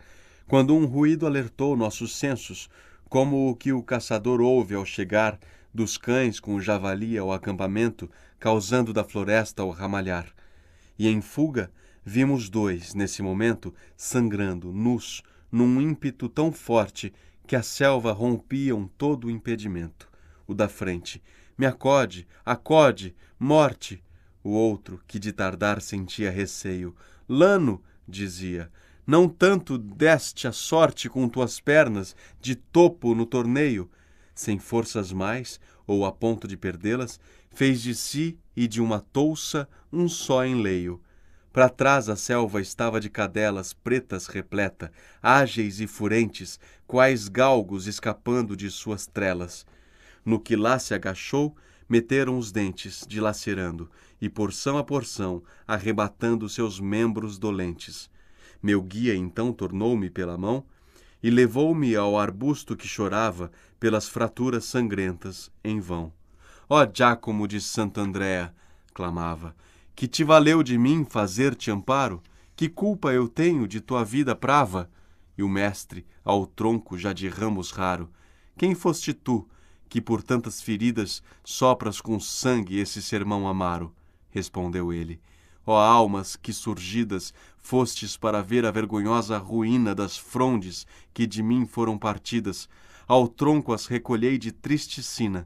quando um ruído alertou nossos sensos, como o que o caçador ouve ao chegar dos cães com o javali ao acampamento, causando da floresta o ramalhar. E em fuga, vimos dois, nesse momento, sangrando, nus, num ímpeto tão forte que a selva rompiam todo o impedimento. O da frente, me acode, acode, morte! O outro, que de tardar sentia receio, Lano, dizia, não tanto deste a sorte com tuas pernas de topo no torneio, sem forças mais, ou a ponto de perdê-las, fez de si e de uma touça um só enleio. Para trás a selva estava de cadelas pretas repleta, ágeis e furentes, quais galgos escapando de suas trelas. No que lá se agachou, meteram os dentes, dilacerando, e porção a porção, arrebatando seus membros dolentes. Meu guia então tornou-me pela mão e levou-me ao arbusto que chorava pelas fraturas sangrentas em vão. Ó oh, Giacomo de Santo Andréa! clamava que te valeu de mim fazer-te amparo? Que culpa eu tenho de tua vida prava? E o mestre, ao tronco já de ramos raro, quem foste tu, que por tantas feridas sopras com sangue esse sermão amaro? Respondeu ele, ó almas que surgidas fostes para ver a vergonhosa ruína das frondes que de mim foram partidas, ao tronco as recolhei de triste sina.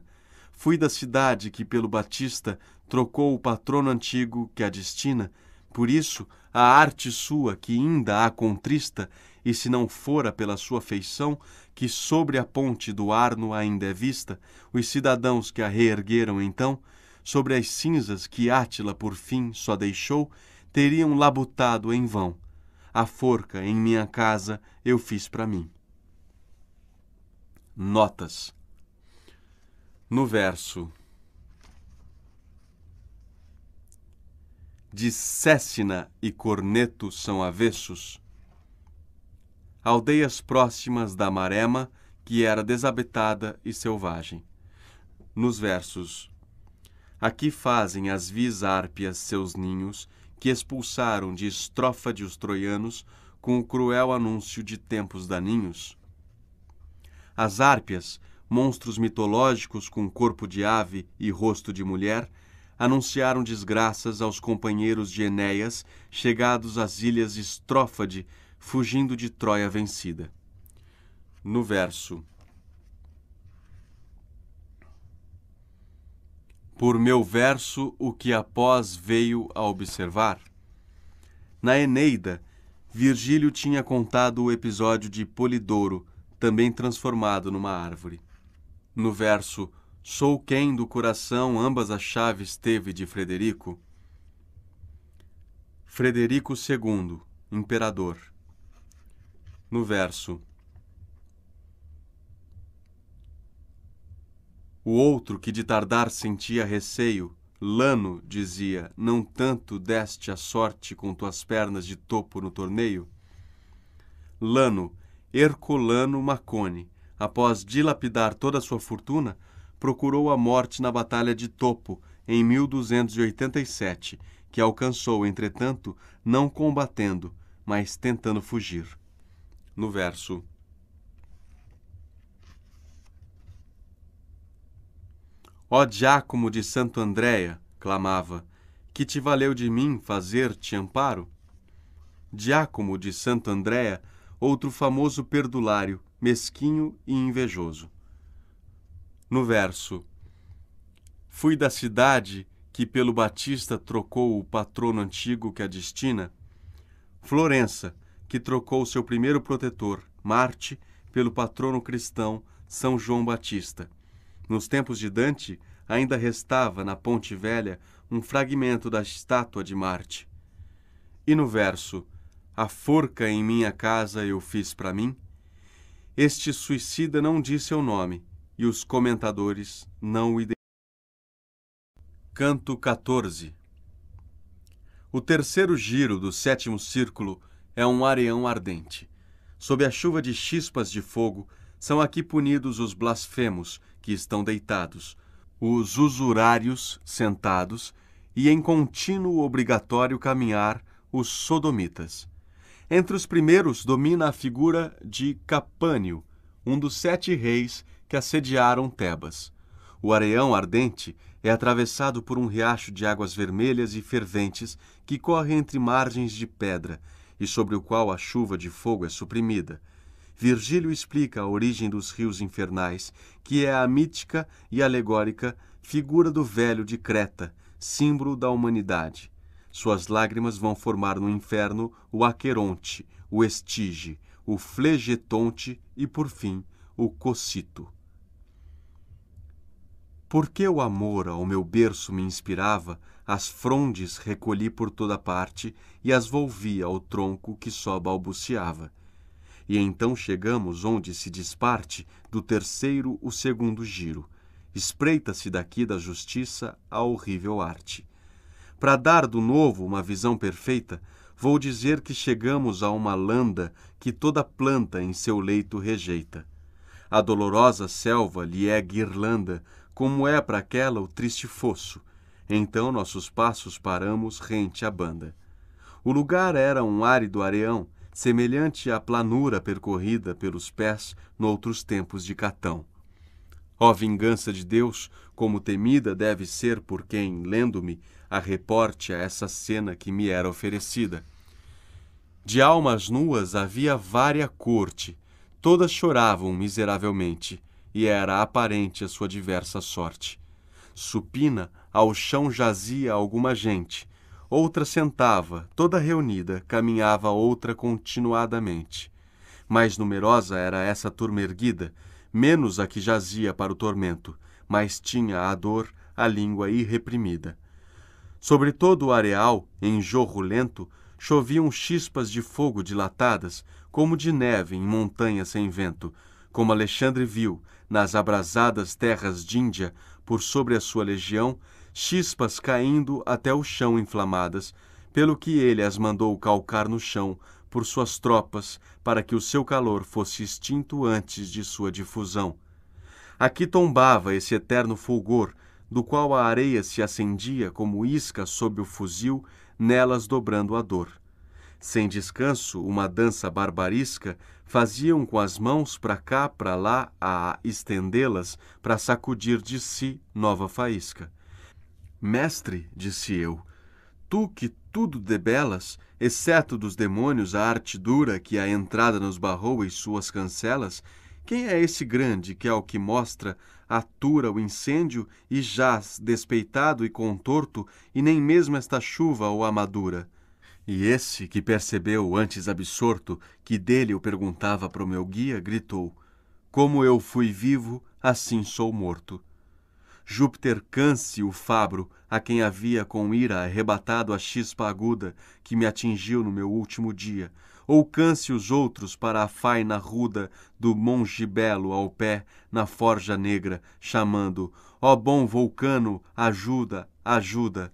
Fui da cidade que pelo Batista trocou o patrono antigo que a destina, por isso, a arte sua que inda a contrista, e se não fora pela sua feição, que sobre a ponte do Arno ainda é vista, os cidadãos que a reergueram então, sobre as cinzas que Átila por fim só deixou, teriam labutado em vão. A forca em minha casa eu fiz para mim. Notas. No verso de Cessna e Corneto são avessos. Aldeias próximas da Marema, que era desabitada e selvagem. Nos versos: Aqui fazem as vis seus ninhos, que expulsaram de estrofa de os troianos com o cruel anúncio de tempos daninhos. As árpias, monstros mitológicos com corpo de ave e rosto de mulher, anunciaram desgraças aos companheiros de Enéas, chegados às ilhas Estrófade, fugindo de Troia vencida. No verso. Por meu verso, o que após veio a observar. Na Eneida, Virgílio tinha contado o episódio de Polidoro, também transformado numa árvore. No verso Sou quem do coração ambas as chaves teve de Frederico? Frederico II, imperador. No verso. O outro que de tardar sentia receio, Lano dizia: Não tanto deste a sorte com tuas pernas de topo no torneio? Lano, Herculano Macone, após dilapidar toda a sua fortuna, procurou a morte na Batalha de Topo, em 1287, que alcançou, entretanto, não combatendo, mas tentando fugir. No verso Ó Giacomo de Santo Andréia, clamava, que te valeu de mim fazer-te amparo? Giacomo de Santo Andréia, outro famoso perdulário, mesquinho e invejoso no verso: Fui da cidade que pelo Batista trocou o patrono antigo que a destina, Florença, que trocou seu primeiro protetor, Marte, pelo patrono cristão São João Batista. Nos tempos de Dante, ainda restava na Ponte Velha um fragmento da estátua de Marte. E no verso: A forca em minha casa eu fiz para mim, este suicida não disse seu nome e os comentadores não o identificam. Canto 14 O terceiro giro do sétimo círculo é um areão ardente. Sob a chuva de chispas de fogo, são aqui punidos os blasfemos, que estão deitados, os usurários, sentados, e em contínuo obrigatório caminhar, os sodomitas. Entre os primeiros domina a figura de Capânio, um dos sete reis que assediaram Tebas. O Areião Ardente é atravessado por um riacho de águas vermelhas e ferventes que corre entre margens de pedra e sobre o qual a chuva de fogo é suprimida. Virgílio explica a origem dos rios infernais, que é a mítica e alegórica figura do velho de Creta, símbolo da humanidade. Suas lágrimas vão formar no inferno o Aqueronte, o Estige, o Flegetonte e, por fim, o Cocito. Porque o amor ao meu berço me inspirava, as frondes recolhi por toda parte e as volvi ao tronco que só balbuciava. E então chegamos onde se disparte do terceiro o segundo giro. Espreita-se daqui da justiça a horrível arte. Para dar do novo uma visão perfeita, vou dizer que chegamos a uma landa que toda planta em seu leito rejeita. A dolorosa selva lhe é guirlanda como é para aquela o triste fosso. Então nossos passos paramos rente à banda. O lugar era um árido areão, semelhante à planura percorrida pelos pés noutros tempos de Catão. Ó vingança de Deus, como temida deve ser por quem, lendo-me, a reporte a essa cena que me era oferecida. De almas nuas havia vária corte, todas choravam miseravelmente e era aparente a sua diversa sorte. Supina, ao chão jazia alguma gente, outra sentava, toda reunida, caminhava outra continuadamente. Mais numerosa era essa turma erguida, menos a que jazia para o tormento, mas tinha a dor, a língua irreprimida. Sobre todo o areal, em jorro lento, choviam chispas de fogo dilatadas, como de neve em montanha sem vento, como Alexandre viu, nas abrasadas terras de Índia, por sobre a sua legião, chispas caindo até o chão inflamadas, pelo que ele as mandou calcar no chão por suas tropas, para que o seu calor fosse extinto antes de sua difusão. Aqui tombava esse eterno fulgor, do qual a areia se acendia como isca sob o fuzil, nelas dobrando a dor. Sem descanso, uma dança barbarisca, faziam com as mãos para cá, para lá, a estendê-las para sacudir de si nova faísca. Mestre, disse eu, tu que tudo debelas, exceto dos demônios a arte dura que a entrada nos barrou e suas cancelas, quem é esse grande que, é o que mostra, atura o incêndio e jaz despeitado e contorto, e nem mesmo esta chuva o amadura? E esse, que percebeu antes absorto que dele o perguntava para o meu guia, gritou: Como eu fui vivo, assim sou morto. Júpiter canse o fabro, a quem havia com ira arrebatado a chispa aguda que me atingiu no meu último dia, ou canse os outros para a faina ruda do monge belo ao pé na forja negra, chamando: Ó oh bom vulcano, ajuda, ajuda!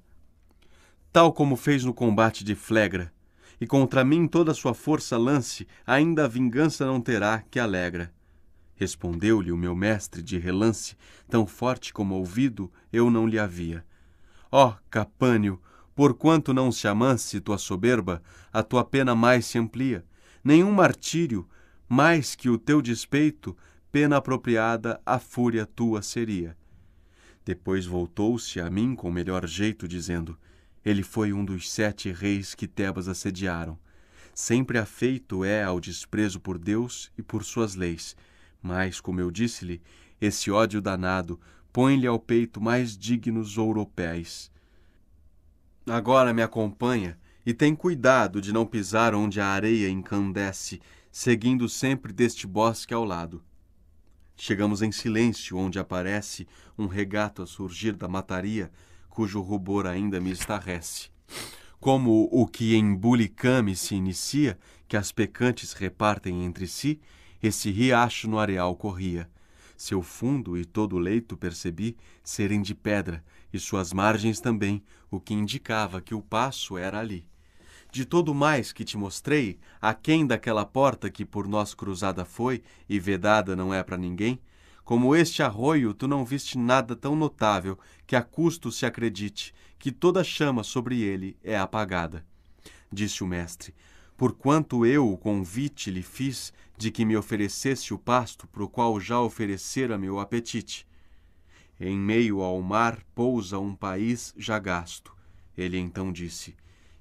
tal como fez no combate de Flegra, e contra mim toda sua força lance, ainda a vingança não terá que alegra. Respondeu-lhe o meu mestre de relance, tão forte como ouvido eu não lhe havia. Ó oh, Capânio, porquanto não se amance tua soberba, a tua pena mais se amplia. Nenhum martírio, mais que o teu despeito, pena apropriada à fúria tua seria. Depois voltou-se a mim com melhor jeito, dizendo: ele foi um dos sete reis que Tebas assediaram. Sempre afeito é ao desprezo por Deus e por suas leis. Mas, como eu disse-lhe, esse ódio danado põe-lhe ao peito mais dignos ouropéis. Agora me acompanha e tem cuidado de não pisar onde a areia encandece, seguindo sempre deste bosque ao lado. Chegamos em silêncio, onde aparece um regato a surgir da mataria, cujo rubor ainda me estarrece. Como o que em bulicame se inicia, que as pecantes repartem entre si, esse riacho no areal corria. Seu fundo e todo o leito percebi serem de pedra, e suas margens também, o que indicava que o passo era ali. De todo mais que te mostrei, aquém daquela porta que por nós cruzada foi e vedada não é para ninguém, como este arroio, tu não viste nada tão notável que a custo se acredite que toda chama sobre ele é apagada. Disse o mestre: Porquanto eu o convite lhe fiz de que me oferecesse o pasto pro qual já oferecera meu apetite. Em meio ao mar pousa um país já gasto. Ele então disse: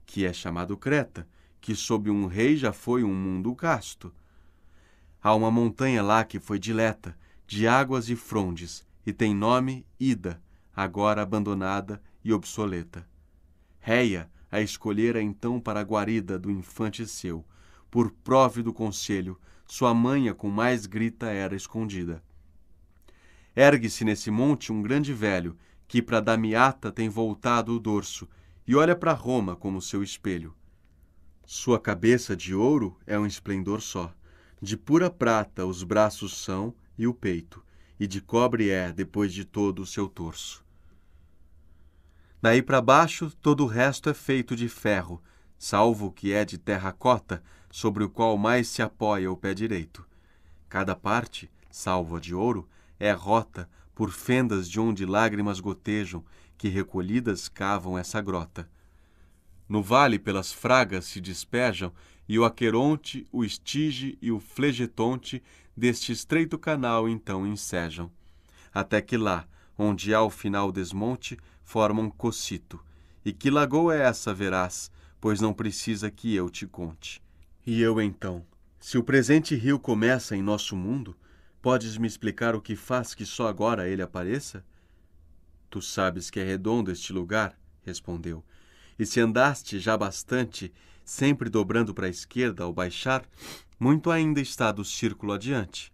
Que é chamado Creta, que sob um rei já foi um mundo casto. Há uma montanha lá que foi dileta, de águas e frondes, e tem nome Ida, agora abandonada e obsoleta. Reia a escolhera então para a guarida do infante seu. Por prove do conselho, sua mãe com mais grita era escondida. Ergue-se nesse monte um grande velho, que para Damiata tem voltado o dorso, e olha para Roma como seu espelho. Sua cabeça de ouro é um esplendor só. De pura prata os braços são, e o peito, e de cobre é, depois de todo o seu torso. Daí para baixo, todo o resto é feito de ferro, salvo o que é de terracota, sobre o qual mais se apoia o pé direito. Cada parte, salvo a de ouro, é rota por fendas de onde lágrimas gotejam, que recolhidas cavam essa grota. No vale pelas fragas se despejam, e o aqueronte, o estige e o flegetonte deste estreito canal então ensejam, até que lá, onde há o final desmonte, formam Cocito. E que lagoa é essa, verás, pois não precisa que eu te conte. E eu então, se o presente rio começa em nosso mundo, podes me explicar o que faz que só agora ele apareça? Tu sabes que é redondo este lugar, respondeu, e se andaste já bastante, sempre dobrando para a esquerda ao baixar, muito ainda está do círculo adiante.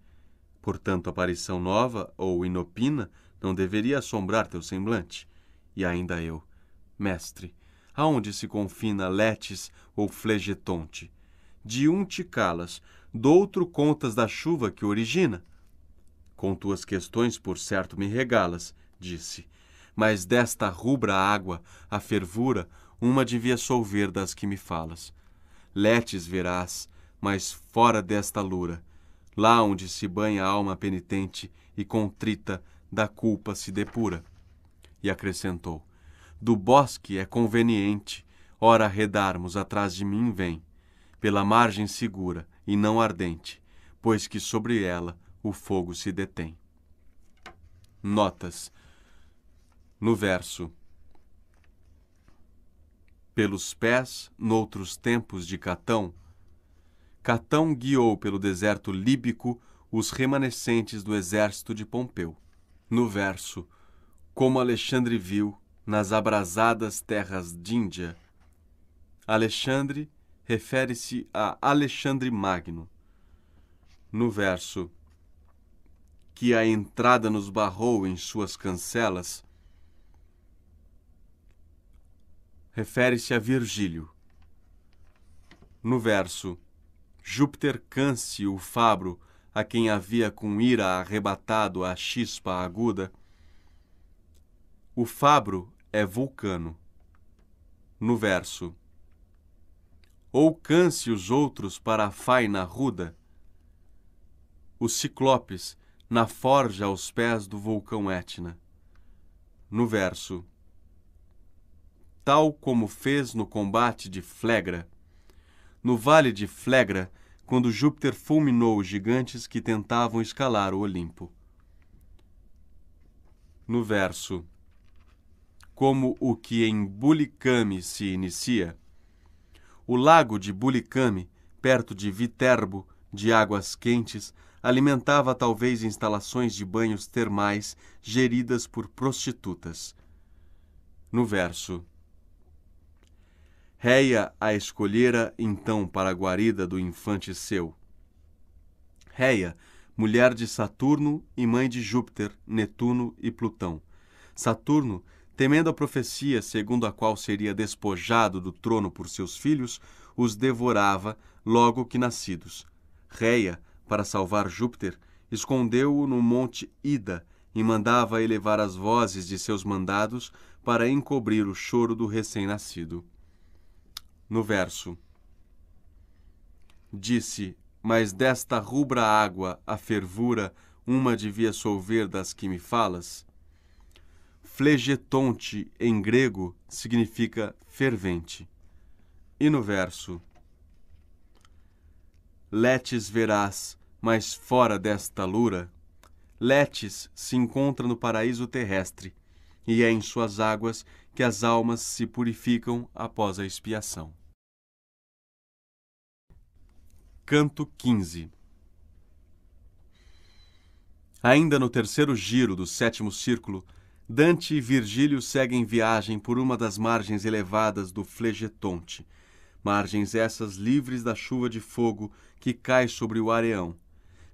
Portanto, aparição nova ou inopina não deveria assombrar teu semblante. E ainda eu, mestre, aonde se confina letes ou flegetonte? De um te calas, do outro contas da chuva que origina. Com tuas questões, por certo, me regalas, disse, mas desta rubra água, a fervura, uma devia solver das que me falas. Letes verás, mas fora desta lura, lá onde se banha a alma penitente e contrita, da culpa se depura. E acrescentou: Do bosque é conveniente, ora redarmos atrás de mim vem, pela margem segura e não ardente, pois que sobre ela o fogo se detém. Notas. No verso pelos pés, noutros tempos de Catão, Catão guiou pelo deserto líbico os remanescentes do exército de Pompeu. No verso, como Alexandre viu nas abrasadas terras de Índia, Alexandre refere-se a Alexandre Magno. No verso, que a entrada nos barrou em suas cancelas, refere-se a Virgílio. No verso, Júpiter o Fabro, a quem havia com ira arrebatado a chispa aguda, o Fabro é vulcano. No verso Ou canse os outros para a faina ruda, o Ciclopes na forja aos pés do vulcão Etna. No verso Tal como fez no combate de Flegra, no vale de Flegra, quando Júpiter fulminou os gigantes que tentavam escalar o Olimpo. No verso Como o que em Bulicame se inicia, o lago de Bulicame, perto de Viterbo, de águas quentes, alimentava talvez instalações de banhos termais geridas por prostitutas. No verso Réia a escolhera então para a guarida do infante seu. Réia, mulher de Saturno e mãe de Júpiter, Netuno e Plutão. Saturno, temendo a profecia segundo a qual seria despojado do trono por seus filhos, os devorava logo que nascidos. Réia, para salvar Júpiter, escondeu-o no monte Ida e mandava elevar as vozes de seus mandados para encobrir o choro do recém-nascido no verso. Disse: Mas desta rubra água a fervura uma devia solver das que me falas? Flegetonte em grego significa fervente. E no verso: Letes verás, mas fora desta lura, Letes se encontra no paraíso terrestre, e é em suas águas que as almas se purificam após a expiação. Canto 15 Ainda no terceiro giro do sétimo círculo, Dante e Virgílio seguem viagem por uma das margens elevadas do Flegetonte, margens essas livres da chuva de fogo que cai sobre o areão.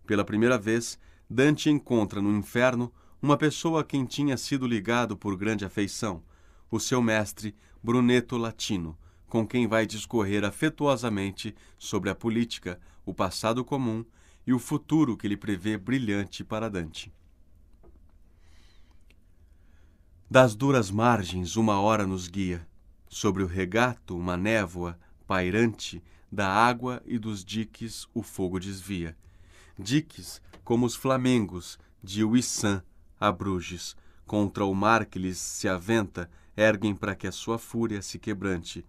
Pela primeira vez, Dante encontra no inferno uma pessoa a quem tinha sido ligado por grande afeição, o seu mestre Bruneto Latino, com quem vai discorrer afetuosamente sobre a política, o passado comum e o futuro que ele prevê brilhante para Dante. Das duras margens uma hora nos guia, sobre o regato uma névoa pairante, da água e dos diques o fogo desvia. Diques como os flamengos de Uissan a Bruges, contra o mar que lhes se aventa erguem para que a sua fúria se quebrante.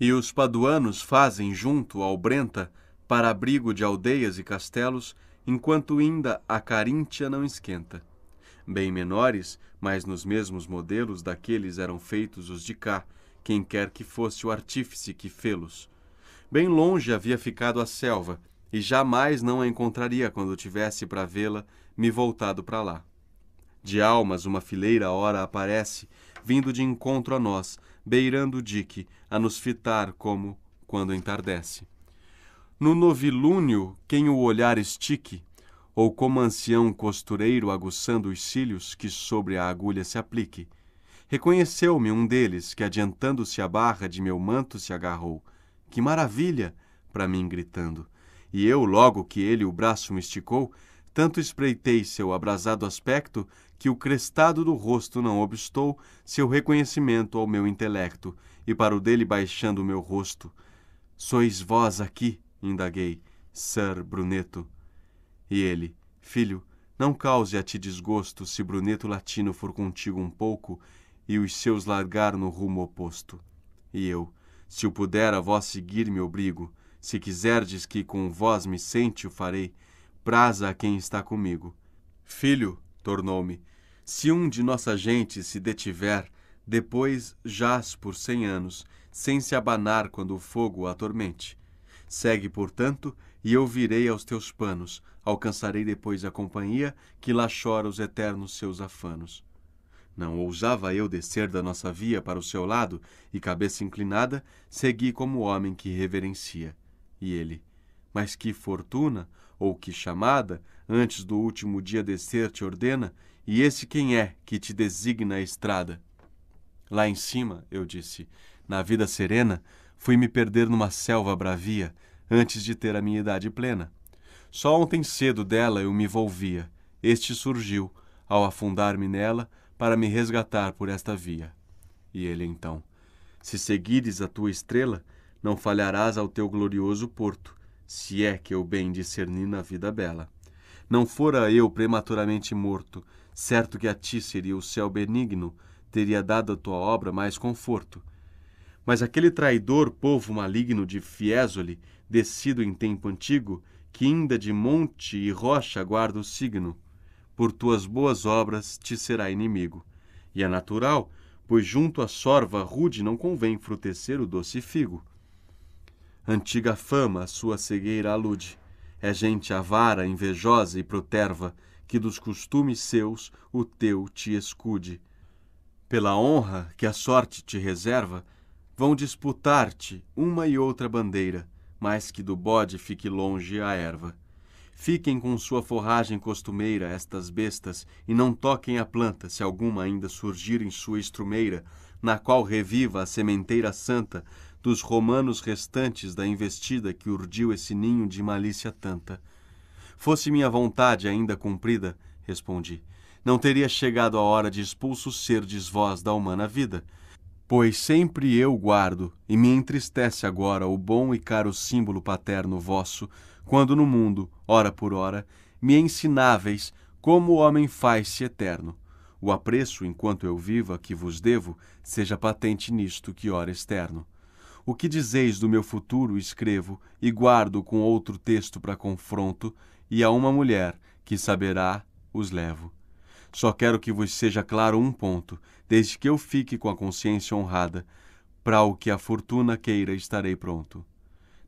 E os paduanos fazem junto ao Brenta para abrigo de aldeias e castelos, enquanto ainda a Caríntia não esquenta. Bem menores, mas nos mesmos modelos daqueles eram feitos os de cá, quem quer que fosse o artífice que fê-los. Bem longe havia ficado a selva, e jamais não a encontraria quando tivesse para vê-la, me voltado para lá. De almas uma fileira ora aparece, vindo de encontro a nós, beirando o dique, a nos fitar como quando entardece. No novilúnio, quem o olhar estique, ou como ancião costureiro aguçando os cílios que sobre a agulha se aplique, reconheceu-me um deles que, adiantando-se à barra de meu manto, se agarrou. Que maravilha! para mim gritando. E eu, logo que ele o braço me esticou, tanto espreitei seu abrasado aspecto que o crestado do rosto não obstou seu reconhecimento ao meu intelecto, e para o dele baixando o meu rosto. Sois vós aqui, indaguei, Sir Bruneto. E ele, filho, não cause a ti desgosto se Bruneto Latino for contigo um pouco e os seus largar no rumo oposto. E eu, se o puder a vós seguir me obrigo, se quiserdes que com vós me sente o farei, praza a quem está comigo. Filho, tornou-me, se um de nossa gente se detiver, depois jaz por cem anos, sem se abanar quando o fogo o atormente. Segue, portanto, e eu virei aos teus panos, alcançarei depois a companhia que lá chora os eternos seus afanos. Não ousava eu descer da nossa via para o seu lado, e cabeça inclinada, segui como homem que reverencia. E ele, mas que fortuna, ou que chamada, antes do último dia descer te ordena, e esse quem é que te designa a estrada? Lá em cima, eu disse, na vida serena, fui me perder numa selva bravia, antes de ter a minha idade plena. Só ontem cedo dela eu me volvia, este surgiu, ao afundar-me nela, para me resgatar por esta via. E ele então, se seguires a tua estrela, não falharás ao teu glorioso porto, se é que eu bem discerni na vida bela. Não fora eu prematuramente morto, certo que a ti seria o céu benigno, teria dado a tua obra mais conforto. Mas aquele traidor povo maligno de Fiesole, descido em tempo antigo, que inda de monte e rocha guarda o signo, por tuas boas obras te será inimigo. E é natural, pois junto à sorva rude não convém frutecer o doce figo. Antiga fama a sua cegueira alude é gente avara, invejosa e proterva, que dos costumes seus o teu te escude. Pela honra que a sorte te reserva, vão disputar-te uma e outra bandeira, mas que do bode fique longe a erva. Fiquem com sua forragem costumeira estas bestas, e não toquem a planta, se alguma ainda surgir em sua estrumeira, na qual reviva a sementeira santa, dos romanos restantes da investida que urdiu esse ninho de malícia tanta. Fosse minha vontade ainda cumprida, respondi, não teria chegado a hora de expulso serdes vós da humana vida. Pois sempre eu guardo, e me entristece agora o bom e caro símbolo paterno vosso, quando no mundo, hora por hora, me ensináveis como o homem faz-se eterno. O apreço, enquanto eu viva, que vos devo, seja patente nisto que ora externo. O que dizeis do meu futuro, escrevo, e guardo com outro texto para confronto, e a uma mulher, que saberá, os levo. Só quero que vos seja claro um ponto, desde que eu fique com a consciência honrada, para o que a fortuna queira estarei pronto.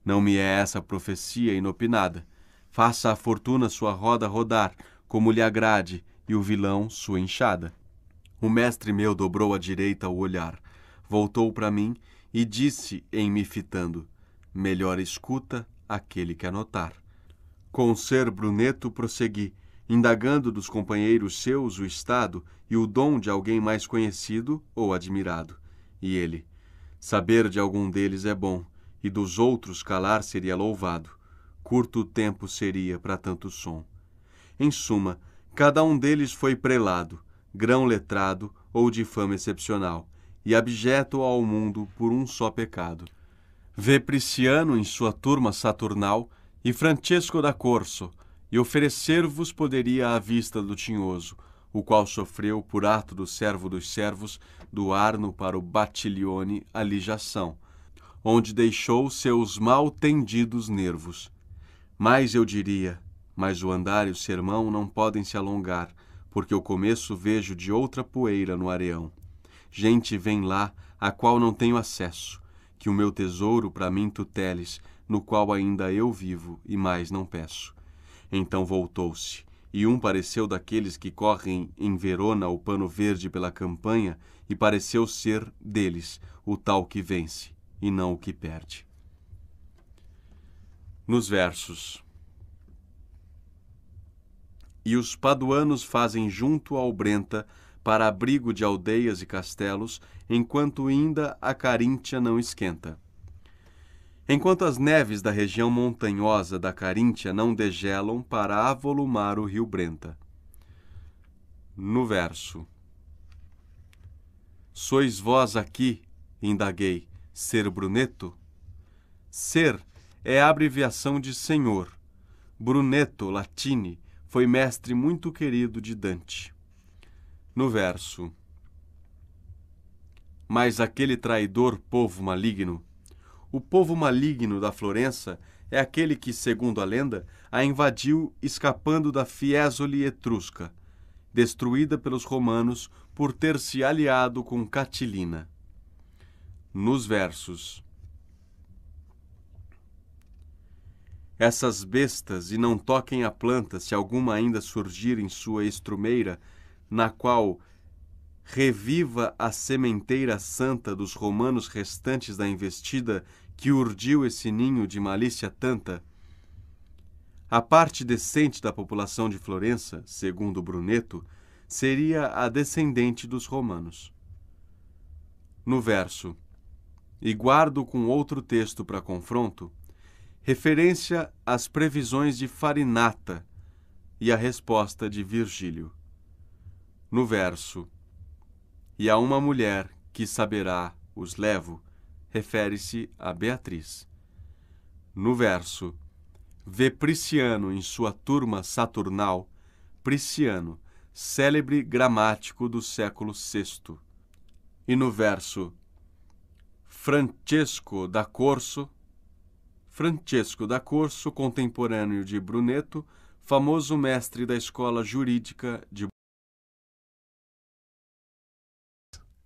Não me é essa profecia inopinada. Faça a fortuna sua roda rodar, como lhe agrade, e o vilão sua enxada. O mestre meu dobrou à direita o olhar, voltou para mim e disse em me fitando: Melhor escuta aquele que anotar. Com ser bruneto prossegui, indagando dos companheiros seus o estado e o dom de alguém mais conhecido ou admirado. E ele: Saber de algum deles é bom, e dos outros calar seria louvado. Curto tempo seria para tanto som. Em suma, cada um deles foi prelado, grão letrado ou de fama excepcional e abjeto ao mundo por um só pecado. Vê Prisciano em sua turma saturnal e Francesco da Corso, e oferecer-vos poderia a vista do tinhoso, o qual sofreu, por ato do servo dos servos, do Arno para o Batilione a lijação, onde deixou seus mal tendidos nervos. Mais eu diria, mas o andar e o sermão não podem se alongar, porque o começo vejo de outra poeira no areão gente vem lá, a qual não tenho acesso, que o meu tesouro para mim tuteles, no qual ainda eu vivo e mais não peço. Então voltou-se, e um pareceu daqueles que correm em Verona o pano verde pela campanha, e pareceu ser deles o tal que vence, e não o que perde. Nos versos. E os paduanos fazem junto ao Brenta para abrigo de aldeias e castelos, enquanto ainda a Caríntia não esquenta. Enquanto as neves da região montanhosa da Caríntia não degelam para avolumar o rio Brenta. No verso: Sois vós aqui, indaguei, ser bruneto? Ser é a abreviação de senhor. Bruneto, latine, foi mestre muito querido de Dante no verso. Mas aquele traidor povo maligno, o povo maligno da Florença é aquele que, segundo a lenda, a invadiu escapando da Fiesole etrusca, destruída pelos romanos por ter se aliado com Catilina. Nos versos. Essas bestas, e não toquem a planta se alguma ainda surgir em sua estrumeira, na qual reviva a sementeira santa dos romanos restantes da investida que urdiu esse ninho de malícia tanta? A parte decente da população de Florença, segundo Bruneto, seria a descendente dos romanos. No verso, e guardo com outro texto para confronto, referência às previsões de Farinata e à resposta de Virgílio no verso E a uma mulher que saberá os levo, refere-se a Beatriz. No verso Vê Prisciano em sua turma saturnal, Prisciano, célebre gramático do século VI. E no verso Francesco da Corso, Francesco da Corso, contemporâneo de Bruneto, famoso mestre da escola jurídica de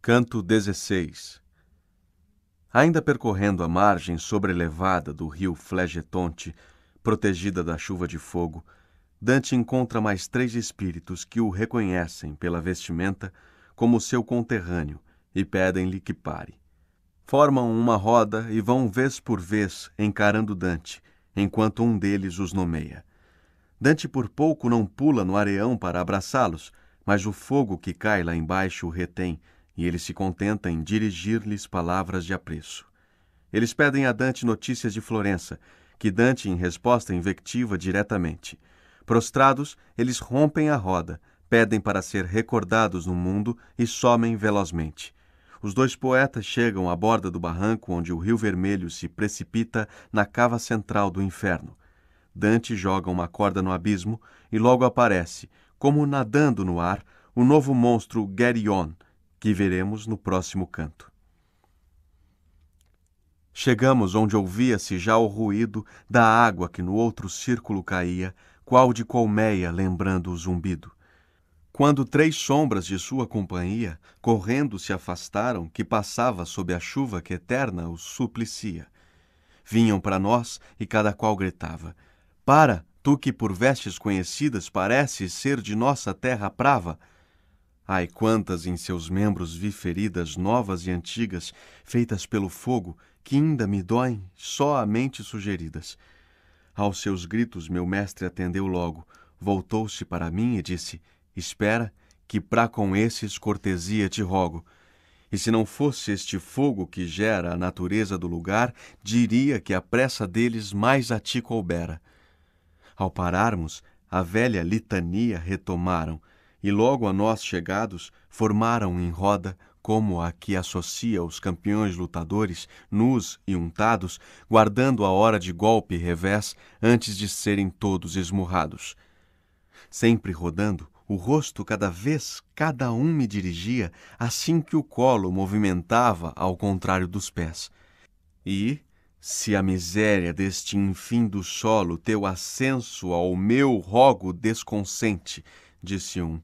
Canto 16 Ainda percorrendo a margem sobrelevada do rio Flegetonte, protegida da chuva de fogo, Dante encontra mais três espíritos que o reconhecem pela vestimenta como seu conterrâneo e pedem-lhe que pare. Formam uma roda e vão vez por vez encarando Dante, enquanto um deles os nomeia. Dante por pouco não pula no areião para abraçá-los, mas o fogo que cai lá embaixo o retém e ele se contenta em dirigir-lhes palavras de apreço. Eles pedem a Dante notícias de Florença, que Dante, em resposta, invectiva diretamente. Prostrados, eles rompem a roda, pedem para ser recordados no mundo e somem velozmente. Os dois poetas chegam à borda do barranco onde o Rio Vermelho se precipita na cava central do inferno. Dante joga uma corda no abismo e logo aparece, como nadando no ar, o novo monstro Geryon, que veremos no próximo canto. Chegamos onde ouvia-se já o ruído da água que no outro círculo caía, qual de colmeia lembrando o zumbido. Quando três sombras de sua companhia, correndo se afastaram, que passava sob a chuva que eterna os suplicia. Vinham para nós e cada qual gritava: Para, tu que por vestes conhecidas pareces ser de nossa terra prava! Ai, quantas em seus membros vi feridas novas e antigas, feitas pelo fogo, que ainda me doem, só a mente sugeridas. Aos seus gritos meu mestre atendeu logo, voltou-se para mim e disse: Espera, que pra com esses cortesia te rogo. E se não fosse este fogo que gera a natureza do lugar, diria que a pressa deles mais a ti coubera. Ao pararmos, a velha litania retomaram e logo a nós chegados, formaram em roda, como a que associa os campeões lutadores, nus e untados, guardando a hora de golpe e revés antes de serem todos esmurrados. Sempre rodando, o rosto cada vez cada um me dirigia, assim que o colo movimentava ao contrário dos pés. E, se a miséria deste infim do solo teu ascenso ao meu rogo desconsente, disse um,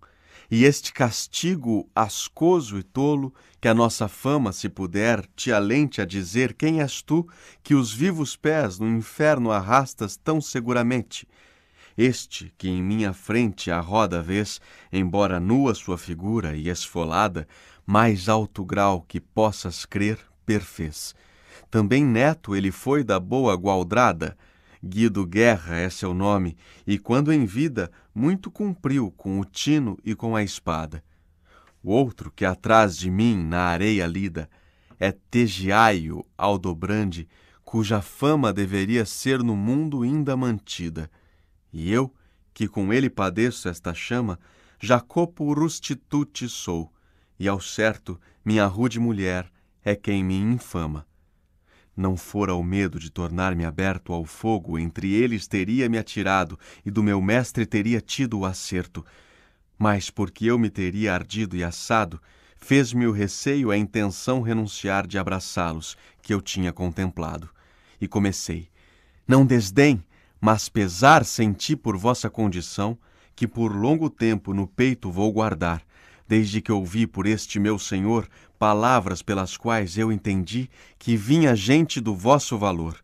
e este castigo ascoso e tolo, que a nossa fama, se puder, te alente a dizer quem és tu, que os vivos pés no inferno arrastas tão seguramente. Este que em minha frente a roda vês, embora nua sua figura e esfolada, mais alto grau que possas crer, perfez. Também neto ele foi da boa gualdrada, Guido Guerra é seu nome, e quando em vida, muito cumpriu com o tino e com a espada. O outro que atrás de mim na areia lida é Tegiaio Aldobrande, cuja fama deveria ser no mundo ainda mantida. E eu, que com ele padeço esta chama, Jacopo Rustitute sou, e ao certo minha rude mulher é quem me infama. Não fora o medo de tornar-me aberto ao fogo, entre eles teria me atirado, e do meu mestre teria tido o acerto. Mas porque eu me teria ardido e assado, fez-me o receio a intenção renunciar de abraçá-los, que eu tinha contemplado. E comecei. Não desdém, mas pesar senti por vossa condição, que por longo tempo no peito vou guardar, desde que ouvi por este meu senhor palavras pelas quais eu entendi que vinha gente do vosso valor.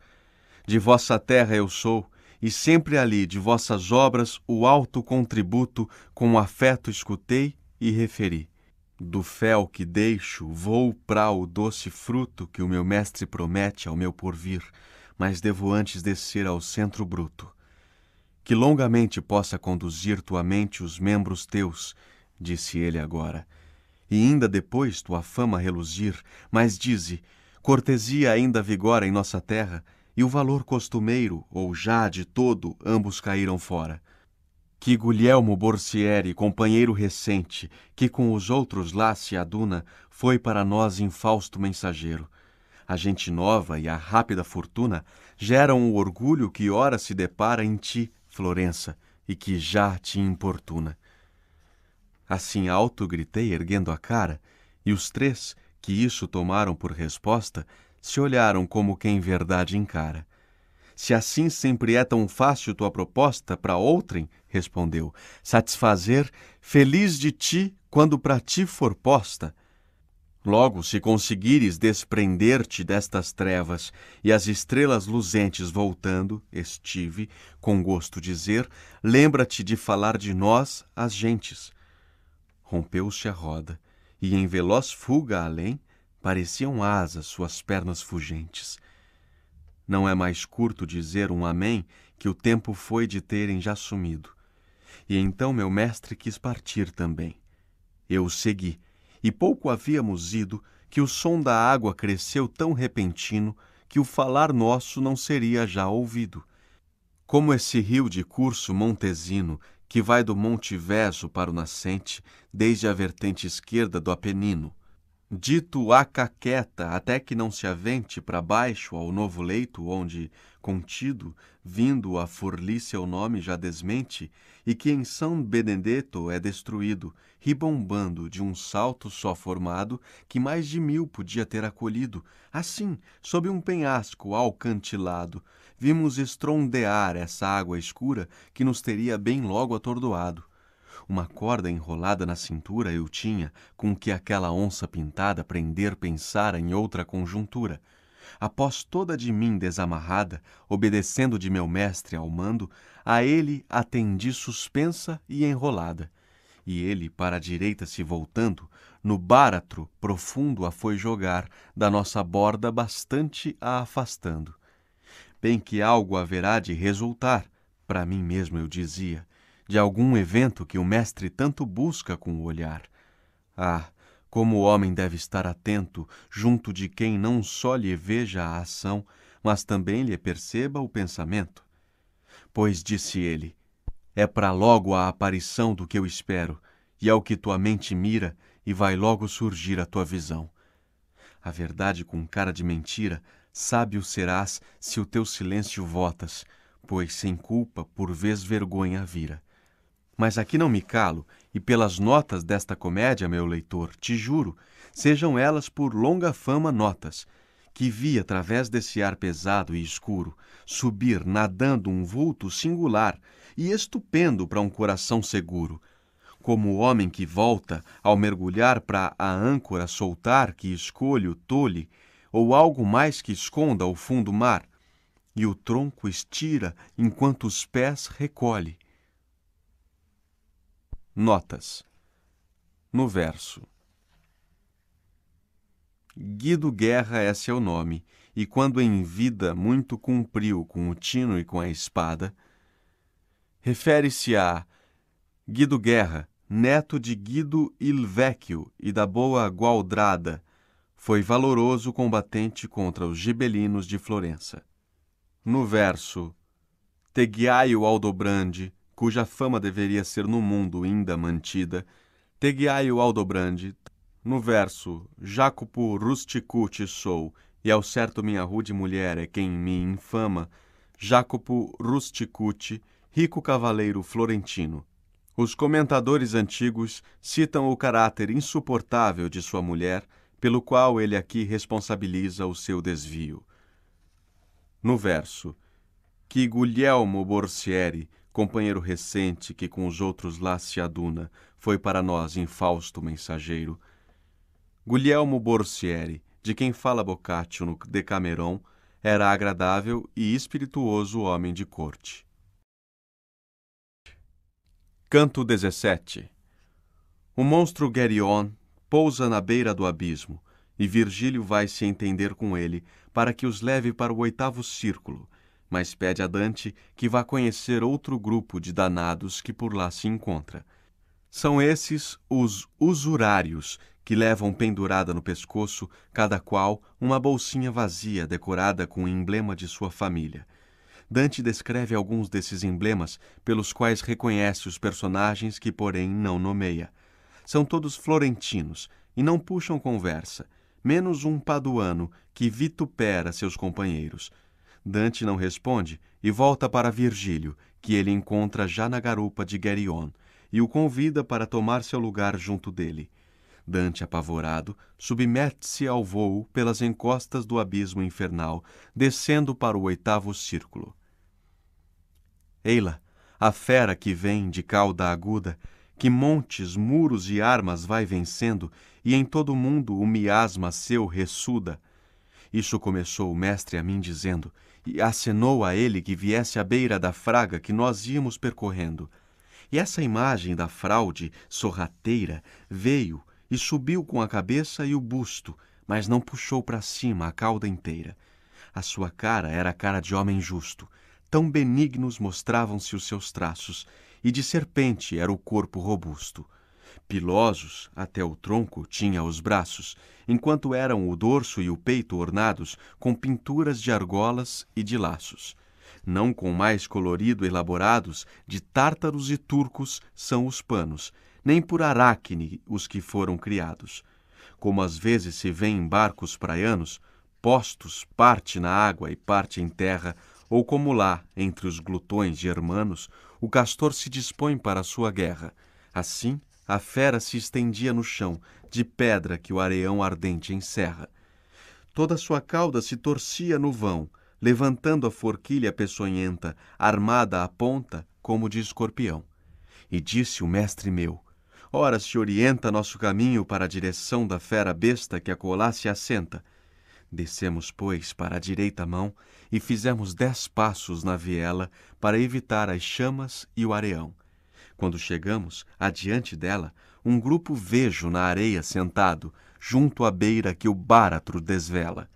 De vossa terra eu sou, e sempre ali de vossas obras o alto contributo com afeto escutei e referi. Do fel que deixo, vou para o doce fruto que o meu mestre promete ao meu porvir, mas devo antes descer ao centro bruto. Que longamente possa conduzir tua mente os membros teus, disse ele agora, e ainda depois tua fama reluzir, mas dize, cortesia ainda vigora em nossa terra, e o valor costumeiro, ou já de todo, ambos caíram fora. Que Guglielmo Borsieri, companheiro recente, que com os outros lá se aduna, foi para nós infausto mensageiro. A gente nova e a rápida fortuna geram o orgulho que ora se depara em ti, Florença, e que já te importuna. Assim alto gritei, erguendo a cara, e os três, que isso tomaram por resposta, se olharam como quem verdade encara. Se assim sempre é tão fácil tua proposta para outrem, respondeu, satisfazer, feliz de ti quando para ti for posta. Logo, se conseguires desprender-te destas trevas e as estrelas luzentes voltando, estive, com gosto dizer, lembra-te de falar de nós às gentes rompeu-se a roda, e em veloz fuga além, pareciam asas suas pernas fugentes. Não é mais curto dizer um amém que o tempo foi de terem já sumido. E então meu mestre quis partir também. Eu o segui, e pouco havíamos ido que o som da água cresceu tão repentino que o falar nosso não seria já ouvido. Como esse rio de curso montesino que vai do Monte Veso para o nascente, desde a vertente esquerda do Apenino. Dito Acaqueta, até que não se avente para baixo ao novo leito, onde, contido, vindo a forli seu nome já desmente, e que em São Benedetto é destruído, ribombando de um salto só formado, que mais de mil podia ter acolhido, assim, sob um penhasco alcantilado, vimos estrondear essa água escura que nos teria bem logo atordoado. Uma corda enrolada na cintura eu tinha, com que aquela onça pintada prender pensara em outra conjuntura. Após toda de mim desamarrada, obedecendo de meu mestre ao mando, a ele atendi suspensa e enrolada. E ele, para a direita se voltando, no báratro profundo a foi jogar, da nossa borda bastante a afastando bem que algo haverá de resultar, para mim mesmo eu dizia, de algum evento que o mestre tanto busca com o olhar. Ah, como o homem deve estar atento junto de quem não só lhe veja a ação, mas também lhe perceba o pensamento. Pois disse ele: É para logo a aparição do que eu espero, e ao que tua mente mira, e vai logo surgir a tua visão. A verdade com cara de mentira Sábio serás se o teu silêncio votas, pois sem culpa por vez vergonha vira. Mas aqui não me calo, e pelas notas desta comédia, meu leitor, te juro, sejam elas por longa fama notas, que vi através desse ar pesado e escuro subir nadando um vulto singular e estupendo para um coração seguro como o homem que volta, ao mergulhar para a âncora soltar que escolho tolhe, ou algo mais que esconda o fundo mar, e o tronco estira enquanto os pés recolhe. Notas. No verso. Guido Guerra é seu nome, e quando em vida muito cumpriu com o tino e com a espada, refere-se a Guido Guerra, neto de Guido il Vecchio e da boa Gualdrada, foi valoroso combatente contra os gibelinos de Florença. No verso Teguiaio Aldobrande, cuja fama deveria ser no mundo ainda mantida, Teguiaio Aldobrande, no verso Jacopo Rusticuti sou, e ao certo minha rude mulher é quem me infama, Jacopo Rusticuti, rico cavaleiro florentino. Os comentadores antigos citam o caráter insuportável de sua mulher pelo qual ele aqui responsabiliza o seu desvio. No verso que Guglielmo Borsieri, companheiro recente que com os outros lá se aduna, foi para nós infausto mensageiro, Guglielmo Borsieri, de quem fala Boccaccio no Decameron, era agradável e espirituoso homem de corte. Canto 17 O monstro Guerion pousa na beira do abismo, e Virgílio vai se entender com ele para que os leve para o oitavo círculo, mas pede a Dante que vá conhecer outro grupo de danados que por lá se encontra. São esses os usurários, que levam pendurada no pescoço, cada qual, uma bolsinha vazia decorada com o emblema de sua família. Dante descreve alguns desses emblemas, pelos quais reconhece os personagens que, porém, não nomeia. São todos florentinos e não puxam conversa, menos um paduano que vitupera seus companheiros. Dante não responde e volta para Virgílio, que ele encontra já na garupa de Guerion, e o convida para tomar seu lugar junto dele. Dante, apavorado, submete-se ao vôo pelas encostas do abismo infernal, descendo para o oitavo círculo. Eila, a fera que vem de cauda aguda, que montes, muros e armas vai vencendo, e em todo o mundo o miasma seu ressuda. Isso começou o mestre a mim dizendo, e acenou a ele que viesse à beira da fraga que nós íamos percorrendo. E essa imagem da fraude sorrateira veio e subiu com a cabeça e o busto, mas não puxou para cima a cauda inteira. A sua cara era a cara de homem justo. Tão benignos mostravam-se os seus traços, e de serpente era o corpo robusto. Pilosos, até o tronco, tinha os braços, enquanto eram o dorso e o peito ornados com pinturas de argolas e de laços. Não com mais colorido elaborados, de tártaros e turcos são os panos, nem por aracne os que foram criados. Como às vezes se vê em barcos praianos, postos parte na água e parte em terra, ou como lá, entre os glutões germanos, o castor se dispõe para a sua guerra. Assim, a fera se estendia no chão, de pedra que o areião ardente encerra. Toda sua cauda se torcia no vão, levantando a forquilha peçonhenta, armada à ponta como de escorpião. E disse o mestre meu: Ora se orienta nosso caminho para a direção da fera besta que acolá se assenta Descemos, pois, para a direita mão e fizemos dez passos na viela para evitar as chamas e o areão. Quando chegamos, adiante dela, um grupo vejo na areia sentado, junto à beira que o báratro desvela.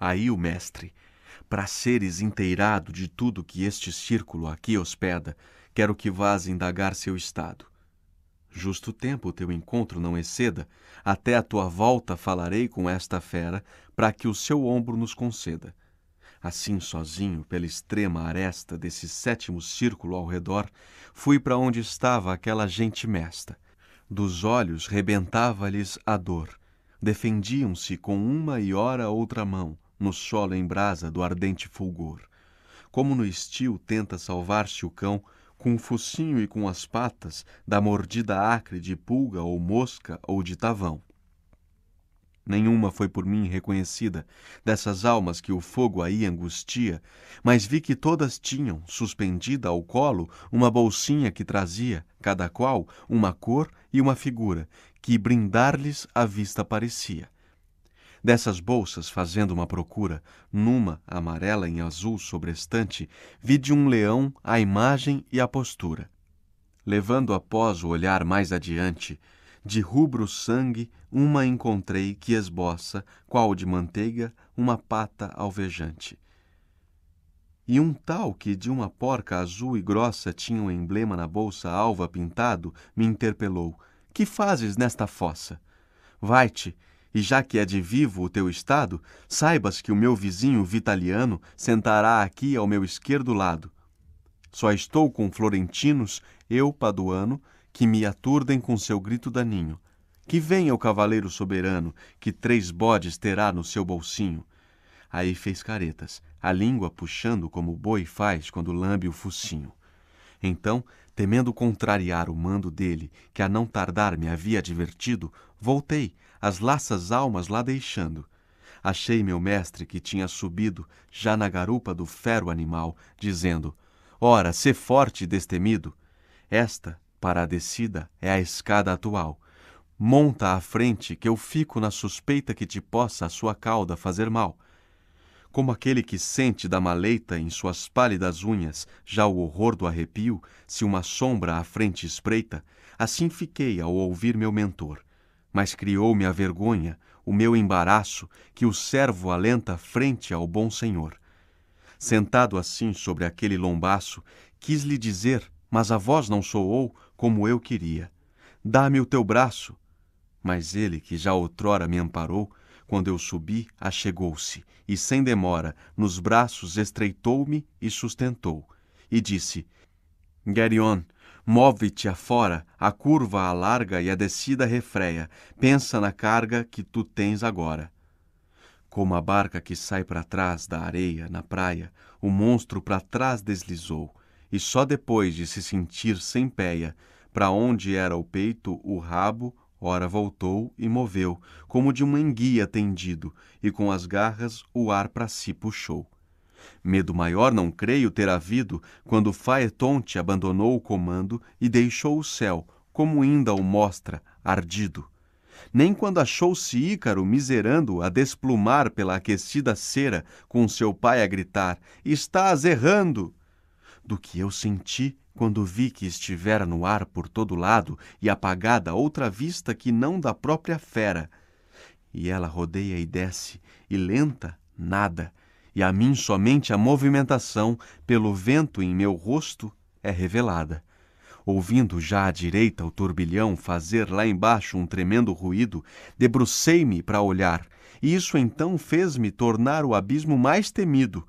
Aí o mestre, para seres inteirado de tudo que este círculo aqui hospeda, quero que vás indagar seu estado justo tempo teu encontro não exceda, até a tua volta falarei com esta fera, para que o seu ombro nos conceda. Assim, sozinho, pela extrema aresta desse sétimo círculo ao redor, fui para onde estava aquela gente mesta. Dos olhos rebentava-lhes a dor. Defendiam-se com uma e ora outra mão, no solo em brasa do ardente fulgor. Como no estio tenta salvar-se o cão, com o focinho e com as patas da mordida acre de pulga ou mosca ou de tavão. Nenhuma foi por mim reconhecida dessas almas que o fogo aí angustia, mas vi que todas tinham, suspendida ao colo, uma bolsinha que trazia, cada qual, uma cor e uma figura, que brindar-lhes a vista parecia. Dessas bolsas, fazendo uma procura, numa amarela em azul sobre estante, vi de um leão a imagem e a postura. Levando após o olhar mais adiante, de rubro sangue, uma encontrei que esboça, qual de manteiga, uma pata alvejante. E um tal que de uma porca azul e grossa tinha um emblema na bolsa alva pintado, me interpelou: Que fazes nesta fossa? Vai-te, e já que é de vivo o teu estado, saibas que o meu vizinho vitaliano sentará aqui ao meu esquerdo lado. Só estou com florentinos, eu paduano, que me aturdem com seu grito daninho. Que venha o cavaleiro soberano, que três bodes terá no seu bolsinho. Aí fez caretas, a língua puxando como o boi faz quando lambe o focinho. Então, temendo contrariar o mando dele, que a não tardar me havia advertido, voltei as laças almas lá deixando. Achei meu mestre que tinha subido já na garupa do fero animal, dizendo: Ora, sê forte e destemido. Esta, para a descida, é a escada atual. Monta à frente, que eu fico na suspeita que te possa a sua cauda fazer mal. Como aquele que sente da maleita em suas pálidas unhas já o horror do arrepio, se uma sombra à frente espreita, assim fiquei ao ouvir meu mentor mas criou-me a vergonha, o meu embaraço, que o servo alenta frente ao bom Senhor. Sentado assim sobre aquele lombaço, quis lhe dizer, mas a voz não soou como eu queria. Dá-me o teu braço. Mas ele, que já outrora me amparou, quando eu subi, achegou-se, e sem demora, nos braços estreitou-me e sustentou, e disse: Gerion, Move-te afora, a curva alarga e a descida refreia. Pensa na carga que tu tens agora. Como a barca que sai para trás da areia na praia, o monstro para trás deslizou, e só depois de se sentir sem péia, para onde era o peito, o rabo, ora voltou e moveu, como de uma enguia tendido, e com as garras o ar para si puxou. Medo maior não creio ter havido quando Faetonte abandonou o comando e deixou o céu, como ainda o mostra, ardido. Nem quando achou-se Ícaro miserando a desplumar pela aquecida cera, com seu pai a gritar: Estás errando! Do que eu senti quando vi que estivera no ar por todo lado e apagada outra vista que não da própria fera. E ela rodeia e desce, e lenta, nada, e a mim somente a movimentação pelo vento em meu rosto é revelada. Ouvindo já à direita o turbilhão fazer lá embaixo um tremendo ruído, debrucei-me para olhar, e isso então fez-me tornar o abismo mais temido.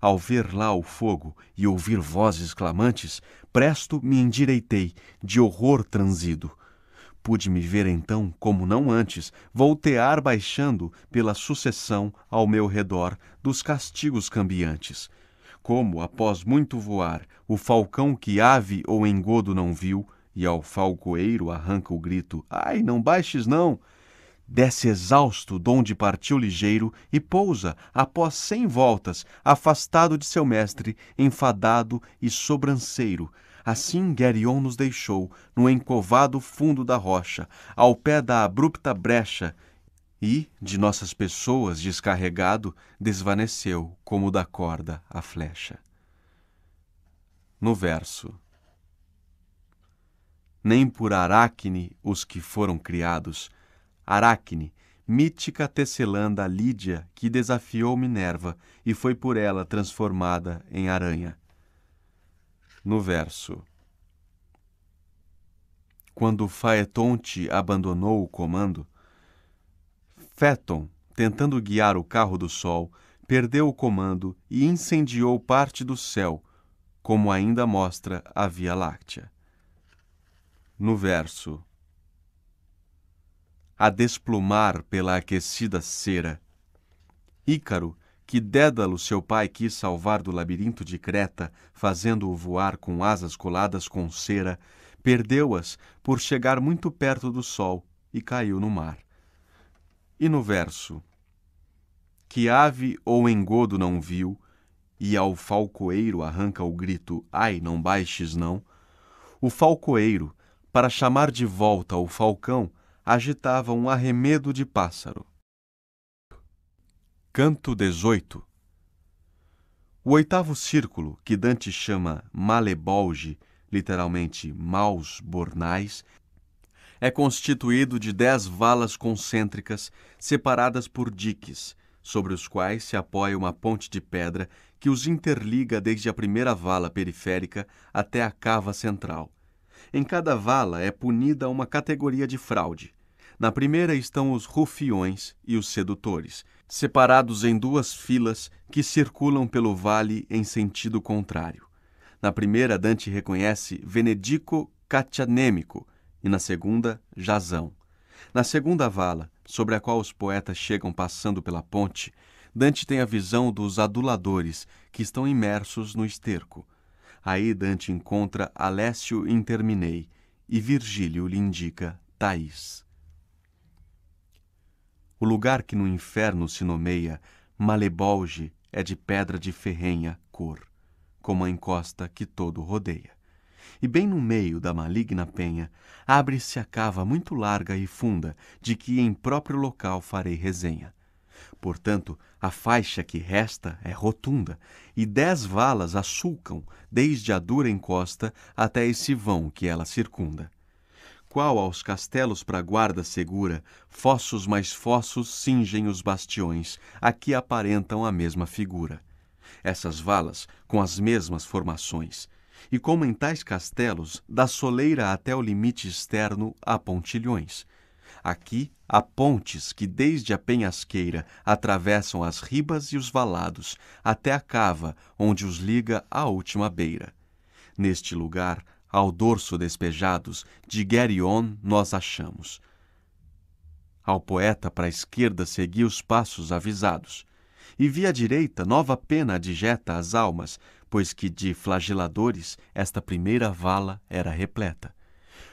Ao ver lá o fogo e ouvir vozes clamantes, presto me endireitei, de horror transido Pude me ver então, como não antes, voltear baixando pela sucessão ao meu redor dos castigos cambiantes. Como, após muito voar, o falcão que ave ou engodo não viu, e ao falcoeiro arranca o grito: Ai, não baixes não! Desce exausto donde partiu ligeiro e pousa, após cem voltas, afastado de seu mestre, enfadado e sobranceiro, Assim Guerion nos deixou, no encovado fundo da rocha, ao pé da abrupta brecha, e, de nossas pessoas descarregado, desvaneceu, como da corda, a flecha. No verso Nem por Aracne os que foram criados, Aracne, mítica tecelã da Lídia que desafiou Minerva e foi por ela transformada em aranha no verso. Quando Faetonte abandonou o comando, Féton, tentando guiar o carro do sol, perdeu o comando e incendiou parte do céu, como ainda mostra a Via Láctea. No verso A desplumar pela aquecida cera, Ícaro que Dédalo, seu pai, quis salvar do labirinto de Creta, fazendo-o voar com asas coladas com cera, perdeu-as por chegar muito perto do sol e caiu no mar. E no verso: Que ave ou engodo não viu, e ao falcoeiro arranca o grito: Ai, não baixes não. O falcoeiro, para chamar de volta o falcão, agitava um arremedo de pássaro. Canto 18 O oitavo círculo, que Dante chama Malebolge, literalmente maus bornais, é constituído de dez valas concêntricas separadas por diques, sobre os quais se apoia uma ponte de pedra que os interliga desde a primeira vala periférica até a cava central. Em cada vala é punida uma categoria de fraude. Na primeira estão os rufiões e os sedutores – separados em duas filas que circulam pelo vale em sentido contrário. Na primeira, Dante reconhece Venedico Catianêmico e na segunda, Jazão. Na segunda vala, sobre a qual os poetas chegam passando pela ponte, Dante tem a visão dos aduladores que estão imersos no esterco. Aí Dante encontra Alessio Interminei e Virgílio lhe indica Thaís. O lugar que no inferno se nomeia Malebolge é de pedra de ferrenha cor, como a encosta que todo rodeia. E bem no meio da maligna penha abre-se a cava muito larga e funda, de que em próprio local farei resenha. Portanto, a faixa que resta é rotunda, e dez valas a sulcam, desde a dura encosta até esse vão que ela circunda qual aos castelos para guarda segura, fossos mais fossos cingem os bastiões, aqui aparentam a mesma figura. Essas valas com as mesmas formações, e como em tais castelos, da soleira até o limite externo há pontilhões. Aqui há pontes que desde a penhasqueira atravessam as ribas e os valados, até a cava onde os liga a última beira. Neste lugar ao dorso despejados de Guerion nós achamos. Ao poeta para a esquerda segui os passos avisados, e vi à direita nova pena digeta as almas, pois que de flageladores esta primeira vala era repleta.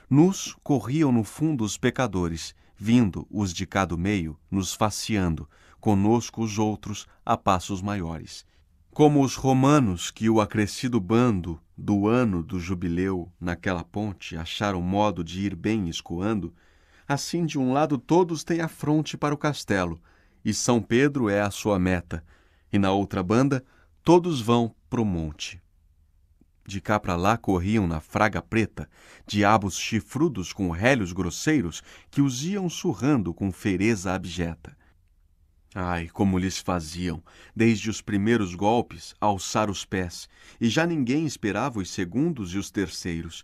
Nus corriam no fundo os pecadores, vindo os de cada meio, nos faceando, conosco os outros a passos maiores como os romanos que o acrescido bando do ano do jubileu naquela ponte acharam modo de ir bem escoando, assim de um lado todos têm a fronte para o castelo, e São Pedro é a sua meta, e na outra banda todos vão pro monte. De cá para lá corriam na fraga preta diabos chifrudos com relhos grosseiros que os iam surrando com fereza abjeta Ai, como lhes faziam, desde os primeiros golpes, alçar os pés, e já ninguém esperava os segundos e os terceiros.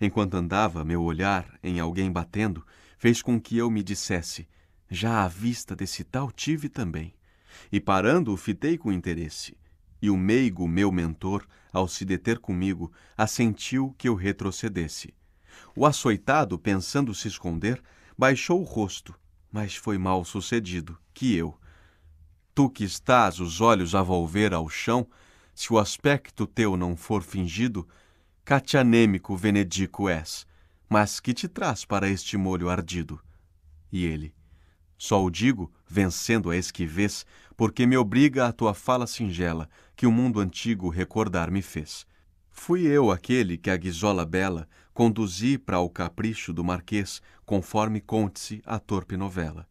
Enquanto andava, meu olhar, em alguém batendo, fez com que eu me dissesse: Já a vista desse tal tive também. E parando, fitei com interesse. E o meigo, meu mentor, ao se deter comigo, assentiu que eu retrocedesse. O açoitado, pensando se esconder, baixou o rosto, mas foi mal sucedido que eu, tu que estás os olhos a volver ao chão, se o aspecto teu não for fingido, catianêmico venedico és, mas que te traz para este molho ardido? E ele, só o digo, vencendo a esquivez, porque me obriga a tua fala singela, que o mundo antigo recordar me fez. Fui eu aquele que a guisola bela conduzi para o capricho do marquês, conforme conte-se a torpe novela.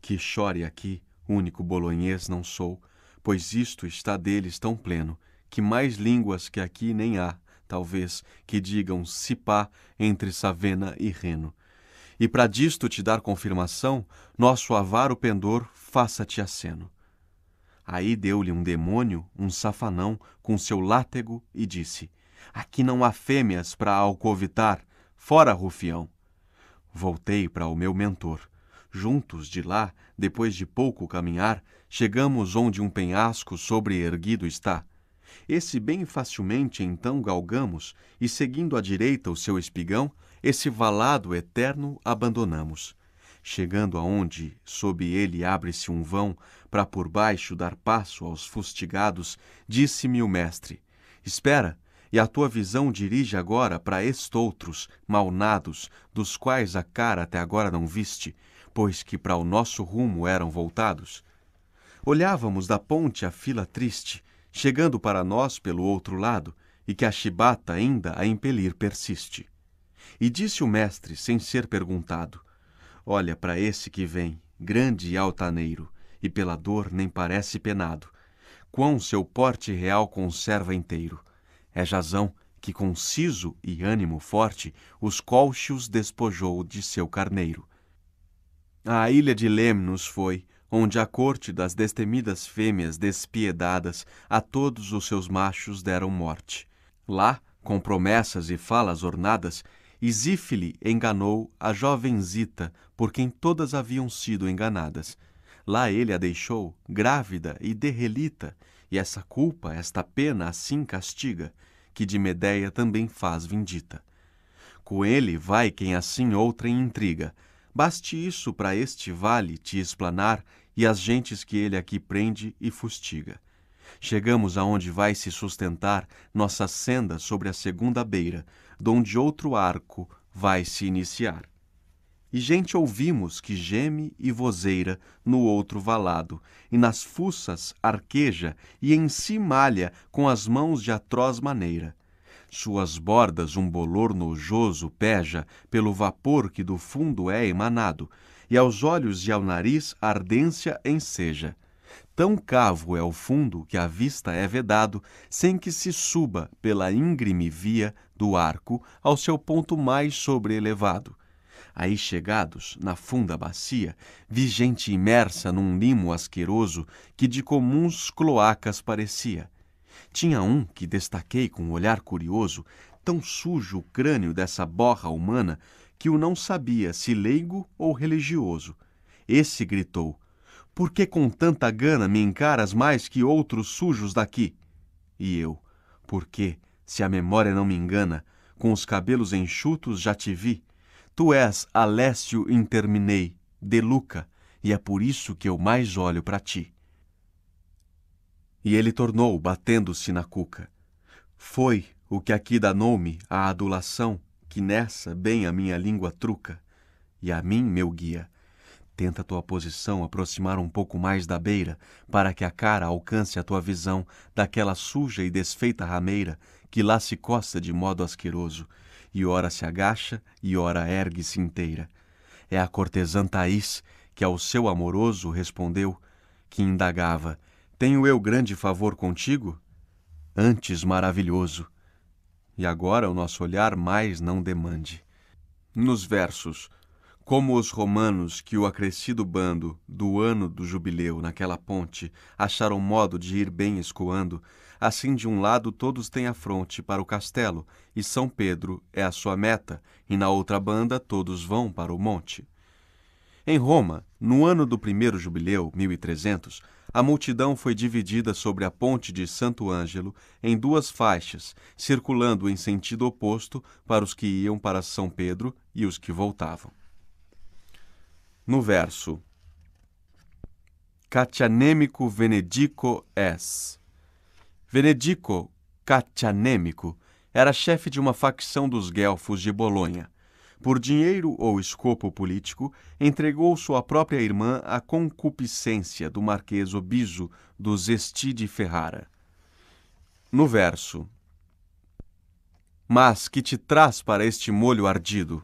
Que chore aqui, Único bolonhês não sou, pois isto está deles tão pleno, que mais línguas que aqui nem há, talvez, que digam cipá entre Savena e Reno. E para disto te dar confirmação, nosso avaro pendor faça-te aceno. Aí deu-lhe um demônio, um safanão, com seu látego, e disse: Aqui não há fêmeas para alcovitar, fora, rufião. Voltei para o meu mentor Juntos de lá, depois de pouco caminhar, chegamos onde um penhasco sobreerguido está. Esse bem facilmente então galgamos, e seguindo à direita o seu espigão, esse valado eterno abandonamos. Chegando aonde, sob ele abre-se um vão, para por baixo dar passo aos fustigados, disse-me o mestre: Espera, e a tua visão dirige agora para estoutros, malnados, dos quais a cara até agora não viste, pois que para o nosso rumo eram voltados, olhávamos da ponte a fila triste, chegando para nós pelo outro lado, e que a chibata ainda a impelir persiste. E disse o mestre, sem ser perguntado: Olha para esse que vem, grande e altaneiro, e pela dor nem parece penado. Quão seu porte real conserva inteiro. É Jazão que, conciso e ânimo forte, os colchos despojou de seu carneiro. A ilha de Lemnos foi, onde a corte das destemidas fêmeas despiedadas a todos os seus machos deram morte. Lá, com promessas e falas ornadas, Isífile enganou a jovem Zita, por quem todas haviam sido enganadas. Lá ele a deixou, grávida e derrelita, e essa culpa, esta pena assim castiga, que de Medeia também faz vindita. Com ele vai quem assim outrem intriga, Baste isso para este vale te esplanar e as gentes que ele aqui prende e fustiga. Chegamos aonde vai se sustentar nossa senda sobre a segunda beira, donde outro arco vai se iniciar. E gente ouvimos que geme e vozeira no outro valado, e nas fuças arqueja e em si malha com as mãos de atroz maneira suas bordas um bolor nojoso peja pelo vapor que do fundo é emanado, e aos olhos e ao nariz ardência enseja. Tão cavo é o fundo que a vista é vedado, sem que se suba pela íngreme via do arco ao seu ponto mais sobrelevado Aí chegados, na funda bacia, vi gente imersa num limo asqueroso que de comuns cloacas parecia. Tinha um que destaquei com um olhar curioso, tão sujo o crânio dessa borra humana que o não sabia se leigo ou religioso. Esse gritou: Por que com tanta gana me encaras mais que outros sujos daqui? E eu: Porque, se a memória não me engana, com os cabelos enxutos já te vi. Tu és Alessio Interminei, de Luca, e é por isso que eu mais olho para ti. E ele tornou, batendo-se na cuca. Foi o que aqui danou-me a adulação, que nessa bem a minha língua truca. E a mim, meu guia, tenta tua posição aproximar um pouco mais da beira, para que a cara alcance a tua visão daquela suja e desfeita rameira que lá se coça de modo asqueroso, e ora se agacha e ora ergue-se inteira. É a cortesã Thaís que ao seu amoroso respondeu, que indagava, tenho eu grande favor contigo? Antes maravilhoso. E agora o nosso olhar mais não demande. Nos versos, como os romanos que o acrescido bando do ano do jubileu naquela ponte acharam modo de ir bem escoando, assim de um lado todos têm a fronte para o castelo, e São Pedro é a sua meta, e na outra banda todos vão para o monte. Em Roma, no ano do primeiro jubileu, 1300, a multidão foi dividida sobre a ponte de Santo Ângelo em duas faixas, circulando em sentido oposto para os que iam para São Pedro e os que voltavam. No verso Catianêmico Venedico es. Venedico, catianêmico, era chefe de uma facção dos guelfos de Bolonha por dinheiro ou escopo político, entregou sua própria irmã à concupiscência do Marquês Obiso dos de Ferrara. No verso: Mas que te traz para este molho ardido?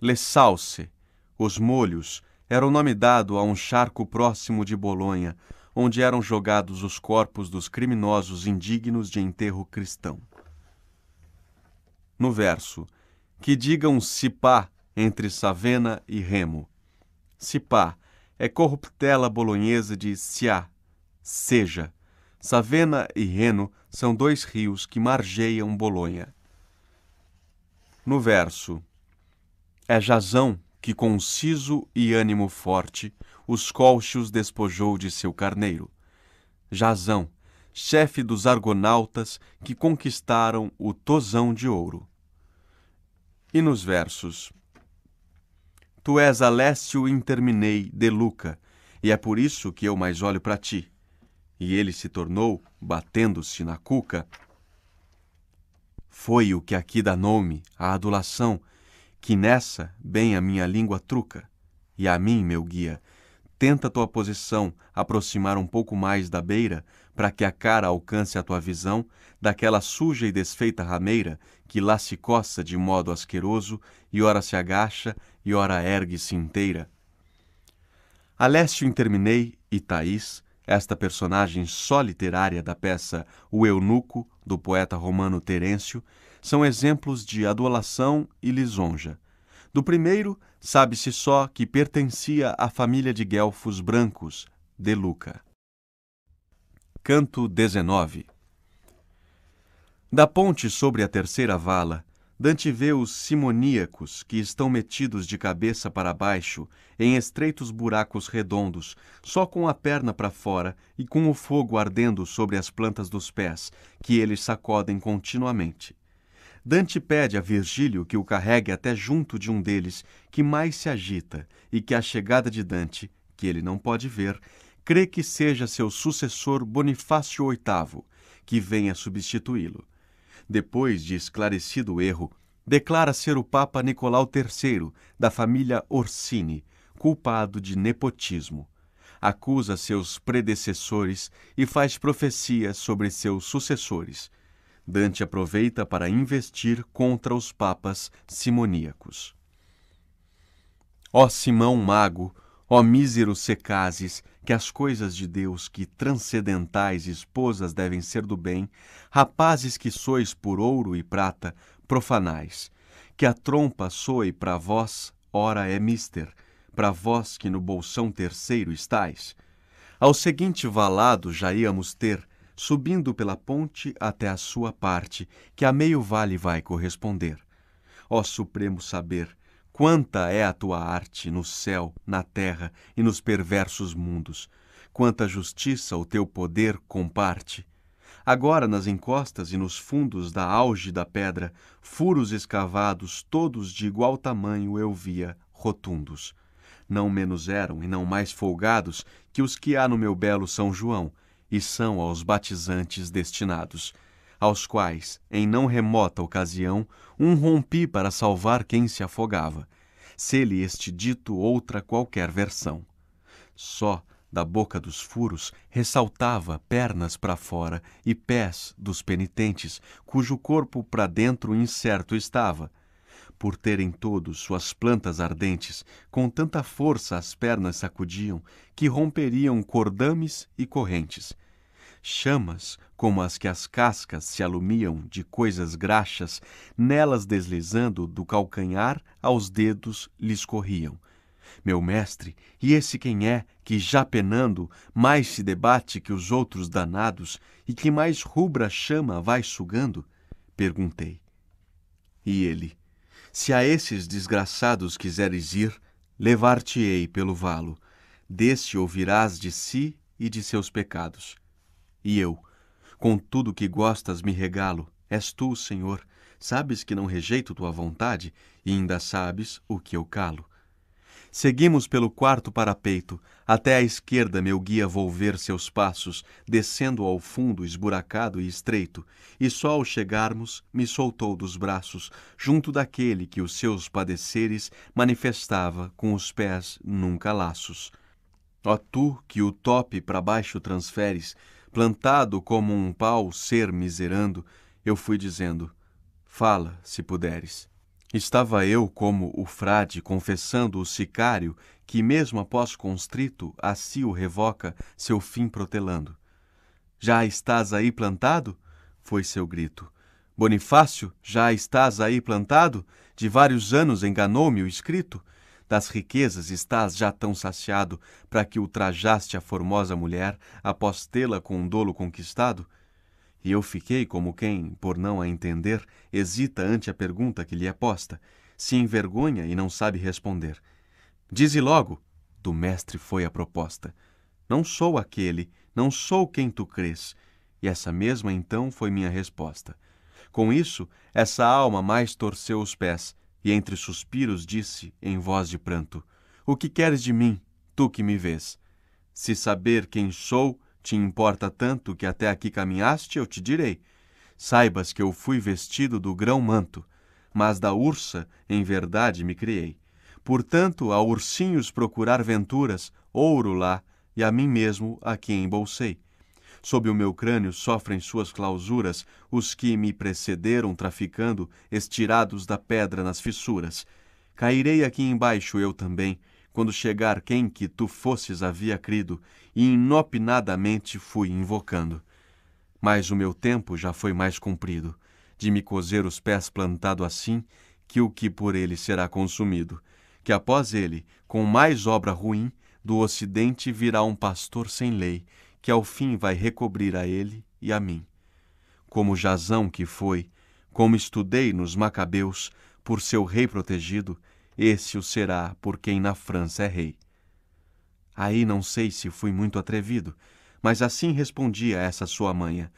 Lessalce, os molhos, era o nome dado a um charco próximo de Bolonha, onde eram jogados os corpos dos criminosos indignos de enterro cristão. No verso: que digam Sipá entre Savena e Remo. Sipá é corruptela bolonhesa de Siá, seja. Savena e Reno são dois rios que margeiam Bolonha. No verso, é Jazão que, com siso e ânimo forte, os colchos despojou de seu carneiro. Jazão, chefe dos argonautas que conquistaram o tosão de ouro e nos versos. Tu és a lestio interminei de Luca, e é por isso que eu mais olho para ti. E ele se tornou, batendo-se na cuca, foi o que aqui dá nome à adulação, que nessa bem a minha língua truca. E a mim, meu guia, tenta tua posição aproximar um pouco mais da beira, para que a cara alcance a tua visão daquela suja e desfeita rameira que lá se coça de modo asqueroso e ora se agacha e ora ergue-se inteira. A interminei e Thaís, esta personagem só literária da peça O Eunuco, do poeta romano Terêncio, são exemplos de adulação e lisonja. Do primeiro, sabe-se só que pertencia à família de guelfos brancos, de Luca. Canto 19 Da ponte sobre a terceira vala, Dante vê os simoníacos que estão metidos de cabeça para baixo em estreitos buracos redondos, só com a perna para fora e com o fogo ardendo sobre as plantas dos pés, que eles sacodem continuamente. Dante pede a Virgílio que o carregue até junto de um deles, que mais se agita, e que a chegada de Dante, que ele não pode ver, crê que seja seu sucessor Bonifácio VIII, que venha substituí-lo. Depois de esclarecido o erro, declara ser o Papa Nicolau III, da família Orsini, culpado de nepotismo. Acusa seus predecessores e faz profecias sobre seus sucessores. Dante aproveita para investir contra os papas simoníacos. Ó Simão Mago, Ó míseros secazes, que as coisas de Deus, que transcendentais esposas devem ser do bem, rapazes que sois por ouro e prata, profanais. Que a trompa soe para vós, ora é mister, para vós que no bolsão terceiro estais. Ao seguinte valado já íamos ter, subindo pela ponte até a sua parte, que a meio vale vai corresponder. Ó supremo saber, Quanta é a tua arte no céu, na terra e nos perversos mundos! Quanta justiça o teu poder comparte! Agora, nas encostas e nos fundos da auge da pedra, furos escavados, todos de igual tamanho eu via, rotundos. Não menos eram e não mais folgados que os que há no meu belo São João, e são aos batizantes destinados aos quais, em não remota ocasião, um rompi para salvar quem se afogava, se lhe este dito outra qualquer versão. Só, da boca dos furos, ressaltava pernas para fora e pés dos penitentes, cujo corpo para dentro incerto estava, por terem todos suas plantas ardentes, com tanta força as pernas sacudiam, que romperiam cordames e correntes, chamas, como as que as cascas se alumiam de coisas graxas, nelas deslizando do calcanhar aos dedos lhes corriam. Meu mestre, e esse quem é que, já penando, mais se debate que os outros danados e que mais rubra chama vai sugando? Perguntei. E ele, se a esses desgraçados quiseres ir, levar-te-ei pelo valo. Desse ouvirás de si e de seus pecados. E eu, com tudo que gostas me regalo, és tu, Senhor, sabes que não rejeito tua vontade e ainda sabes o que eu calo. Seguimos pelo quarto parapeito, até à esquerda meu guia volver seus passos, descendo ao fundo esburacado e estreito, e só ao chegarmos me soltou dos braços, junto daquele que os seus padeceres manifestava com os pés nunca laços. Ó tu que o tope para baixo transferes, Plantado como um pau ser miserando, eu fui dizendo: Fala, se puderes. Estava eu como o frade confessando o sicário que, mesmo após constrito, a si o revoca, seu fim protelando. Já estás aí plantado? Foi seu grito. Bonifácio, já estás aí plantado? De vários anos enganou-me o escrito das riquezas estás já tão saciado para que ultrajaste a formosa mulher após tê-la com um dolo conquistado? E eu fiquei como quem, por não a entender, hesita ante a pergunta que lhe é posta, se envergonha e não sabe responder. Dize logo: do mestre foi a proposta. Não sou aquele, não sou quem tu crês. E essa mesma então foi minha resposta. Com isso, essa alma mais torceu os pés, e entre suspiros disse, em voz de pranto: O que queres de mim, tu que me vês? Se saber quem sou te importa tanto que até aqui caminhaste, eu te direi. Saibas que eu fui vestido do grão-manto, mas da ursa, em verdade, me criei. Portanto, a ursinhos procurar venturas, ouro lá, e a mim mesmo aqui embolsei. Sob o meu crânio sofrem suas clausuras os que me precederam traficando, estirados da pedra nas fissuras. Cairei aqui embaixo eu também, quando chegar quem que tu fosses havia crido, e inopinadamente fui invocando. Mas o meu tempo já foi mais comprido, de me coser os pés plantado assim, que o que por ele será consumido, que após ele, com mais obra ruim, do ocidente virá um pastor sem lei, que ao fim vai recobrir a ele e a mim. Como Jazão que foi, como estudei nos Macabeus, por seu rei protegido, esse o será por quem na França é rei. Aí não sei se fui muito atrevido, mas assim respondi a essa sua manha.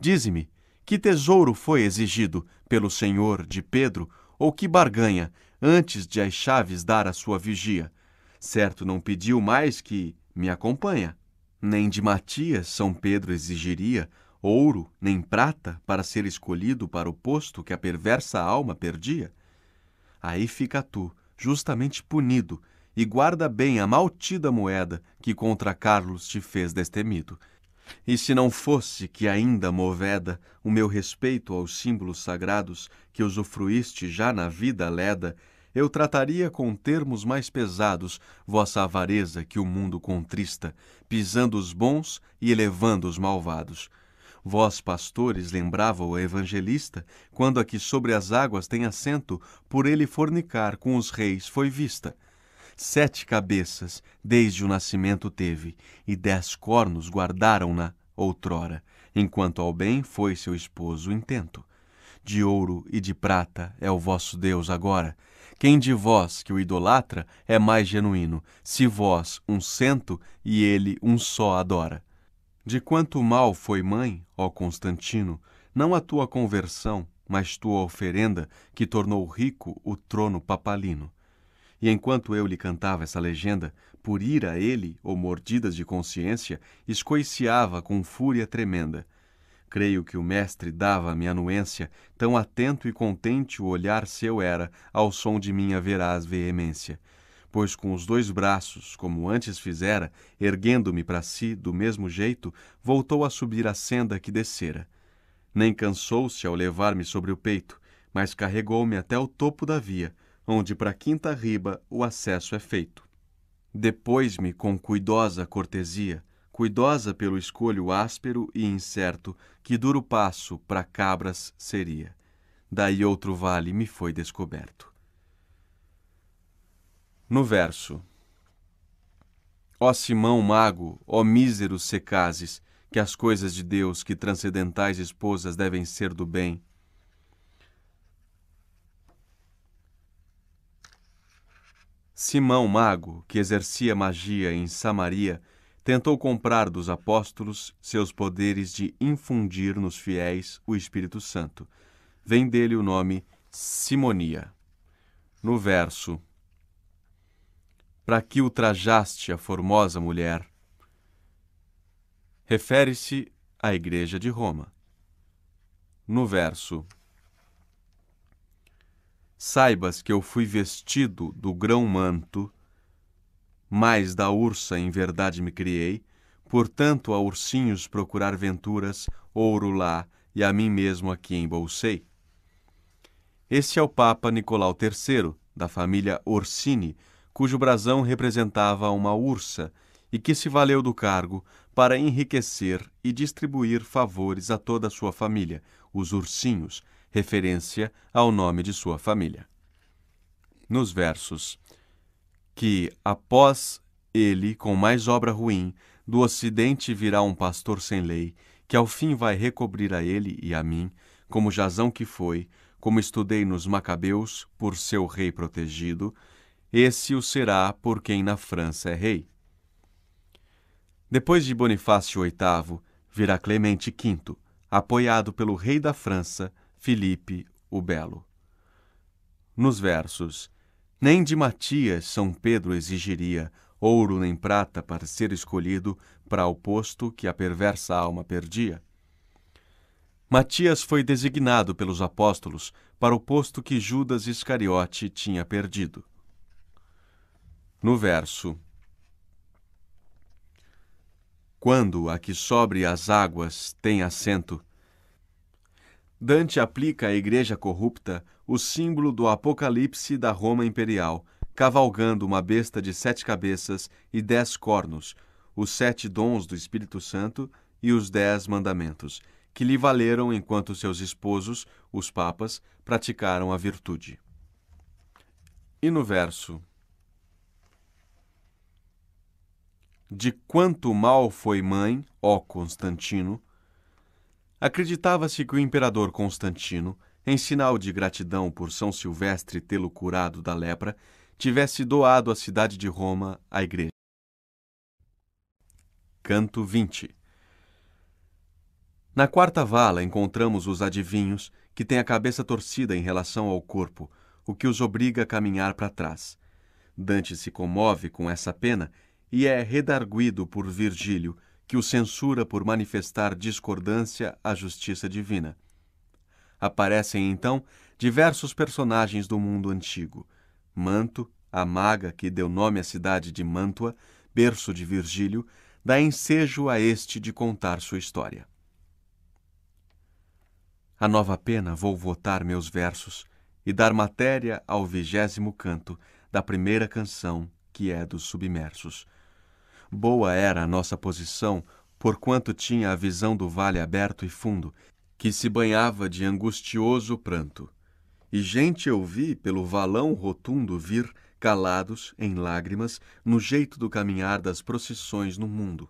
Dize-me, que tesouro foi exigido pelo senhor de Pedro, ou que barganha, antes de as chaves dar a sua vigia? Certo não pediu mais que me acompanha. Nem de Matias São Pedro exigiria ouro nem prata para ser escolhido para o posto que a perversa alma perdia? Aí fica tu, justamente punido, e guarda bem a maltida moeda que contra Carlos te fez destemido. E se não fosse que ainda moveda o meu respeito aos símbolos sagrados que usufruíste já na vida leda, eu trataria com termos mais pesados vossa avareza que o mundo contrista, pisando os bons e elevando os malvados. Vós, pastores, lembrava o evangelista, quando aqui sobre as águas tem assento, por ele fornicar com os reis foi vista. Sete cabeças desde o nascimento teve, e dez cornos guardaram-na outrora, enquanto ao bem foi seu esposo intento. De ouro e de prata é o vosso Deus agora, quem de vós que o idolatra é mais genuíno, se vós um cento e ele um só adora? De quanto mal foi mãe, ó Constantino, não a tua conversão, mas tua oferenda, que tornou rico o trono papalino. E enquanto eu lhe cantava essa legenda, por ira ele, ou mordidas de consciência, escoiciava com fúria tremenda creio que o mestre dava-me anuência, tão atento e contente o olhar seu era ao som de minha veraz veemência. Pois com os dois braços, como antes fizera, erguendo-me para si do mesmo jeito, voltou a subir a senda que descera. Nem cansou-se ao levar-me sobre o peito, mas carregou-me até o topo da via, onde para a quinta riba o acesso é feito. Depois-me com cuidosa cortesia, cuidosa pelo escolho áspero e incerto, que duro passo para cabras seria. Daí outro vale me foi descoberto. No verso: Ó Simão mago, ó mísero secazes, que as coisas de Deus, que transcendentais esposas devem ser do bem. Simão mago, que exercia magia em Samaria, tentou comprar dos apóstolos seus poderes de infundir nos fiéis o Espírito Santo. Vem dele o nome Simonia. No verso: Para que ultrajaste a formosa mulher? Refere-se à Igreja de Roma. No verso: Saibas que eu fui vestido do grão-manto mais da ursa em verdade me criei, portanto a ursinhos procurar venturas, ouro lá, e a mim mesmo aqui embolsei. Este é o Papa Nicolau III, da família Orsini, cujo brasão representava uma ursa, e que se valeu do cargo para enriquecer e distribuir favores a toda a sua família, os ursinhos, referência ao nome de sua família. Nos versos que, após ele, com mais obra ruim, do ocidente virá um pastor sem lei, que ao fim vai recobrir a ele e a mim, como jazão que foi, como estudei nos Macabeus, por seu rei protegido, esse o será por quem na França é rei. Depois de Bonifácio VIII, virá Clemente V, apoiado pelo rei da França, Filipe o Belo. Nos versos nem de Matias São Pedro exigiria ouro nem prata para ser escolhido para o posto que a perversa alma perdia. Matias foi designado pelos apóstolos para o posto que Judas Iscariote tinha perdido. No verso Quando a que sobre as águas tem assento, Dante aplica à igreja corrupta o símbolo do Apocalipse da Roma Imperial, cavalgando uma besta de sete cabeças e dez cornos, os sete dons do Espírito Santo e os dez mandamentos, que lhe valeram enquanto seus esposos, os papas, praticaram a virtude. E no verso: De quanto mal foi mãe, ó Constantino, acreditava-se que o imperador Constantino em sinal de gratidão por São Silvestre tê-lo curado da lepra, tivesse doado à cidade de Roma a igreja. Canto 20 Na quarta vala encontramos os adivinhos, que têm a cabeça torcida em relação ao corpo, o que os obriga a caminhar para trás. Dante se comove com essa pena e é redarguido por Virgílio, que o censura por manifestar discordância à justiça divina. Aparecem então diversos personagens do mundo antigo. Manto, a maga que deu nome à cidade de Mantua, berço de Virgílio, dá ensejo a este de contar sua história. A nova pena vou votar meus versos e dar matéria ao vigésimo canto da primeira canção que é dos submersos. Boa era a nossa posição, porquanto tinha a visão do vale aberto e fundo, que se banhava de angustioso pranto, e gente eu vi pelo valão rotundo vir, calados, em lágrimas, no jeito do caminhar das procissões no mundo.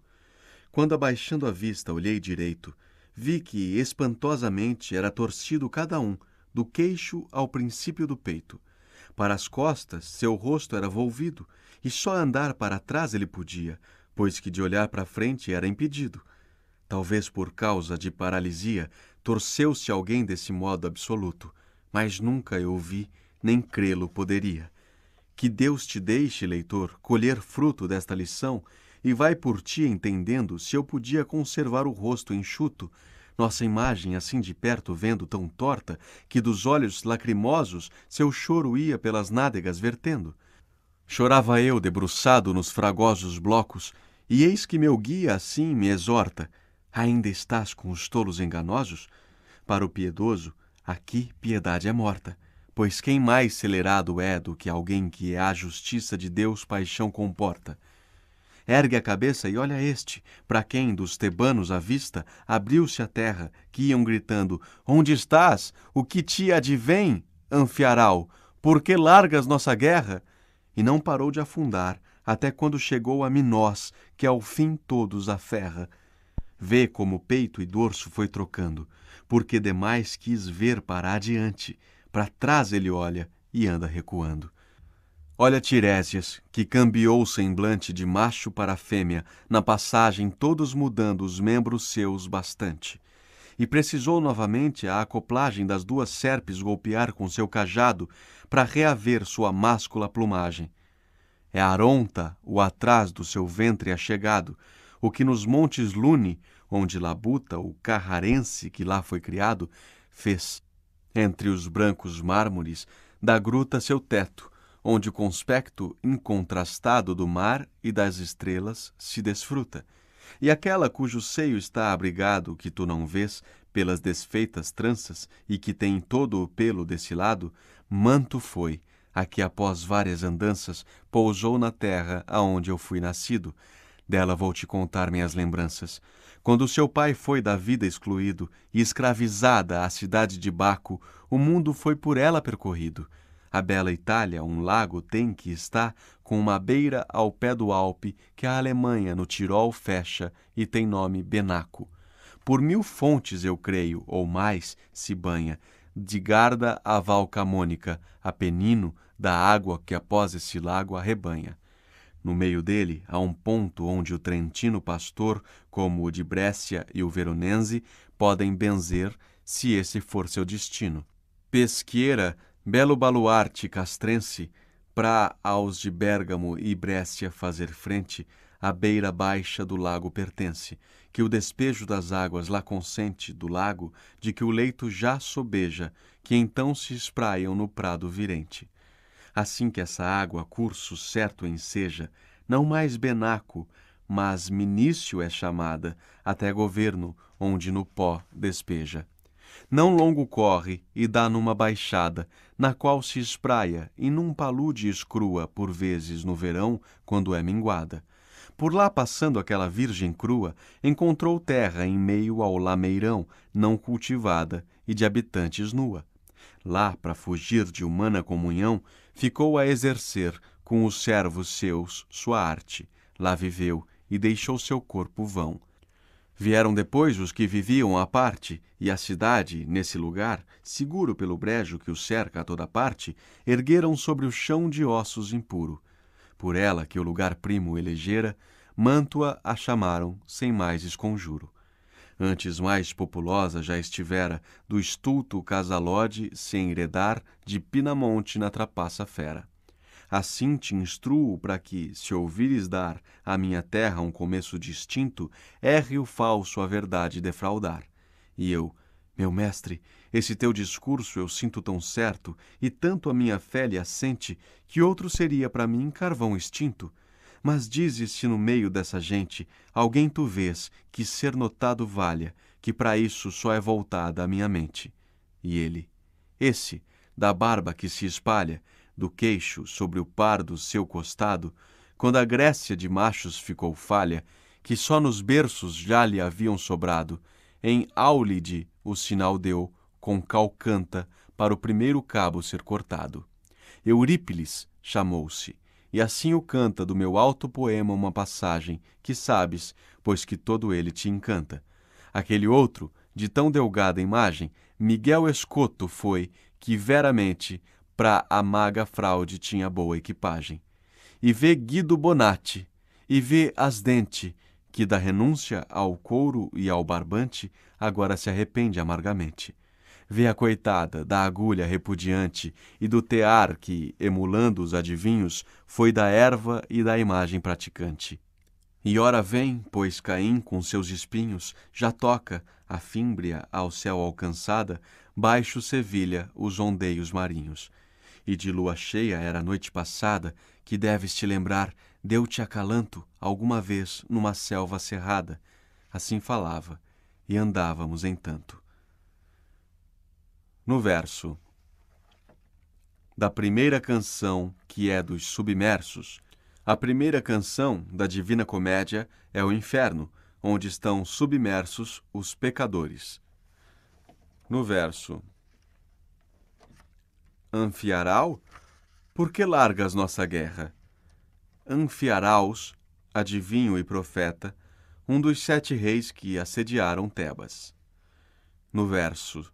Quando abaixando a vista olhei direito, vi que espantosamente era torcido cada um, do queixo ao princípio do peito. Para as costas, seu rosto era volvido, e só andar para trás ele podia, pois que de olhar para frente era impedido. Talvez por causa de paralisia, torceu-se alguém desse modo absoluto, mas nunca eu vi, nem crê-lo poderia. Que Deus te deixe, leitor, colher fruto desta lição e vai por ti entendendo se eu podia conservar o rosto enxuto, nossa imagem assim de perto vendo tão torta que dos olhos lacrimosos seu choro ia pelas nádegas vertendo. Chorava eu debruçado nos fragosos blocos, e eis que meu guia assim me exorta, Ainda estás com os tolos enganosos? Para o piedoso, aqui piedade é morta. Pois quem mais celerado é do que alguém que é a justiça de Deus paixão comporta? Ergue a cabeça e olha este, para quem, dos tebanos à vista, abriu-se a terra, que iam gritando: Onde estás? O que te advém, Anfiarau? Por que largas nossa guerra? E não parou de afundar, até quando chegou a Minós, que ao é fim todos aferra. Vê como peito e dorso foi trocando, porque demais quis ver para adiante. Para trás ele olha e anda recuando. Olha Tirésias, que cambiou o semblante de macho para fêmea, na passagem todos mudando os membros seus bastante. E precisou novamente a acoplagem das duas serpes golpear com seu cajado para reaver sua máscula plumagem. É Aronta, o atrás do seu ventre achegado, o que nos montes Lune onde Labuta, o carrarense que lá foi criado, fez. Entre os brancos mármores, da gruta seu teto, onde o conspecto incontrastado do mar e das estrelas se desfruta, e aquela cujo seio está abrigado, que tu não vês, pelas desfeitas tranças e que tem todo o pelo lado manto foi, a que após várias andanças pousou na terra aonde eu fui nascido. Dela vou te contar minhas lembranças, quando seu pai foi da vida excluído e escravizada à cidade de Baco, o mundo foi por ela percorrido. A bela Itália, um lago tem que está, com uma beira ao pé do Alpe, que a Alemanha no Tirol fecha e tem nome Benaco. Por mil fontes, eu creio, ou mais, se banha, de Garda a Valcamônica, a Penino, da água que após esse lago arrebanha. No meio dele há um ponto onde o trentino pastor, como o de Brécia e o veronense, podem benzer, se esse for seu destino. Pesqueira, belo baluarte castrense, pra aos de Bérgamo e Brécia fazer frente, à beira baixa do lago pertence, que o despejo das águas lá consente do lago, de que o leito já sobeja, que então se espraiam no prado virente assim que essa água curso certo enseja, não mais benaco, mas minício é chamada, até governo, onde no pó despeja. Não longo corre e dá numa baixada, na qual se espraia e num palude escrua, por vezes no verão, quando é minguada. Por lá passando aquela virgem crua, encontrou terra em meio ao lameirão, não cultivada e de habitantes nua. Lá, para fugir de humana comunhão, ficou a exercer com os servos seus sua arte. Lá viveu e deixou seu corpo vão. Vieram depois os que viviam à parte, e a cidade, nesse lugar, seguro pelo brejo que o cerca a toda parte, ergueram sobre o chão de ossos impuro. Por ela que o lugar primo elegera, Mantua a chamaram sem mais esconjuro antes mais populosa já estivera, do estulto casalode se enredar, de Pinamonte na trapaça fera. Assim te instruo para que, se ouvires dar à minha terra um começo distinto, erre o falso a verdade defraudar. E eu, meu mestre, esse teu discurso eu sinto tão certo, e tanto a minha fé lhe assente, que outro seria para mim carvão extinto, mas dizes se no meio dessa gente alguém tu vês que ser notado valha, que para isso só é voltada a minha mente. E ele, esse, da barba que se espalha, do queixo sobre o par do seu costado, quando a Grécia de machos ficou falha, que só nos berços já lhe haviam sobrado, em Áulide o sinal deu, com calcanta, para o primeiro cabo ser cortado. Eurípilis chamou-se, e assim o canta do meu alto poema uma passagem, que sabes, pois que todo ele te encanta. Aquele outro, de tão delgada imagem, Miguel Escoto foi, que veramente, pra a maga fraude tinha boa equipagem. E vê Guido Bonatti, e vê Asdente, que da renúncia ao couro e ao barbante, agora se arrepende amargamente vê a coitada da agulha repudiante e do tear que, emulando os adivinhos, foi da erva e da imagem praticante. E ora vem, pois Caim, com seus espinhos, já toca, a fímbria ao céu alcançada, baixo Sevilha os ondeios marinhos. E de lua cheia era a noite passada, que deves te lembrar, deu-te acalanto, alguma vez, numa selva cerrada. Assim falava, e andávamos entanto no verso da primeira canção, que é dos submersos. A primeira canção da Divina Comédia é o Inferno, onde estão submersos os pecadores. No verso Anfiaral, por que largas nossa guerra? Anfiaraus, adivinho e profeta, um dos sete reis que assediaram Tebas. No verso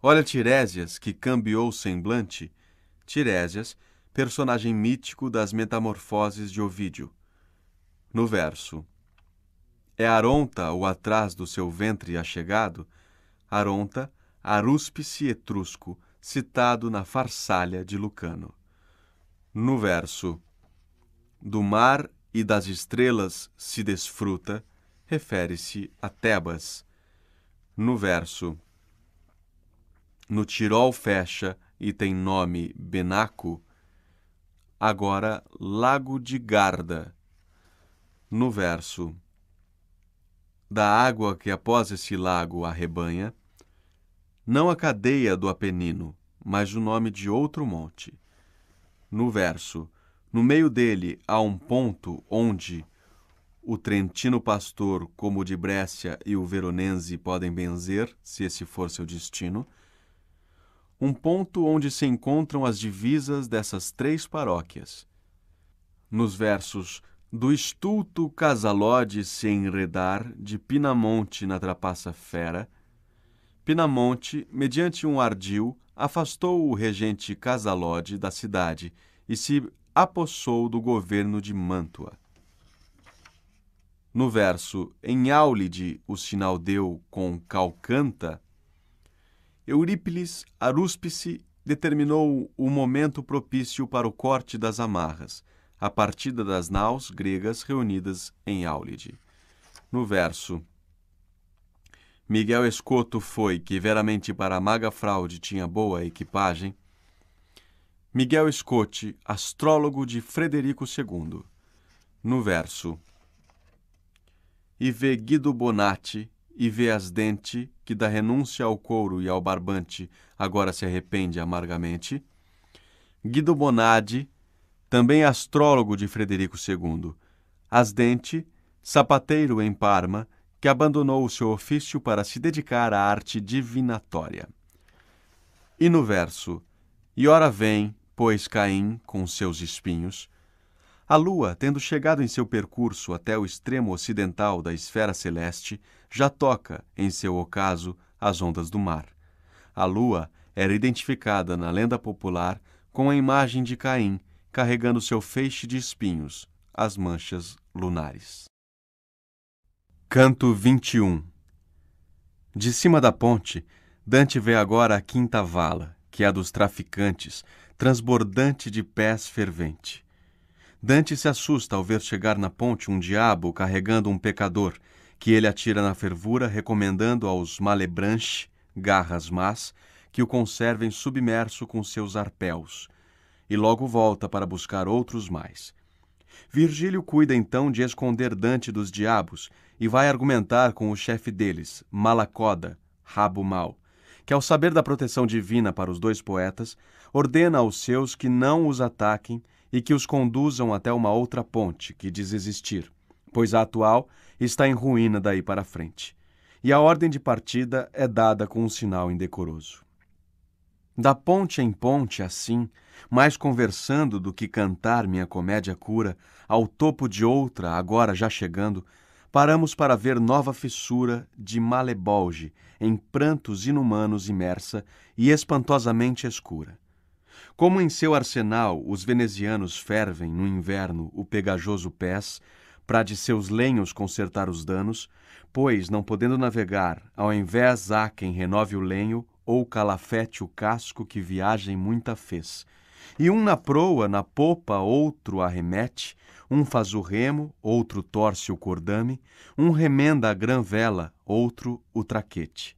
Olha Tiresias que cambiou o semblante. Tiresias personagem mítico das Metamorfoses de Ovídio. No verso É Aronta o atrás do seu ventre achegado, Aronta, arúspice etrusco, citado na Farsalha de Lucano. No verso Do mar e das estrelas se desfruta, refere-se a Tebas. No verso no Tirol fecha e tem nome Benaco, agora Lago de Garda, no verso da água que após esse lago arrebanha, não a cadeia do Apenino, mas o nome de outro monte. No verso, no meio dele há um ponto onde o trentino pastor, como o de Brécia e o veronense podem benzer, se esse for seu destino, um ponto onde se encontram as divisas dessas três paróquias. Nos versos do estulto casalode se enredar de Pinamonte na trapaça fera, Pinamonte, mediante um ardil, afastou o regente Casalode da cidade e se apossou do governo de Mantua. No verso Em Áulide o sinal deu com Calcanta, Eurípiles Arúspice determinou o momento propício para o corte das amarras, a partida das naus gregas reunidas em Áulide. No verso Miguel Escoto foi que veramente para a maga fraude tinha boa equipagem. Miguel Escote, astrólogo de Frederico II. No verso E vê Guido Bonatti, e vê as dente que da renúncia ao couro e ao barbante agora se arrepende amargamente. Guido Bonadi, também astrólogo de Frederico II, as dente, sapateiro em Parma, que abandonou o seu ofício para se dedicar à arte divinatória. E no verso: E ora vem, pois Caim, com seus espinhos, a Lua, tendo chegado em seu percurso até o extremo ocidental da esfera celeste, já toca, em seu ocaso, as ondas do mar. A Lua era identificada na lenda popular com a imagem de Caim carregando seu feixe de espinhos, as manchas lunares. Canto 21 De cima da ponte, Dante vê agora a quinta vala, que é a dos traficantes, transbordante de pés fervente. Dante se assusta ao ver chegar na ponte um diabo carregando um pecador, que ele atira na fervura, recomendando aos malebranche, garras más, que o conservem submerso com seus arpéus, e logo volta para buscar outros mais. Virgílio cuida então de esconder Dante dos diabos e vai argumentar com o chefe deles, Malacoda, Rabo Mau, que, ao saber da proteção divina para os dois poetas, ordena aos seus que não os ataquem e que os conduzam até uma outra ponte que diz existir, pois a atual está em ruína daí para frente. E a ordem de partida é dada com um sinal indecoroso. Da ponte em ponte, assim, mais conversando do que cantar minha comédia cura, ao topo de outra, agora já chegando, paramos para ver nova fissura de malebolge, em prantos inumanos imersa e espantosamente escura. Como em seu arsenal os venezianos fervem no inverno o pegajoso pés, para de seus lenhos consertar os danos, pois, não podendo navegar, ao invés há quem renove o lenho ou calafete o casco que viagem muita fez. E um na proa, na popa, outro arremete, um faz o remo, outro torce o cordame, um remenda a gran vela, outro o traquete.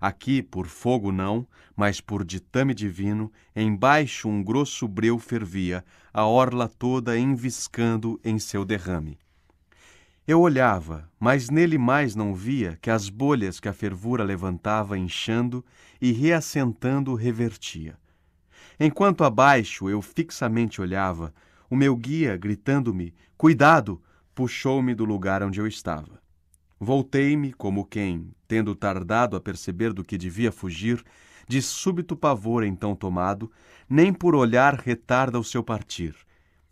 Aqui, por fogo não, mas por ditame divino, embaixo um grosso breu fervia, a orla toda enviscando em seu derrame. Eu olhava, mas nele mais não via que as bolhas que a fervura levantava inchando e reassentando revertia. Enquanto abaixo eu fixamente olhava, o meu guia, gritando-me: Cuidado! puxou-me do lugar onde eu estava. Voltei-me como quem, tendo tardado a perceber do que devia fugir, de súbito pavor então tomado, nem por olhar retarda o seu partir.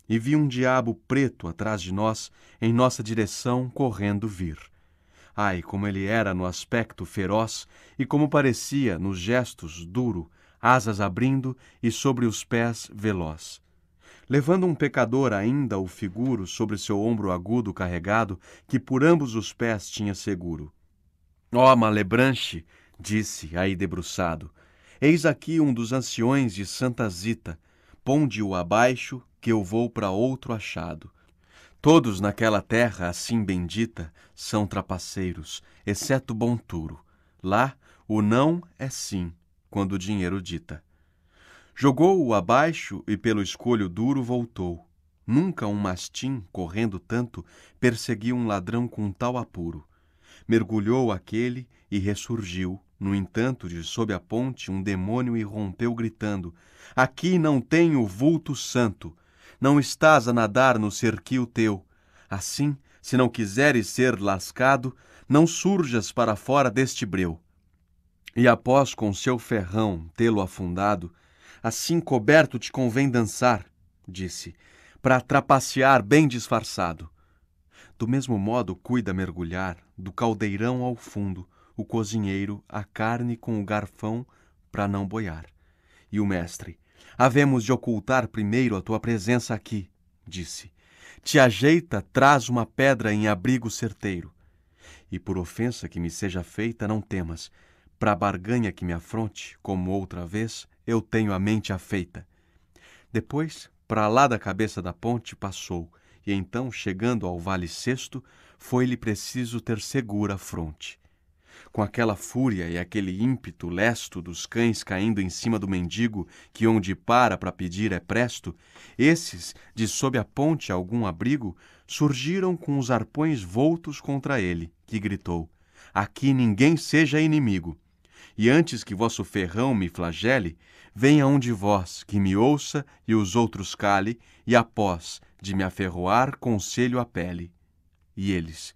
E vi um diabo preto atrás de nós, em nossa direção, correndo vir. Ai, como ele era no aspecto feroz, e como parecia, nos gestos, duro, asas abrindo e sobre os pés veloz. Levando um pecador ainda o figuro sobre seu ombro agudo carregado, que por ambos os pés tinha seguro. Ó oh, Malebranche, disse aí debruçado, eis aqui um dos anciões de Santa Zita, ponde-o abaixo, que eu vou para outro achado. Todos naquela terra assim bendita são trapaceiros, exceto Bonturo. Lá o não é sim, quando o dinheiro dita. Jogou-o abaixo e pelo escolho duro voltou. Nunca um mastim, correndo tanto, perseguiu um ladrão com tal apuro. Mergulhou aquele e ressurgiu. No entanto, de sob a ponte, um demônio irrompeu gritando: Aqui não tem o vulto santo. Não estás a nadar no cerquio teu. Assim, se não quiseres ser lascado, não surjas para fora deste breu. E após com seu ferrão tê-lo afundado, Assim coberto te convém dançar, disse, para trapacear bem disfarçado. Do mesmo modo cuida mergulhar, do caldeirão ao fundo, o cozinheiro a carne com o garfão para não boiar. E o mestre, havemos de ocultar primeiro a tua presença aqui, disse. Te ajeita, traz uma pedra em abrigo certeiro. E por ofensa que me seja feita, não temas, para barganha que me afronte, como outra vez, eu tenho a mente afeita. Depois, para lá da cabeça da ponte passou, e então, chegando ao vale sexto, foi-lhe preciso ter segura a fronte. Com aquela fúria e aquele ímpeto lesto dos cães caindo em cima do mendigo, que onde para para pedir é presto, esses, de sob a ponte algum abrigo, surgiram com os arpões voltos contra ele, que gritou: Aqui ninguém seja inimigo. E antes que vosso ferrão me flagele, Venha um de vós que me ouça e os outros cale, e após de me aferroar, conselho a pele. E eles,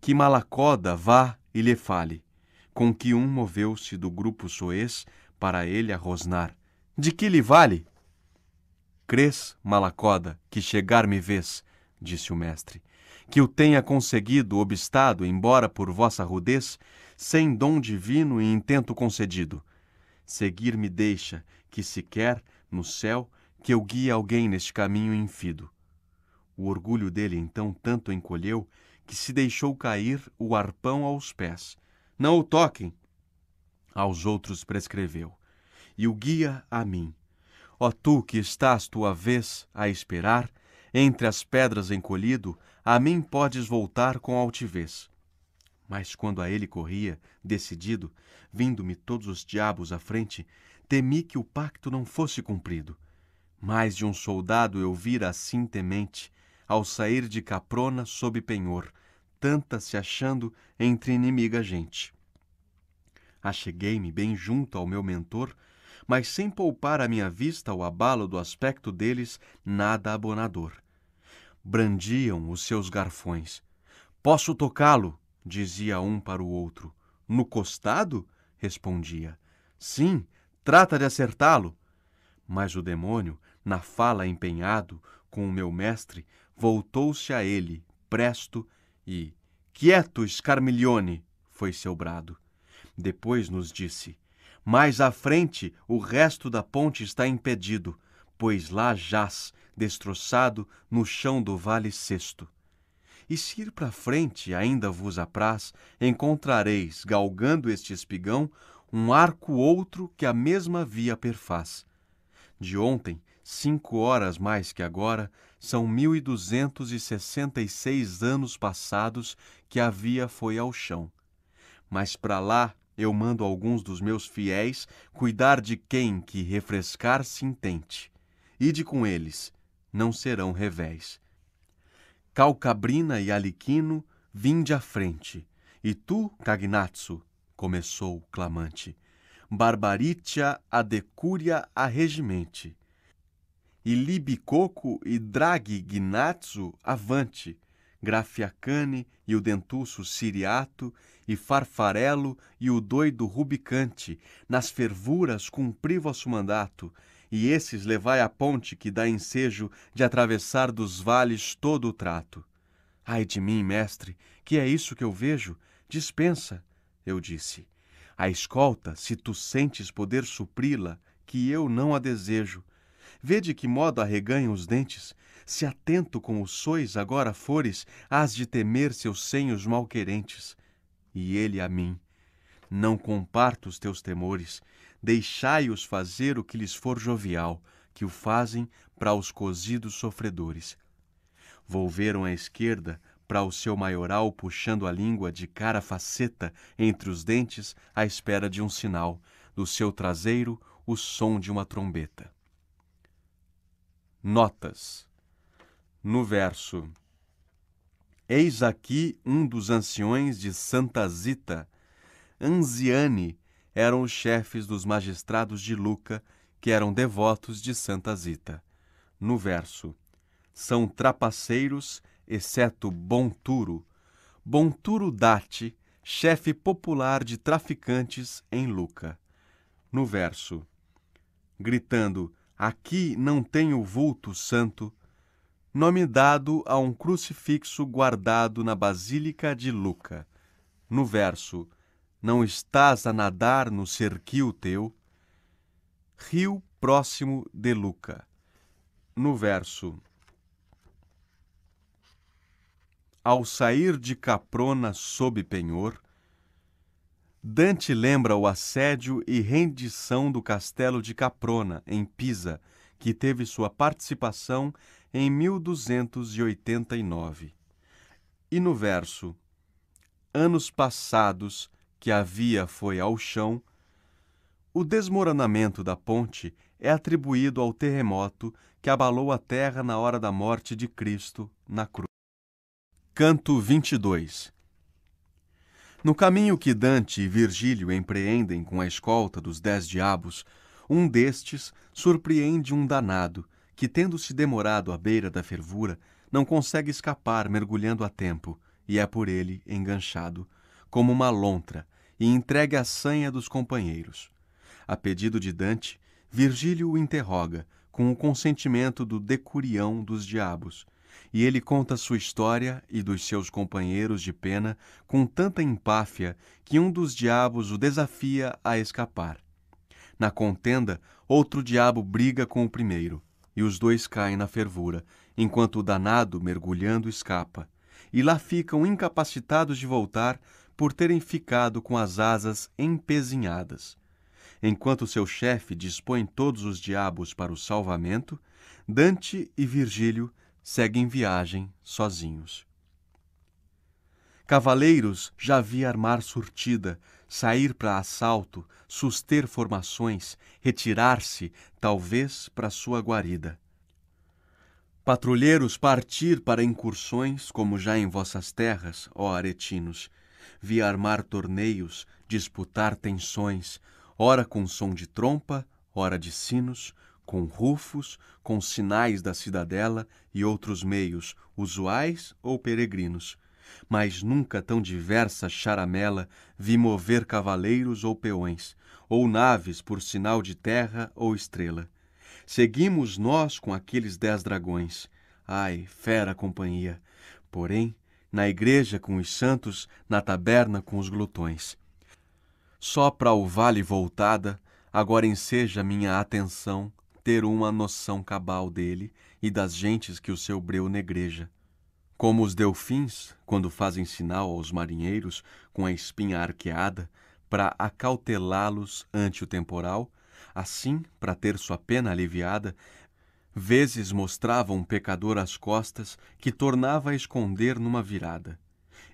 que Malacoda vá e lhe fale, com que um moveu-se do grupo soez para ele rosnar. De que lhe vale? Crês, Malacoda, que chegar me vês, disse o mestre, que o tenha conseguido, obstado, embora por vossa rudez, sem dom divino e intento concedido seguir me deixa, que sequer, no céu, que eu guie alguém neste caminho infido. O orgulho dele então tanto encolheu que se deixou cair o arpão aos pés. Não o toquem! Aos outros prescreveu, e o guia a mim. Ó tu que estás tua vez a esperar, entre as pedras encolhido, a mim podes voltar com altivez. Mas quando a ele corria, decidido, vindo-me todos os diabos à frente, temi que o pacto não fosse cumprido. Mais de um soldado eu vira assim temente, ao sair de Caprona sob penhor, tanta se achando entre inimiga gente. Acheguei-me bem junto ao meu mentor, mas sem poupar a minha vista ao abalo do aspecto deles nada abonador. Brandiam os seus garfões. Posso tocá-lo? dizia um para o outro. No costado? respondia. Sim, trata de acertá-lo. Mas o demônio, na fala empenhado com o meu mestre, voltou-se a ele, presto, e Quieto, Scarmiglione! foi seu brado. Depois nos disse: Mais à frente o resto da ponte está impedido, pois lá jaz, destroçado, no chão do vale cesto. E se ir para frente ainda vos apraz, encontrareis, galgando este espigão, um arco outro que a mesma via perfaz. De ontem, cinco horas mais que agora, são mil e duzentos e sessenta e seis anos passados que a via foi ao chão. Mas para lá eu mando alguns dos meus fiéis cuidar de quem que refrescar se intente. Ide com eles, não serão revés. Calcabrina e Aliquino, vinde à frente. E tu, cagnazzo começou o clamante, Barbaritia adecuria a regimente. E Libicoco e Draghi Gnatso avante, Grafiacane e o dentuço Siriato, e Farfarelo e o doido Rubicante, nas fervuras cumpri vosso mandato, e esses levai a ponte que dá ensejo de atravessar dos vales todo o trato. Ai de mim, mestre, que é isso que eu vejo? Dispensa, eu disse. A escolta, se tu sentes poder supri-la, que eu não a desejo. Vê de que modo arreganho os dentes, se atento com os sois agora fores, hás de temer seus senhos malquerentes. E ele a mim, não comparto os teus temores, deixai-os fazer o que lhes for jovial, que o fazem para os cozidos sofredores. Volveram à esquerda para o seu maioral puxando a língua de cara faceta entre os dentes à espera de um sinal, do seu traseiro o som de uma trombeta. Notas. No verso Eis aqui um dos anciões de Santa Zita. Anziani eram os chefes dos magistrados de Luca, que eram devotos de Santa Zita. No verso São trapaceiros exceto Bonturo, Bonturo Dati, chefe popular de traficantes em Luca. No verso, gritando: Aqui não tenho vulto santo, nome dado a um crucifixo guardado na Basílica de Luca. No verso, não estás a nadar no cerquio teu, rio próximo de Luca. No verso, ao sair de Caprona sob penhor, Dante lembra o assédio e rendição do castelo de Caprona, em Pisa, que teve sua participação em 1289. E no verso Anos passados que havia foi ao chão, o desmoronamento da ponte é atribuído ao terremoto que abalou a terra na hora da morte de Cristo na cruz. Canto 22 No caminho que Dante e Virgílio empreendem com a escolta dos dez diabos, um destes surpreende um danado, que, tendo-se demorado à beira da fervura, não consegue escapar mergulhando a tempo, e é por ele enganchado, como uma lontra, e entregue a sanha dos companheiros. A pedido de Dante, Virgílio o interroga, com o consentimento do decurião dos diabos, e ele conta sua história e dos seus companheiros de pena com tanta empáfia que um dos diabos o desafia a escapar. Na contenda, outro diabo briga com o primeiro, e os dois caem na fervura, enquanto o danado, mergulhando, escapa. E lá ficam incapacitados de voltar por terem ficado com as asas empezinhadas. Enquanto seu chefe dispõe todos os diabos para o salvamento, Dante e Virgílio seguem viagem sozinhos. Cavaleiros já vi armar surtida, sair para assalto, suster formações, retirar-se, talvez, para sua guarida. Patrulheiros partir para incursões, como já em vossas terras, ó aretinos, vi armar torneios, disputar tensões, ora com som de trompa, ora de sinos, com rufos, com sinais da cidadela e outros meios, usuais ou peregrinos. Mas nunca tão diversa charamela vi mover cavaleiros ou peões, ou naves por sinal de terra ou estrela. Seguimos nós com aqueles dez dragões. Ai, fera companhia! Porém, na igreja com os santos, na taberna com os glutões. Só para o vale voltada, agora enseja minha atenção ter uma noção cabal dele e das gentes que o seu breu negreja. Como os delfins, quando fazem sinal aos marinheiros com a espinha arqueada para acautelá-los ante o temporal, assim, para ter sua pena aliviada, vezes mostrava um pecador as costas que tornava a esconder numa virada.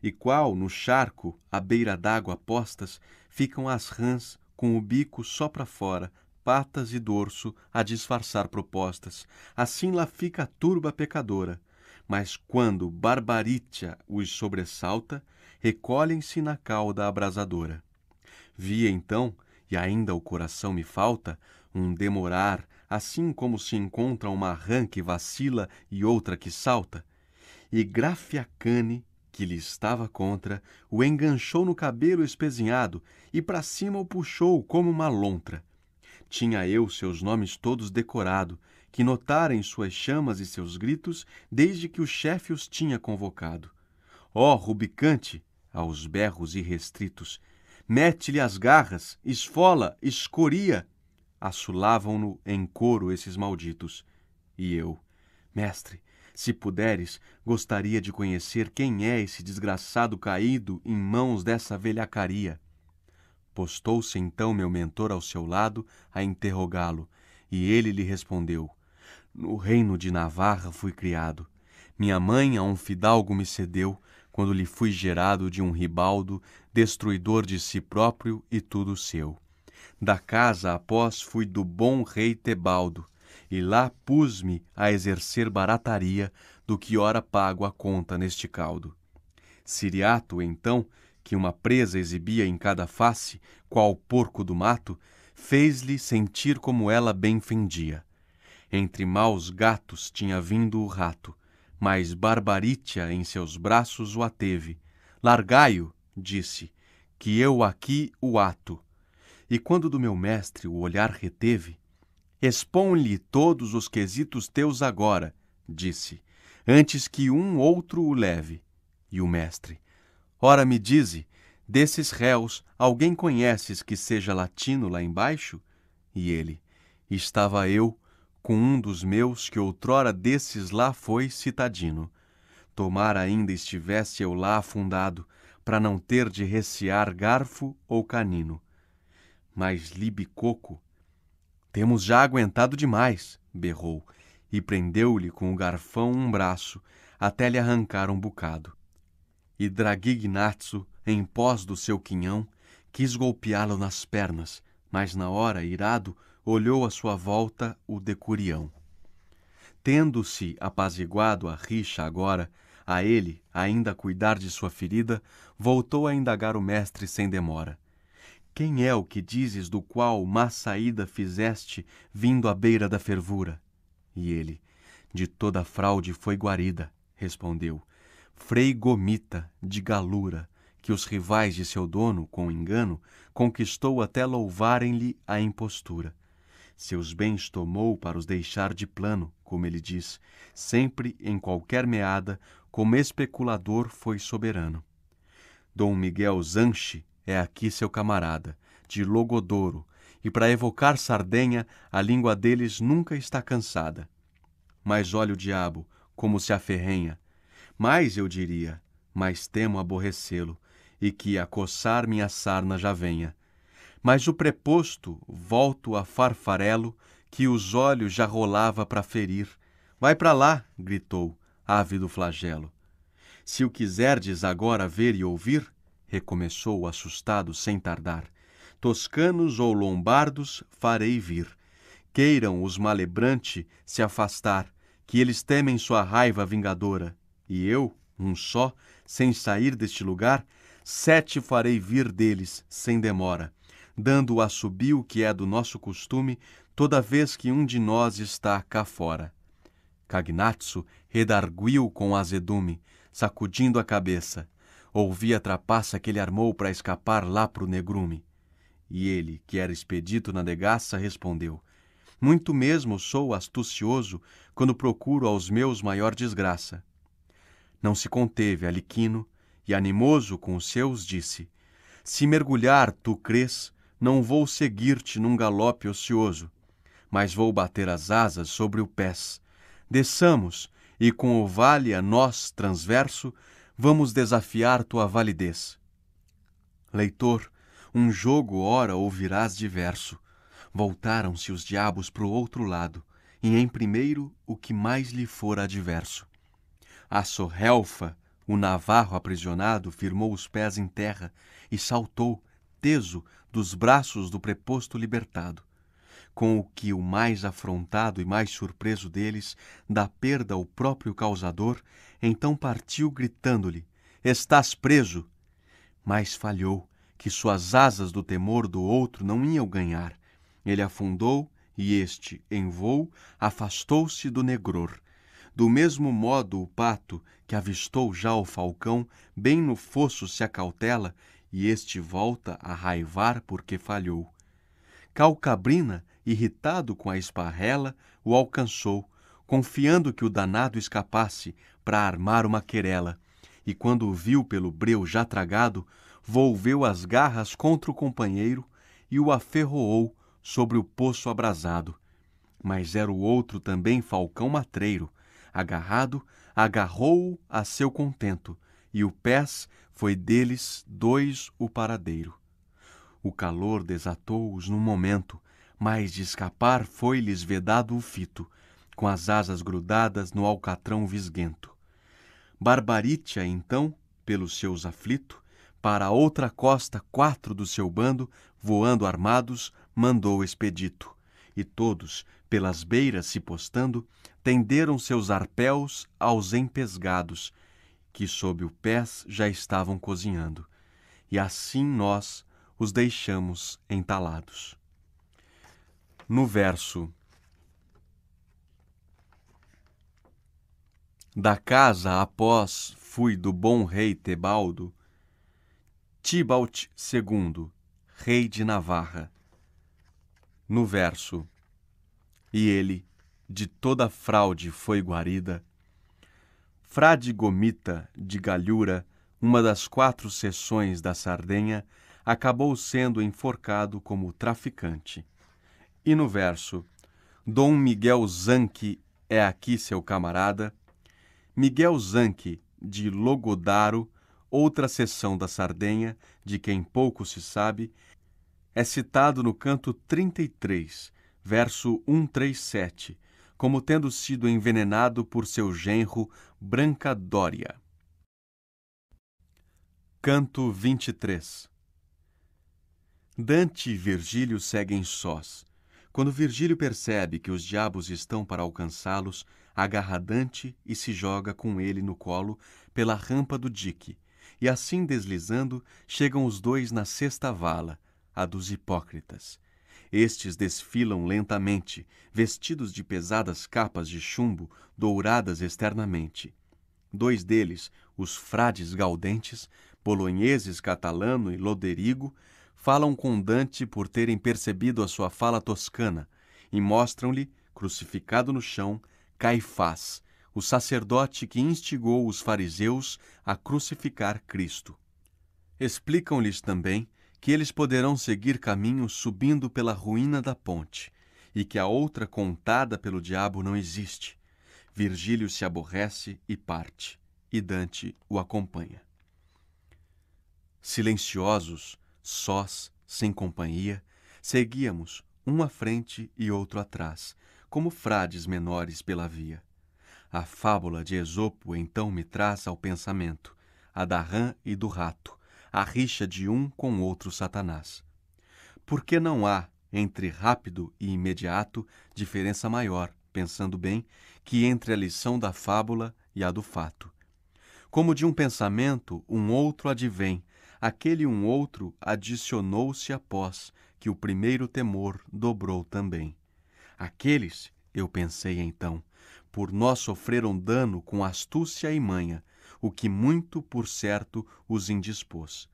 E qual, no charco, à beira d'água postas, ficam as rãs com o bico só para fora, patas e dorso a disfarçar propostas. Assim lá fica a turba pecadora. Mas quando Barbaritia os sobressalta, recolhem-se na cauda abrasadora. Vi então, e ainda o coração me falta, um demorar, assim como se encontra uma rã que vacila e outra que salta. E Grafiacane, que lhe estava contra, o enganchou no cabelo espezinhado e para cima o puxou como uma lontra. Tinha eu seus nomes todos decorado, que notara em suas chamas e seus gritos desde que o chefe os tinha convocado. Ó oh, rubicante! aos berros irrestritos, mete-lhe as garras, esfola, escoria! assulavam no em coro esses malditos. E eu, mestre, se puderes, gostaria de conhecer quem é esse desgraçado caído em mãos dessa velhacaria. Postou-se então meu mentor ao seu lado a interrogá-lo, e ele lhe respondeu: No reino de Navarra fui criado. Minha mãe a um fidalgo me cedeu, quando lhe fui gerado de um ribaldo, destruidor de si próprio e tudo seu. Da casa após fui do bom rei Tebaldo, e lá pus-me a exercer barataria do que ora pago a conta neste caldo. Siriato, então, que uma presa exibia em cada face, qual porco do mato, fez-lhe sentir como ela bem fendia. Entre maus gatos tinha vindo o rato, mas Barbaritia em seus braços o ateve. Largai-o, disse, que eu aqui o ato. E quando do meu mestre o olhar reteve, expõe-lhe todos os quesitos teus agora, disse, antes que um outro o leve. E o mestre, Ora me dize, desses réus, alguém conheces que seja latino lá embaixo? E ele, estava eu com um dos meus que outrora desses lá foi citadino. Tomara ainda estivesse eu lá afundado, para não ter de recear garfo ou canino. Mas Libicoco, temos já aguentado demais, berrou, e prendeu-lhe com o garfão um braço, até lhe arrancar um bocado e Dragignatso, em pós do seu quinhão, quis golpeá-lo nas pernas, mas na hora, irado, olhou à sua volta o decurião. Tendo-se apaziguado a rixa agora, a ele, ainda cuidar de sua ferida, voltou a indagar o mestre sem demora. Quem é o que dizes do qual má saída fizeste vindo à beira da fervura? E ele, de toda fraude foi guarida, respondeu, Frei Gomita de Galura, que os rivais de seu dono, com engano, conquistou até louvarem-lhe a impostura. Seus bens tomou para os deixar de plano, como ele diz, sempre em qualquer meada, como especulador foi soberano. Dom Miguel Zanche é aqui seu camarada, de Logodoro, e para evocar Sardenha, a língua deles nunca está cansada. Mas olha o diabo, como se aferrenha, mais eu diria, mas temo aborrecê-lo, e que a coçar minha sarna já venha. Mas o preposto volto a farfarelo, que os olhos já rolava para ferir. Vai para lá, gritou, ávido flagelo. Se o quiserdes agora ver e ouvir, recomeçou assustado sem tardar, toscanos ou lombardos farei vir. Queiram os malebrante se afastar, que eles temem sua raiva vingadora e eu, um só, sem sair deste lugar, sete farei vir deles, sem demora, dando o assobio que é do nosso costume toda vez que um de nós está cá fora. Cagnatso redarguiu com azedume, sacudindo a cabeça. Ouvi a trapaça que ele armou para escapar lá para o negrume. E ele, que era expedito na negaça, respondeu: Muito mesmo sou astucioso quando procuro aos meus maior desgraça. Não se conteve Aliquino, e animoso com os seus disse: Se mergulhar tu crês, não vou seguir-te num galope ocioso, mas vou bater as asas sobre o pés. Desçamos, e com o vale a nós transverso, vamos desafiar tua validez. Leitor, um jogo ora ouvirás diverso. Voltaram-se os diabos para o outro lado, e em primeiro o que mais lhe for adverso. A sorrelfa, o navarro aprisionado, firmou os pés em terra e saltou, teso, dos braços do preposto libertado, com o que o mais afrontado e mais surpreso deles, da perda ao próprio causador, então partiu gritando-lhe: Estás preso! Mas falhou, que suas asas do temor do outro não iam ganhar. Ele afundou e este, em voo, afastou-se do negror do mesmo modo, o pato, que avistou já o falcão, bem no fosso se acautela, e este volta a raivar porque falhou. Calcabrina, irritado com a esparrela, o alcançou, confiando que o danado escapasse para armar uma querela. E quando o viu pelo breu já tragado, volveu as garras contra o companheiro e o aferroou sobre o poço abrasado. Mas era o outro também falcão matreiro, agarrado, agarrou-o a seu contento, e o pés foi deles dois o paradeiro. O calor desatou-os num momento, mas de escapar foi-lhes vedado o fito, com as asas grudadas no alcatrão visguento. Barbarítia, então, pelos seus aflito, para a outra costa quatro do seu bando, voando armados, mandou expedito. E todos, pelas beiras se postando, tenderam seus arpéus aos empesgados, que sob o pés já estavam cozinhando, e assim nós os deixamos entalados. No verso Da casa após fui do bom rei Tebaldo, Tibalt II, rei de Navarra. No verso E ele de toda fraude foi guarida. Frade Gomita, de Galhura, uma das quatro seções da Sardenha, acabou sendo enforcado como traficante. E no verso, Dom Miguel Zanque é aqui seu camarada, Miguel Zanque, de Logodaro, outra seção da Sardenha, de quem pouco se sabe, é citado no canto 33, verso 137, como tendo sido envenenado por seu genro Branca Dória. Canto 23 Dante e Virgílio seguem sós. Quando Virgílio percebe que os diabos estão para alcançá-los, agarra Dante e se joga com ele no colo pela rampa do dique. E assim deslizando, chegam os dois na sexta vala, a dos hipócritas. Estes desfilam lentamente, vestidos de pesadas capas de chumbo, douradas externamente. Dois deles, os frades gaudentes, bolonheses catalano e loderigo, falam com Dante por terem percebido a sua fala toscana e mostram-lhe, crucificado no chão, Caifás, o sacerdote que instigou os fariseus a crucificar Cristo. Explicam-lhes também que eles poderão seguir caminho subindo pela ruína da ponte, e que a outra contada pelo diabo não existe. Virgílio se aborrece e parte, e Dante o acompanha. Silenciosos, sós, sem companhia, seguíamos, um à frente e outro atrás, como frades menores pela via. A fábula de Esopo então me traz ao pensamento, a da rã e do rato, a rixa de um com outro Satanás. Porque não há, entre rápido e imediato, diferença maior, pensando bem, que entre a lição da fábula e a do fato. Como de um pensamento, um outro advém, aquele um outro adicionou-se após, que o primeiro temor dobrou também. Aqueles, eu pensei então, por nós sofreram dano com astúcia e manha, o que muito por certo os indispôs.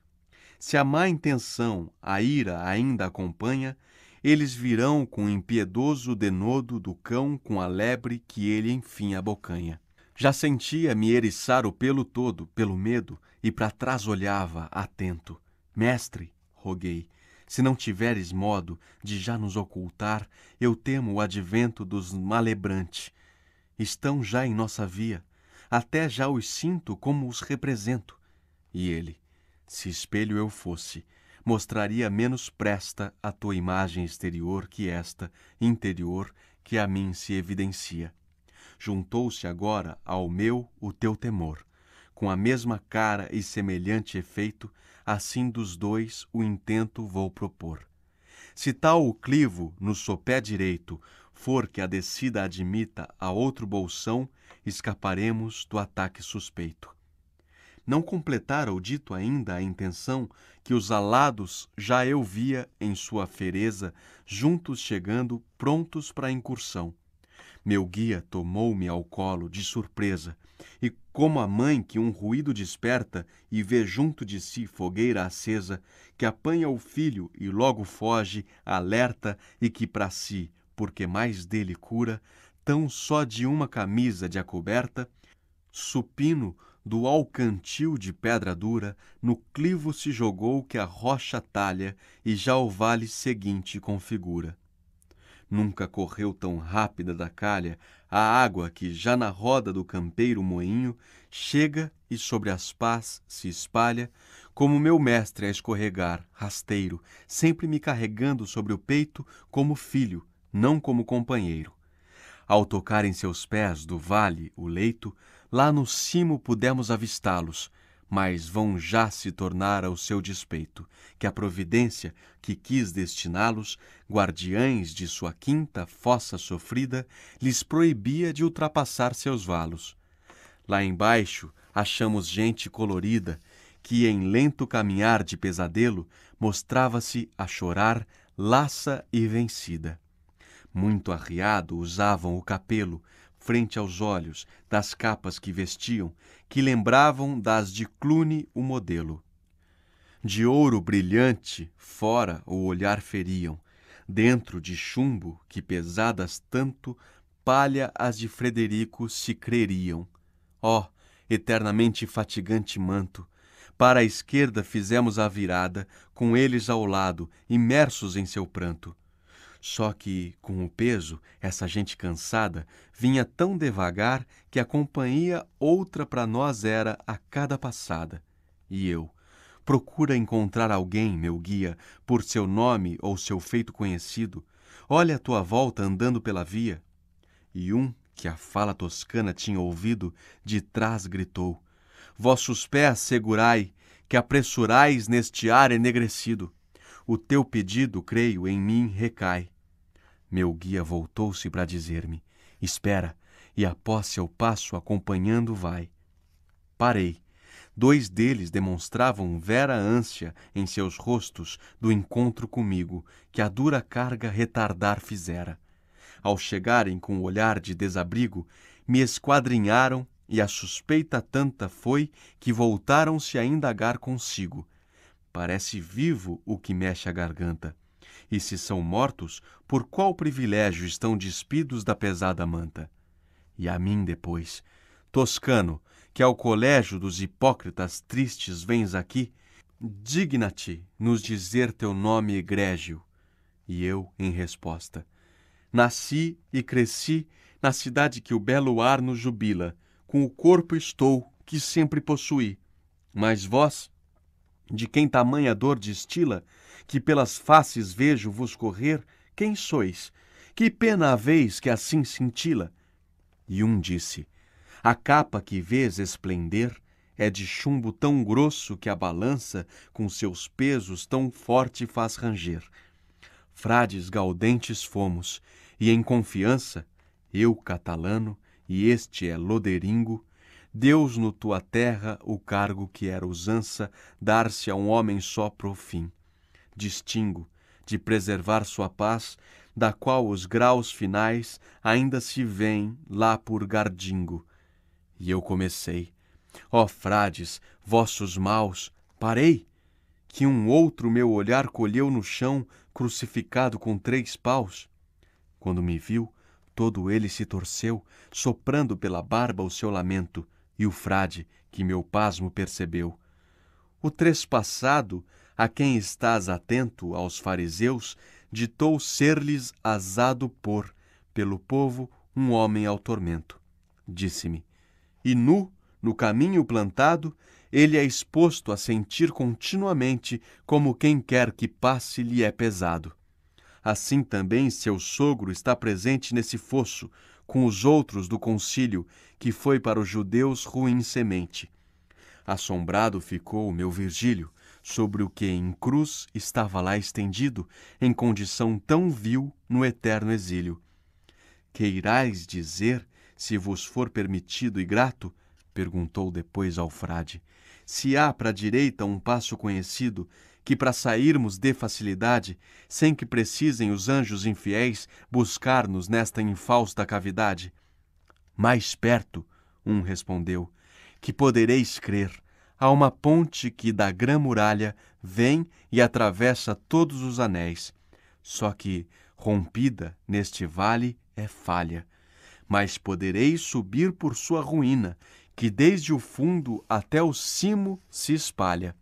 Se a má intenção, a ira ainda acompanha, eles virão com o impiedoso denodo do cão com a lebre que ele enfim abocanha. Já sentia-me eriçar o pelo todo, pelo medo, e para trás olhava, atento. Mestre, roguei, se não tiveres modo de já nos ocultar, eu temo o advento dos malebrantes. Estão já em nossa via até já os sinto como os represento. E ele, se espelho eu fosse, mostraria menos presta a tua imagem exterior que esta interior que a mim se evidencia. Juntou-se agora ao meu o teu temor. Com a mesma cara e semelhante efeito, assim dos dois o intento vou propor. Se tal o clivo no sopé direito, for que a descida admita a outro bolsão, escaparemos do ataque suspeito. Não completara o dito ainda a intenção que os alados já eu via em sua fereza, juntos chegando, prontos para a incursão. Meu guia tomou-me ao colo de surpresa, e como a mãe que um ruído desperta e vê junto de si fogueira acesa, que apanha o filho e logo foge, alerta e que para si porque mais dele cura, tão só de uma camisa de acoberta, supino do alcantil de pedra dura, no clivo se jogou que a rocha talha e já o vale seguinte configura. Nunca correu tão rápida da calha a água que já na roda do campeiro moinho chega e sobre as pás se espalha, como meu mestre a escorregar, rasteiro, sempre me carregando sobre o peito como filho, não como companheiro. Ao tocar em seus pés do vale o leito, lá no cimo pudemos avistá-los, mas vão já se tornar ao seu despeito, que a providência que quis destiná-los, guardiães de sua quinta fossa sofrida, lhes proibia de ultrapassar seus valos. Lá embaixo achamos gente colorida, que em lento caminhar de pesadelo mostrava-se a chorar, laça e vencida muito arriado, usavam o capelo frente aos olhos das capas que vestiam, que lembravam das de Cluny o modelo. De ouro brilhante, fora o olhar feriam, dentro de chumbo, que pesadas tanto, palha as de Frederico se creriam. Ó, oh, eternamente fatigante manto, para a esquerda fizemos a virada, com eles ao lado, imersos em seu pranto. Só que, com o peso, essa gente cansada vinha tão devagar que a companhia outra para nós era a cada passada. E eu, procura encontrar alguém, meu guia, por seu nome ou seu feito conhecido. Olha a tua volta andando pela via. E um, que a fala toscana tinha ouvido, de trás gritou: Vossos pés segurai, que apressurais neste ar enegrecido. O teu pedido, creio, em mim recai. Meu guia voltou-se para dizer-me: Espera, e após seu passo acompanhando vai. Parei. Dois deles demonstravam vera ânsia em seus rostos do encontro comigo, que a dura carga retardar fizera. Ao chegarem com o olhar de desabrigo, me esquadrinharam e a suspeita tanta foi que voltaram-se a indagar consigo. Parece vivo o que mexe a garganta. E se são mortos, por qual privilégio estão despidos da pesada manta? E a mim depois, Toscano, que ao colégio dos hipócritas tristes vens aqui, digna-te nos dizer teu nome egrégio. E eu, em resposta, nasci e cresci na cidade que o belo ar nos jubila, com o corpo estou que sempre possuí. Mas vós, de quem tamanha dor destila, que pelas faces vejo vos correr, quem sois? Que pena haveis que assim cintila? E um disse: A capa que vês esplender é de chumbo tão grosso que a balança, com seus pesos tão forte, faz ranger. Frades gaudentes fomos, e em confiança, eu catalano e este é loderingo, Deus no tua terra o cargo que era usança dar-se a um homem só pro fim distingo, de preservar sua paz, da qual os graus finais ainda se vêm lá por Gardingo. E eu comecei. Ó oh, frades, vossos maus, parei! Que um outro meu olhar colheu no chão, crucificado com três paus. Quando me viu, todo ele se torceu, soprando pela barba o seu lamento, e o frade, que meu pasmo percebeu. O trespassado a quem estás atento aos fariseus, ditou ser-lhes azado por, pelo povo, um homem ao tormento. Disse-me: E nu, no caminho plantado, ele é exposto a sentir continuamente como quem quer que passe lhe é pesado. Assim também seu sogro está presente nesse fosso, com os outros do concílio, que foi para os judeus ruim semente. Assombrado ficou o meu Virgílio, sobre o que em cruz estava lá estendido, em condição tão vil no eterno exílio. Queirais dizer, se vos for permitido e grato, perguntou depois ao frade, se há para a direita um passo conhecido, que para sairmos dê facilidade, sem que precisem os anjos infiéis buscar-nos nesta infausta cavidade? Mais perto, um respondeu, que podereis crer, há uma ponte que da grã muralha vem e atravessa todos os anéis. Só que, rompida neste vale, é falha. Mas podereis subir por sua ruína, que desde o fundo até o cimo se espalha.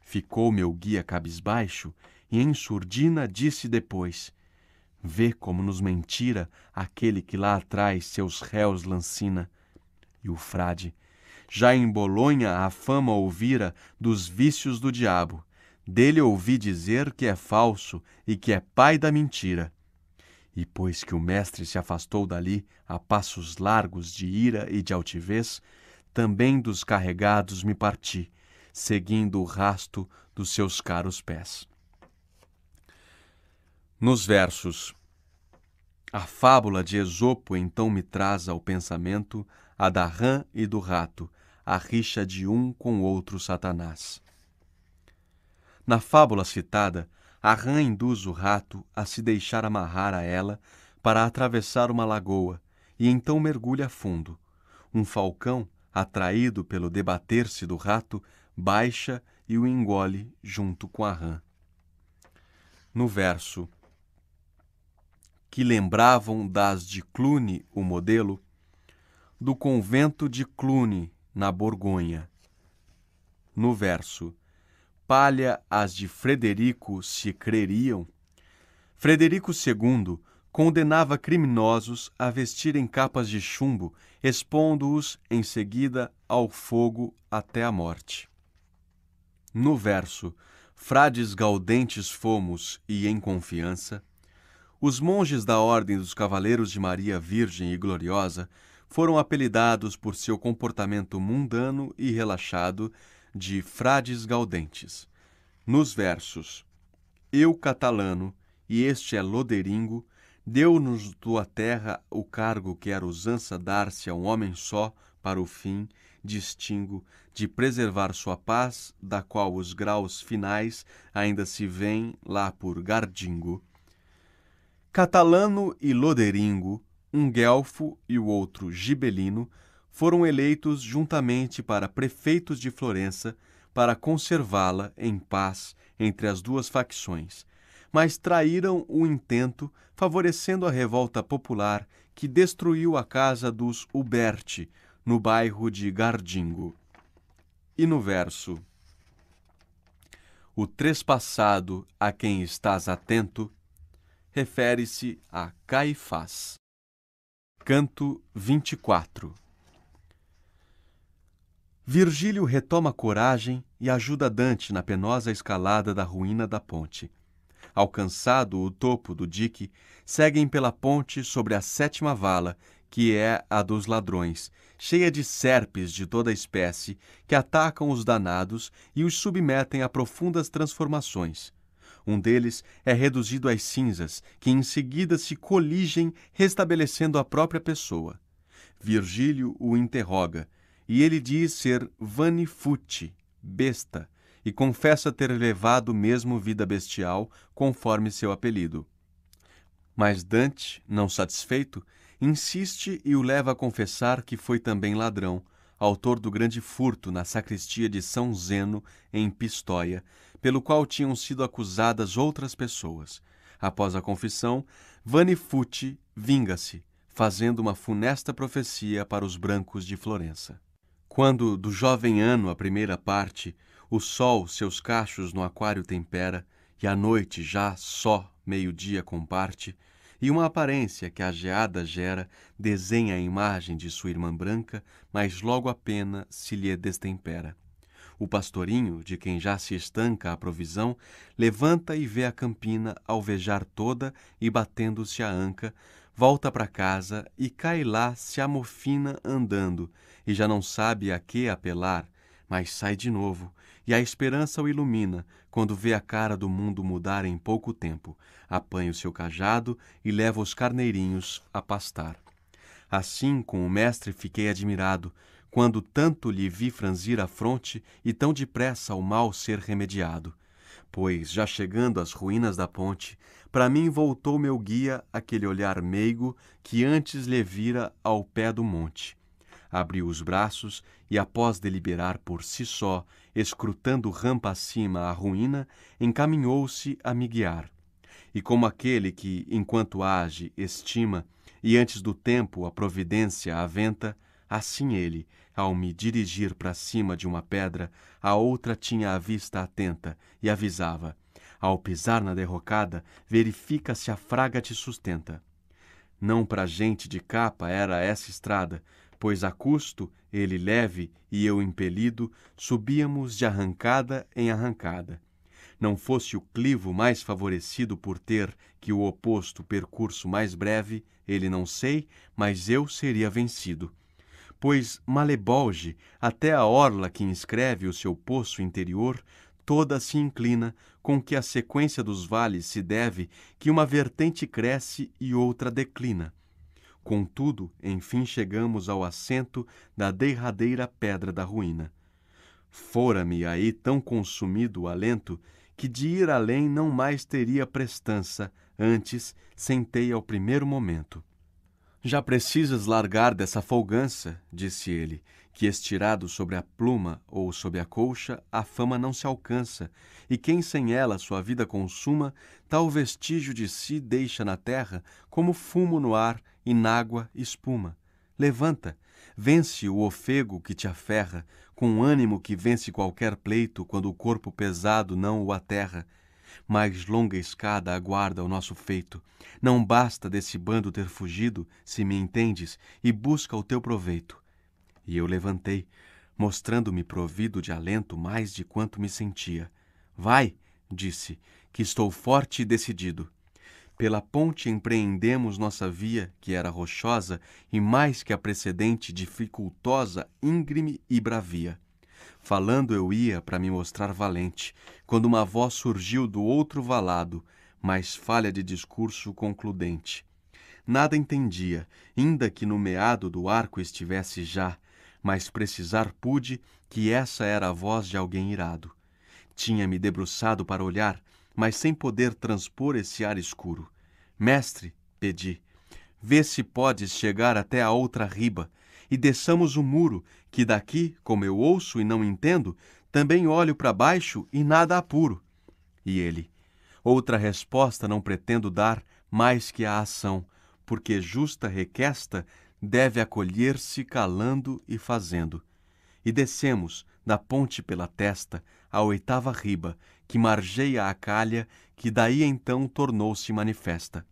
Ficou meu guia cabisbaixo e em surdina disse depois: Vê como nos mentira aquele que lá atrás seus réus lancina. E o frade, já em Bolonha a fama ouvira dos vícios do diabo. Dele ouvi dizer que é falso e que é pai da mentira. E pois que o mestre se afastou dali a passos largos de ira e de altivez, também dos carregados me parti, seguindo o rasto dos seus caros pés. Nos versos A fábula de Esopo então me traz ao pensamento a da rã e do rato, a rixa de um com outro Satanás. Na fábula citada, a rã induz o rato a se deixar amarrar a ela para atravessar uma lagoa e então mergulha a fundo. Um falcão, atraído pelo debater-se do rato, baixa e o engole junto com a rã. No verso que lembravam das de Cluny, o modelo, do convento de Cluny, na Borgonha. No verso Palha as de Frederico se creriam, Frederico II condenava criminosos a vestirem capas de chumbo, expondo-os em seguida ao fogo até a morte. No verso Frades gaudentes fomos e em confiança, os monges da Ordem dos Cavaleiros de Maria Virgem e Gloriosa foram apelidados por seu comportamento mundano e relaxado de frades gaudentes. Nos versos Eu catalano e este é loderingo, deu-nos tua terra o cargo que era usança dar-se a um homem só para o fim, distingo, de preservar sua paz, da qual os graus finais ainda se vêem lá por Gardingo. Catalano e Loderingo um guelfo e o outro gibelino, foram eleitos juntamente para prefeitos de Florença para conservá-la em paz entre as duas facções, mas traíram o intento, favorecendo a revolta popular que destruiu a casa dos Uberti, no bairro de Gardingo. E no verso: O trespassado a quem estás atento refere-se a Caifás. Canto 24 Virgílio retoma coragem e ajuda Dante na penosa escalada da ruína da ponte. Alcançado o topo do dique, seguem pela ponte sobre a sétima vala, que é a dos ladrões, cheia de serpes de toda espécie que atacam os danados e os submetem a profundas transformações. Um deles é reduzido às cinzas, que em seguida se coligem, restabelecendo a própria pessoa. Virgílio o interroga, e ele diz ser vanifuti, besta, e confessa ter levado mesmo vida bestial, conforme seu apelido. Mas Dante, não satisfeito, insiste e o leva a confessar que foi também ladrão, autor do grande furto na sacristia de São Zeno, em Pistoia, pelo qual tinham sido acusadas outras pessoas. Após a confissão, Vanifute vinga-se, fazendo uma funesta profecia para os brancos de Florença. Quando, do jovem ano, a primeira parte, o sol seus cachos no aquário tempera, e a noite já só meio-dia comparte, e uma aparência que a geada gera desenha a imagem de sua irmã branca, mas logo a pena se lhe destempera. O pastorinho, de quem já se estanca a provisão, levanta e vê a campina alvejar toda e batendo-se a anca, volta para casa e cai lá se amofina andando, e já não sabe a que apelar, mas sai de novo, e a esperança o ilumina quando vê a cara do mundo mudar em pouco tempo, apanha o seu cajado e leva os carneirinhos a pastar. Assim, com o mestre fiquei admirado, quando tanto lhe vi franzir a fronte e tão depressa o mal ser remediado. Pois, já chegando às ruínas da ponte, para mim voltou meu guia aquele olhar meigo que antes lhe vira ao pé do monte. Abriu os braços e, após deliberar por si só, escrutando rampa acima a ruína, encaminhou-se a me guiar. E como aquele que, enquanto age, estima, e antes do tempo a providência aventa, assim ele, ao me dirigir para cima de uma pedra, a outra tinha a vista atenta e avisava: Ao pisar na derrocada, verifica se a fraga te sustenta. Não para gente de capa era essa estrada, pois a custo, ele leve e eu impelido, subíamos de arrancada em arrancada. Não fosse o clivo mais favorecido por ter que o oposto percurso mais breve, ele não sei, mas eu seria vencido pois Malebolge, até a orla que inscreve o seu poço interior, toda se inclina, com que a sequência dos vales se deve que uma vertente cresce e outra declina. Contudo, enfim chegamos ao assento da derradeira pedra da ruína. Fora-me aí tão consumido o alento que de ir além não mais teria prestança, antes sentei ao primeiro momento. Já precisas largar dessa folgança, disse ele, que estirado sobre a pluma ou sob a colcha, a fama não se alcança, e quem sem ela sua vida consuma, tal vestígio de si deixa na terra, como fumo no ar e nágua espuma. Levanta, vence o ofego que te aferra, com ânimo que vence qualquer pleito quando o corpo pesado não o aterra, mais longa escada aguarda o nosso feito. Não basta desse bando ter fugido, se me entendes, e busca o teu proveito. E eu levantei, mostrando-me provido de alento mais de quanto me sentia. Vai, disse, que estou forte e decidido. Pela ponte empreendemos nossa via, que era rochosa e mais que a precedente dificultosa, íngreme e bravia. Falando eu ia para me mostrar valente, quando uma voz surgiu do outro valado, mais falha de discurso concludente. Nada entendia, inda que no meado do arco estivesse já, mas precisar pude que essa era a voz de alguém irado. Tinha-me debruçado para olhar, mas sem poder transpor esse ar escuro. Mestre, pedi, vê se podes chegar até a outra riba, e desçamos o muro, que daqui, como eu ouço e não entendo, também olho para baixo e nada apuro. E ele: Outra resposta não pretendo dar mais que a ação, porque justa requesta deve acolher-se calando e fazendo. E descemos, da ponte pela testa, à oitava riba, que margeia a calha, que daí então tornou-se manifesta.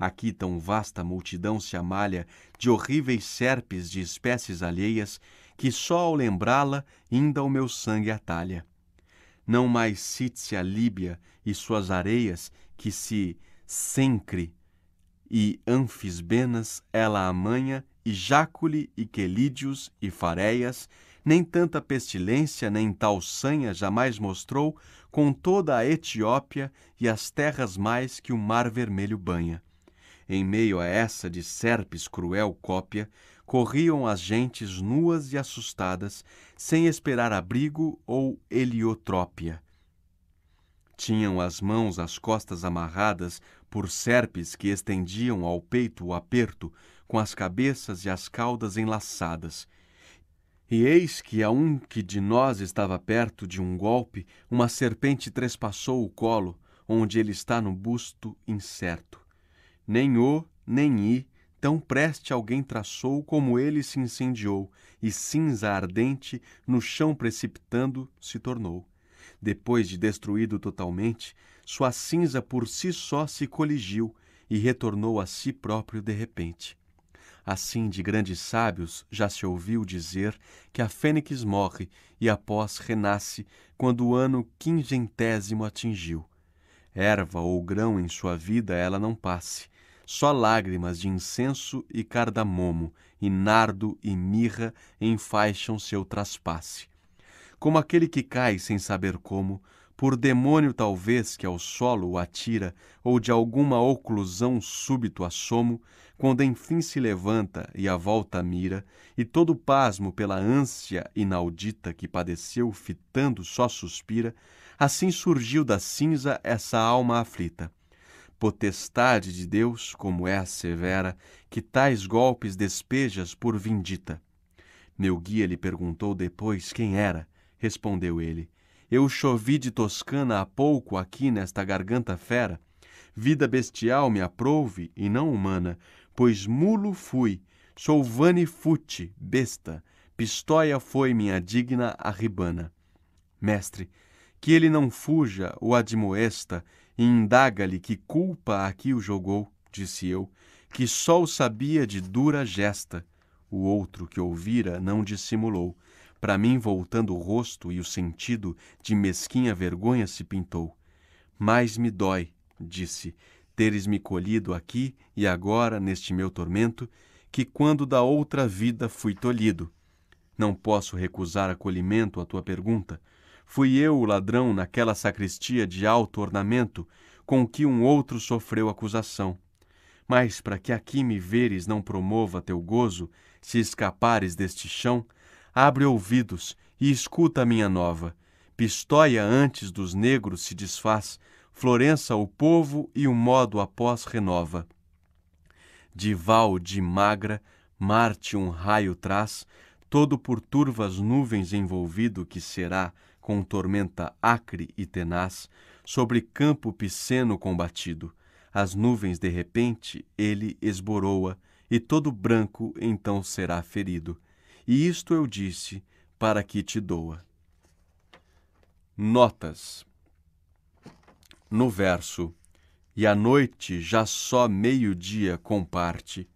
Aqui tão vasta multidão se amalha de horríveis serpes de espécies alheias, que só ao lembrá-la ainda o meu sangue atalha. Não mais cite-se a Líbia e suas areias, que se Sencre e Anfisbenas ela amanha, e Jácule e Quelídeos e Fareias, nem tanta pestilência nem tal sanha jamais mostrou com toda a Etiópia e as terras mais que o mar vermelho banha. Em meio a essa de Serpes cruel cópia, corriam as gentes nuas e assustadas, sem esperar abrigo ou heliotrópia. Tinham as mãos às costas amarradas por serpes que estendiam ao peito o aperto, com as cabeças e as caudas enlaçadas. E eis que a um que de nós estava perto de um golpe, uma serpente trespassou o colo, onde ele está no busto incerto nem o, nem i, tão preste alguém traçou como ele se incendiou, e cinza ardente no chão precipitando se tornou. Depois de destruído totalmente, sua cinza por si só se coligiu e retornou a si próprio de repente. Assim, de grandes sábios já se ouviu dizer que a fênix morre e após renasce quando o ano quingentésimo atingiu erva ou grão em sua vida ela não passe, só lágrimas de incenso e cardamomo, e nardo e mirra enfaixam seu traspasse. Como aquele que cai sem saber como, por demônio talvez que ao solo o atira, ou de alguma oclusão súbito assomo, quando enfim se levanta e a volta mira, e todo pasmo pela ânsia inaudita que padeceu, fitando só suspira, Assim surgiu da cinza essa alma aflita. Potestade de Deus, como é a severa, que tais golpes despejas por vindita. Meu guia lhe perguntou depois quem era. Respondeu ele: Eu chovi de Toscana há pouco aqui nesta garganta fera. Vida bestial me aprouve e não humana, pois mulo fui, sou vane fute, besta, pistóia foi minha digna arribana. Mestre, que ele não fuja ou admoesta, e indaga-lhe que culpa aqui o jogou, disse eu, que só o sabia de dura gesta. O outro que ouvira não dissimulou, para mim voltando o rosto e o sentido de mesquinha vergonha se pintou. Mais me dói, disse, teres me colhido aqui e agora neste meu tormento, que quando da outra vida fui tolhido. Não posso recusar acolhimento à tua pergunta, Fui eu o ladrão naquela sacristia de alto ornamento com que um outro sofreu acusação. Mas para que aqui me veres não promova teu gozo, se escapares deste chão, abre ouvidos e escuta a minha nova. Pistóia antes dos negros se desfaz, Florença o povo e o modo após renova. val de magra, Marte um raio traz, todo por turvas nuvens envolvido que será, com tormenta acre e tenaz, sobre campo piceno combatido. As nuvens de repente ele esboroa, e todo branco então será ferido. E isto eu disse, para que te doa. Notas. No verso E a noite já só meio-dia comparte.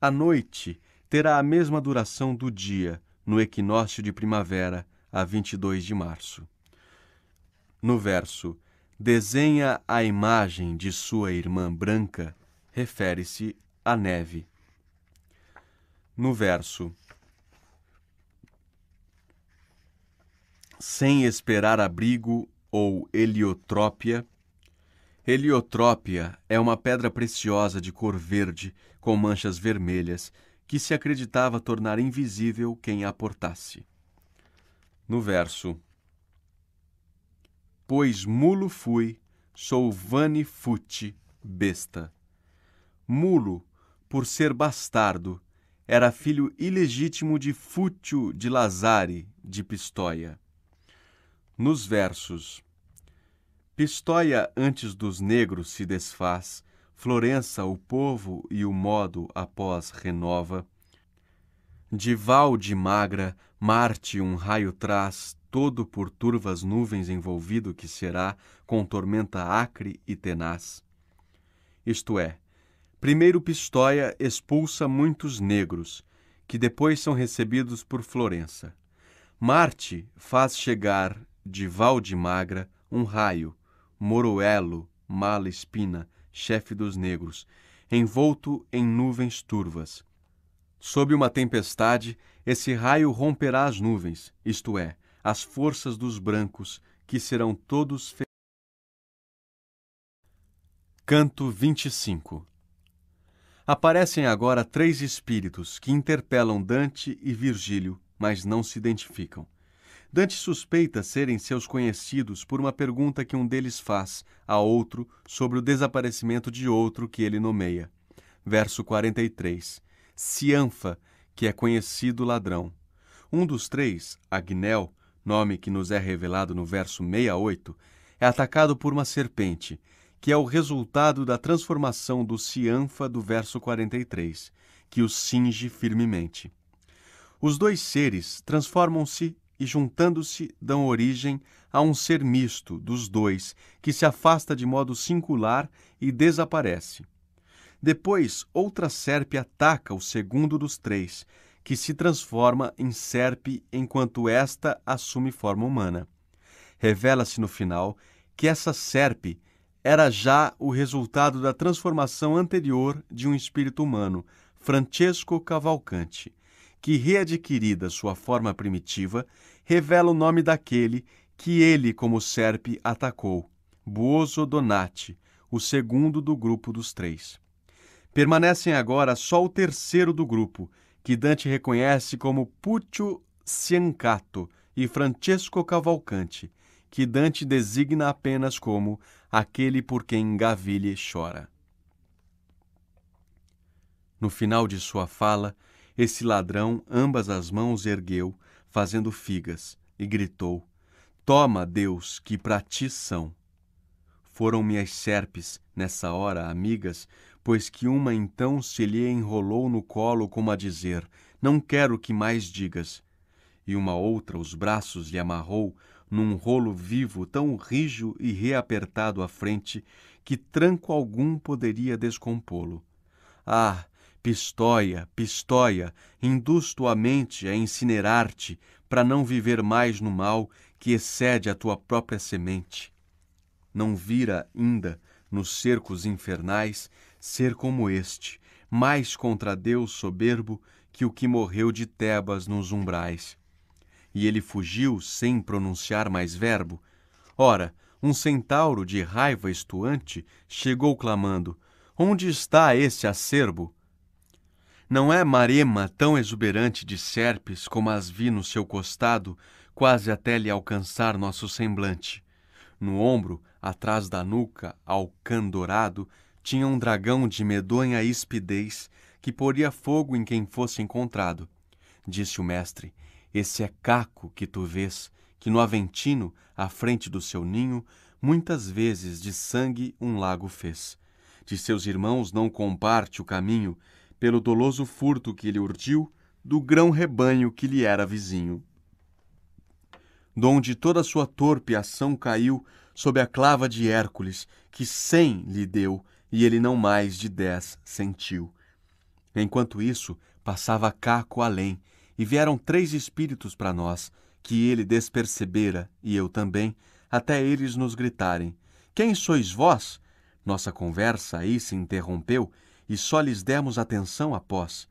A noite terá a mesma duração do dia no equinócio de primavera, a 22 de março. No verso Desenha a imagem de sua irmã branca, refere-se à neve. No verso Sem esperar abrigo ou heliotrópia, Heliotrópia é uma pedra preciosa de cor verde, com manchas vermelhas, que se acreditava tornar invisível quem a portasse no verso. Pois mulo fui, sou vani fute, besta. Mulo, por ser bastardo, era filho ilegítimo de Fútio de Lazare de Pistoia. Nos versos Pistoia antes dos negros se desfaz, Florença o povo e o modo após renova, de valde magra, Marte um raio traz, todo por turvas nuvens envolvido que será, com tormenta acre e tenaz. Isto é, primeiro Pistoia expulsa muitos negros, que depois são recebidos por Florença. Marte faz chegar, de valde magra, um raio, Moroelo, mala espina, chefe dos negros, envolto em nuvens turvas, Sob uma tempestade, esse raio romperá as nuvens, isto é, as forças dos brancos, que serão todos fe... Canto 25 Aparecem agora três espíritos que interpelam Dante e Virgílio, mas não se identificam. Dante suspeita serem seus conhecidos por uma pergunta que um deles faz a outro sobre o desaparecimento de outro que ele nomeia. Verso 43. Cianfa, que é conhecido ladrão. Um dos três, Agnel, nome que nos é revelado no verso 68, é atacado por uma serpente, que é o resultado da transformação do Cianfa do verso 43, que o cinge firmemente. Os dois seres transformam-se e, juntando-se, dão origem a um ser misto dos dois, que se afasta de modo singular e desaparece. Depois, outra serpe ataca o segundo dos três, que se transforma em serpe enquanto esta assume forma humana. Revela-se no final que essa serpe era já o resultado da transformação anterior de um espírito humano, Francesco Cavalcante, que, readquirida sua forma primitiva, revela o nome daquele que ele, como serpe, atacou, Buoso Donati, o segundo do grupo dos três. Permanecem agora só o terceiro do grupo, que Dante reconhece como Puccio Ciancato e Francesco Cavalcante, que Dante designa apenas como aquele por quem Gaville chora. No final de sua fala, esse ladrão ambas as mãos ergueu, fazendo figas, e gritou: Toma, Deus, que para ti são. Foram-me as serpes, nessa hora, amigas, pois que uma então se lhe enrolou no colo, como a dizer: Não quero que mais digas. E uma outra os braços lhe amarrou num rolo vivo tão rijo e reapertado à frente que tranco algum poderia descompô-lo. Ah, pistóia, pistóia, induz tua mente a incinerar-te para não viver mais no mal que excede a tua própria semente. Não vira ainda, nos cercos infernais, ser como este, mais contra Deus soberbo que o que morreu de Tebas nos umbrais. E ele fugiu sem pronunciar mais verbo. Ora, um centauro de raiva estuante chegou clamando: Onde está esse acerbo? Não é marema tão exuberante de serpes como as vi no seu costado, quase até lhe alcançar nosso semblante. No ombro, atrás da nuca, ao can dourado, tinha um dragão de medonha ispidez que poria fogo em quem fosse encontrado. Disse o mestre: Esse é Caco que tu vês, que no Aventino, à frente do seu ninho, muitas vezes de sangue um lago fez. De seus irmãos não comparte o caminho, pelo doloso furto que lhe urdiu, do grão rebanho que lhe era vizinho. Donde toda sua torpe ação caiu sob a clava de Hércules, que cem lhe deu, e ele não mais de dez sentiu. Enquanto isso, passava Caco além, e vieram três espíritos para nós, que ele despercebera, e eu também, até eles nos gritarem: Quem sois vós? Nossa conversa aí se interrompeu, e só lhes demos atenção após.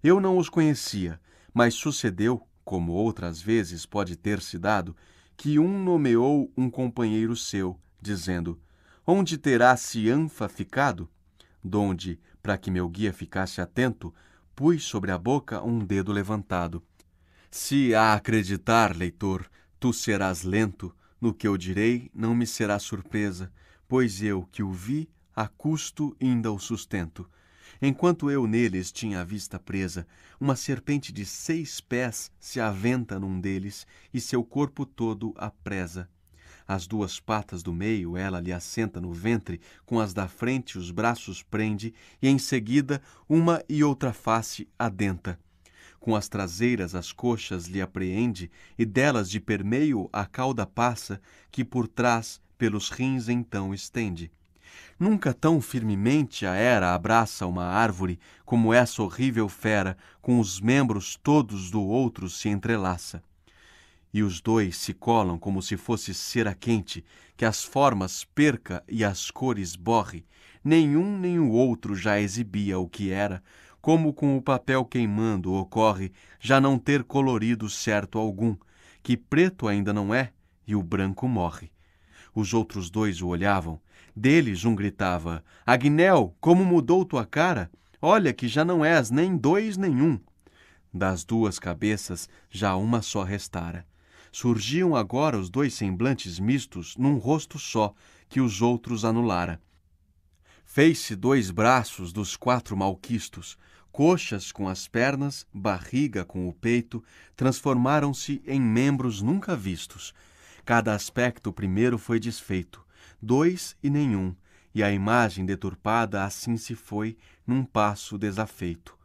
Eu não os conhecia, mas sucedeu, como outras vezes pode ter se dado, que um nomeou um companheiro seu, dizendo: Onde terá Cianfa ficado? Donde, para que meu guia ficasse atento, pus sobre a boca um dedo levantado. Se a acreditar, leitor, tu serás lento, no que eu direi não me será surpresa, pois eu que o vi, a custo ainda o sustento. Enquanto eu neles tinha a vista presa, uma serpente de seis pés se aventa num deles e seu corpo todo a preza. As duas patas do meio ela lhe assenta no ventre, com as da frente os braços prende, e em seguida uma e outra face adenta. Com as traseiras as coxas lhe apreende, e delas de permeio a cauda passa, que por trás pelos rins então estende. Nunca tão firmemente a era abraça uma árvore como essa horrível fera, com os membros todos do outro se entrelaça e os dois se colam como se fosse cera quente, que as formas perca e as cores borre. Nenhum nem o outro já exibia o que era, como com o papel queimando ocorre já não ter colorido certo algum, que preto ainda não é e o branco morre. Os outros dois o olhavam. Deles um gritava: Agnel, como mudou tua cara? Olha que já não és nem dois nenhum. Das duas cabeças já uma só restara surgiam agora os dois semblantes mistos num rosto só, que os outros anulara. Fez-se dois braços dos quatro malquistos, coxas com as pernas, barriga com o peito, transformaram-se em membros nunca vistos. Cada aspecto primeiro foi desfeito, dois e nenhum, e a imagem deturpada assim se foi, num passo desafeito.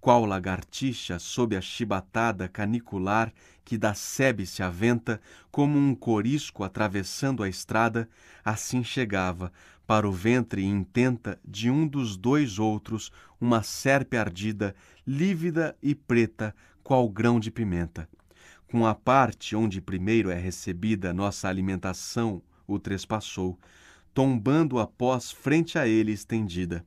Qual lagartixa sob a chibatada canicular que da sebe se aventa, como um corisco atravessando a estrada, assim chegava, para o ventre intenta de um dos dois outros, uma serpe ardida, lívida e preta, qual grão de pimenta. Com a parte onde primeiro é recebida nossa alimentação, o trespassou, tombando após frente a ele estendida.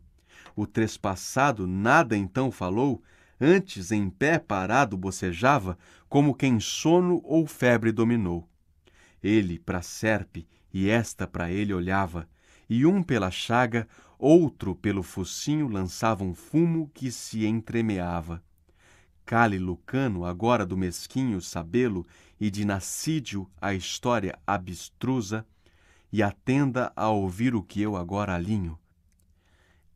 O trespassado nada então falou, Antes, em pé parado, bocejava, como quem sono ou febre dominou. Ele para Serpe, e esta para ele olhava, e um pela chaga, outro pelo focinho lançava um fumo que se entremeava. Cale Lucano, agora do mesquinho sabelo, e de Nascídio a história abstrusa, e atenda a ouvir o que eu agora alinho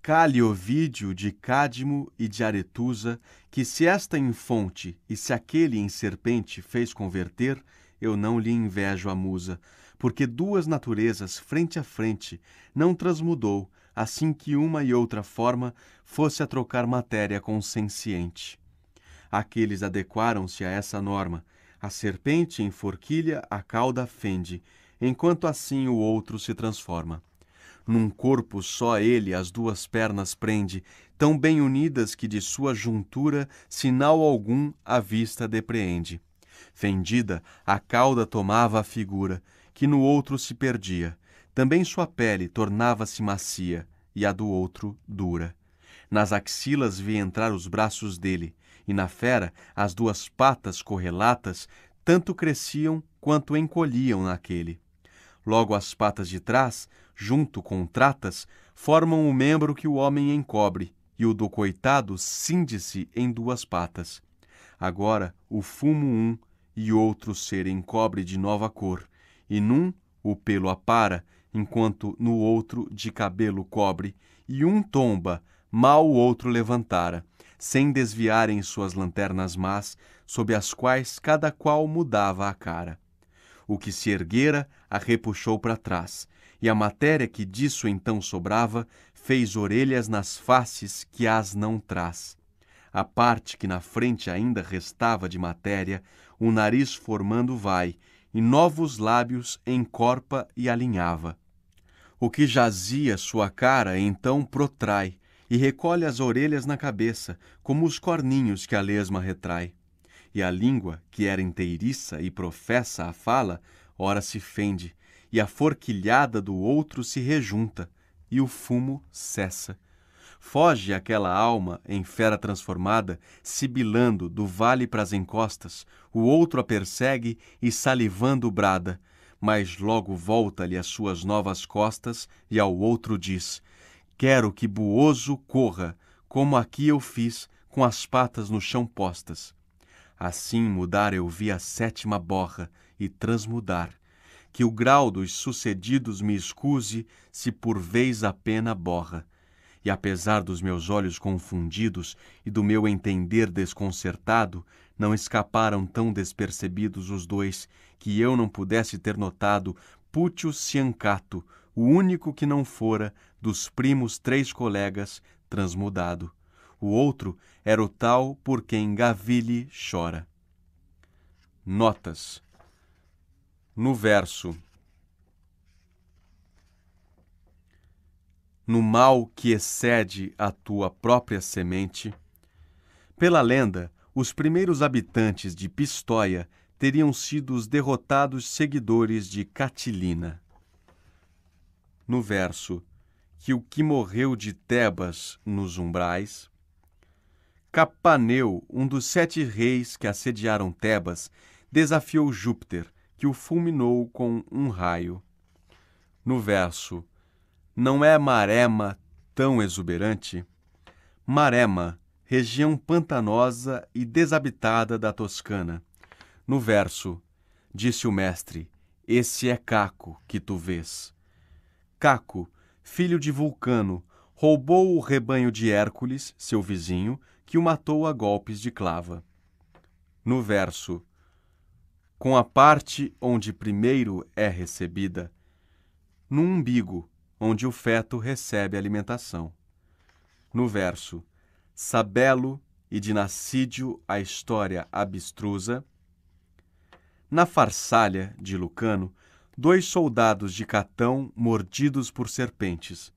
Cale Ovídio de Cádimo e de Aretusa, que se esta em fonte e se aquele em serpente fez converter, eu não lhe invejo a musa, porque duas naturezas frente a frente não transmudou, assim que uma e outra forma fosse a trocar matéria consciente. Aqueles adequaram-se a essa norma, a serpente em forquilha a cauda fende, enquanto assim o outro se transforma. Num corpo só ele as duas pernas prende, tão bem unidas que de sua juntura sinal algum a vista depreende. Fendida, a cauda tomava a figura, que no outro se perdia. Também sua pele tornava-se macia, e a do outro dura. Nas axilas vi entrar os braços dele, e na fera as duas patas correlatas tanto cresciam quanto encolhiam naquele. Logo as patas de trás junto com tratas, formam o membro que o homem encobre, e o do coitado cinde-se em duas patas. Agora o fumo um e outro ser encobre de nova cor, e num o pelo apara, enquanto no outro de cabelo cobre, e um tomba, mal o outro levantara, sem desviarem suas lanternas más, sob as quais cada qual mudava a cara. O que se erguera a repuxou para trás, e a matéria que disso então sobrava fez orelhas nas faces que as não traz. A parte que na frente ainda restava de matéria, o nariz formando vai, e novos lábios encorpa e alinhava. O que jazia sua cara então protrai, e recolhe as orelhas na cabeça, como os corninhos que a lesma retrai. E a língua, que era inteiriça e professa a fala, ora se fende, e a forquilhada do outro se rejunta, e o fumo cessa. Foge aquela alma, em fera transformada, sibilando do vale para as encostas, o outro a persegue e salivando brada, mas logo volta-lhe as suas novas costas e ao outro diz: Quero que Buoso corra, como aqui eu fiz, com as patas no chão postas. Assim mudar eu vi a sétima borra e transmudar que o grau dos sucedidos me escuse, se por vez a pena borra. E apesar dos meus olhos confundidos e do meu entender desconcertado, não escaparam tão despercebidos os dois que eu não pudesse ter notado Pútio Ciancato, o único que não fora, dos primos três colegas, transmudado. O outro era o tal por quem Gaville chora. Notas no verso. No mal que excede a tua própria semente. Pela lenda, os primeiros habitantes de Pistoia teriam sido os derrotados seguidores de Catilina. No verso que o que morreu de Tebas nos umbrais, Capaneu, um dos sete reis que assediaram Tebas, desafiou Júpiter, que o fulminou com um raio. No verso Não é marema tão exuberante? Marema, região pantanosa e desabitada da Toscana. No verso Disse o mestre: Esse é Caco que tu vês. Caco, filho de Vulcano, roubou o rebanho de Hércules, seu vizinho, que o matou a golpes de clava. No verso com a parte onde primeiro é recebida, no umbigo, onde o feto recebe alimentação. No verso Sabelo e de Nascídio a história abstrusa, na farsalha de Lucano, dois soldados de Catão mordidos por serpentes.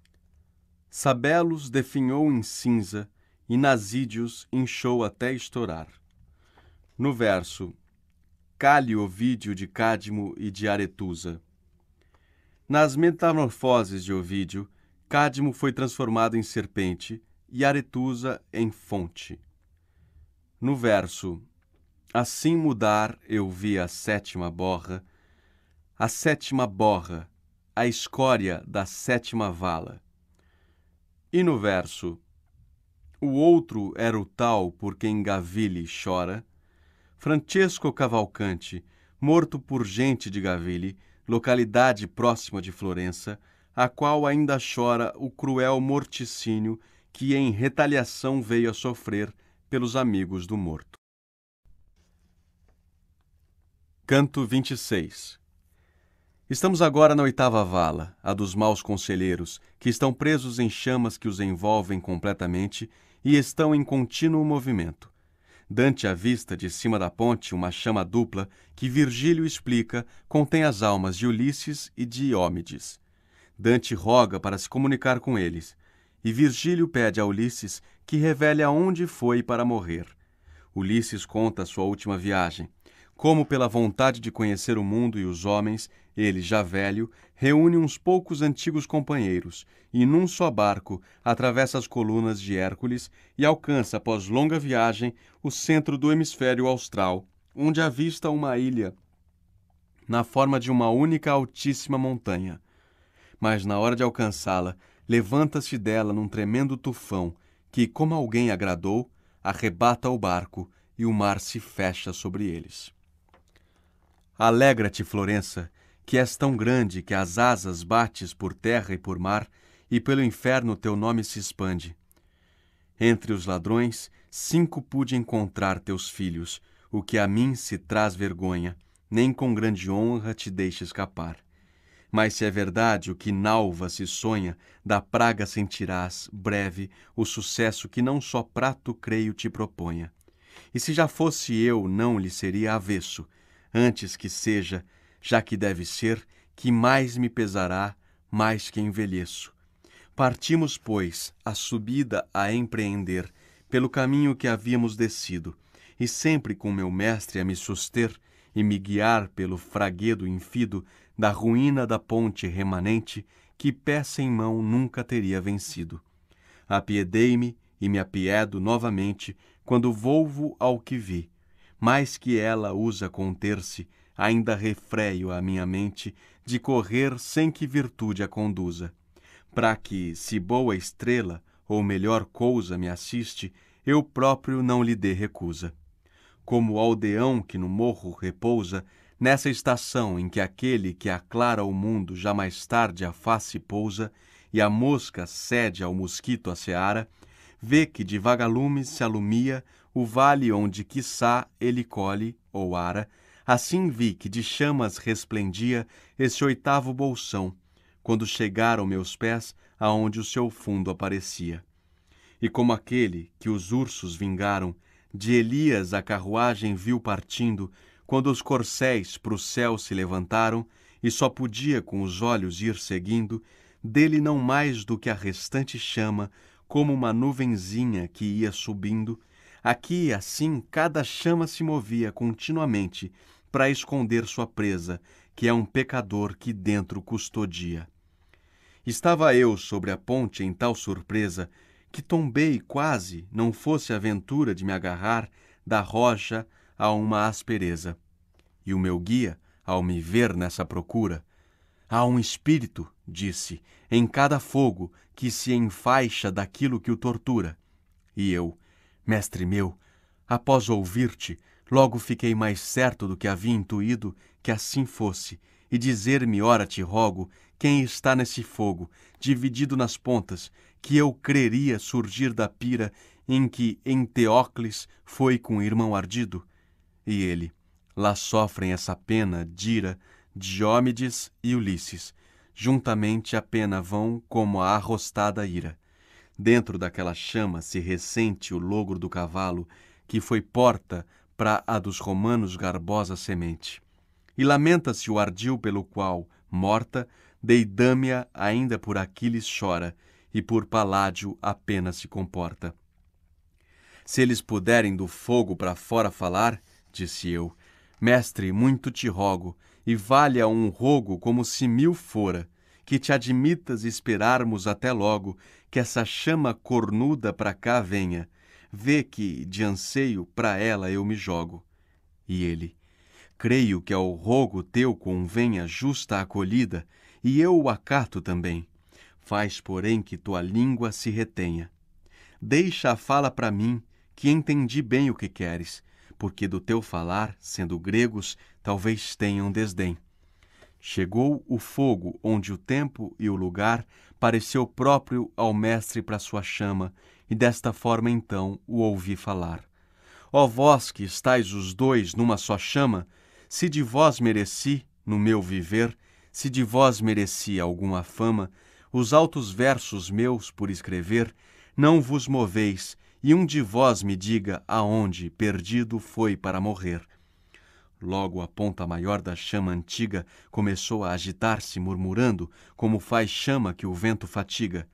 Sabelos definhou em cinza e Nasídios inchou até estourar. No verso Calio Ovídio de Cádmo e de Aretusa. Nas Metamorfoses de Ovídio, Cádmo foi transformado em serpente e Aretusa em fonte. No verso Assim mudar eu vi a sétima borra, a sétima borra, a escória da sétima vala. E no verso O outro era o tal por quem Gavile chora, Francesco Cavalcante, morto por gente de Gaville, localidade próxima de Florença, a qual ainda chora o cruel morticínio que em retaliação veio a sofrer pelos amigos do morto. Canto 26 Estamos agora na oitava vala, a dos maus conselheiros, que estão presos em chamas que os envolvem completamente e estão em contínuo movimento. Dante avista de cima da ponte uma chama dupla que Virgílio explica contém as almas de Ulisses e de Iômides. Dante roga para se comunicar com eles, e Virgílio pede a Ulisses que revele aonde foi para morrer. Ulisses conta sua última viagem como pela vontade de conhecer o mundo e os homens, ele, já velho, reúne uns poucos antigos companheiros e, num só barco, atravessa as colunas de Hércules e alcança, após longa viagem, o centro do hemisfério austral, onde avista uma ilha na forma de uma única altíssima montanha. Mas, na hora de alcançá-la, levanta-se dela num tremendo tufão que, como alguém agradou, arrebata o barco e o mar se fecha sobre eles. Alegra-te, Florença, que és tão grande que as asas bates por terra e por mar, e pelo inferno teu nome se expande. Entre os ladrões, cinco pude encontrar teus filhos, o que a mim se traz vergonha, nem com grande honra te deixa escapar. Mas se é verdade o que Nalva se sonha, da praga sentirás, breve, o sucesso que não só prato creio te proponha. E se já fosse eu, não lhe seria avesso, antes que seja, já que deve ser, que mais me pesará, mais que envelheço. Partimos, pois, a subida a empreender, pelo caminho que havíamos descido, e sempre com meu mestre a me suster e me guiar pelo fraguedo infido da ruína da ponte remanente que peça em mão nunca teria vencido. Apiedei-me e me apiedo novamente quando volvo ao que vi, mais que ela usa conter-se, ainda refreio a minha mente de correr sem que virtude a conduza. Para que, se boa estrela, ou melhor cousa me assiste, eu próprio não lhe dê recusa. Como o aldeão que no morro repousa, nessa estação em que aquele que aclara o mundo já mais tarde a face pousa, e a mosca cede ao mosquito a seara, vê que de vagalume se alumia o vale onde quiçá ele colhe ou ara, assim vi que de chamas resplendia esse oitavo bolsão, quando chegaram meus pés aonde o seu fundo aparecia. E como aquele que os ursos vingaram, de Elias a carruagem viu partindo, quando os corcéis para o céu se levantaram, e só podia com os olhos ir seguindo, dele não mais do que a restante chama, como uma nuvenzinha que ia subindo, Aqui, assim, cada chama se movia continuamente para esconder sua presa, que é um pecador que dentro custodia. Estava eu sobre a ponte em tal surpresa que tombei quase, não fosse aventura de me agarrar da rocha a uma aspereza. E o meu guia, ao me ver nessa procura, há um espírito, disse, em cada fogo que se enfaixa daquilo que o tortura. E eu, Mestre meu, após ouvir-te, logo fiquei mais certo do que havia intuído que assim fosse, e dizer-me, ora te rogo, quem está nesse fogo, dividido nas pontas, que eu creria surgir da pira em que Enteócles foi com o irmão ardido? E ele, lá sofrem essa pena, Dira, Diômedes e Ulisses, juntamente a pena vão como a arrostada ira. Dentro daquela chama se ressente o logro do cavalo, que foi porta para a dos romanos garbosa semente. E lamenta-se o ardil pelo qual, morta, Deidâmia ainda por Aquiles chora, e por Paládio apenas se comporta. Se eles puderem do fogo para fora falar, disse eu, mestre, muito te rogo, e valha um rogo como se mil fora, que te admitas esperarmos até logo, que essa chama cornuda para cá venha. Vê que, de anseio, para ela eu me jogo. E ele, creio que ao rogo teu convenha justa acolhida, e eu o acato também. Faz, porém, que tua língua se retenha. Deixa a fala para mim, que entendi bem o que queres, porque do teu falar, sendo gregos, talvez tenham desdém. Chegou o fogo onde o tempo e o lugar apareceu próprio ao Mestre para sua chama, e desta forma então o ouvi falar. Ó vós que estáis os dois numa só chama, se de vós mereci, no meu viver, se de vós mereci alguma fama, os altos versos meus por escrever, não vos moveis, e um de vós me diga aonde perdido foi para morrer. Logo, a ponta maior da chama antiga começou a agitar-se, murmurando, como faz chama que o vento fatiga.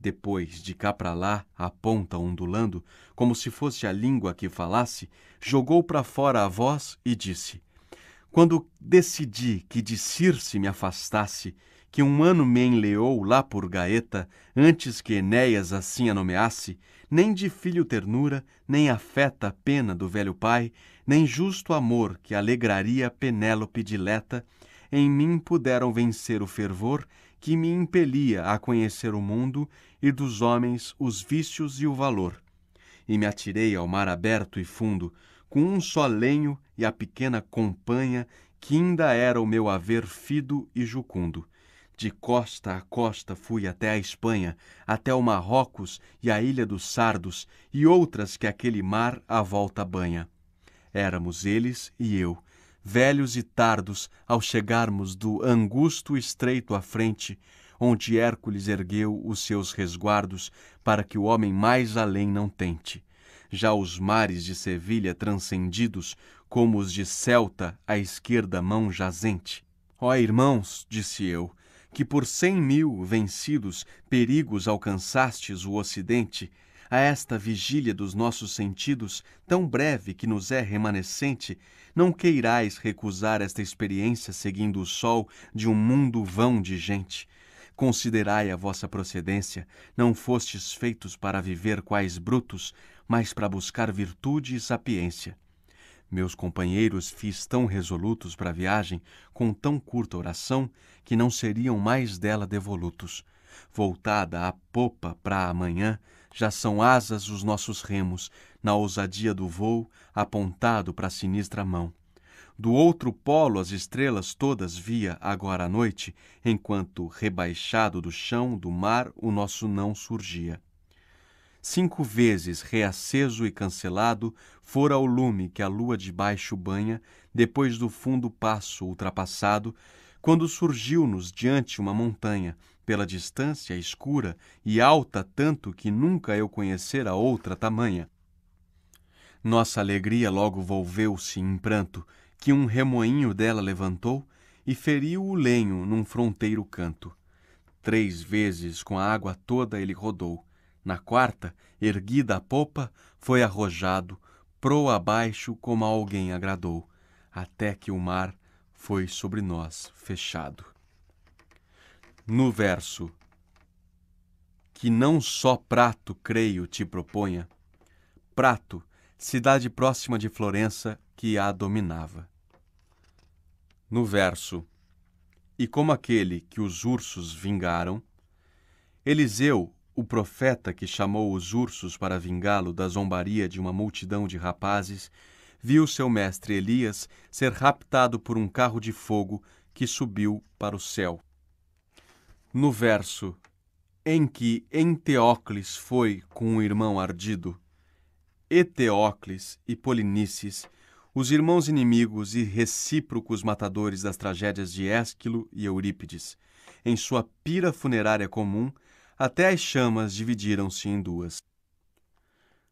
Depois, de cá para lá, a ponta ondulando, como se fosse a língua que falasse, jogou para fora a voz e disse: Quando decidi que de Circe me afastasse, que um ano me enleou lá por Gaeta, antes que Enéas assim a nomeasse, nem de filho ternura, nem afeta pena do velho pai, nem justo amor que alegraria Penélope dileta, em mim puderam vencer o fervor que me impelia a conhecer o mundo e dos homens os vícios e o valor. E me atirei ao mar aberto e fundo, com um só lenho e a pequena companha que ainda era o meu haver fido e jucundo de costa a costa fui até a Espanha, até o Marrocos e a Ilha dos Sardos e outras que aquele mar à volta banha. Éramos eles e eu, velhos e tardos, ao chegarmos do angusto estreito à frente, onde Hércules ergueu os seus resguardos para que o homem mais além não tente. Já os mares de Sevilha transcendidos, como os de Celta, à esquerda mão jazente. Ó irmãos, disse eu, que por cem mil vencidos perigos alcançastes o Ocidente, a esta vigília dos nossos sentidos, tão breve que nos é remanescente, não queirais recusar esta experiência seguindo o sol de um mundo vão de gente. Considerai a vossa procedência, não fostes feitos para viver quais brutos, mas para buscar virtude e sapiência. Meus companheiros fiz tão resolutos para a viagem, com tão curta oração, que não seriam mais dela devolutos. Voltada à popa para amanhã, já são asas os nossos remos, na ousadia do vôo, apontado para a sinistra mão. Do outro polo as estrelas todas via agora à noite, enquanto, rebaixado do chão, do mar, o nosso não surgia. Cinco vezes reaceso e cancelado, fora o lume que a lua de baixo banha, depois do fundo passo ultrapassado, quando surgiu-nos diante uma montanha, pela distância escura e alta tanto que nunca eu conhecera outra tamanha. Nossa alegria logo volveu-se em pranto, que um remoinho dela levantou e feriu o lenho num fronteiro canto. Três vezes com a água toda ele rodou, na quarta, erguida a popa, foi arrojado, proa abaixo como a alguém agradou, até que o mar foi sobre nós fechado. No verso que não só prato, creio, te proponha, prato, cidade próxima de Florença que a dominava. No verso e como aquele que os ursos vingaram, Eliseu o profeta que chamou os ursos para vingá-lo da zombaria de uma multidão de rapazes, viu seu mestre Elias ser raptado por um carro de fogo que subiu para o céu. No verso em que Enteócles foi com um irmão ardido, Eteócles e Polinices, os irmãos inimigos e recíprocos matadores das tragédias de Ésquilo e Eurípides, em sua pira funerária comum, até as chamas dividiram-se em duas.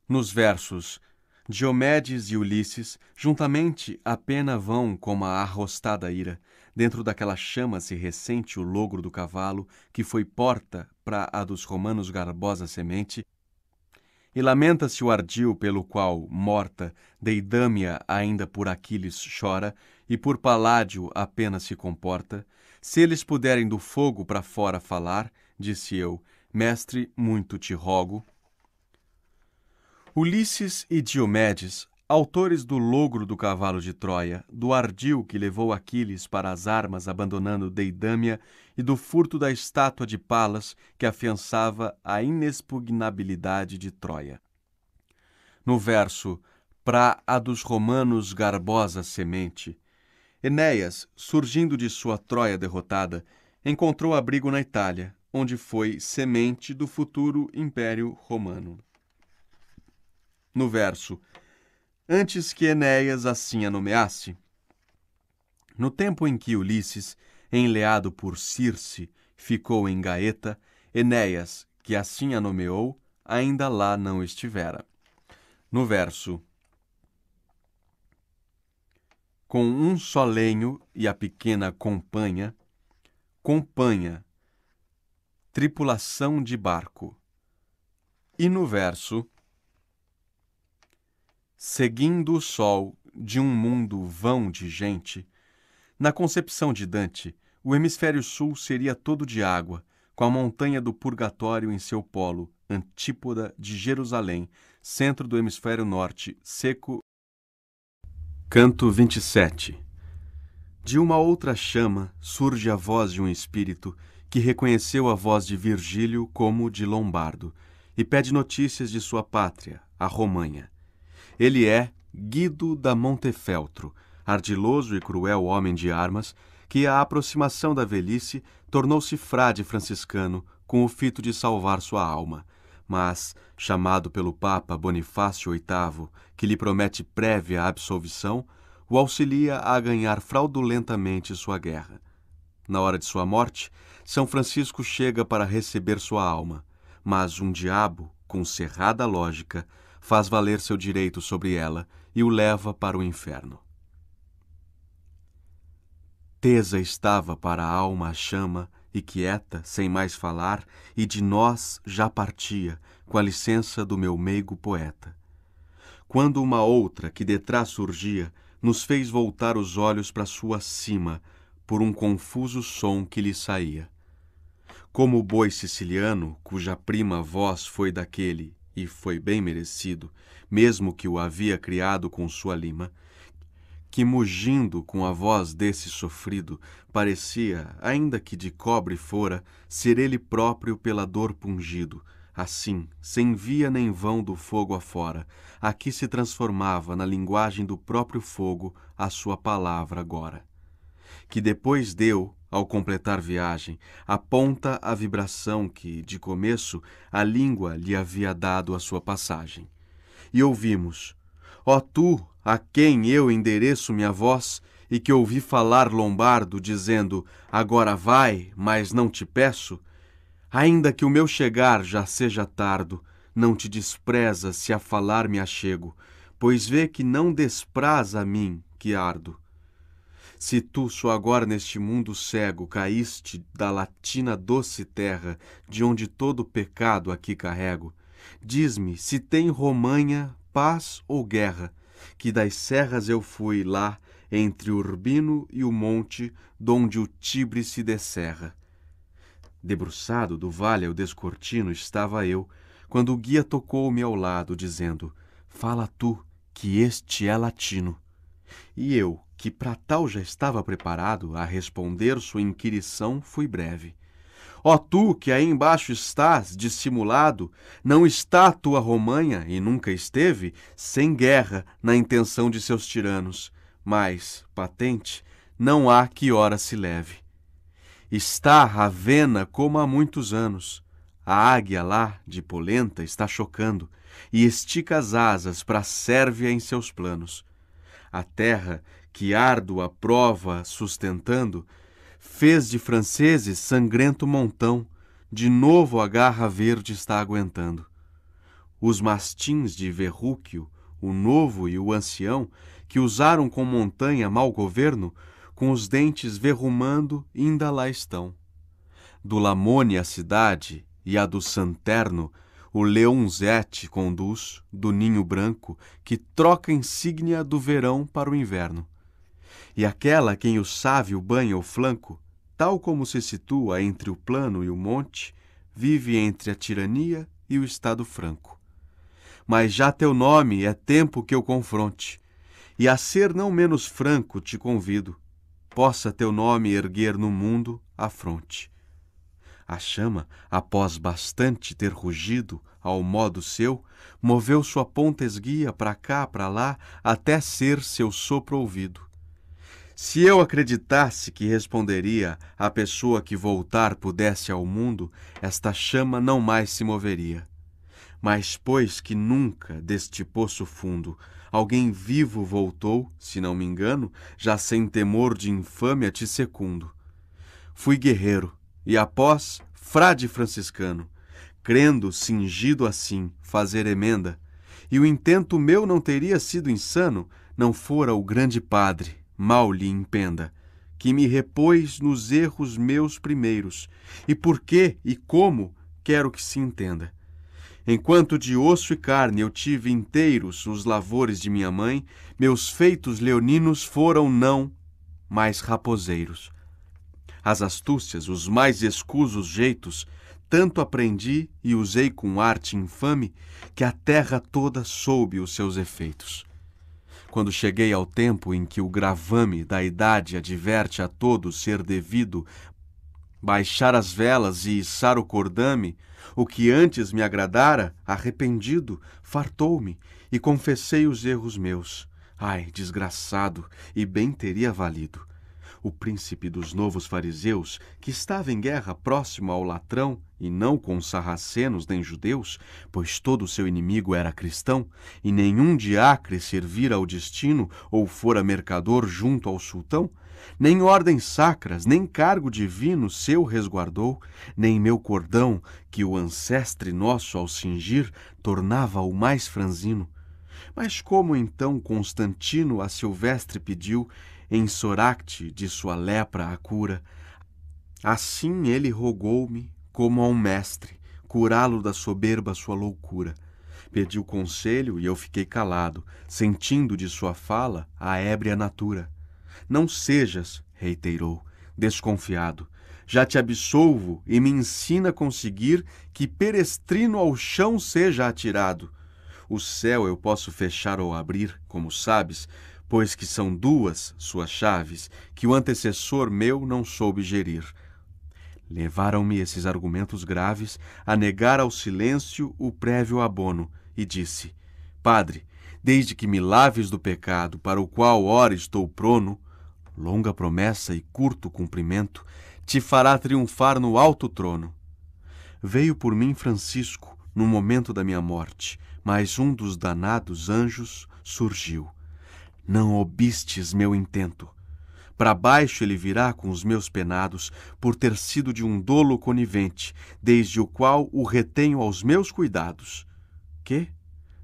Nos versos Diomedes e Ulisses, juntamente, a pena vão como a arrostada ira. Dentro daquela chama se ressente o logro do cavalo, que foi porta para a dos romanos garbosa semente. E lamenta-se o ardil pelo qual, morta, Deidâmia ainda por Aquiles chora, e por Paládio apenas se comporta. Se eles puderem do fogo para fora falar, disse eu, Mestre, muito te rogo. Ulisses e Diomedes, autores do logro do cavalo de Troia, do ardil que levou Aquiles para as armas abandonando Deidâmia e do furto da estátua de Palas que afiançava a inexpugnabilidade de Troia. No verso Pra a dos romanos garbosa semente, Enéas, surgindo de sua Troia derrotada, encontrou abrigo na Itália, onde foi semente do futuro Império Romano. No verso Antes que Enéas assim a nomeasse, no tempo em que Ulisses, enleado por Circe, ficou em Gaeta, Enéas, que assim a nomeou, ainda lá não estivera. No verso Com um só lenho e a pequena companha, companha tripulação de barco. E no verso, seguindo o sol de um mundo vão de gente, na concepção de Dante, o hemisfério sul seria todo de água, com a montanha do Purgatório em seu polo, antípoda de Jerusalém, centro do hemisfério norte, seco. Canto 27 De uma outra chama surge a voz de um espírito que reconheceu a voz de Virgílio como de Lombardo e pede notícias de sua pátria, a Romanha. Ele é Guido da Montefeltro, ardiloso e cruel homem de armas, que à aproximação da velhice tornou-se frade franciscano com o fito de salvar sua alma. Mas, chamado pelo Papa Bonifácio VIII, que lhe promete prévia absolvição, o auxilia a ganhar fraudulentamente sua guerra. Na hora de sua morte, são Francisco chega para receber sua alma, mas um diabo, com cerrada lógica, faz valer seu direito sobre ela e o leva para o inferno. Tesa estava para a alma a chama, e quieta, sem mais falar, e de nós já partia, com a licença do meu meigo poeta. Quando uma outra, que detrás surgia, nos fez voltar os olhos para sua cima, por um confuso som que lhe saía. Como o boi siciliano, cuja prima voz foi daquele, e foi bem merecido, mesmo que o havia criado com sua lima, que mugindo com a voz desse sofrido, parecia, ainda que de cobre fora, ser ele próprio pela dor pungido, assim, sem via nem vão do fogo afora, aqui se transformava na linguagem do próprio fogo a sua palavra agora. Que depois deu, ao completar viagem, aponta a vibração que, de começo, a língua lhe havia dado à sua passagem. E ouvimos: Ó tu, a quem eu endereço minha voz, e que ouvi falar lombardo, dizendo: Agora vai, mas não te peço. Ainda que o meu chegar já seja tardo, não te despreza se a falar me achego, pois vê que não despraza a mim que ardo. Se tu, só agora neste mundo cego, caíste da latina doce terra, de onde todo pecado aqui carrego, diz-me se tem Romanha paz ou guerra, que das serras eu fui lá, entre o Urbino e o monte, donde o Tibre se descerra. Debruçado do vale ao descortino estava eu, quando o guia tocou-me ao lado, dizendo: Fala tu, que este é latino. E eu, que para tal já estava preparado, a responder sua inquirição fui breve. Ó tu que aí embaixo estás, dissimulado, não está a tua Romanha, e nunca esteve, sem guerra na intenção de seus tiranos, mas, patente, não há que hora se leve. Está Ravena como há muitos anos. A águia lá, de polenta, está chocando, e estica as asas para a Sérvia em seus planos a terra que árdua prova sustentando, fez de franceses sangrento montão, de novo a garra verde está aguentando. Os mastins de Verrúquio, o novo e o ancião, que usaram com montanha mau governo, com os dentes verrumando, inda lá estão. Do Lamone a cidade e a do Santerno o leonzete conduz do ninho branco que troca insígnia do verão para o inverno. E aquela quem o sábio banha o flanco, tal como se situa entre o plano e o monte, vive entre a tirania e o estado franco. Mas já teu nome é tempo que eu confronte, e a ser não menos franco te convido, possa teu nome erguer no mundo a fronte. A chama, após bastante ter rugido ao modo seu, moveu sua ponta esguia para cá, para lá, até ser seu sopro ouvido. Se eu acreditasse que responderia a pessoa que voltar pudesse ao mundo, esta chama não mais se moveria. Mas, pois que nunca deste poço fundo alguém vivo voltou, se não me engano, já sem temor de infâmia te secundo. Fui guerreiro, e após frade franciscano, crendo, cingido assim, fazer emenda, e o intento meu não teria sido insano, não fora o grande padre, mal lhe impenda, que me repôs nos erros meus primeiros, e por que e como quero que se entenda. Enquanto de osso e carne eu tive inteiros os lavores de minha mãe, meus feitos leoninos foram não mais raposeiros. As astúcias, os mais escusos jeitos, tanto aprendi e usei com arte infame que a terra toda soube os seus efeitos. Quando cheguei ao tempo em que o gravame da idade adverte a todo ser devido, baixar as velas e içar o cordame, o que antes me agradara, arrependido, fartou-me e confessei os erros meus. Ai, desgraçado, e bem teria valido o príncipe dos novos fariseus, que estava em guerra próximo ao latrão, e não com sarracenos nem judeus, pois todo o seu inimigo era cristão, e nenhum diacre servira ao destino ou fora mercador junto ao sultão, nem ordens sacras, nem cargo divino seu resguardou, nem meu cordão, que o ancestre nosso ao cingir, tornava-o mais franzino. Mas como então Constantino a Silvestre pediu, em Soracte de sua lepra a cura. Assim ele rogou-me, como a um mestre, curá-lo da soberba sua loucura. Pediu conselho e eu fiquei calado, sentindo de sua fala a ébria natura. Não sejas, reiterou, desconfiado. Já te absolvo e me ensina a conseguir que perestrino ao chão seja atirado. O céu eu posso fechar ou abrir, como sabes, pois que são duas suas chaves que o antecessor meu não soube gerir. Levaram-me esses argumentos graves a negar ao silêncio o prévio abono, e disse: Padre, desde que me laves do pecado para o qual ora estou prono, longa promessa e curto cumprimento, te fará triunfar no alto trono. Veio por mim Francisco no momento da minha morte, mas um dos danados anjos surgiu não obistes meu intento. Para baixo ele virá com os meus penados, por ter sido de um dolo conivente, desde o qual o retenho aos meus cuidados. Que?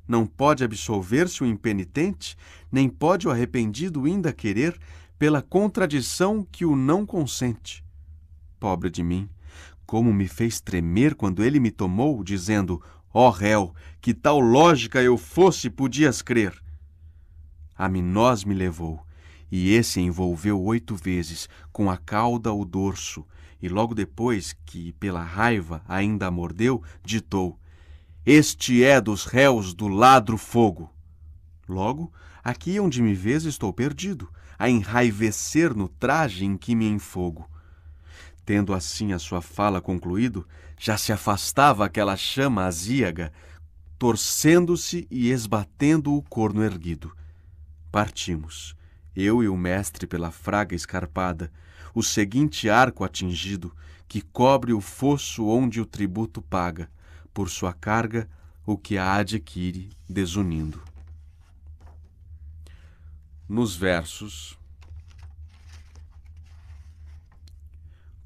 Não pode absolver-se o impenitente, nem pode o arrependido ainda querer, pela contradição que o não consente. Pobre de mim! Como me fez tremer quando ele me tomou, dizendo: Ó oh réu, que tal lógica eu fosse podias crer! a Minós me levou, e esse envolveu oito vezes com a cauda o dorso, e logo depois que, pela raiva, ainda a mordeu, ditou: Este é dos réus do ladro fogo. Logo, aqui é onde me vês estou perdido, a enraivecer no traje em que me enfogo. Tendo assim a sua fala concluído, já se afastava aquela chama azíaga, torcendo-se e esbatendo o corno erguido. Partimos, eu e o mestre pela fraga escarpada, o seguinte arco atingido, que cobre o fosso onde o tributo paga, por sua carga, o que a adquire desunindo. Nos versos.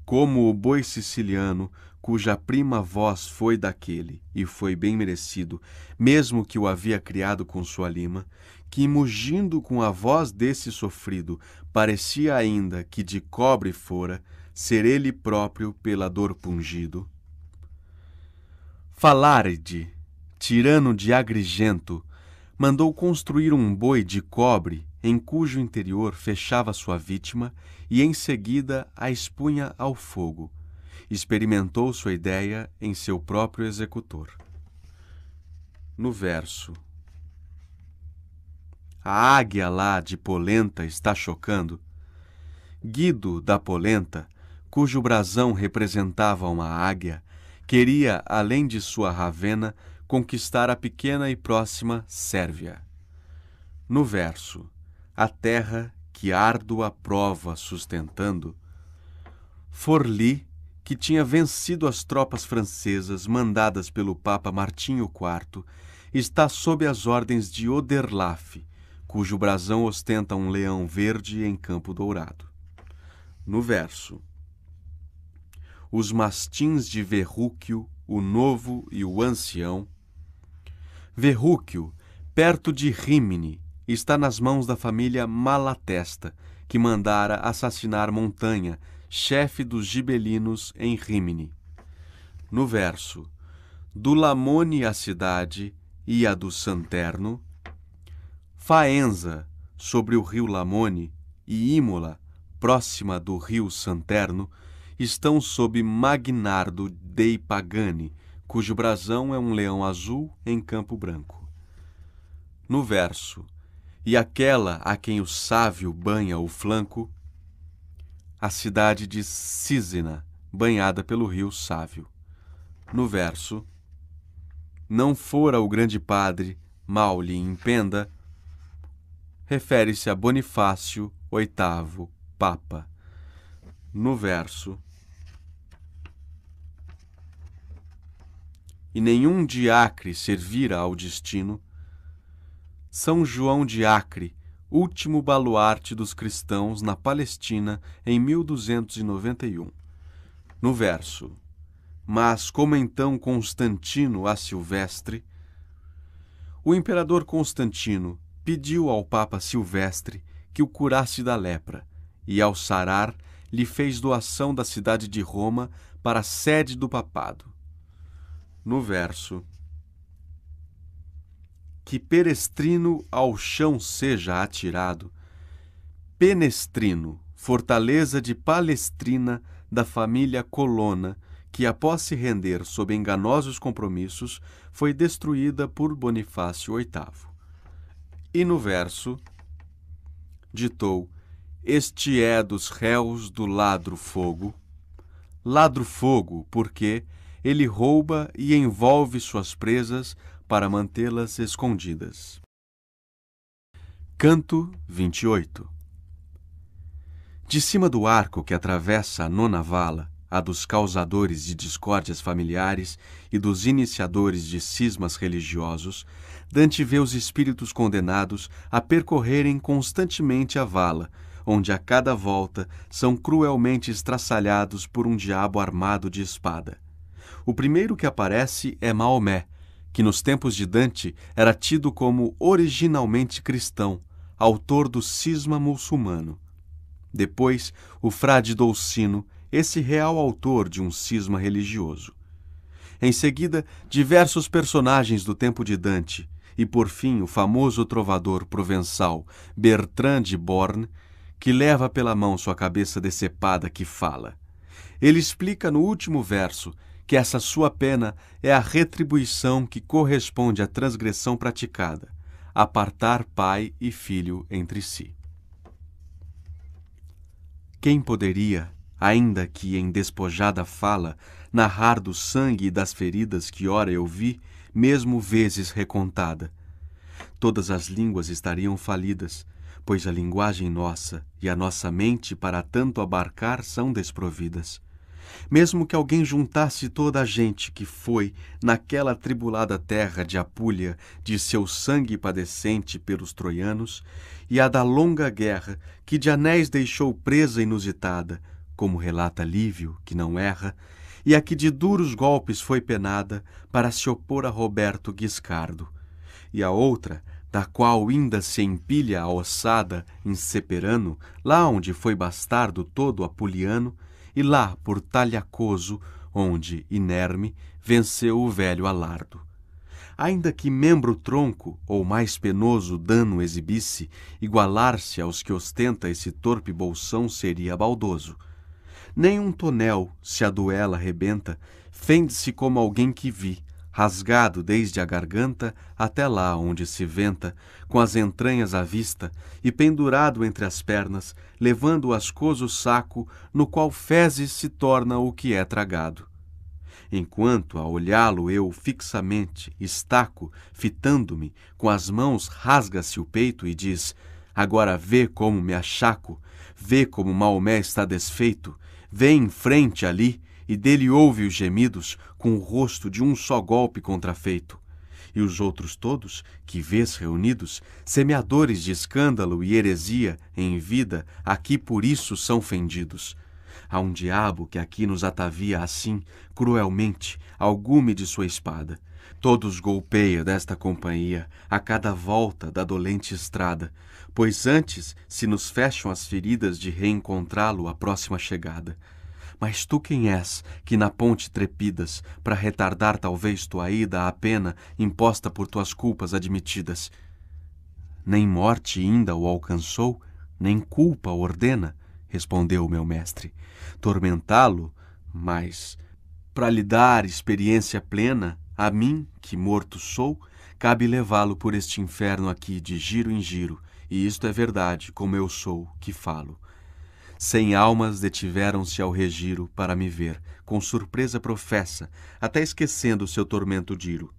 Como o boi siciliano, cuja prima voz foi daquele, e foi bem merecido, mesmo que o havia criado com sua lima, que, mugindo com a voz desse sofrido, parecia ainda que de cobre fora, ser ele próprio pela dor pungido? Faláride, tirano de Agrigento, mandou construir um boi de cobre em cujo interior fechava sua vítima e em seguida a expunha ao fogo. Experimentou sua ideia em seu próprio executor. No verso a águia lá de polenta está chocando. Guido da polenta, cujo brasão representava uma águia, queria, além de sua Ravena, conquistar a pequena e próxima Sérvia. No verso, a terra que árdua prova sustentando, Forli, que tinha vencido as tropas francesas mandadas pelo Papa Martinho IV, está sob as ordens de Oderlaf, cujo brasão ostenta um leão verde em campo dourado. No verso: Os mastins de Verrúquio, o novo e o ancião. Verrúquio, perto de Rimini, está nas mãos da família Malatesta, que mandara assassinar Montanha, chefe dos gibelinos em Rimini. No verso: Do Lamone a cidade e a do Santerno, Faenza, sobre o rio Lamone, e Imola, próxima do rio Santerno, estão sob Magnardo dei Pagani, cujo brasão é um leão azul em campo branco. No verso, e aquela a quem o sávio banha o flanco, a cidade de Cisena, banhada pelo rio Sávio. No verso, não fora o grande padre, mal lhe impenda, refere-se a Bonifácio VIII, Papa. No verso. E nenhum de Acre servira ao destino. São João de Acre, último baluarte dos cristãos na Palestina em 1291. No verso. Mas como então Constantino a Silvestre? O imperador Constantino, pediu ao Papa Silvestre que o curasse da lepra, e ao sarar, lhe fez doação da cidade de Roma para a sede do papado. No verso Que Perestrino ao chão seja atirado, Penestrino, fortaleza de Palestrina da família Colonna, que após se render sob enganosos compromissos, foi destruída por Bonifácio VIII. E no verso, ditou: Este é dos réus do ladro fogo, ladro fogo, porque ele rouba e envolve suas presas para mantê-las escondidas. Canto 28 De cima do arco que atravessa a nona vala, a dos causadores de discórdias familiares e dos iniciadores de cismas religiosos, Dante vê os espíritos condenados a percorrerem constantemente a vala, onde a cada volta são cruelmente estraçalhados por um diabo armado de espada. O primeiro que aparece é Maomé, que nos tempos de Dante era tido como originalmente cristão, autor do cisma muçulmano. Depois, o frade Doucino, esse real autor de um cisma religioso. Em seguida, diversos personagens do tempo de Dante, e por fim o famoso trovador provençal Bertrand de Born, que leva pela mão sua cabeça decepada que fala. Ele explica no último verso que essa sua pena é a retribuição que corresponde à transgressão praticada, apartar pai e filho entre si. Quem poderia, ainda que em despojada fala, narrar do sangue e das feridas que ora eu vi, mesmo vezes recontada. Todas as línguas estariam falidas, pois a linguagem nossa e a nossa mente para tanto abarcar são desprovidas. Mesmo que alguém juntasse toda a gente que foi naquela atribulada terra de Apúlia, de seu sangue padecente pelos troianos, e a da longa guerra que anéis deixou presa inusitada, como relata Lívio, que não erra, e a que de duros golpes foi penada para se opor a Roberto Guiscardo, e a outra, da qual ainda se empilha a ossada em Seperano, lá onde foi bastardo todo Apuliano, e lá por Talhacoso, onde, inerme, venceu o velho Alardo. Ainda que membro tronco, ou mais penoso dano exibisse, igualar-se aos que ostenta esse torpe bolsão seria baldoso nem um tonel, se a duela rebenta, fende-se como alguém que vi, rasgado desde a garganta até lá onde se venta, com as entranhas à vista e pendurado entre as pernas, levando o ascoso saco no qual fezes se torna o que é tragado. Enquanto a olhá-lo eu fixamente, estaco, fitando-me, com as mãos rasga-se o peito e diz: Agora vê como me achaco, vê como Maomé está desfeito, vê em frente ali e dele ouve os gemidos com o rosto de um só golpe contrafeito. E os outros todos, que vês reunidos, semeadores de escândalo e heresia em vida, aqui por isso são fendidos. Há um diabo que aqui nos atavia assim, cruelmente, algume de sua espada Todos golpeiam desta companhia a cada volta da dolente estrada, pois antes se nos fecham as feridas de reencontrá-lo à próxima chegada. Mas tu quem és, que na ponte trepidas, para retardar talvez tua ida à pena imposta por tuas culpas admitidas? Nem morte ainda o alcançou, nem culpa ordena, respondeu o meu mestre. Tormentá-lo, mas, para lhe dar experiência plena, a mim, que morto sou, cabe levá-lo por este inferno aqui de giro em giro, e isto é verdade, como eu sou que falo. Cem almas detiveram-se ao regiro para me ver, com surpresa professa, até esquecendo seu tormento diro.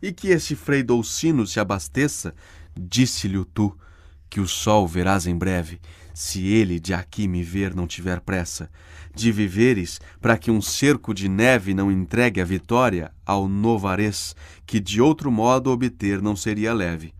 E que esse frei Dolcino se abasteça, disse-lhe o tu, que o sol verás em breve, se ele de aqui me ver não tiver pressa, de viveres, para que um cerco de neve não entregue a vitória ao novarez, que de outro modo obter não seria leve.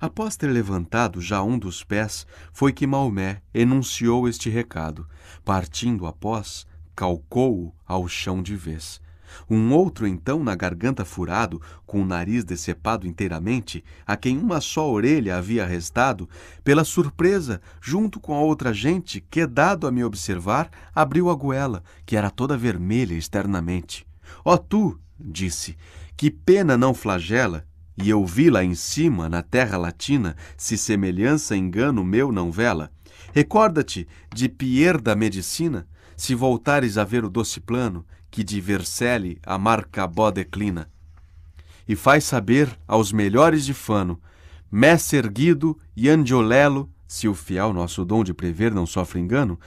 Após ter levantado já um dos pés, foi que Maomé enunciou este recado, partindo após, calcou-o ao chão de vez. Um outro, então, na garganta furado, com o nariz decepado inteiramente, a quem uma só orelha havia restado, pela surpresa, junto com a outra gente, quedado a me observar, abriu a goela, que era toda vermelha externamente. Ó oh, tu, disse, que pena não flagela, e eu vi lá em cima, na terra latina, se semelhança engano meu não vela. Recorda-te de Pierre da Medicina, se voltares a ver o doce plano, que de Vercelli a Marcabó declina. E faz saber aos melhores de Fano, Messer erguido e Angiolello, se o fiel nosso dom de prever não sofre engano,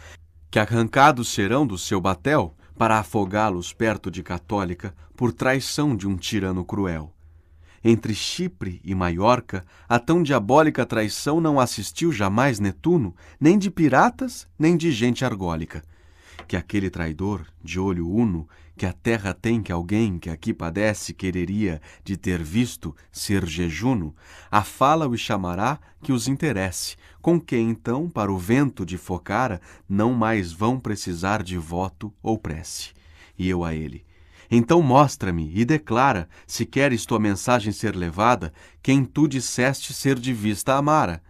que arrancados serão do seu batel para afogá-los perto de Católica por traição de um tirano cruel. Entre Chipre e Maiorca, a tão diabólica traição não assistiu jamais Netuno, nem de piratas, nem de gente argólica que aquele traidor, de olho uno, que a terra tem que alguém que aqui padece quereria de ter visto ser jejuno, a fala o chamará que os interesse, com que então para o vento de focara não mais vão precisar de voto ou prece. E eu a ele, então mostra-me e declara, se queres tua mensagem ser levada, quem tu disseste ser de vista amara.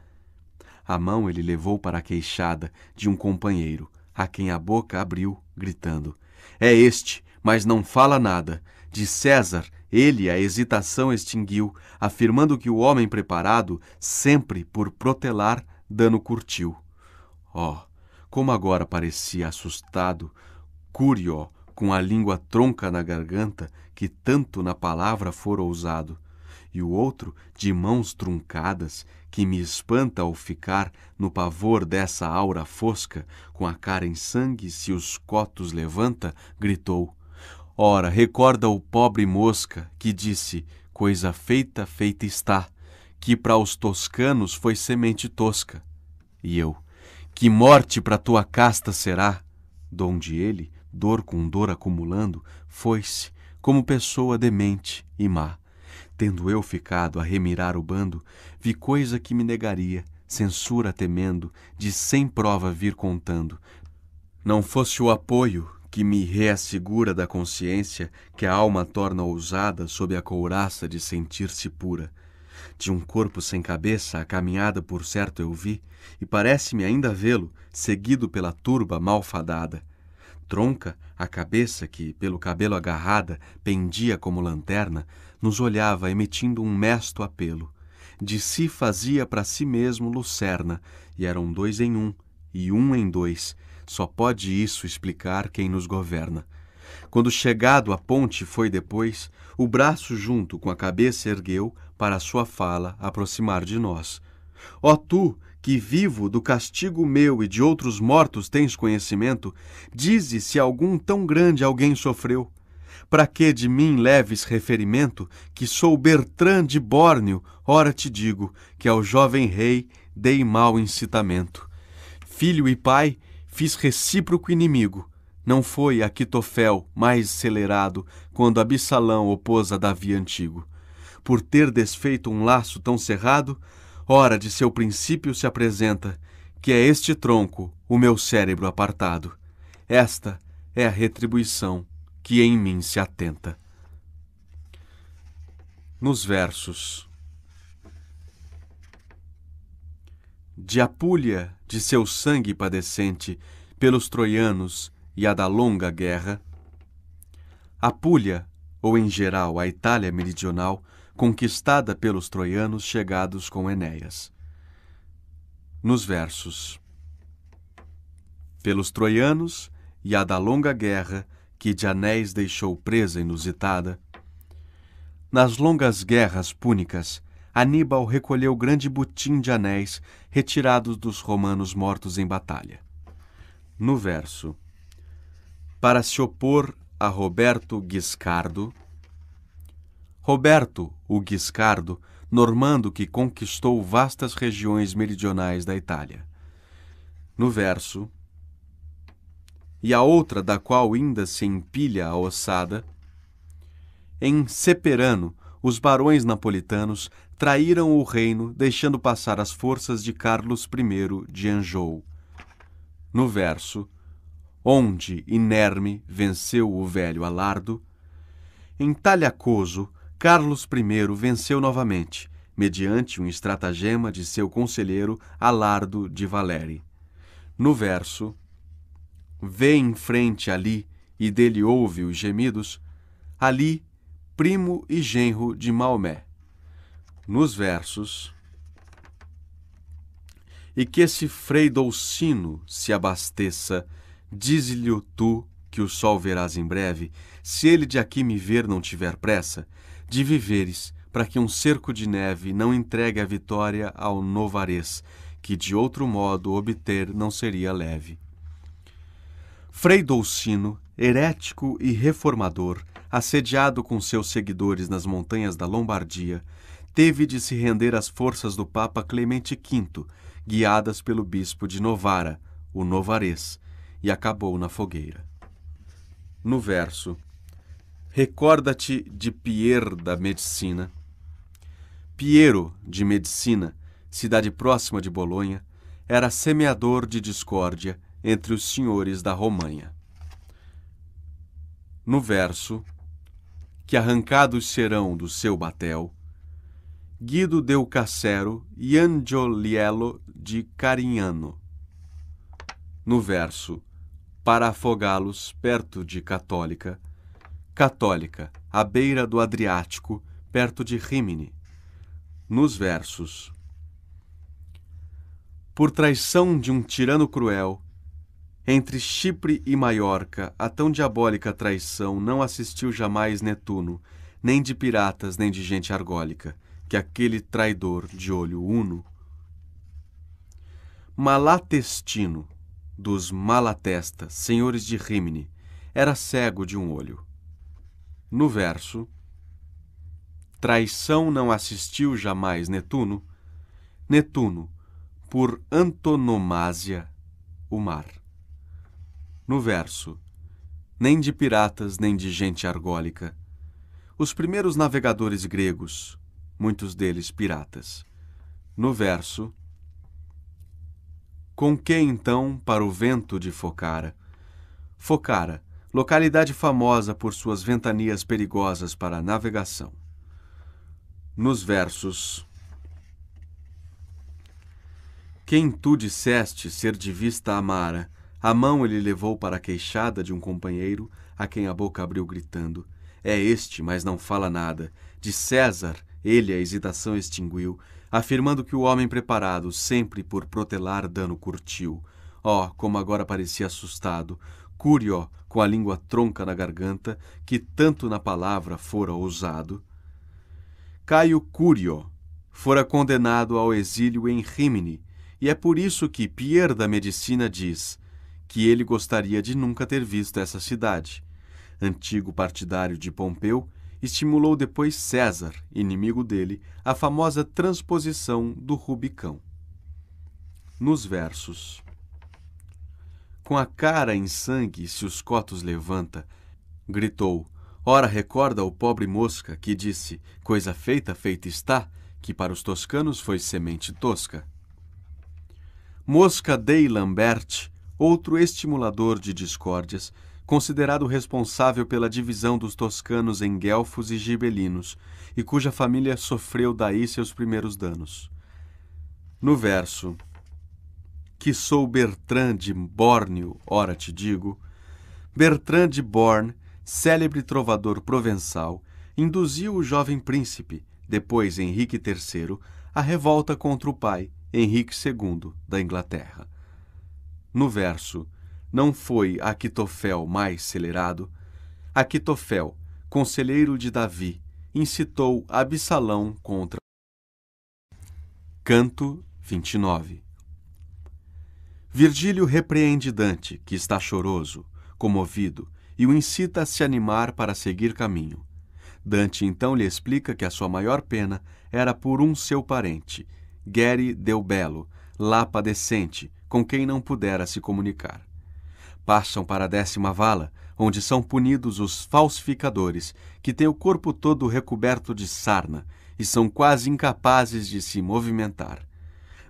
A mão ele levou para a queixada de um companheiro, a quem a boca abriu, gritando: É este, mas não fala nada. De César, ele a hesitação extinguiu, afirmando que o homem preparado, sempre por protelar, dano curtiu. Oh, como agora parecia assustado, Curió, com a língua tronca na garganta, que tanto na palavra fora ousado, e o outro, de mãos truncadas, que me espanta ao ficar no pavor dessa aura fosca, com a cara em sangue, se os cotos levanta, gritou. Ora, recorda o pobre mosca, que disse: Coisa feita, feita está, que para os toscanos foi semente tosca. E eu: Que morte para tua casta será? Donde ele, dor com dor acumulando, foi-se, como pessoa demente e má. Tendo eu ficado a remirar o bando, vi coisa que me negaria, censura temendo, de sem prova vir contando. Não fosse o apoio que me reassegura da consciência que a alma torna ousada sob a couraça de sentir-se pura. De um corpo sem cabeça, a caminhada por certo eu vi, e parece-me ainda vê-lo, seguido pela turba malfadada. Tronca, a cabeça que, pelo cabelo agarrada, pendia como lanterna, nos olhava emitindo um mesto apelo. De si fazia para si mesmo lucerna, e eram dois em um, e um em dois. Só pode isso explicar quem nos governa. Quando chegado à ponte foi depois, o braço junto com a cabeça ergueu para a sua fala aproximar de nós. Ó tu, que vivo do castigo meu e de outros mortos tens conhecimento, dize se algum tão grande alguém sofreu para que de mim leves referimento, que sou Bertrand de Bórneo, ora te digo, que ao jovem rei dei mau incitamento. Filho e pai, fiz recíproco inimigo. Não foi Aquitofel mais acelerado quando Absalão opôs a Davi antigo. Por ter desfeito um laço tão cerrado, ora de seu princípio se apresenta, que é este tronco, o meu cérebro apartado. Esta é a retribuição que em mim se atenta. Nos versos De Apulia, de seu sangue padecente pelos troianos e a da longa guerra, Apulia, ou em geral a Itália meridional, conquistada pelos troianos chegados com Enéas. Nos versos: Pelos troianos e a da longa guerra, que de anéis deixou presa inusitada. Nas longas guerras púnicas, Aníbal recolheu grande butim de anéis retirados dos romanos mortos em batalha. No verso: Para se opor a Roberto Guiscardo, Roberto, o Guiscardo, normando que conquistou vastas regiões meridionais da Itália. No verso: e a outra da qual ainda se empilha a ossada, em Seperano, os barões napolitanos traíram o reino, deixando passar as forças de Carlos I de Anjou. No verso, onde inerme venceu o velho Alardo, em Talhacoso, Carlos I venceu novamente, mediante um estratagema de seu conselheiro Alardo de Valeri. No verso, vê em frente ali e dele ouve os gemidos, ali, primo e genro de Maomé. Nos versos. E que esse frei Dolcino se abasteça, dize-lhe tu que o sol verás em breve, se ele de aqui me ver não tiver pressa, de viveres, para que um cerco de neve não entregue a vitória ao novarez, que de outro modo obter não seria leve. Frei Dolcino, herético e reformador, assediado com seus seguidores nas montanhas da Lombardia, teve de se render às forças do Papa Clemente V, guiadas pelo bispo de Novara, o novarês, e acabou na fogueira. No verso Recorda-te de Pierre da Medicina. Piero de Medicina, cidade próxima de Bolonha, era semeador de discórdia entre os senhores da Romanha. No verso, que arrancados serão do seu batel, Guido deu Cacero e Angioliello de Carignano. No verso, para afogá-los perto de Católica, Católica, à beira do Adriático, perto de Rimini. Nos versos, por traição de um tirano cruel, entre Chipre e Maiorca, a tão diabólica traição não assistiu jamais Netuno, nem de piratas, nem de gente argólica, que aquele traidor de olho uno. Malatestino, dos Malatesta, senhores de Rimini, era cego de um olho. No verso, Traição não assistiu jamais Netuno, Netuno, por antonomasia, o mar no verso, nem de piratas nem de gente argólica. Os primeiros navegadores gregos, muitos deles piratas. No verso, com que então para o vento de Focara? Focara, localidade famosa por suas ventanias perigosas para a navegação. Nos versos Quem tu disseste ser de vista amara, a mão ele levou para a queixada de um companheiro, a quem a boca abriu gritando: É este, mas não fala nada. De César, ele a hesitação extinguiu, afirmando que o homem preparado sempre por protelar dano curtiu. Oh, como agora parecia assustado! Cúrio, com a língua tronca na garganta, que tanto na palavra fora ousado. Caio Cúrio fora condenado ao exílio em Rimini e é por isso que Pierre da Medicina diz que ele gostaria de nunca ter visto essa cidade. Antigo partidário de Pompeu, estimulou depois César, inimigo dele, a famosa transposição do Rubicão. Nos versos: Com a cara em sangue se os cotos levanta, gritou: Ora recorda o pobre mosca que disse: Coisa feita, feita está, que para os toscanos foi semente tosca. Mosca dei Lambert outro estimulador de discórdias, considerado responsável pela divisão dos toscanos em guelfos e gibelinos, e cuja família sofreu daí seus primeiros danos. No verso Que sou Bertrand de Bornio, ora te digo, Bertrand de Born, célebre trovador provençal, induziu o jovem príncipe, depois Henrique III, a revolta contra o pai, Henrique II, da Inglaterra no verso Não foi Aquitofel mais celerado? Aquitofel, conselheiro de Davi, incitou Absalão contra. Canto 29 Virgílio repreende Dante, que está choroso, comovido, e o incita a se animar para seguir caminho. Dante então lhe explica que a sua maior pena era por um seu parente, Geri belo, lá padecente, com quem não pudera se comunicar. Passam para a décima vala, onde são punidos os falsificadores, que têm o corpo todo recoberto de sarna e são quase incapazes de se movimentar.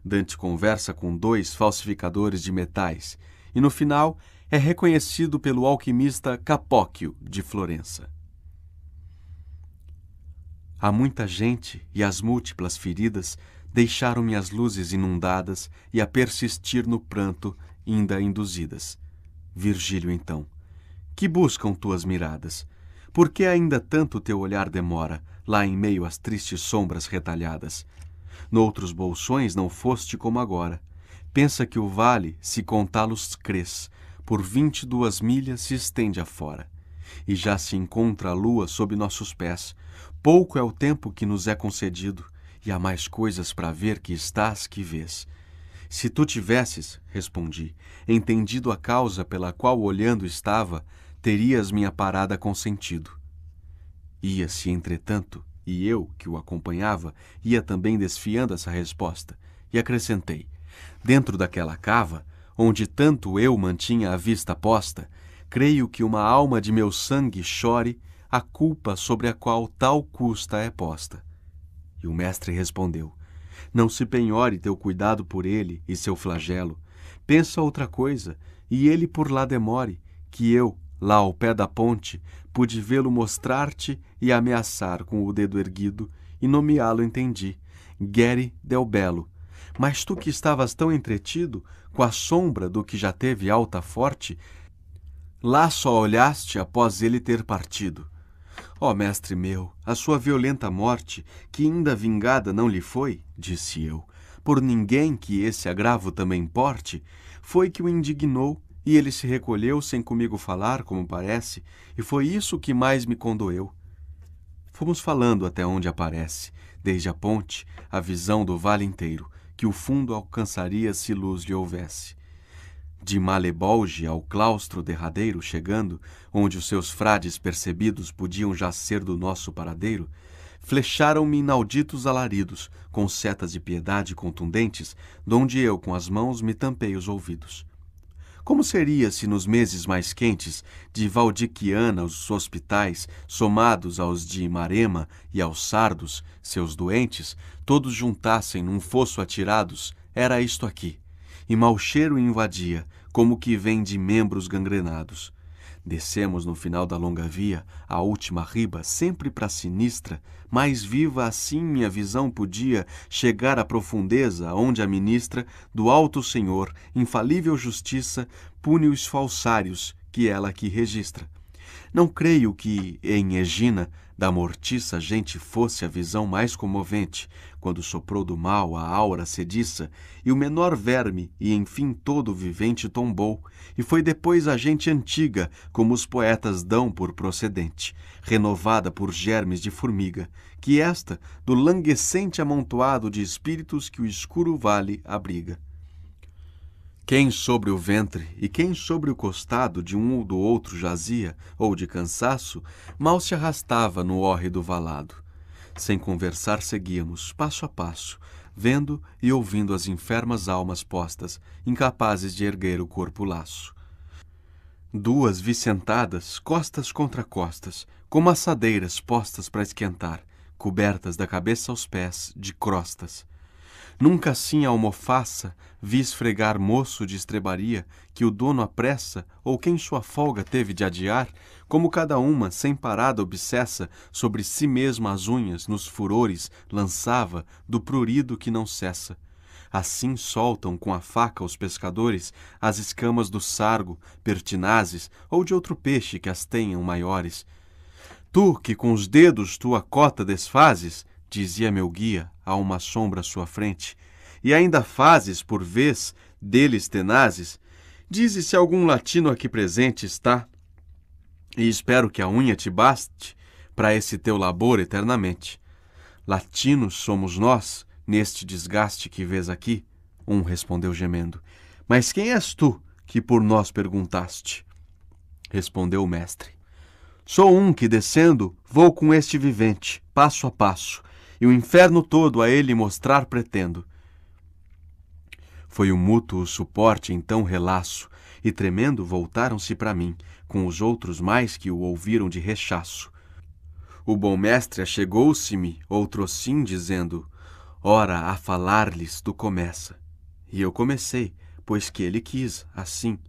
Dante conversa com dois falsificadores de metais e, no final, é reconhecido pelo alquimista Capóquio de Florença. Há muita gente e as múltiplas feridas deixaram-me as luzes inundadas e a persistir no pranto, ainda induzidas. Virgílio, então, que buscam tuas miradas? Por que ainda tanto teu olhar demora, lá em meio às tristes sombras retalhadas? Noutros bolsões não foste como agora. Pensa que o vale, se contá-los cres, por vinte e duas milhas se estende afora. E já se encontra a lua sob nossos pés. Pouco é o tempo que nos é concedido e há mais coisas para ver que estás que vês. Se tu tivesses, respondi, entendido a causa pela qual olhando estava, terias minha parada consentido. Ia-se, entretanto, e eu, que o acompanhava, ia também desfiando essa resposta, e acrescentei: Dentro daquela cava, onde tanto eu mantinha a vista posta, creio que uma alma de meu sangue chore a culpa sobre a qual tal custa é posta. E o mestre respondeu: Não se penhore teu cuidado por ele e seu flagelo. Pensa outra coisa, e ele por lá demore, que eu, lá ao pé da ponte, pude vê-lo mostrar-te e ameaçar com o dedo erguido, e nomeá-lo entendi, gueri del Belo. Mas tu que estavas tão entretido com a sombra do que já teve alta forte, lá só olhaste após ele ter partido. Ó oh, mestre meu, a sua violenta morte, que ainda vingada não lhe foi, disse eu, por ninguém que esse agravo também porte, foi que o indignou, e ele se recolheu sem comigo falar, como parece, e foi isso que mais me condoeu. Fomos falando até onde aparece, desde a ponte, a visão do vale inteiro, que o fundo alcançaria se luz lhe houvesse de Malebolge ao claustro derradeiro chegando, onde os seus frades percebidos podiam jacer do nosso paradeiro, flecharam-me inauditos alaridos, com setas de piedade contundentes, donde eu com as mãos me tampei os ouvidos. Como seria se nos meses mais quentes, de Valdiquiana os hospitais, somados aos de Marema e aos sardos, seus doentes, todos juntassem num fosso atirados, era isto aqui e mau cheiro invadia, como que vem de membros gangrenados. Descemos no final da longa via, a última riba, sempre para sinistra, mais viva assim minha visão podia chegar à profundeza onde a ministra do alto Senhor, infalível justiça, pune os falsários que ela aqui registra. Não creio que, em Egina, da mortiça gente fosse a visão mais comovente, quando soprou do mal a aura sediça, e o menor verme, e enfim todo o vivente tombou, e foi depois a gente antiga, como os poetas dão por procedente, renovada por germes de formiga, que esta, do languescente amontoado de espíritos que o escuro vale abriga. Quem sobre o ventre e quem sobre o costado de um ou do outro jazia, ou de cansaço, mal se arrastava no hórrido valado. Sem conversar, seguíamos, passo a passo, vendo e ouvindo as enfermas almas postas, incapazes de erguer o corpo laço. Duas sentadas, costas contra costas, como assadeiras postas para esquentar, cobertas da cabeça aos pés de crostas Nunca assim a almofaça vi esfregar moço de estrebaria que o dono apressa ou quem sua folga teve de adiar, como cada uma sem parada obsessa sobre si mesma as unhas nos furores lançava do prurido que não cessa. Assim soltam com a faca os pescadores as escamas do sargo, pertinazes ou de outro peixe que as tenham maiores. Tu que com os dedos tua cota desfazes, dizia meu guia, a uma sombra à sua frente, e ainda fazes, por vez, deles tenazes, dize se algum latino aqui presente está, e espero que a unha te baste para esse teu labor eternamente. Latinos somos nós, neste desgaste que vês aqui, um respondeu gemendo. Mas quem és tu que por nós perguntaste? Respondeu o mestre. Sou um que, descendo, vou com este vivente, passo a passo, e o inferno todo a ele mostrar pretendo. Foi o mútuo suporte então relaço, e tremendo voltaram-se para mim, com os outros mais que o ouviram de rechaço. O bom mestre achegou-se-me, sim dizendo: Ora, a falar-lhes tu começa. E eu comecei, pois que ele quis, assim.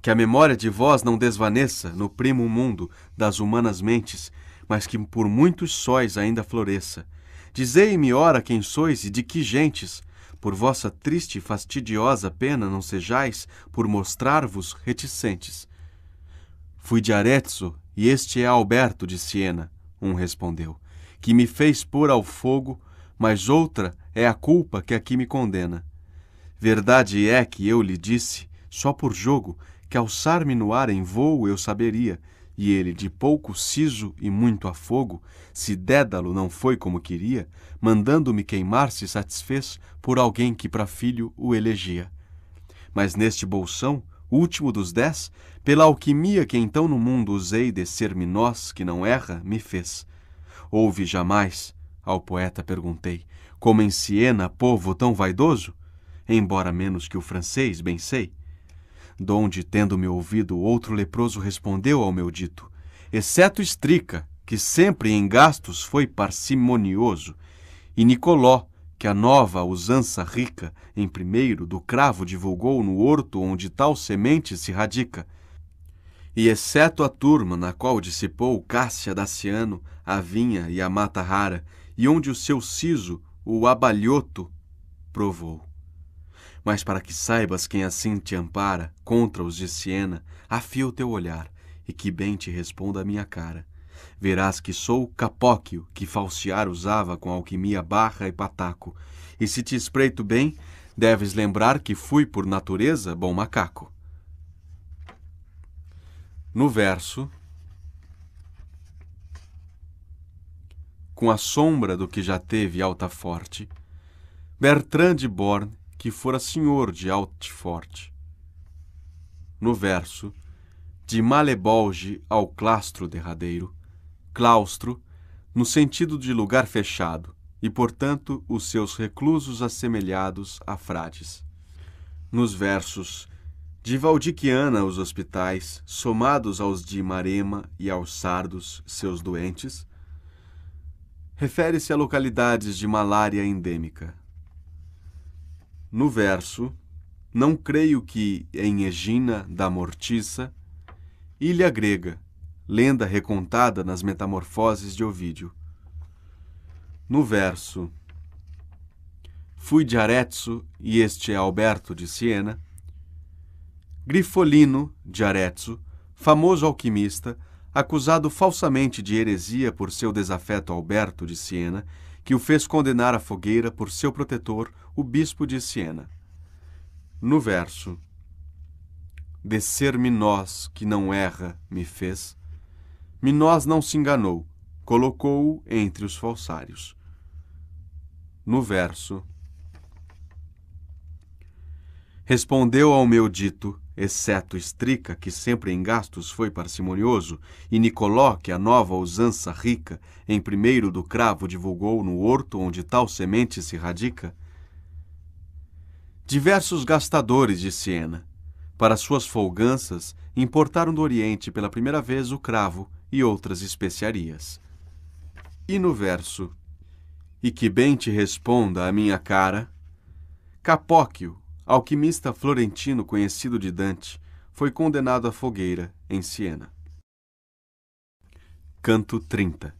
Que a memória de vós não desvaneça no primo mundo das humanas mentes, mas que por muitos sóis ainda floresça, Dizei-me, ora, quem sois e de que gentes? Por vossa triste e fastidiosa pena não sejais, por mostrar-vos reticentes. Fui de Arezzo, e este é Alberto de Siena, um respondeu, que me fez pôr ao fogo, mas outra é a culpa que aqui me condena. Verdade é que eu lhe disse, só por jogo, que alçar-me no ar em vôo eu saberia, e ele, de pouco siso e muito a fogo, se Dédalo não foi como queria, mandando-me queimar se satisfez por alguém que para filho o elegia. Mas neste bolsão, último dos dez, pela alquimia que então no mundo usei de ser-me nós que não erra, me fez. Houve jamais, ao poeta perguntei, como em Siena povo tão vaidoso? Embora menos que o francês, bem sei donde, tendo-me ouvido, outro leproso respondeu ao meu dito, exceto Estrica, que sempre em gastos foi parcimonioso, e Nicoló, que a nova usança rica, em primeiro, do cravo divulgou no horto onde tal semente se radica. E exceto a turma na qual dissipou Cássia Daciano, a vinha e a mata rara, e onde o seu siso, o abalhoto, provou. Mas para que saibas quem assim te ampara contra os de Siena, afia o teu olhar e que bem te responda a minha cara. Verás que sou Capóquio, que falsear usava com alquimia barra e pataco. E se te espreito bem, deves lembrar que fui por natureza bom macaco. No verso, com a sombra do que já teve alta forte, Bertrand de Born que fora senhor de Altforte. No verso, de Malebolge ao claustro derradeiro, claustro, no sentido de lugar fechado, e, portanto, os seus reclusos assemelhados a frades. Nos versos de Valdiquiana os hospitais, somados aos de Marema e aos sardos, seus doentes, refere-se a localidades de malária endêmica, no verso, não creio que em Egina da Mortiça, ilha grega, lenda recontada nas Metamorfoses de Ovídio. No verso Fui de Arezzo e este é Alberto de Siena, Grifolino de Arezzo, famoso alquimista, acusado falsamente de heresia por seu desafeto Alberto de Siena que o fez condenar à fogueira por seu protetor, o bispo de Siena. No verso Descer-me nós que não erra me fez, Minós não se enganou, colocou-o entre os falsários. No verso Respondeu ao meu dito, exceto Estrica, que sempre em gastos foi parcimonioso, e Nicoló, que a nova usança rica, em primeiro do cravo divulgou no horto onde tal semente se radica, diversos gastadores de Siena, para suas folganças, importaram do Oriente pela primeira vez o cravo e outras especiarias. E no verso: E que bem te responda a minha cara, Capóquio, alquimista florentino conhecido de Dante, foi condenado à fogueira em Siena. Canto 30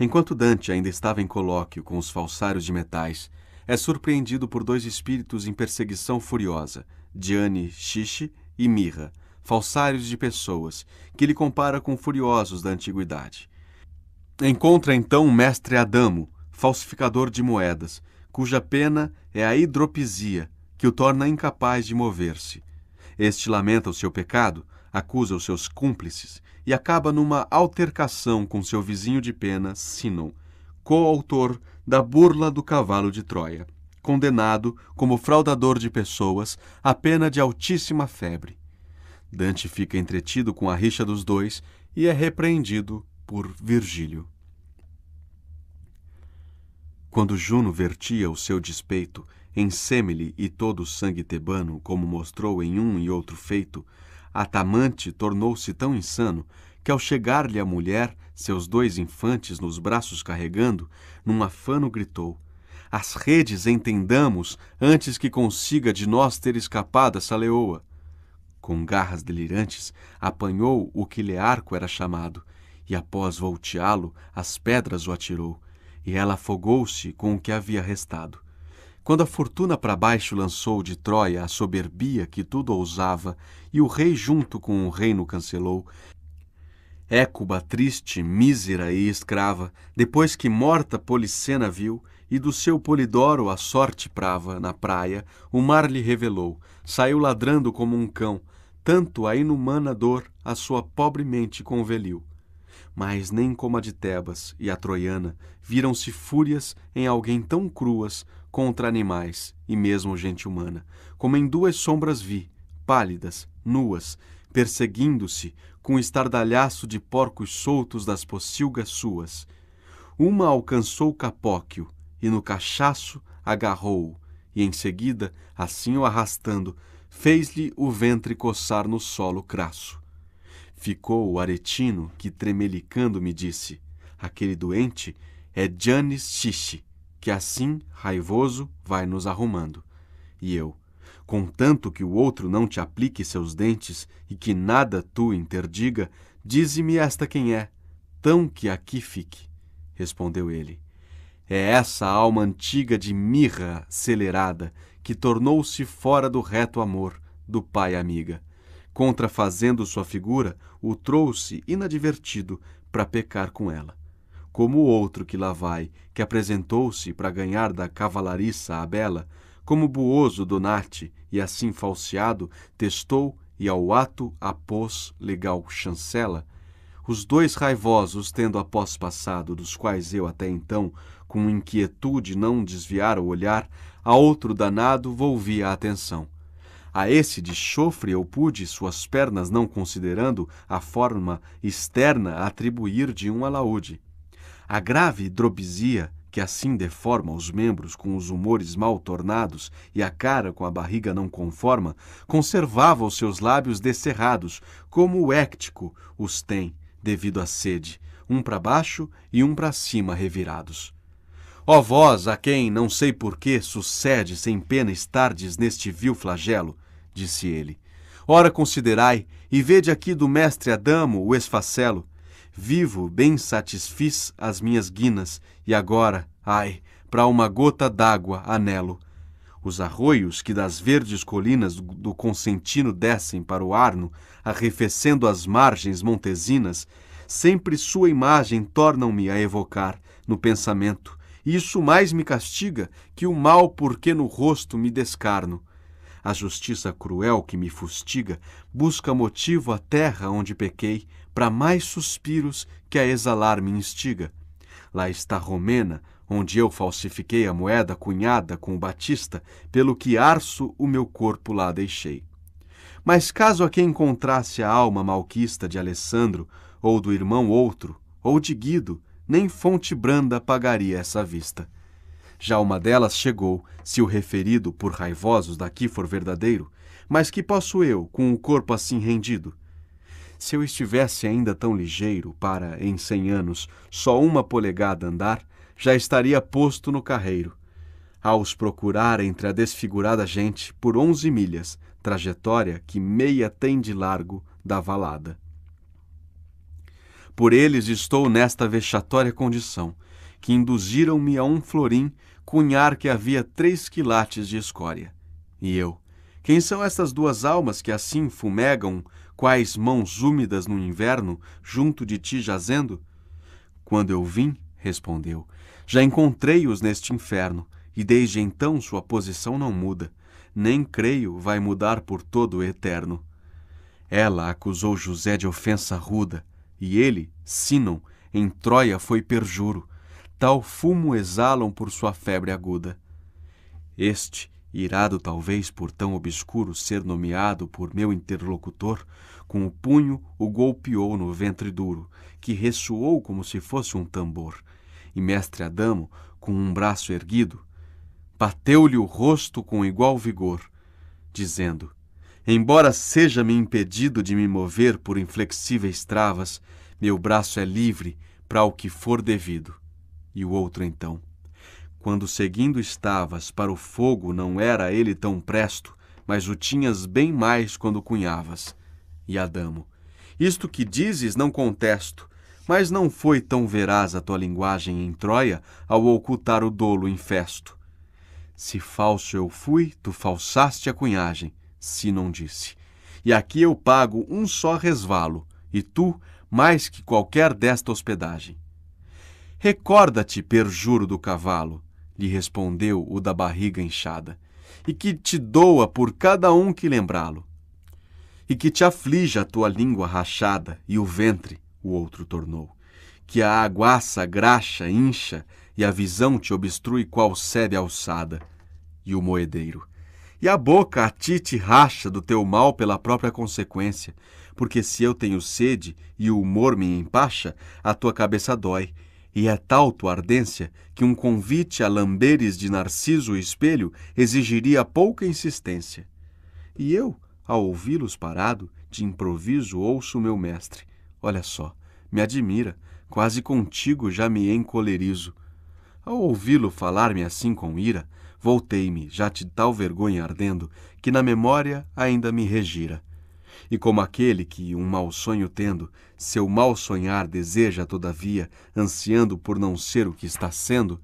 Enquanto Dante ainda estava em colóquio com os falsários de metais, é surpreendido por dois espíritos em perseguição furiosa, Diane Xixi e Mirra, falsários de pessoas, que ele compara com furiosos da antiguidade. Encontra então o mestre Adamo, falsificador de moedas, cuja pena é a hidropisia, que o torna incapaz de mover-se. Este lamenta o seu pecado, acusa os seus cúmplices e acaba numa altercação com seu vizinho de pena, Sinon, coautor da burla do cavalo de Troia, condenado como fraudador de pessoas à pena de altíssima febre. Dante fica entretido com a rixa dos dois e é repreendido por Virgílio. Quando Juno vertia o seu despeito em Semele e todo o sangue tebano, como mostrou em um e outro feito, Atamante tornou-se tão insano que, ao chegar-lhe a mulher, seus dois infantes nos braços carregando, num afano gritou: As redes entendamos antes que consiga de nós ter escapado essa leoa. Com garras delirantes, apanhou o que Learco era chamado, e após volteá-lo, as pedras o atirou, e ela afogou-se com o que havia restado quando a fortuna para baixo lançou de Troia a soberbia que tudo ousava, e o rei junto com o reino cancelou, Écuba triste, mísera e escrava, depois que morta Policena viu, e do seu Polidoro a sorte prava, na praia, o mar lhe revelou, saiu ladrando como um cão, tanto a inumana dor a sua pobre mente conveliu. Mas nem como a de Tebas e a troiana viram-se fúrias em alguém tão cruas contra animais e mesmo gente humana, como em duas sombras vi, pálidas, nuas, perseguindo-se com estardalhaço de porcos soltos das pocilgas suas. Uma alcançou o Capóquio e no cachaço agarrou-o, e em seguida, assim o arrastando, fez-lhe o ventre coçar no solo crasso. Ficou o aretino que tremelicando me disse: Aquele doente é Janis Xixi que assim, raivoso, vai nos arrumando. E eu, contanto que o outro não te aplique seus dentes e que nada tu interdiga, dize-me esta quem é, tão que aqui fique. Respondeu ele. É essa alma antiga de mirra celerada que tornou-se fora do reto amor do pai amiga. Contrafazendo sua figura, o trouxe inadvertido para pecar com ela como o outro que lá vai, que apresentou-se para ganhar da cavalariça a bela, como Buoso Donati, e assim falseado, testou e ao ato após legal chancela, os dois raivosos, tendo após passado, dos quais eu até então, com inquietude não desviara o olhar, a outro danado volvia a atenção. A esse de chofre eu pude, suas pernas não considerando, a forma externa atribuir de um alaúde. A grave hidrobisia, que assim deforma os membros com os humores mal tornados e a cara com a barriga não conforma, conservava os seus lábios descerrados, como o éctico os tem, devido à sede, um para baixo e um para cima revirados. Ó vós, a quem, não sei por que, sucede sem pena estardes neste vil flagelo, disse ele. Ora considerai, e vede aqui do mestre Adamo o esfacelo, Vivo, bem satisfiz as minhas guinas, e agora, ai, para uma gota d'água anelo. Os arroios que das verdes colinas do Consentino descem para o Arno, arrefecendo as margens montesinas, sempre sua imagem tornam-me a evocar no pensamento. E isso mais me castiga que o mal porque no rosto me descarno. A justiça cruel que me fustiga busca motivo à terra onde pequei para mais suspiros que a exalar me instiga. Lá está Romena, onde eu falsifiquei a moeda cunhada com o Batista, pelo que arço o meu corpo lá deixei. Mas caso a quem encontrasse a alma malquista de Alessandro, ou do irmão outro, ou de Guido, nem fonte branda pagaria essa vista. Já uma delas chegou, se o referido por raivosos daqui for verdadeiro, mas que posso eu com o corpo assim rendido? Se eu estivesse ainda tão ligeiro para, em cem anos, só uma polegada andar, já estaria posto no carreiro. A os procurar entre a desfigurada gente por onze milhas, trajetória que meia tem de largo da valada. Por eles estou nesta vexatória condição, que induziram-me a um florim cunhar que havia três quilates de escória. E eu, quem são estas duas almas que assim fumegam quais mãos úmidas no inverno junto de ti jazendo? Quando eu vim, respondeu, já encontrei-os neste inferno, e desde então sua posição não muda, nem creio vai mudar por todo o eterno. Ela acusou José de ofensa ruda, e ele, Sinon, em Troia foi perjuro, tal fumo exalam por sua febre aguda. Este, irado talvez por tão obscuro ser nomeado por meu interlocutor, com o punho o golpeou no ventre duro, que ressoou como se fosse um tambor, e mestre Adamo, com um braço erguido, bateu-lhe o rosto com igual vigor, dizendo: Embora seja-me impedido de me mover por inflexíveis travas, meu braço é livre para o que for devido. E o outro então: quando seguindo estavas para o fogo não era ele tão presto, mas o tinhas bem mais quando cunhavas. E Adamo, isto que dizes não contesto, mas não foi tão veraz a tua linguagem em Troia ao ocultar o dolo infesto. Se falso eu fui, tu falsaste a cunhagem, se não disse. E aqui eu pago um só resvalo, e tu mais que qualquer desta hospedagem. Recorda-te, perjuro do cavalo, lhe respondeu o da barriga inchada, e que te doa por cada um que lembrá-lo. E que te aflija a tua língua rachada e o ventre, o outro tornou. Que a aguaça graxa incha e a visão te obstrui qual sede alçada, e o moedeiro. E a boca a ti te racha do teu mal pela própria consequência, porque se eu tenho sede e o humor me empacha, a tua cabeça dói e é tal tua ardência que um convite a lamberes de narciso o espelho exigiria pouca insistência. E eu, ao ouvi-los parado, de improviso ouço meu mestre. Olha só, me admira, quase contigo já me encolerizo. Ao ouvi-lo falar-me assim com ira, voltei-me, já de tal vergonha ardendo, que na memória ainda me regira. E como aquele que, um mau sonho tendo, seu mal sonhar deseja, todavia, ansiando por não ser o que está sendo,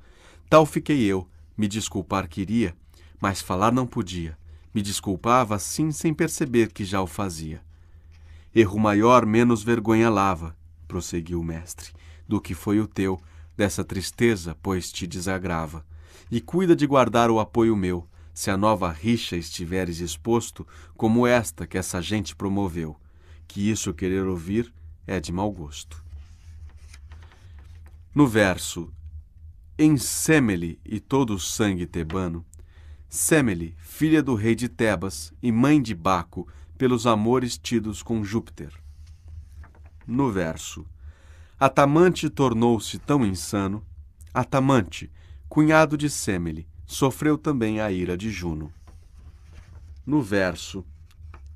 tal fiquei eu, me desculpar queria, mas falar não podia, me desculpava assim sem perceber que já o fazia. Erro maior menos vergonha lava, prosseguiu o mestre, do que foi o teu, dessa tristeza, pois te desagrava, e cuida de guardar o apoio meu, se a nova rixa estiveres exposto, como esta que essa gente promoveu. Que isso querer ouvir, é de mau gosto. No verso Em Semele e todo o sangue tebano, Semele, filha do rei de Tebas e mãe de Baco, pelos amores tidos com Júpiter. No verso Atamante tornou-se tão insano, Atamante, cunhado de Semele, sofreu também a ira de Juno. No verso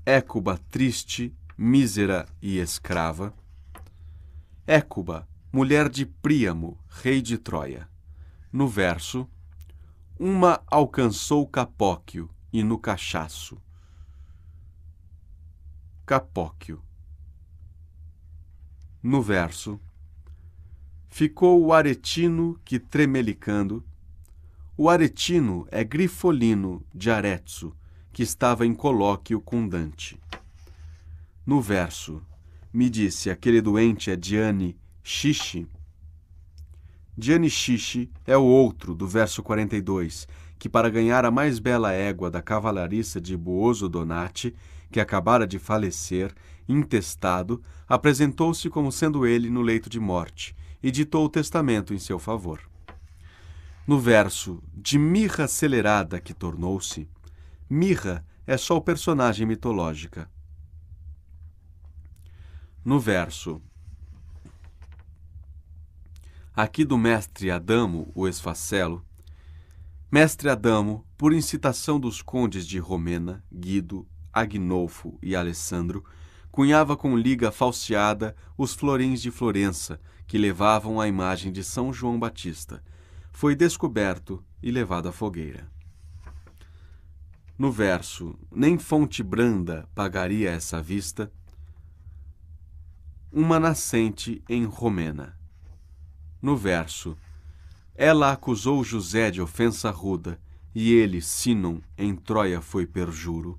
Écuba triste, mísera e escrava, Écuba, mulher de Príamo, rei de Troia. No verso, uma alcançou Capóquio e no cachaço. Capóquio. No verso, ficou o aretino que tremelicando. O aretino é grifolino de Arezzo, que estava em colóquio com Dante. No verso, me disse: aquele doente é Diane Shishi. Diane Shishi é o outro do verso 42, que, para ganhar a mais bela égua da cavalariça de Buoso Donati, que acabara de falecer, intestado, apresentou-se como sendo ele no leito de morte e ditou o testamento em seu favor. No verso de Mirra Acelerada que tornou-se, Mirra é só o personagem mitológica no verso. Aqui do mestre Adamo, o esfacelo, Mestre Adamo, por incitação dos condes de Romena, Guido, Agnolfo e Alessandro, cunhava com liga falseada os florins de Florença, que levavam a imagem de São João Batista. Foi descoberto e levado à fogueira. No verso Nem fonte branda pagaria essa vista, uma nascente em Romena. No verso, ela acusou José de ofensa ruda, e ele, Sinon, em Troia foi perjuro.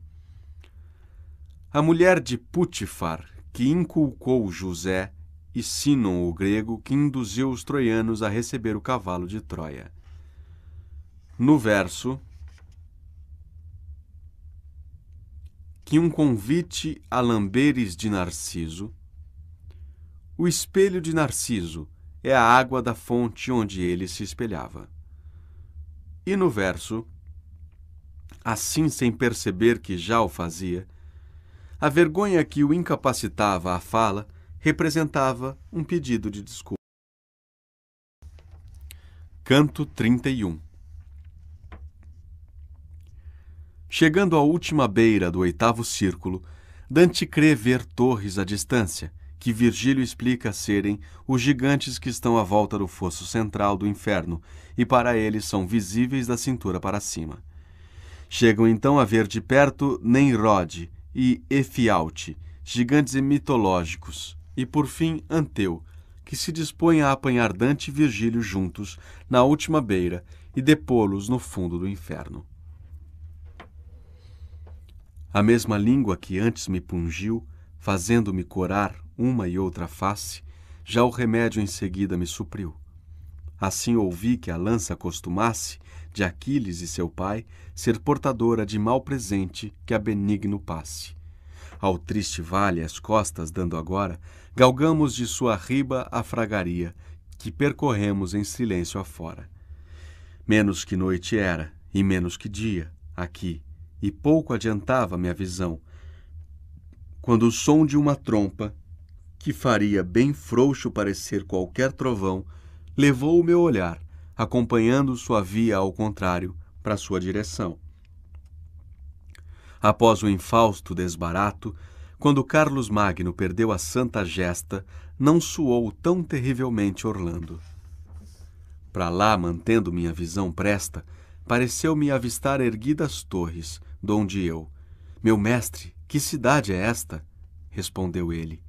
A mulher de Putifar, que inculcou José, e Sinon, o grego, que induziu os troianos a receber o cavalo de Troia. No verso, que um convite a lamberes de Narciso, o espelho de Narciso é a água da fonte onde ele se espelhava. E no verso, assim sem perceber que já o fazia, a vergonha que o incapacitava à fala representava um pedido de desculpa. Canto 31 Chegando à última beira do oitavo círculo, Dante crê ver torres à distância, que Virgílio explica serem os gigantes que estão à volta do fosso central do inferno e para eles são visíveis da cintura para cima. Chegam então a ver de perto Nemrod e Efialte, gigantes mitológicos, e por fim Anteu, que se dispõe a apanhar Dante e Virgílio juntos na última beira e depô-los no fundo do inferno. A mesma língua que antes me pungiu, fazendo-me corar uma e outra face, já o remédio em seguida me supriu. Assim ouvi que a lança costumasse, de Aquiles e seu pai, ser portadora de mal presente que a benigno passe. Ao triste vale as costas dando agora, galgamos de sua riba a fragaria, que percorremos em silêncio afora. Menos que noite era, e menos que dia, aqui, e pouco adiantava minha visão, quando o som de uma trompa, que faria bem frouxo parecer qualquer trovão, levou o meu olhar, acompanhando sua via ao contrário, para sua direção. Após o infausto desbarato, quando Carlos Magno perdeu a santa gesta, não suou tão terrivelmente Orlando. Para lá, mantendo minha visão presta, pareceu-me avistar erguidas torres, donde eu. Meu mestre, que cidade é esta? respondeu ele.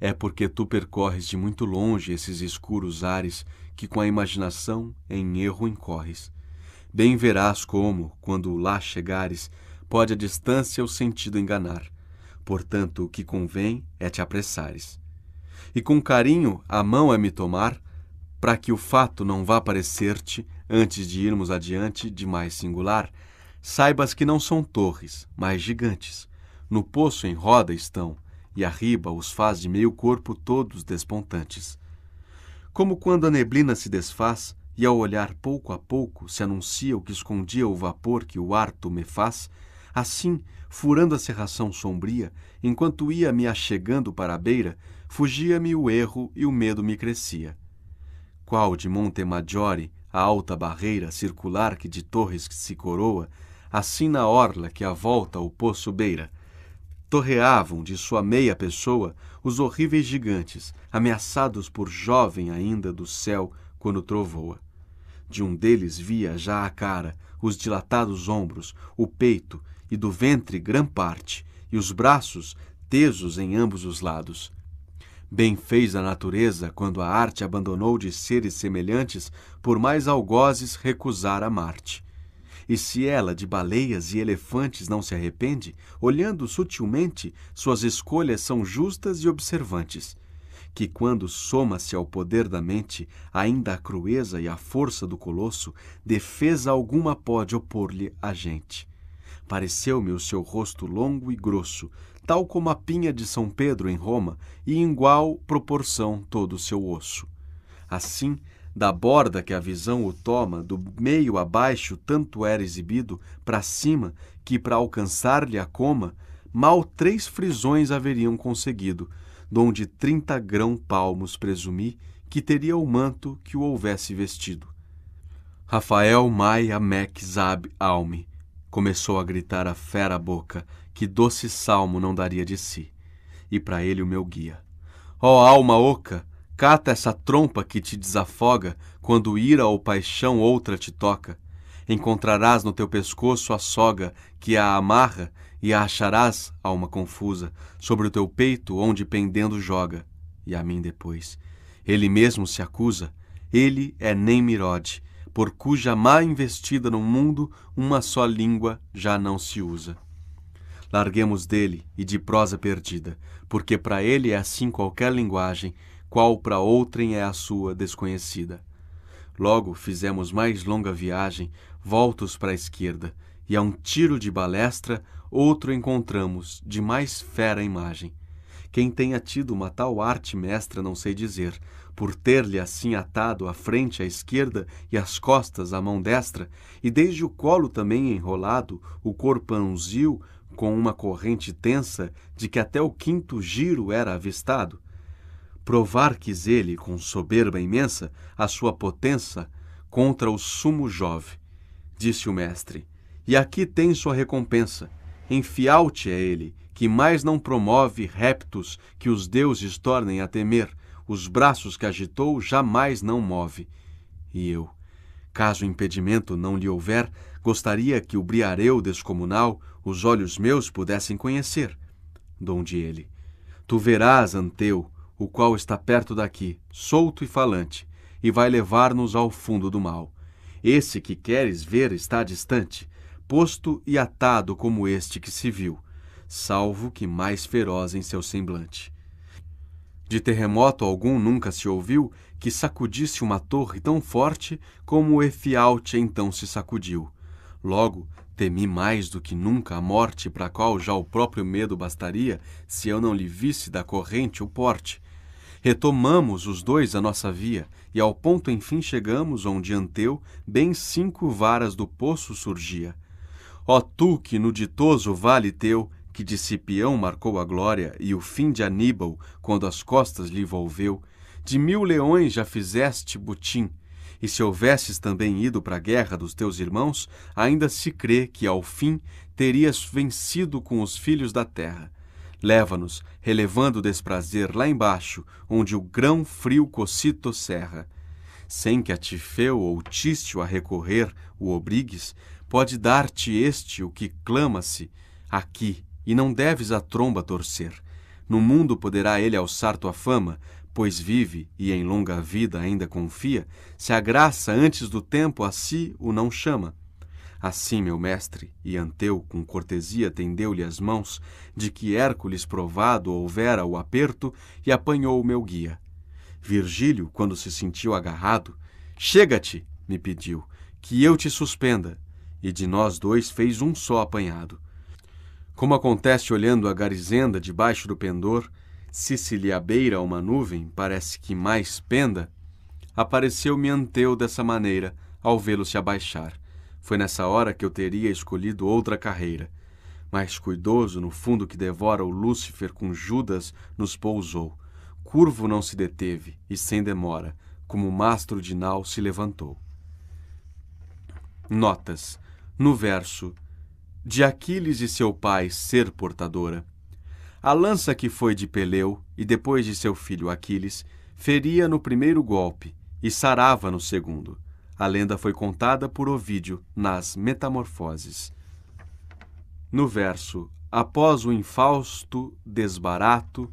É porque tu percorres de muito longe esses escuros ares que com a imaginação em erro incorres. Bem verás como, quando lá chegares, pode a distância o sentido enganar. Portanto, o que convém é te apressares. E com carinho a mão é me tomar, para que o fato não vá parecer-te, antes de irmos adiante, de mais singular, saibas que não são torres, mas gigantes. No poço em roda estão, e arriba os faz de meio corpo todos despontantes. Como quando a neblina se desfaz e ao olhar pouco a pouco se anuncia o que escondia o vapor que o arto me faz, assim, furando a cerração sombria, enquanto ia me achegando para a beira, fugia-me o erro e o medo me crescia. Qual de Monte Maggiore, a alta barreira circular que de torres que se coroa, assim na orla que a volta o poço beira, Torreavam de sua meia pessoa os horríveis gigantes, ameaçados por jovem ainda do céu quando trovoa. De um deles via já a cara, os dilatados ombros, o peito e do ventre gran parte, e os braços tesos em ambos os lados. Bem fez a natureza quando a arte abandonou de seres semelhantes por mais algozes recusar a Marte. E se ela, de baleias e elefantes, não se arrepende, olhando sutilmente, suas escolhas são justas e observantes. Que quando soma-se ao poder da mente, ainda a crueza e a força do colosso, defesa alguma pode opor-lhe a gente. Pareceu-me o seu rosto longo e grosso, tal como a pinha de São Pedro em Roma, e em igual proporção todo o seu osso. Assim, da borda que a visão o toma, do meio abaixo, tanto era exibido, para cima, que para alcançar-lhe a coma, mal três frisões haveriam conseguido, donde trinta grão palmos presumi que teria o manto que o houvesse vestido. Rafael Maia Mac Zab Alme começou a gritar a fera boca, que doce salmo não daria de si, e para ele o meu guia. Ó oh, alma oca, Cata essa trompa que te desafoga quando ira ou paixão outra te toca. Encontrarás no teu pescoço a soga que a amarra e a acharás, alma confusa, sobre o teu peito onde pendendo joga. E a mim depois. Ele mesmo se acusa. Ele é Nemirod, por cuja má investida no mundo uma só língua já não se usa. Larguemos dele e de prosa perdida, porque para ele é assim qualquer linguagem, qual para outrem é a sua desconhecida. Logo fizemos mais longa viagem, voltos para a esquerda, e a um tiro de balestra outro encontramos, de mais fera imagem. Quem tenha tido uma tal arte mestra não sei dizer, por ter-lhe assim atado a frente à esquerda e as costas à mão destra, e desde o colo também enrolado, o corpanzil, com uma corrente tensa, de que até o quinto giro era avistado, provar quis ele, com soberba imensa, a sua potência contra o sumo Jove. Disse o mestre, e aqui tem sua recompensa. Enfial-te é ele, que mais não promove reptos que os deuses tornem a temer, os braços que agitou jamais não move. E eu, caso impedimento não lhe houver, gostaria que o briareu descomunal os olhos meus pudessem conhecer. Donde ele, tu verás, Anteu, o qual está perto daqui, solto e falante, e vai levar-nos ao fundo do mal. Esse que queres ver está distante, posto e atado como este que se viu, salvo que mais feroz em seu semblante. De terremoto algum nunca se ouviu que sacudisse uma torre tão forte como o Efialte então se sacudiu. Logo, temi mais do que nunca a morte para qual já o próprio medo bastaria se eu não lhe visse da corrente o porte, Retomamos os dois a nossa via, e ao ponto enfim chegamos onde Anteu bem cinco varas do poço surgia. Ó tu que no ditoso vale teu, que de Cipião marcou a glória e o fim de Aníbal, quando as costas lhe volveu, de mil leões já fizeste butim, e se houvesses também ido para a guerra dos teus irmãos, ainda se crê que, ao fim, terias vencido com os filhos da terra. Leva-nos, relevando o desprazer lá embaixo, onde o grão frio cocito serra. Sem que a Tifeu ou Tístio a recorrer o obrigues, pode dar-te este o que clama-se aqui, e não deves a tromba torcer. No mundo poderá ele alçar tua fama, pois vive e em longa vida ainda confia, se a graça antes do tempo a si o não chama. Assim, meu mestre, e Anteu com cortesia tendeu-lhe as mãos, de que Hércules provado houvera o aperto, e apanhou o meu guia. Virgílio, quando se sentiu agarrado, Chega-te, me pediu, que eu te suspenda, e de nós dois fez um só apanhado. Como acontece olhando a garizenda debaixo do pendor, se se lhe abeira uma nuvem, parece que mais penda, apareceu-me Anteu dessa maneira, ao vê-lo se abaixar foi nessa hora que eu teria escolhido outra carreira. Mas cuidoso no fundo que devora o Lúcifer com Judas nos pousou. Curvo não se deteve e sem demora, como mastro de nau se levantou. Notas. No verso de Aquiles e seu pai ser portadora, a lança que foi de Peleu e depois de seu filho Aquiles feria no primeiro golpe e sarava no segundo. A lenda foi contada por Ovídio nas Metamorfoses. No verso Após o infausto desbarato,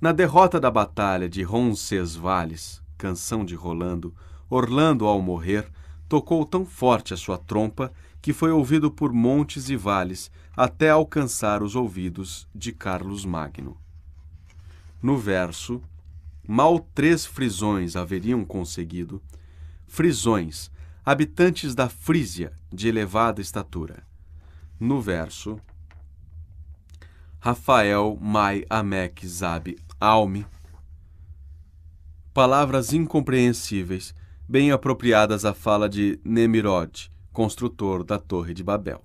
na derrota da batalha de Roncesvalles, canção de Rolando, Orlando ao morrer tocou tão forte a sua trompa que foi ouvido por montes e vales até alcançar os ouvidos de Carlos Magno. No verso, mal três frisões haveriam conseguido frisões, habitantes da Frísia de elevada estatura. No verso, Rafael Mai Amek Zab Alme. Palavras incompreensíveis, bem apropriadas à fala de Nemirod, construtor da Torre de Babel.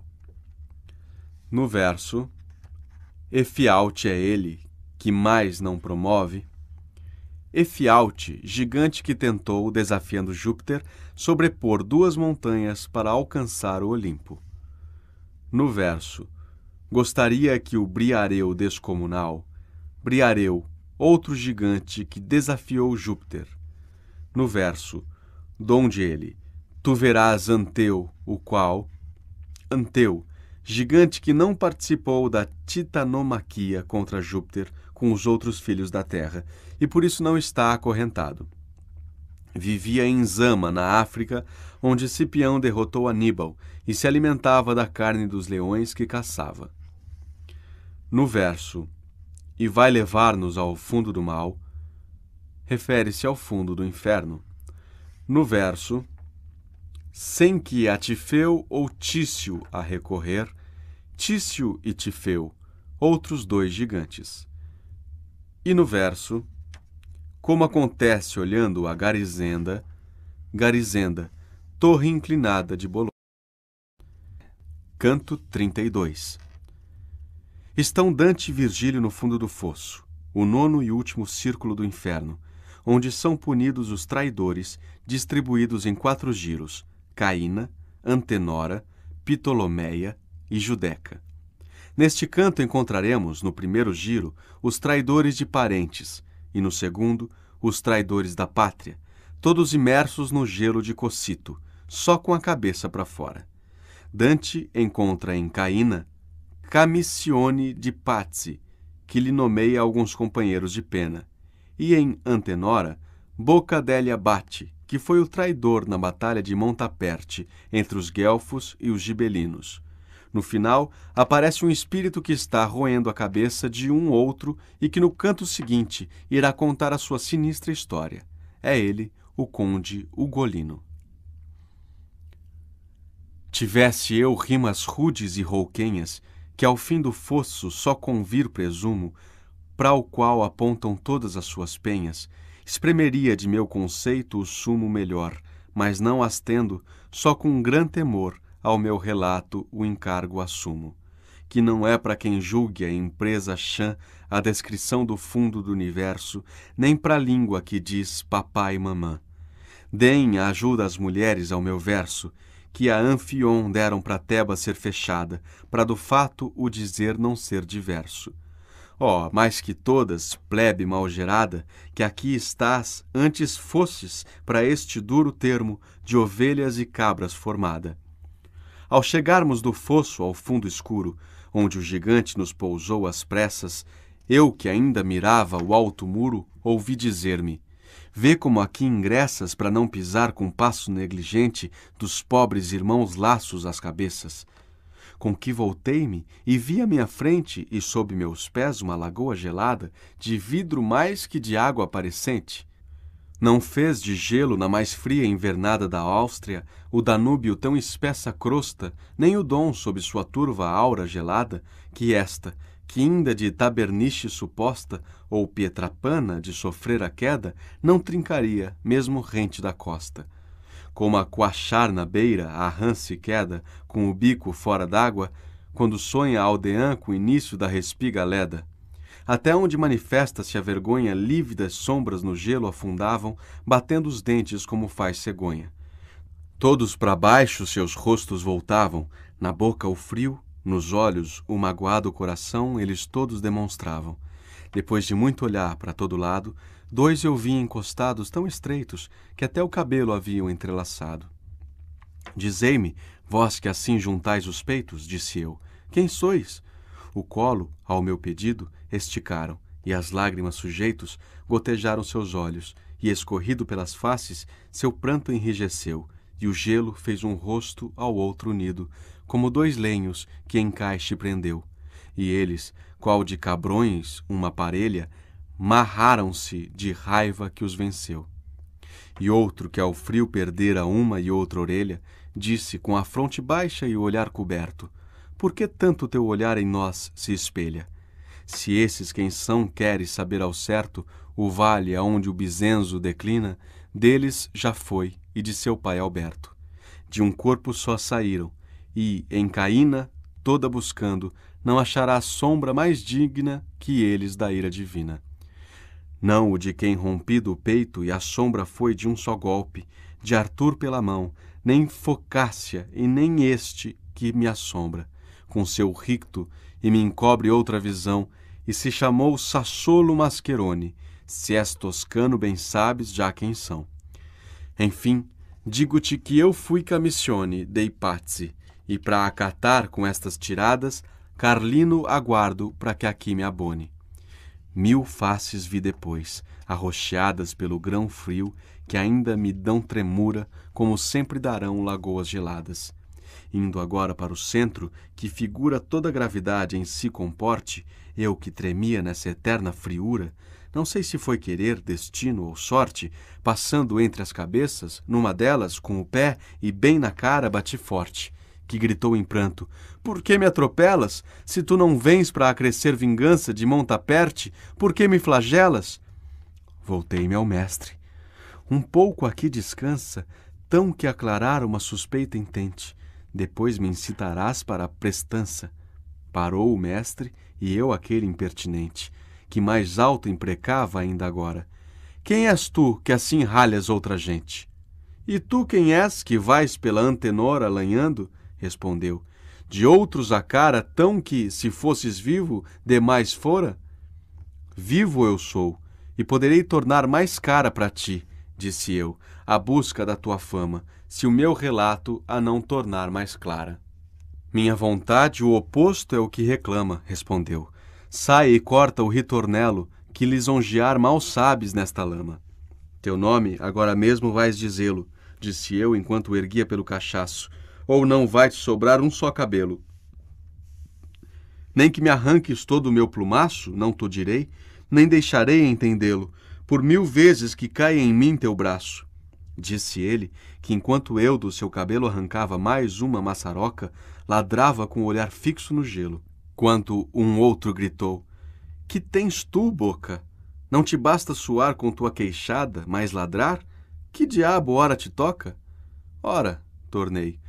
No verso, Efialte é ele que mais não promove. Efialte, gigante que tentou, desafiando Júpiter, sobrepor duas montanhas para alcançar o Olimpo. No verso, gostaria que o Briareu descomunal, Briareu, outro gigante que desafiou Júpiter. No verso, donde ele, tu verás Anteu, o qual, Anteu, gigante que não participou da titanomaquia contra Júpiter, com os outros filhos da terra, e por isso não está acorrentado. Vivia em Zama, na África, onde Cipião derrotou Aníbal e se alimentava da carne dos leões que caçava. No verso E vai levar-nos ao fundo do mal, refere-se ao fundo do inferno. No verso Sem que a Tifeu ou Tício a recorrer, Tício e Tifeu, outros dois gigantes. E no verso, como acontece olhando a Garizenda, Garizenda, torre inclinada de Bolonha. Canto 32 Estão Dante e Virgílio no fundo do fosso, o nono e último círculo do inferno, onde são punidos os traidores, distribuídos em quatro giros: Caína, Antenora, Ptolomeia e Judeca. Neste canto encontraremos, no primeiro giro, os traidores de parentes, e no segundo, os traidores da pátria, todos imersos no gelo de Cocito, só com a cabeça para fora. Dante encontra em Caína Camissione de Pazzi, que lhe nomeia alguns companheiros de pena, e em Antenora, Boca Delia Abate, que foi o traidor na Batalha de Montaperte entre os guelfos e os gibelinos no final, aparece um espírito que está roendo a cabeça de um outro e que no canto seguinte irá contar a sua sinistra história. É ele, o conde Ugolino. Tivesse eu rimas rudes e rouquenhas, que ao fim do fosso só convir presumo, para o qual apontam todas as suas penhas, espremeria de meu conceito o sumo melhor, mas não as tendo, só com um gran temor, ao meu relato o encargo assumo, que não é para quem julgue a empresa chã a descrição do fundo do universo, nem para a língua que diz papai e mamã. Deem a ajuda às mulheres ao meu verso, que a Anfion deram para Tebas ser fechada, para do fato o dizer não ser diverso. Ó, oh, mais que todas, plebe malgerada, que aqui estás, antes fosses para este duro termo de ovelhas e cabras formada. Ao chegarmos do fosso ao fundo escuro, onde o gigante nos pousou às pressas, eu que ainda mirava o alto muro, ouvi dizer-me: Vê como aqui ingressas para não pisar com passo negligente dos pobres irmãos laços às cabeças. Com que voltei-me e vi à minha frente e sob meus pés uma lagoa gelada, de vidro mais que de água aparecente. Não fez de gelo na mais fria invernada da Áustria o Danúbio tão espessa crosta, nem o Dom sob sua turva aura gelada, que esta, que inda de Taberniche suposta, ou Pietrapana de sofrer a queda, não trincaria, mesmo rente da costa. Como a coachar na beira a rã se queda, com o bico fora d'água, quando sonha a aldeã com o início da respiga leda, até onde manifesta se a vergonha, lívidas sombras no gelo afundavam, batendo os dentes como faz cegonha. Todos para baixo seus rostos voltavam, na boca o frio, nos olhos o magoado coração, eles todos demonstravam. Depois de muito olhar para todo lado, dois eu vi encostados tão estreitos que até o cabelo haviam entrelaçado. Dizei-me, vós que assim juntais os peitos, disse eu, quem sois? O colo, ao meu pedido, esticaram, e as lágrimas sujeitos gotejaram seus olhos, e escorrido pelas faces, seu pranto enrijeceu, e o gelo fez um rosto ao outro unido, como dois lenhos que encaixe prendeu. E eles, qual de cabrões uma parelha, marraram-se de raiva que os venceu. E outro que ao frio perdera uma e outra orelha, disse com a fronte baixa e o olhar coberto: por que tanto teu olhar em nós se espelha? Se esses quem são queres saber ao certo o vale aonde o Bizenzo declina, deles já foi e de seu pai Alberto. De um corpo só saíram, e, em Caína, toda buscando, não achará sombra mais digna que eles da ira divina. Não o de quem rompido o peito e a sombra foi de um só golpe, de Arthur pela mão, nem Focácia e nem este que me assombra com seu ricto, e me encobre outra visão, e se chamou Sassolo Mascherone, se és toscano bem sabes já quem são. Enfim, digo-te que eu fui camissione dei parte e para acatar com estas tiradas, Carlino aguardo para que aqui me abone. Mil faces vi depois, arroxeadas pelo grão frio, que ainda me dão tremura, como sempre darão lagoas geladas indo agora para o centro, que figura toda a gravidade em si comporte, eu que tremia nessa eterna friura, não sei se foi querer, destino ou sorte, passando entre as cabeças, numa delas, com o pé e bem na cara, bati forte. Que gritou em pranto: Por que me atropelas? Se tu não vens para acrescer vingança de monta perte por que me flagelas? Voltei-me ao mestre. Um pouco aqui descansa, tão que aclarar uma suspeita intente. Depois me incitarás para a prestança. Parou o mestre e eu aquele impertinente, que mais alto imprecava ainda agora. Quem és tu que assim ralhas outra gente? E tu quem és que vais pela antenora lanhando? Respondeu. De outros a cara tão que, se fosses vivo, demais fora? Vivo eu sou, e poderei tornar mais cara para ti, disse eu, a busca da tua fama, se o meu relato a não tornar mais clara. Minha vontade, o oposto é o que reclama, respondeu. Sai e corta o ritornelo, que lisonjear mal sabes nesta lama. Teu nome agora mesmo vais dizê-lo, disse eu enquanto erguia pelo cachaço, ou não vai te sobrar um só cabelo. Nem que me arranques todo o meu plumaço, não to direi, nem deixarei entendê-lo, por mil vezes que caia em mim teu braço. Disse ele, que, enquanto eu do seu cabelo arrancava mais uma maçaroca, ladrava com o olhar fixo no gelo. Quando um outro gritou: Que tens tu, boca? Não te basta suar com tua queixada, mas ladrar? Que diabo ora te toca? Ora, tornei,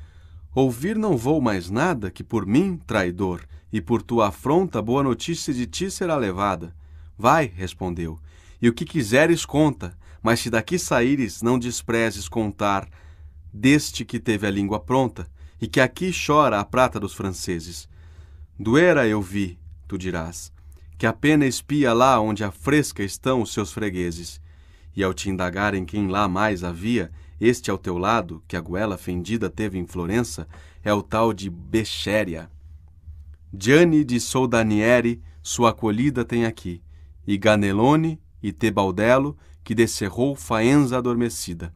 ouvir não vou mais nada que por mim, traidor, e por tua afronta boa notícia de ti será levada. Vai, respondeu, e o que quiseres conta, mas se daqui saíres, não desprezes contar deste que teve a língua pronta e que aqui chora a prata dos franceses. Doera eu vi, tu dirás, que a pena espia lá onde a fresca estão os seus fregueses. E ao te indagarem quem lá mais havia, este ao teu lado, que a goela fendida teve em Florença, é o tal de Bexéria. Gianni de Soldanieri, sua acolhida tem aqui, e Ganelone e Tebaldello que descerrou Faenza adormecida.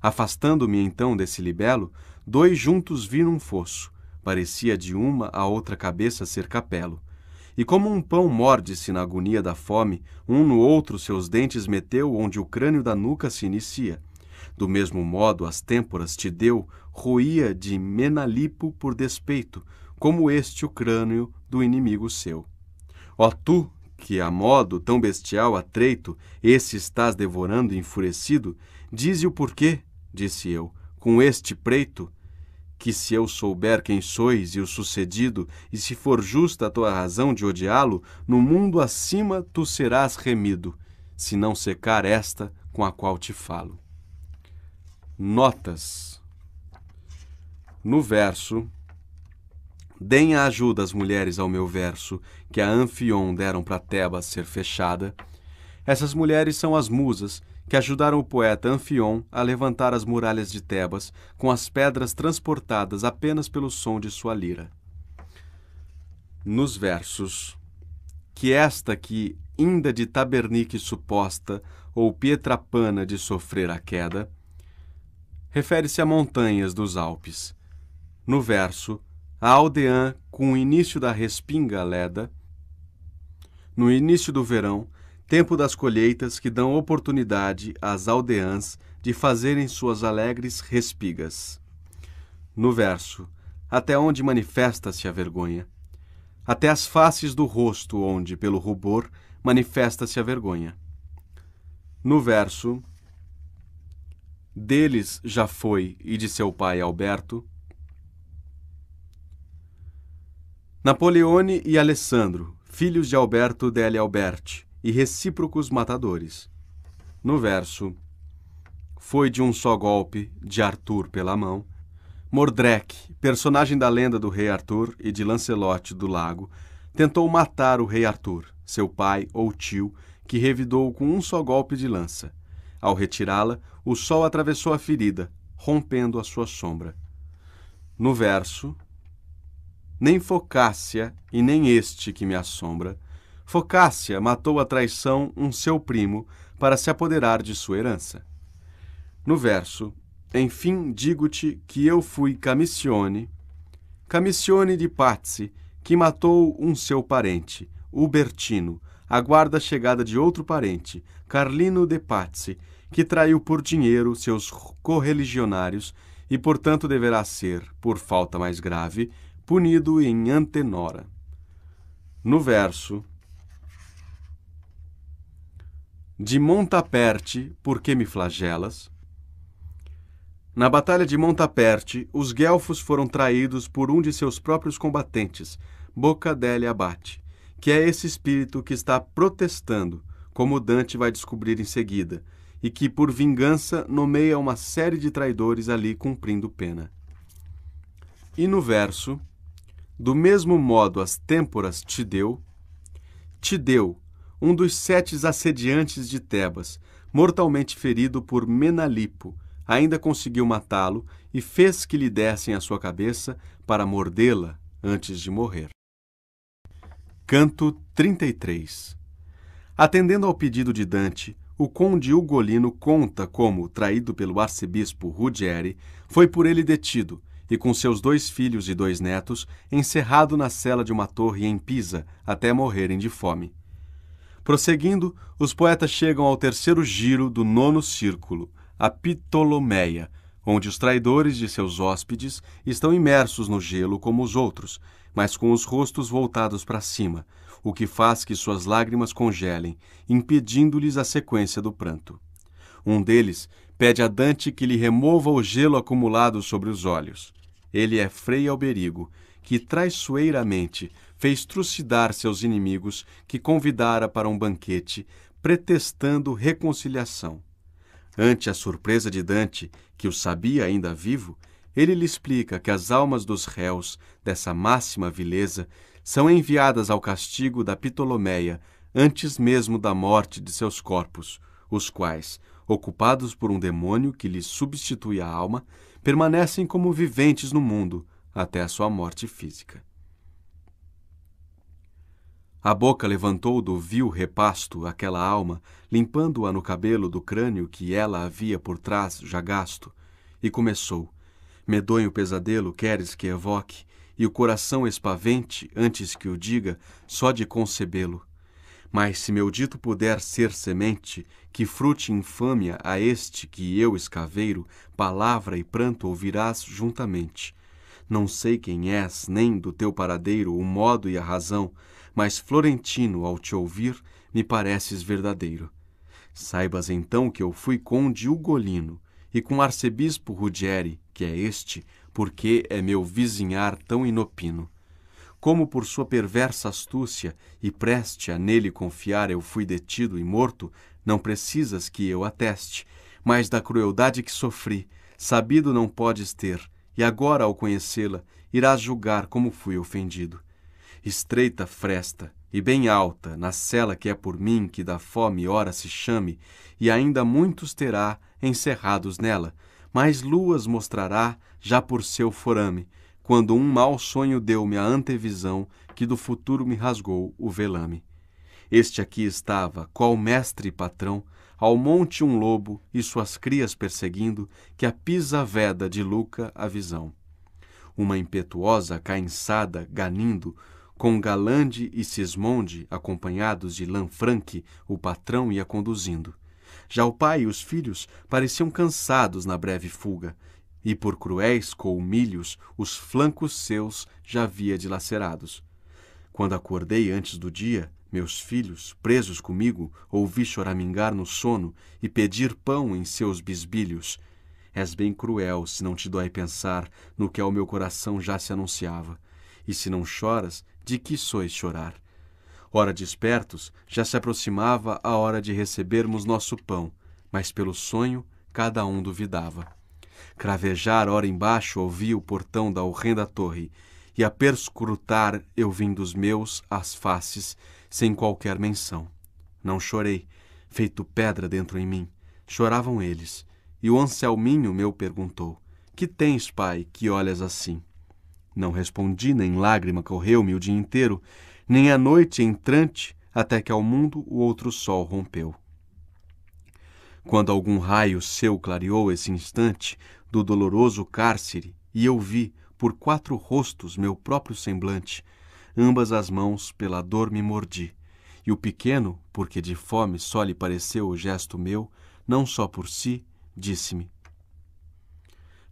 Afastando-me então desse libelo, dois juntos viram um fosso, parecia de uma a outra cabeça ser capelo. E como um pão morde-se na agonia da fome, um no outro seus dentes meteu onde o crânio da nuca se inicia. Do mesmo modo as têmporas te deu, roía de Menalipo por despeito, como este o crânio do inimigo seu. Ó tu, que, a modo tão bestial atreito, esse estás devorando enfurecido, dize o porquê, disse eu, com este preito, que se eu souber quem sois e o sucedido, e se for justa a tua razão de odiá-lo, no mundo acima tu serás remido, se não secar esta com a qual te falo. Notas. No verso, deem a ajuda as mulheres ao meu verso, que a Anfion deram para Tebas ser fechada, essas mulheres são as musas que ajudaram o poeta Anfion a levantar as muralhas de Tebas com as pedras transportadas apenas pelo som de sua lira. Nos versos que esta que, inda de tabernique suposta, ou pietra de sofrer a queda, refere-se a montanhas dos Alpes. No verso, a Aldeã com o início da respinga leda, no início do verão, tempo das colheitas que dão oportunidade às aldeãs de fazerem suas alegres respigas. No verso, até onde manifesta-se a vergonha, até as faces do rosto onde, pelo rubor, manifesta-se a vergonha. No verso, deles já foi e de seu pai Alberto, Napoleone e Alessandro, filhos de Alberto delle Alberti e recíprocos matadores. No verso Foi de um só golpe, de Arthur pela mão, Mordrec, personagem da lenda do rei Arthur e de Lancelote do Lago, tentou matar o rei Arthur, seu pai ou tio, que revidou com um só golpe de lança. Ao retirá-la, o sol atravessou a ferida, rompendo a sua sombra. No verso, nem Focácia e nem este que me assombra. Focácia matou a traição um seu primo para se apoderar de sua herança. No verso, enfim, digo-te que eu fui Camissione, Camissione de Pazzi, que matou um seu parente, Ubertino, aguarda a chegada de outro parente, Carlino de Pazzi, que traiu por dinheiro seus correligionários e, portanto, deverá ser, por falta mais grave, punido em antenora. No verso de Montaperte, por que me flagelas? Na Batalha de Montaperte, os guelfos foram traídos por um de seus próprios combatentes, Bocadelli Abate, que é esse espírito que está protestando, como Dante vai descobrir em seguida, e que, por vingança, nomeia uma série de traidores ali cumprindo pena. E no verso do mesmo modo as têmporas te deu, te deu um dos sete assediantes de Tebas, mortalmente ferido por Menalipo, ainda conseguiu matá-lo e fez que lhe dessem a sua cabeça para mordê-la antes de morrer. Canto 33 Atendendo ao pedido de Dante, o conde Ugolino conta como, traído pelo arcebispo Ruggieri foi por ele detido e com seus dois filhos e dois netos, encerrado na cela de uma torre em Pisa, até morrerem de fome. Prosseguindo, os poetas chegam ao terceiro giro do nono círculo, a Ptolomeia, onde os traidores de seus hóspedes estão imersos no gelo como os outros, mas com os rostos voltados para cima, o que faz que suas lágrimas congelem, impedindo-lhes a sequência do pranto. Um deles pede a Dante que lhe remova o gelo acumulado sobre os olhos. Ele é Frei Alberigo, que traiçoeiramente fez trucidar seus inimigos, que convidara para um banquete, pretextando reconciliação. Ante a surpresa de Dante, que o sabia ainda vivo, ele lhe explica que as almas dos réus dessa máxima vileza são enviadas ao castigo da Ptolomeia antes mesmo da morte de seus corpos, os quais, ocupados por um demônio que lhes substitui a alma, permanecem como viventes no mundo até a sua morte física. A boca levantou do vil repasto aquela alma, limpando-a no cabelo do crânio que ela havia por trás já gasto, e começou: Medonho pesadelo queres que evoque, e o coração espavente, antes que o diga, só de concebê-lo. Mas se meu dito puder ser semente, que frute infâmia a este que eu escaveiro, palavra e pranto ouvirás juntamente. Não sei quem és, nem do teu paradeiro o modo e a razão, mas florentino, ao te ouvir, me pareces verdadeiro. Saibas então que eu fui conde ugolino, e com arcebispo Ruggieri que é este, porque é meu vizinhar tão inopino como por sua perversa astúcia e preste a nele confiar eu fui detido e morto, não precisas que eu ateste, mas da crueldade que sofri, sabido não podes ter, e agora ao conhecê-la, irás julgar como fui ofendido. Estreita fresta, e bem alta, na cela que é por mim que da fome ora se chame, e ainda muitos terá encerrados nela, mas luas mostrará já por seu forame, quando um mau sonho deu-me a antevisão que do futuro me rasgou o velame. Este aqui estava, qual mestre patrão, ao monte um lobo e suas crias perseguindo, que a pisa veda de Luca a visão. Uma impetuosa cainçada ganindo, com Galande e Sismonde, acompanhados de Lanfranque, o patrão ia conduzindo. Já o pai e os filhos pareciam cansados na breve fuga, e por cruéis coumilhos os flancos seus já havia dilacerados. Quando acordei antes do dia, meus filhos, presos comigo, ouvi choramingar no sono e pedir pão em seus bisbilhos. És bem cruel se não te dói pensar no que ao meu coração já se anunciava. E se não choras, de que sois chorar? Hora despertos, já se aproximava a hora de recebermos nosso pão, mas pelo sonho cada um duvidava. Cravejar, ora embaixo, ouvi o portão da horrenda torre, e a perscrutar eu vim dos meus as faces, sem qualquer menção. Não chorei, feito pedra dentro em mim. Choravam eles. E o Anselminho meu perguntou: Que tens, pai, que olhas assim? Não respondi, nem lágrima correu-me o dia inteiro, nem a noite entrante, até que ao mundo o outro sol rompeu. Quando algum raio seu clareou esse instante, do doloroso cárcere, e eu vi, por quatro rostos, meu próprio semblante. Ambas as mãos pela dor me mordi. E o pequeno, porque de fome só lhe pareceu o gesto meu, não só por si, disse-me: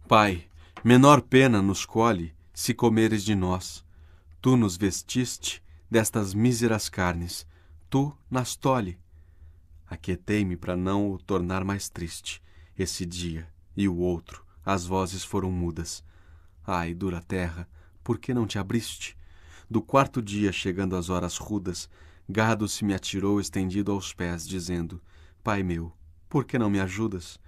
Pai, menor pena nos colhe se comeres de nós. Tu nos vestiste destas míseras carnes, tu nas tolhe. Aquietei-me para não o tornar mais triste, esse dia e o outro as vozes foram mudas. Ai, dura terra, por que não te abriste? Do quarto dia, chegando às horas rudas, Gado se me atirou estendido aos pés, dizendo: Pai meu, por que não me ajudas?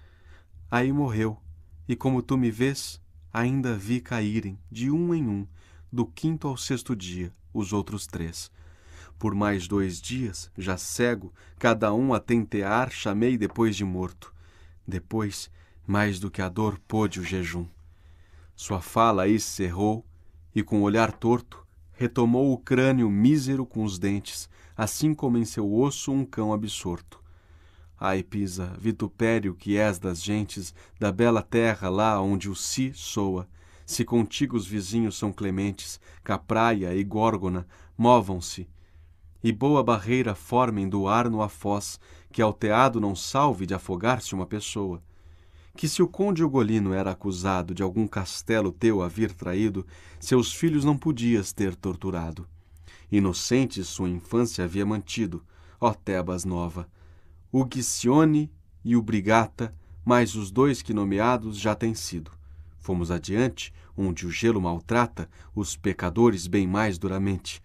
Aí morreu, e como tu me vês, ainda vi caírem, de um em um, do quinto ao sexto dia, os outros três. Por mais dois dias, já cego, cada um a tentear, chamei depois de morto. Depois, mais do que a dor pôde o jejum. Sua fala aí cerrou e, com o olhar torto, retomou o crânio mísero com os dentes, assim como em seu osso um cão absorto. Ai, Pisa, vitupério que és das gentes, da bela terra lá onde o si soa, se contigo os vizinhos são clementes, Capraia e Górgona, movam-se, e boa barreira formem do ar no afoz, que ao teado não salve de afogar-se uma pessoa que se o conde Ugolino era acusado de algum castelo teu haver traído, seus filhos não podias ter torturado. Inocente sua infância havia mantido, ó Tebas nova. O Guicione e o Brigata, mais os dois que nomeados já têm sido. Fomos adiante, onde o gelo maltrata os pecadores bem mais duramente.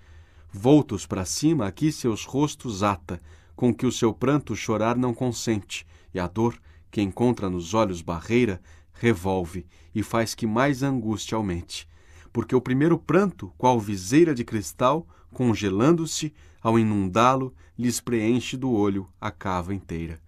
Voltos para cima, aqui seus rostos ata, com que o seu pranto chorar não consente, e a dor que encontra nos olhos barreira, revolve e faz que mais angústia aumente, porque o primeiro pranto, qual viseira de cristal, congelando-se, ao inundá-lo, lhes preenche do olho a cava inteira.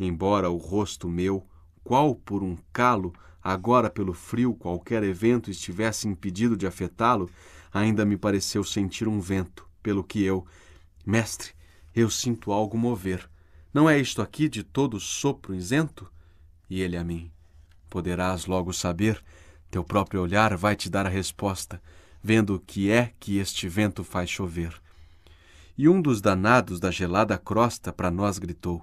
Embora o rosto meu, qual por um calo, agora pelo frio qualquer evento estivesse impedido de afetá-lo, ainda me pareceu sentir um vento, pelo que eu, mestre, eu sinto algo mover não é isto aqui de todo sopro isento? E ele a mim: Poderás logo saber, teu próprio olhar vai te dar a resposta, vendo o que é que este vento faz chover. E um dos danados da gelada crosta para nós gritou: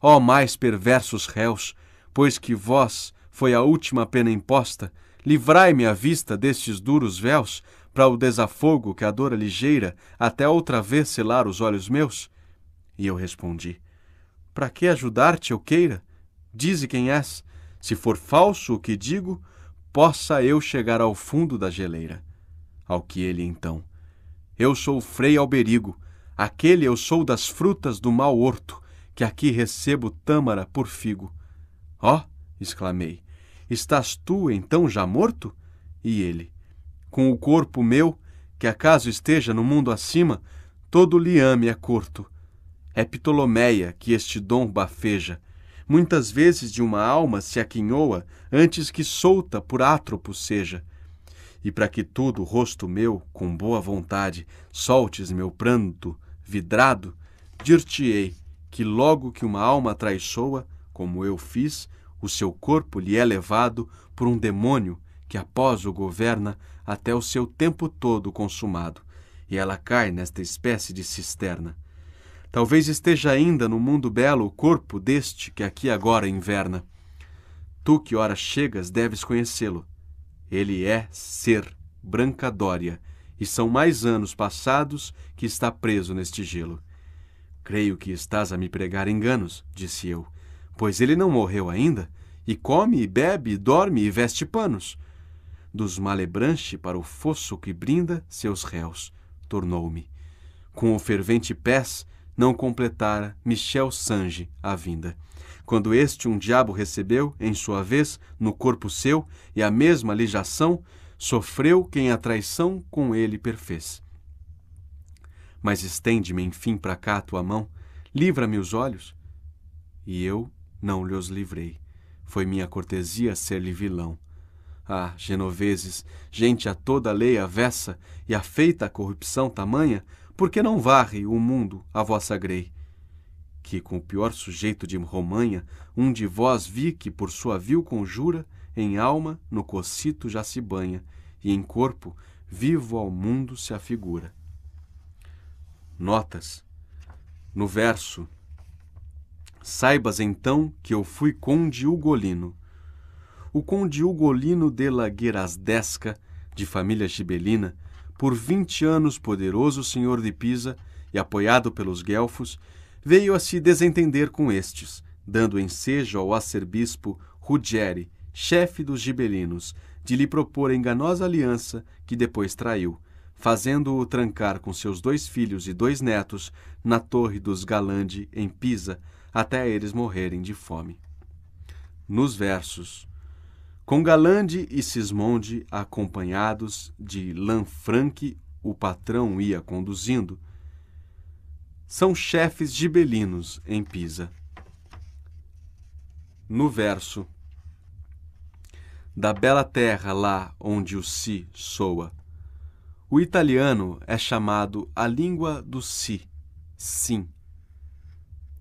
Ó oh, mais perversos réus, pois que vós foi a última pena imposta, livrai-me a vista destes duros véus, para o desafogo que a dor ligeira até outra vez selar os olhos meus? E eu respondi: para que ajudar-te eu queira? Dize quem és. Se for falso o que digo, possa eu chegar ao fundo da geleira. Ao que ele então: Eu sou Frei Alberigo, aquele eu sou das frutas do mau horto, que aqui recebo tâmara por figo. Ó, oh, exclamei, estás tu então já morto? E ele: Com o corpo meu, que acaso esteja no mundo acima, todo lhe ame é curto. É Ptolomeia que este dom bafeja. Muitas vezes de uma alma se aquinhoa antes que solta por átropo seja. E para que tudo o rosto meu, com boa vontade, soltes meu pranto, vidrado, dir-te-ei que logo que uma alma traiçoa, como eu fiz, o seu corpo lhe é levado por um demônio que após o governa até o seu tempo todo consumado, e ela cai nesta espécie de cisterna. Talvez esteja ainda no mundo belo o corpo deste que aqui agora inverna. Tu que ora chegas deves conhecê-lo. Ele é ser, branca dória, e são mais anos passados que está preso neste gelo. Creio que estás a me pregar enganos, disse eu, pois ele não morreu ainda, e come e bebe, e dorme e veste panos. Dos malebranche para o fosso que brinda seus réus, tornou-me. Com o fervente pés, não completara Michel Sange a vinda. Quando este um diabo recebeu, em sua vez, no corpo seu, e a mesma lijação, sofreu quem a traição com ele perfez. Mas estende-me, enfim, para cá a tua mão, livra-me os olhos. E eu não lhe os livrei. Foi minha cortesia ser-lhe vilão. Ah, genoveses, gente a toda lei avessa e afeita a corrupção tamanha, porque não varre o mundo a vossa grei. Que com o pior sujeito de Romanha, um de vós vi que por sua vil conjura, em alma no cocito já se banha, e em corpo vivo ao mundo se afigura. Notas. No verso Saibas então que eu fui conde ugolino. O conde ugolino de la Guirasdesca, de família gibelina, por vinte anos poderoso senhor de Pisa e apoiado pelos guelfos, veio a se desentender com estes, dando ensejo ao arcebispo Ruggeri, chefe dos gibelinos, de lhe propor enganosa aliança que depois traiu, fazendo-o trancar com seus dois filhos e dois netos na torre dos Galandi, em Pisa, até eles morrerem de fome. Nos versos com Galande e Sismonde acompanhados de Lanfranc, o patrão ia conduzindo, são chefes gibelinos em Pisa. No verso Da bela terra lá onde o si soa, o italiano é chamado a língua do si, sim.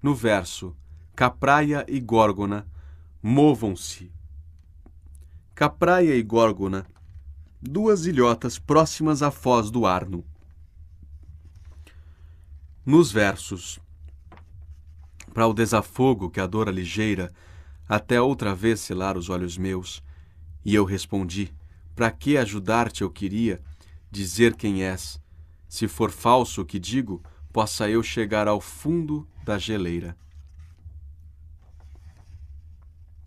No verso Capraia e Górgona movam-se Capraia e Górgona, duas ilhotas próximas à foz do Arno. Nos versos Para o desafogo que a dor ligeira, até outra vez selar os olhos meus, e eu respondi, para que ajudar-te eu queria, dizer quem és, se for falso o que digo, possa eu chegar ao fundo da geleira.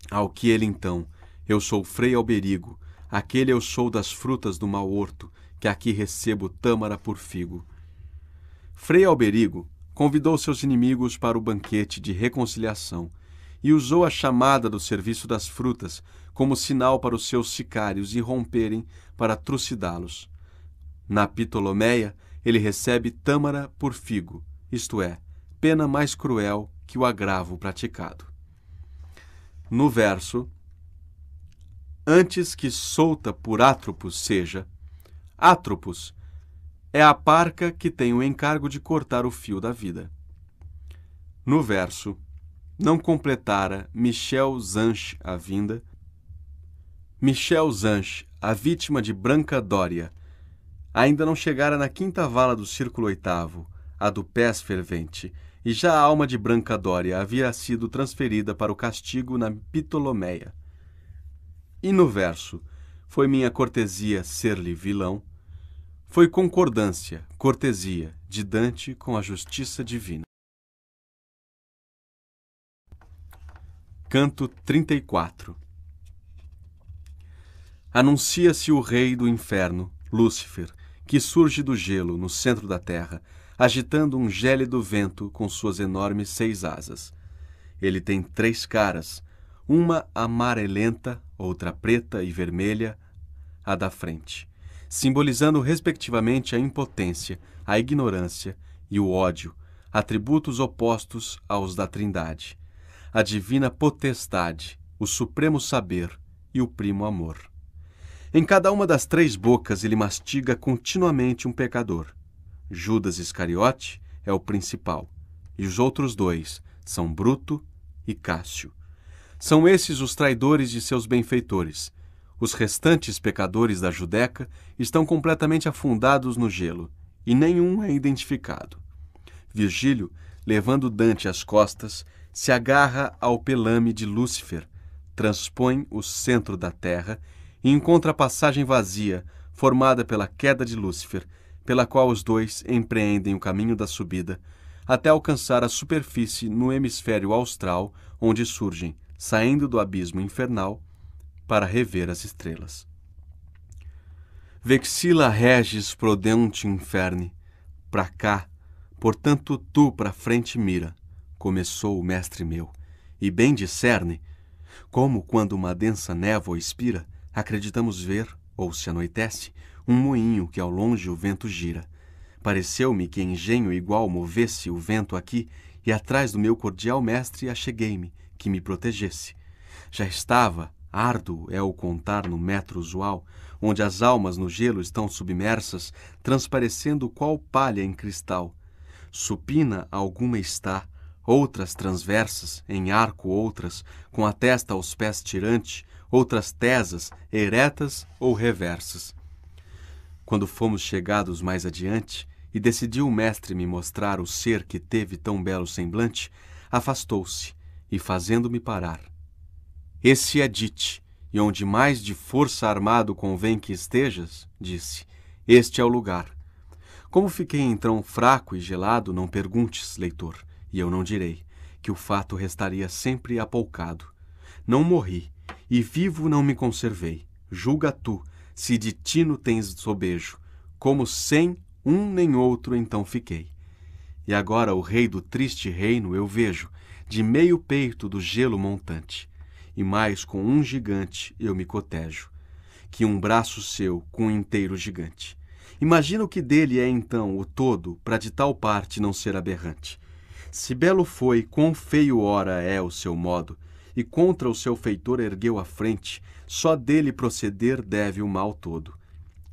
Ao que ele então, eu sou Frei Alberigo, aquele eu sou das frutas do mau horto, que aqui recebo tâmara por figo. Frei Alberigo convidou seus inimigos para o banquete de reconciliação e usou a chamada do serviço das frutas como sinal para os seus sicários irromperem para trucidá-los. Na Ptolomeia, ele recebe tâmara por figo, isto é, pena mais cruel que o agravo praticado. No verso, antes que solta por Atropos seja. Atropos é a parca que tem o encargo de cortar o fio da vida. No verso, não completara Michel Zanche a vinda. Michel Zanche, a vítima de Branca Dória, ainda não chegara na quinta vala do círculo oitavo, a do pés fervente, e já a alma de Branca Dória havia sido transferida para o castigo na Ptolomeia. E no verso, foi minha cortesia ser-lhe vilão, foi concordância, cortesia de Dante com a justiça divina. Canto 34 Anuncia-se o rei do inferno, Lúcifer, que surge do gelo no centro da terra, agitando um gélido vento com suas enormes seis asas. Ele tem três caras, uma amarelenta, outra preta e vermelha, a da frente, simbolizando respectivamente a impotência, a ignorância e o ódio, atributos opostos aos da Trindade, a divina potestade, o supremo saber e o primo amor. Em cada uma das três bocas ele mastiga continuamente um pecador. Judas Iscariote é o principal, e os outros dois são Bruto e Cássio. São esses os traidores de seus benfeitores. Os restantes pecadores da Judeca estão completamente afundados no gelo, e nenhum é identificado. Virgílio, levando Dante às costas, se agarra ao pelame de Lúcifer, transpõe o centro da Terra e encontra a passagem vazia formada pela queda de Lúcifer, pela qual os dois empreendem o caminho da subida até alcançar a superfície no hemisfério austral, onde surgem, saindo do abismo infernal para rever as estrelas. Vexila regis prodente inferni, pra cá, portanto tu pra frente mira, começou o mestre meu, e bem discerne, como quando uma densa névoa expira, acreditamos ver, ou se anoitece, um moinho que ao longe o vento gira. Pareceu-me que engenho igual movesse o vento aqui, e atrás do meu cordial mestre acheguei-me, que me protegesse. Já estava, árduo é o contar no metro usual, onde as almas no gelo estão submersas, transparecendo qual palha em cristal. Supina alguma está, outras transversas, em arco outras, com a testa aos pés tirante, outras tesas, eretas ou reversas. Quando fomos chegados mais adiante, e decidiu o mestre me mostrar o ser que teve tão belo semblante, afastou-se, e fazendo-me parar. Esse é Dite, e onde mais de força armado convém que estejas, disse, este é o lugar. Como fiquei então fraco e gelado, não perguntes, leitor, e eu não direi, que o fato restaria sempre apoucado. Não morri, e vivo não me conservei. Julga tu, se de ti no tens sobejo, como sem um nem outro então fiquei. E agora o rei do triste reino eu vejo, de meio peito do gelo montante, e mais com um gigante eu me cotejo, que um braço seu com um inteiro gigante. Imagino que dele é então o todo, para de tal parte não ser aberrante. Se belo foi, quão feio ora é o seu modo, e contra o seu feitor ergueu a frente, só dele proceder deve o mal todo.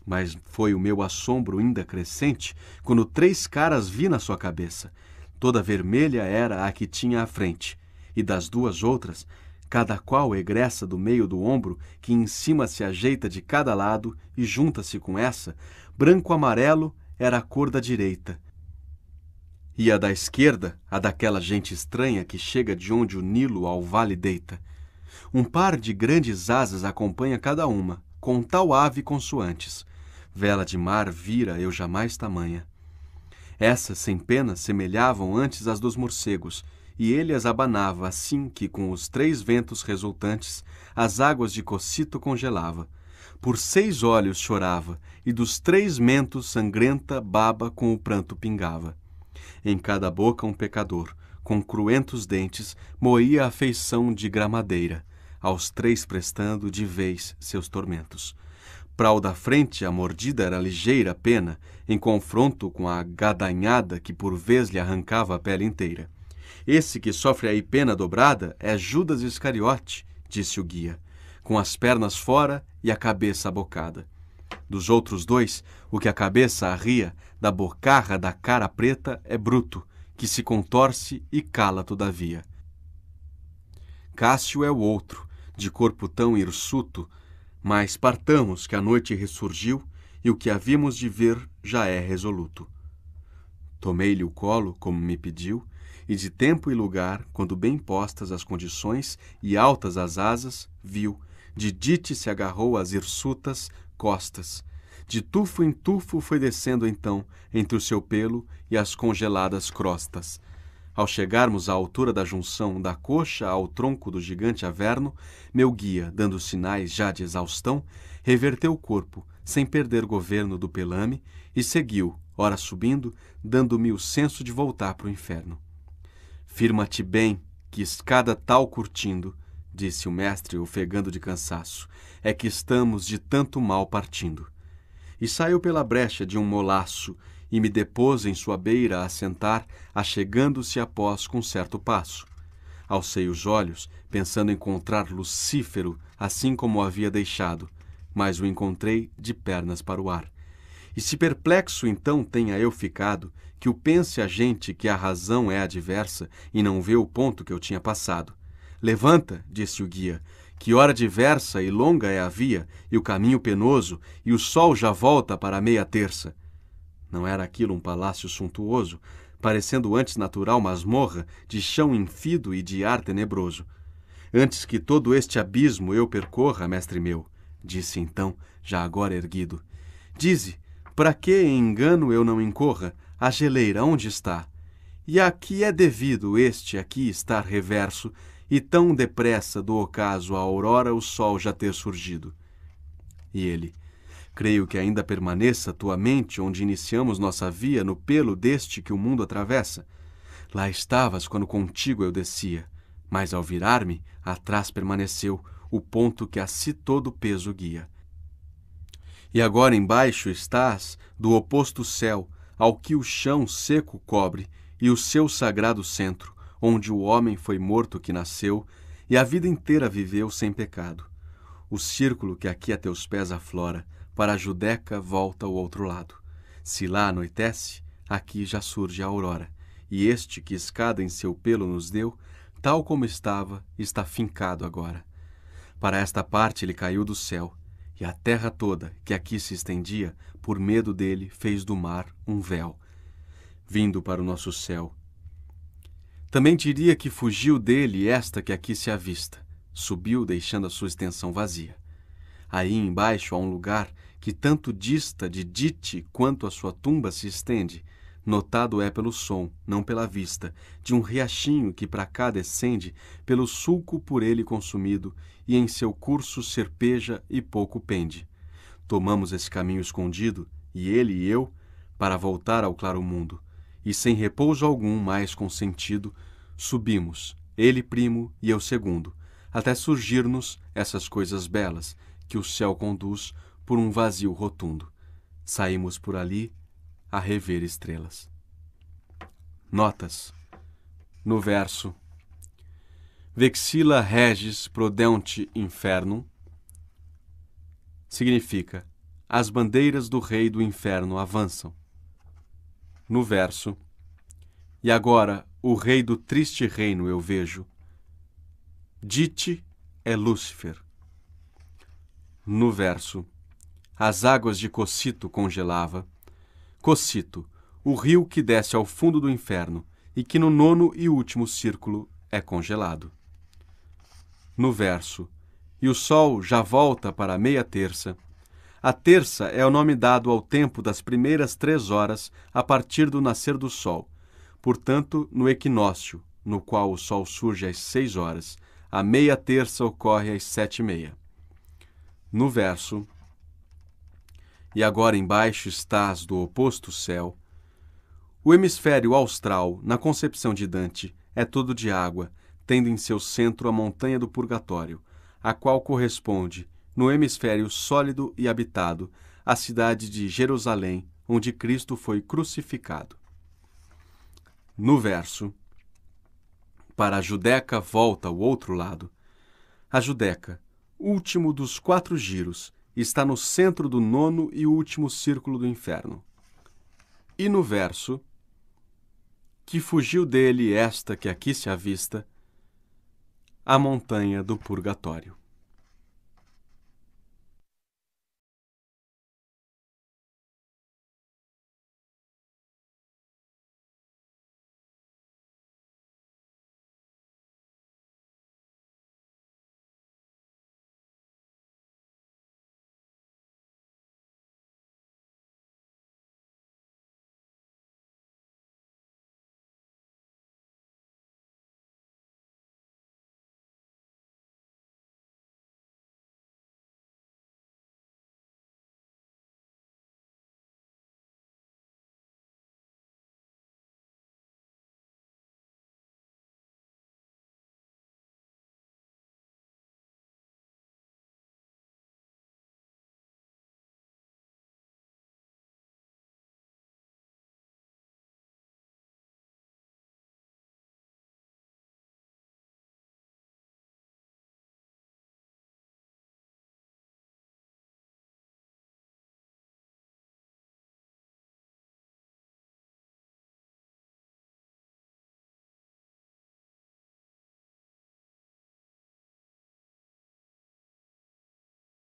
Mas foi o meu assombro ainda crescente, quando três caras vi na sua cabeça, Toda vermelha era a que tinha à frente, e das duas outras, cada qual egressa do meio do ombro, que em cima se ajeita de cada lado e junta-se com essa, branco-amarelo era a cor da direita. E a da esquerda, a daquela gente estranha que chega de onde o Nilo ao vale deita. Um par de grandes asas acompanha cada uma, com tal ave consoantes. Vela de mar vira eu jamais tamanha. Essas, sem penas, semelhavam antes às dos morcegos, e ele as abanava assim que, com os três ventos resultantes, as águas de Cocito congelava. Por seis olhos chorava, e dos três mentos sangrenta baba com o pranto pingava. Em cada boca um pecador, com cruentos dentes, moía a feição de gramadeira, aos três prestando de vez seus tormentos. Pra o da frente a mordida era ligeira pena, em confronto com a gadanhada que por vez lhe arrancava a pele inteira. Esse que sofre aí pena dobrada é Judas Iscariote, disse o guia, com as pernas fora e a cabeça abocada. Dos outros dois, o que a cabeça arria da bocarra da cara preta é Bruto, que se contorce e cala todavia. Cássio é o outro, de corpo tão hirsuto, mas partamos que a noite ressurgiu e o que havíamos de ver já é resoluto. Tomei-lhe o colo, como me pediu, e de tempo e lugar, quando bem postas as condições e altas as asas, viu. De dite se agarrou às hirsutas, costas. De tufo em tufo foi descendo então, entre o seu pelo e as congeladas crostas. Ao chegarmos à altura da junção da coxa ao tronco do gigante averno, meu guia, dando sinais já de exaustão, reverteu o corpo, sem perder governo do pelame, e seguiu, ora subindo, dando-me o senso de voltar para o inferno. Firma-te bem, que escada tal curtindo, disse o mestre, ofegando de cansaço, é que estamos de tanto mal partindo. E saiu pela brecha de um molaço, e me depôs em sua beira a sentar, achegando-se após com certo passo. Alcei os olhos, pensando encontrar Lucífero, assim como o havia deixado, mas o encontrei de pernas para o ar. E se perplexo então tenha eu ficado, que o pense a gente que a razão é adversa e não vê o ponto que eu tinha passado. Levanta, disse o guia, que hora diversa e longa é a via, e o caminho penoso, e o sol já volta para a meia terça. Não era aquilo um palácio suntuoso, parecendo antes natural masmorra, de chão infido e de ar tenebroso. Antes que todo este abismo eu percorra, mestre meu, disse então, já agora erguido. Dize, para que engano eu não incorra, a geleira onde está? E a que é devido este aqui estar reverso, e tão depressa do ocaso à aurora o sol já ter surgido? E ele, creio que ainda permaneça tua mente onde iniciamos nossa via no pelo deste que o mundo atravessa. Lá estavas quando contigo eu descia, mas ao virar-me, atrás permaneceu, o ponto que a si todo peso guia. E agora embaixo estás do oposto céu, ao que o chão seco cobre, e o seu sagrado centro, onde o homem foi morto que nasceu, e a vida inteira viveu sem pecado. O círculo que aqui a teus pés aflora, para a Judeca volta ao outro lado. Se lá anoitece, aqui já surge a aurora, e este que escada em seu pelo nos deu, tal como estava, está fincado agora. Para esta parte ele caiu do céu, e a terra toda, que aqui se estendia, por medo dele, fez do mar um véu, vindo para o nosso céu. Também diria que fugiu dele esta que aqui se avista, subiu deixando a sua extensão vazia. Aí embaixo há um lugar que tanto dista de Dite quanto a sua tumba se estende, notado é pelo som, não pela vista, de um riachinho que para cá descende, pelo sulco por ele consumido, e em seu curso serpeja e pouco pende. Tomamos esse caminho escondido, e ele e eu, para voltar ao claro mundo, e sem repouso algum mais consentido, subimos, ele primo e eu segundo, até surgir-nos essas coisas belas que o céu conduz por um vazio rotundo. Saímos por ali a rever estrelas. Notas. No verso vexila regis prodeunt infernum, significa as bandeiras do rei do inferno avançam. No verso, e agora o rei do triste reino eu vejo. Dite é Lúcifer. No verso, as águas de Cocito congelava. Cocito, o rio que desce ao fundo do inferno e que no nono e último círculo é congelado no verso. E o sol já volta para a meia terça. A terça é o nome dado ao tempo das primeiras três horas a partir do nascer do sol, portanto, no equinócio, no qual o sol surge às seis horas. A meia terça ocorre às sete e meia. No verso, e agora embaixo estás do oposto céu, o hemisfério austral, na concepção de Dante, é todo de água, tendo em seu centro a montanha do Purgatório, a qual corresponde, no hemisfério sólido e habitado, a cidade de Jerusalém, onde Cristo foi crucificado. No verso, para a Judeca volta o outro lado, a Judeca, último dos quatro giros, está no centro do nono e último círculo do inferno. E no verso, que fugiu dele esta que aqui se avista, a montanha do purgatório.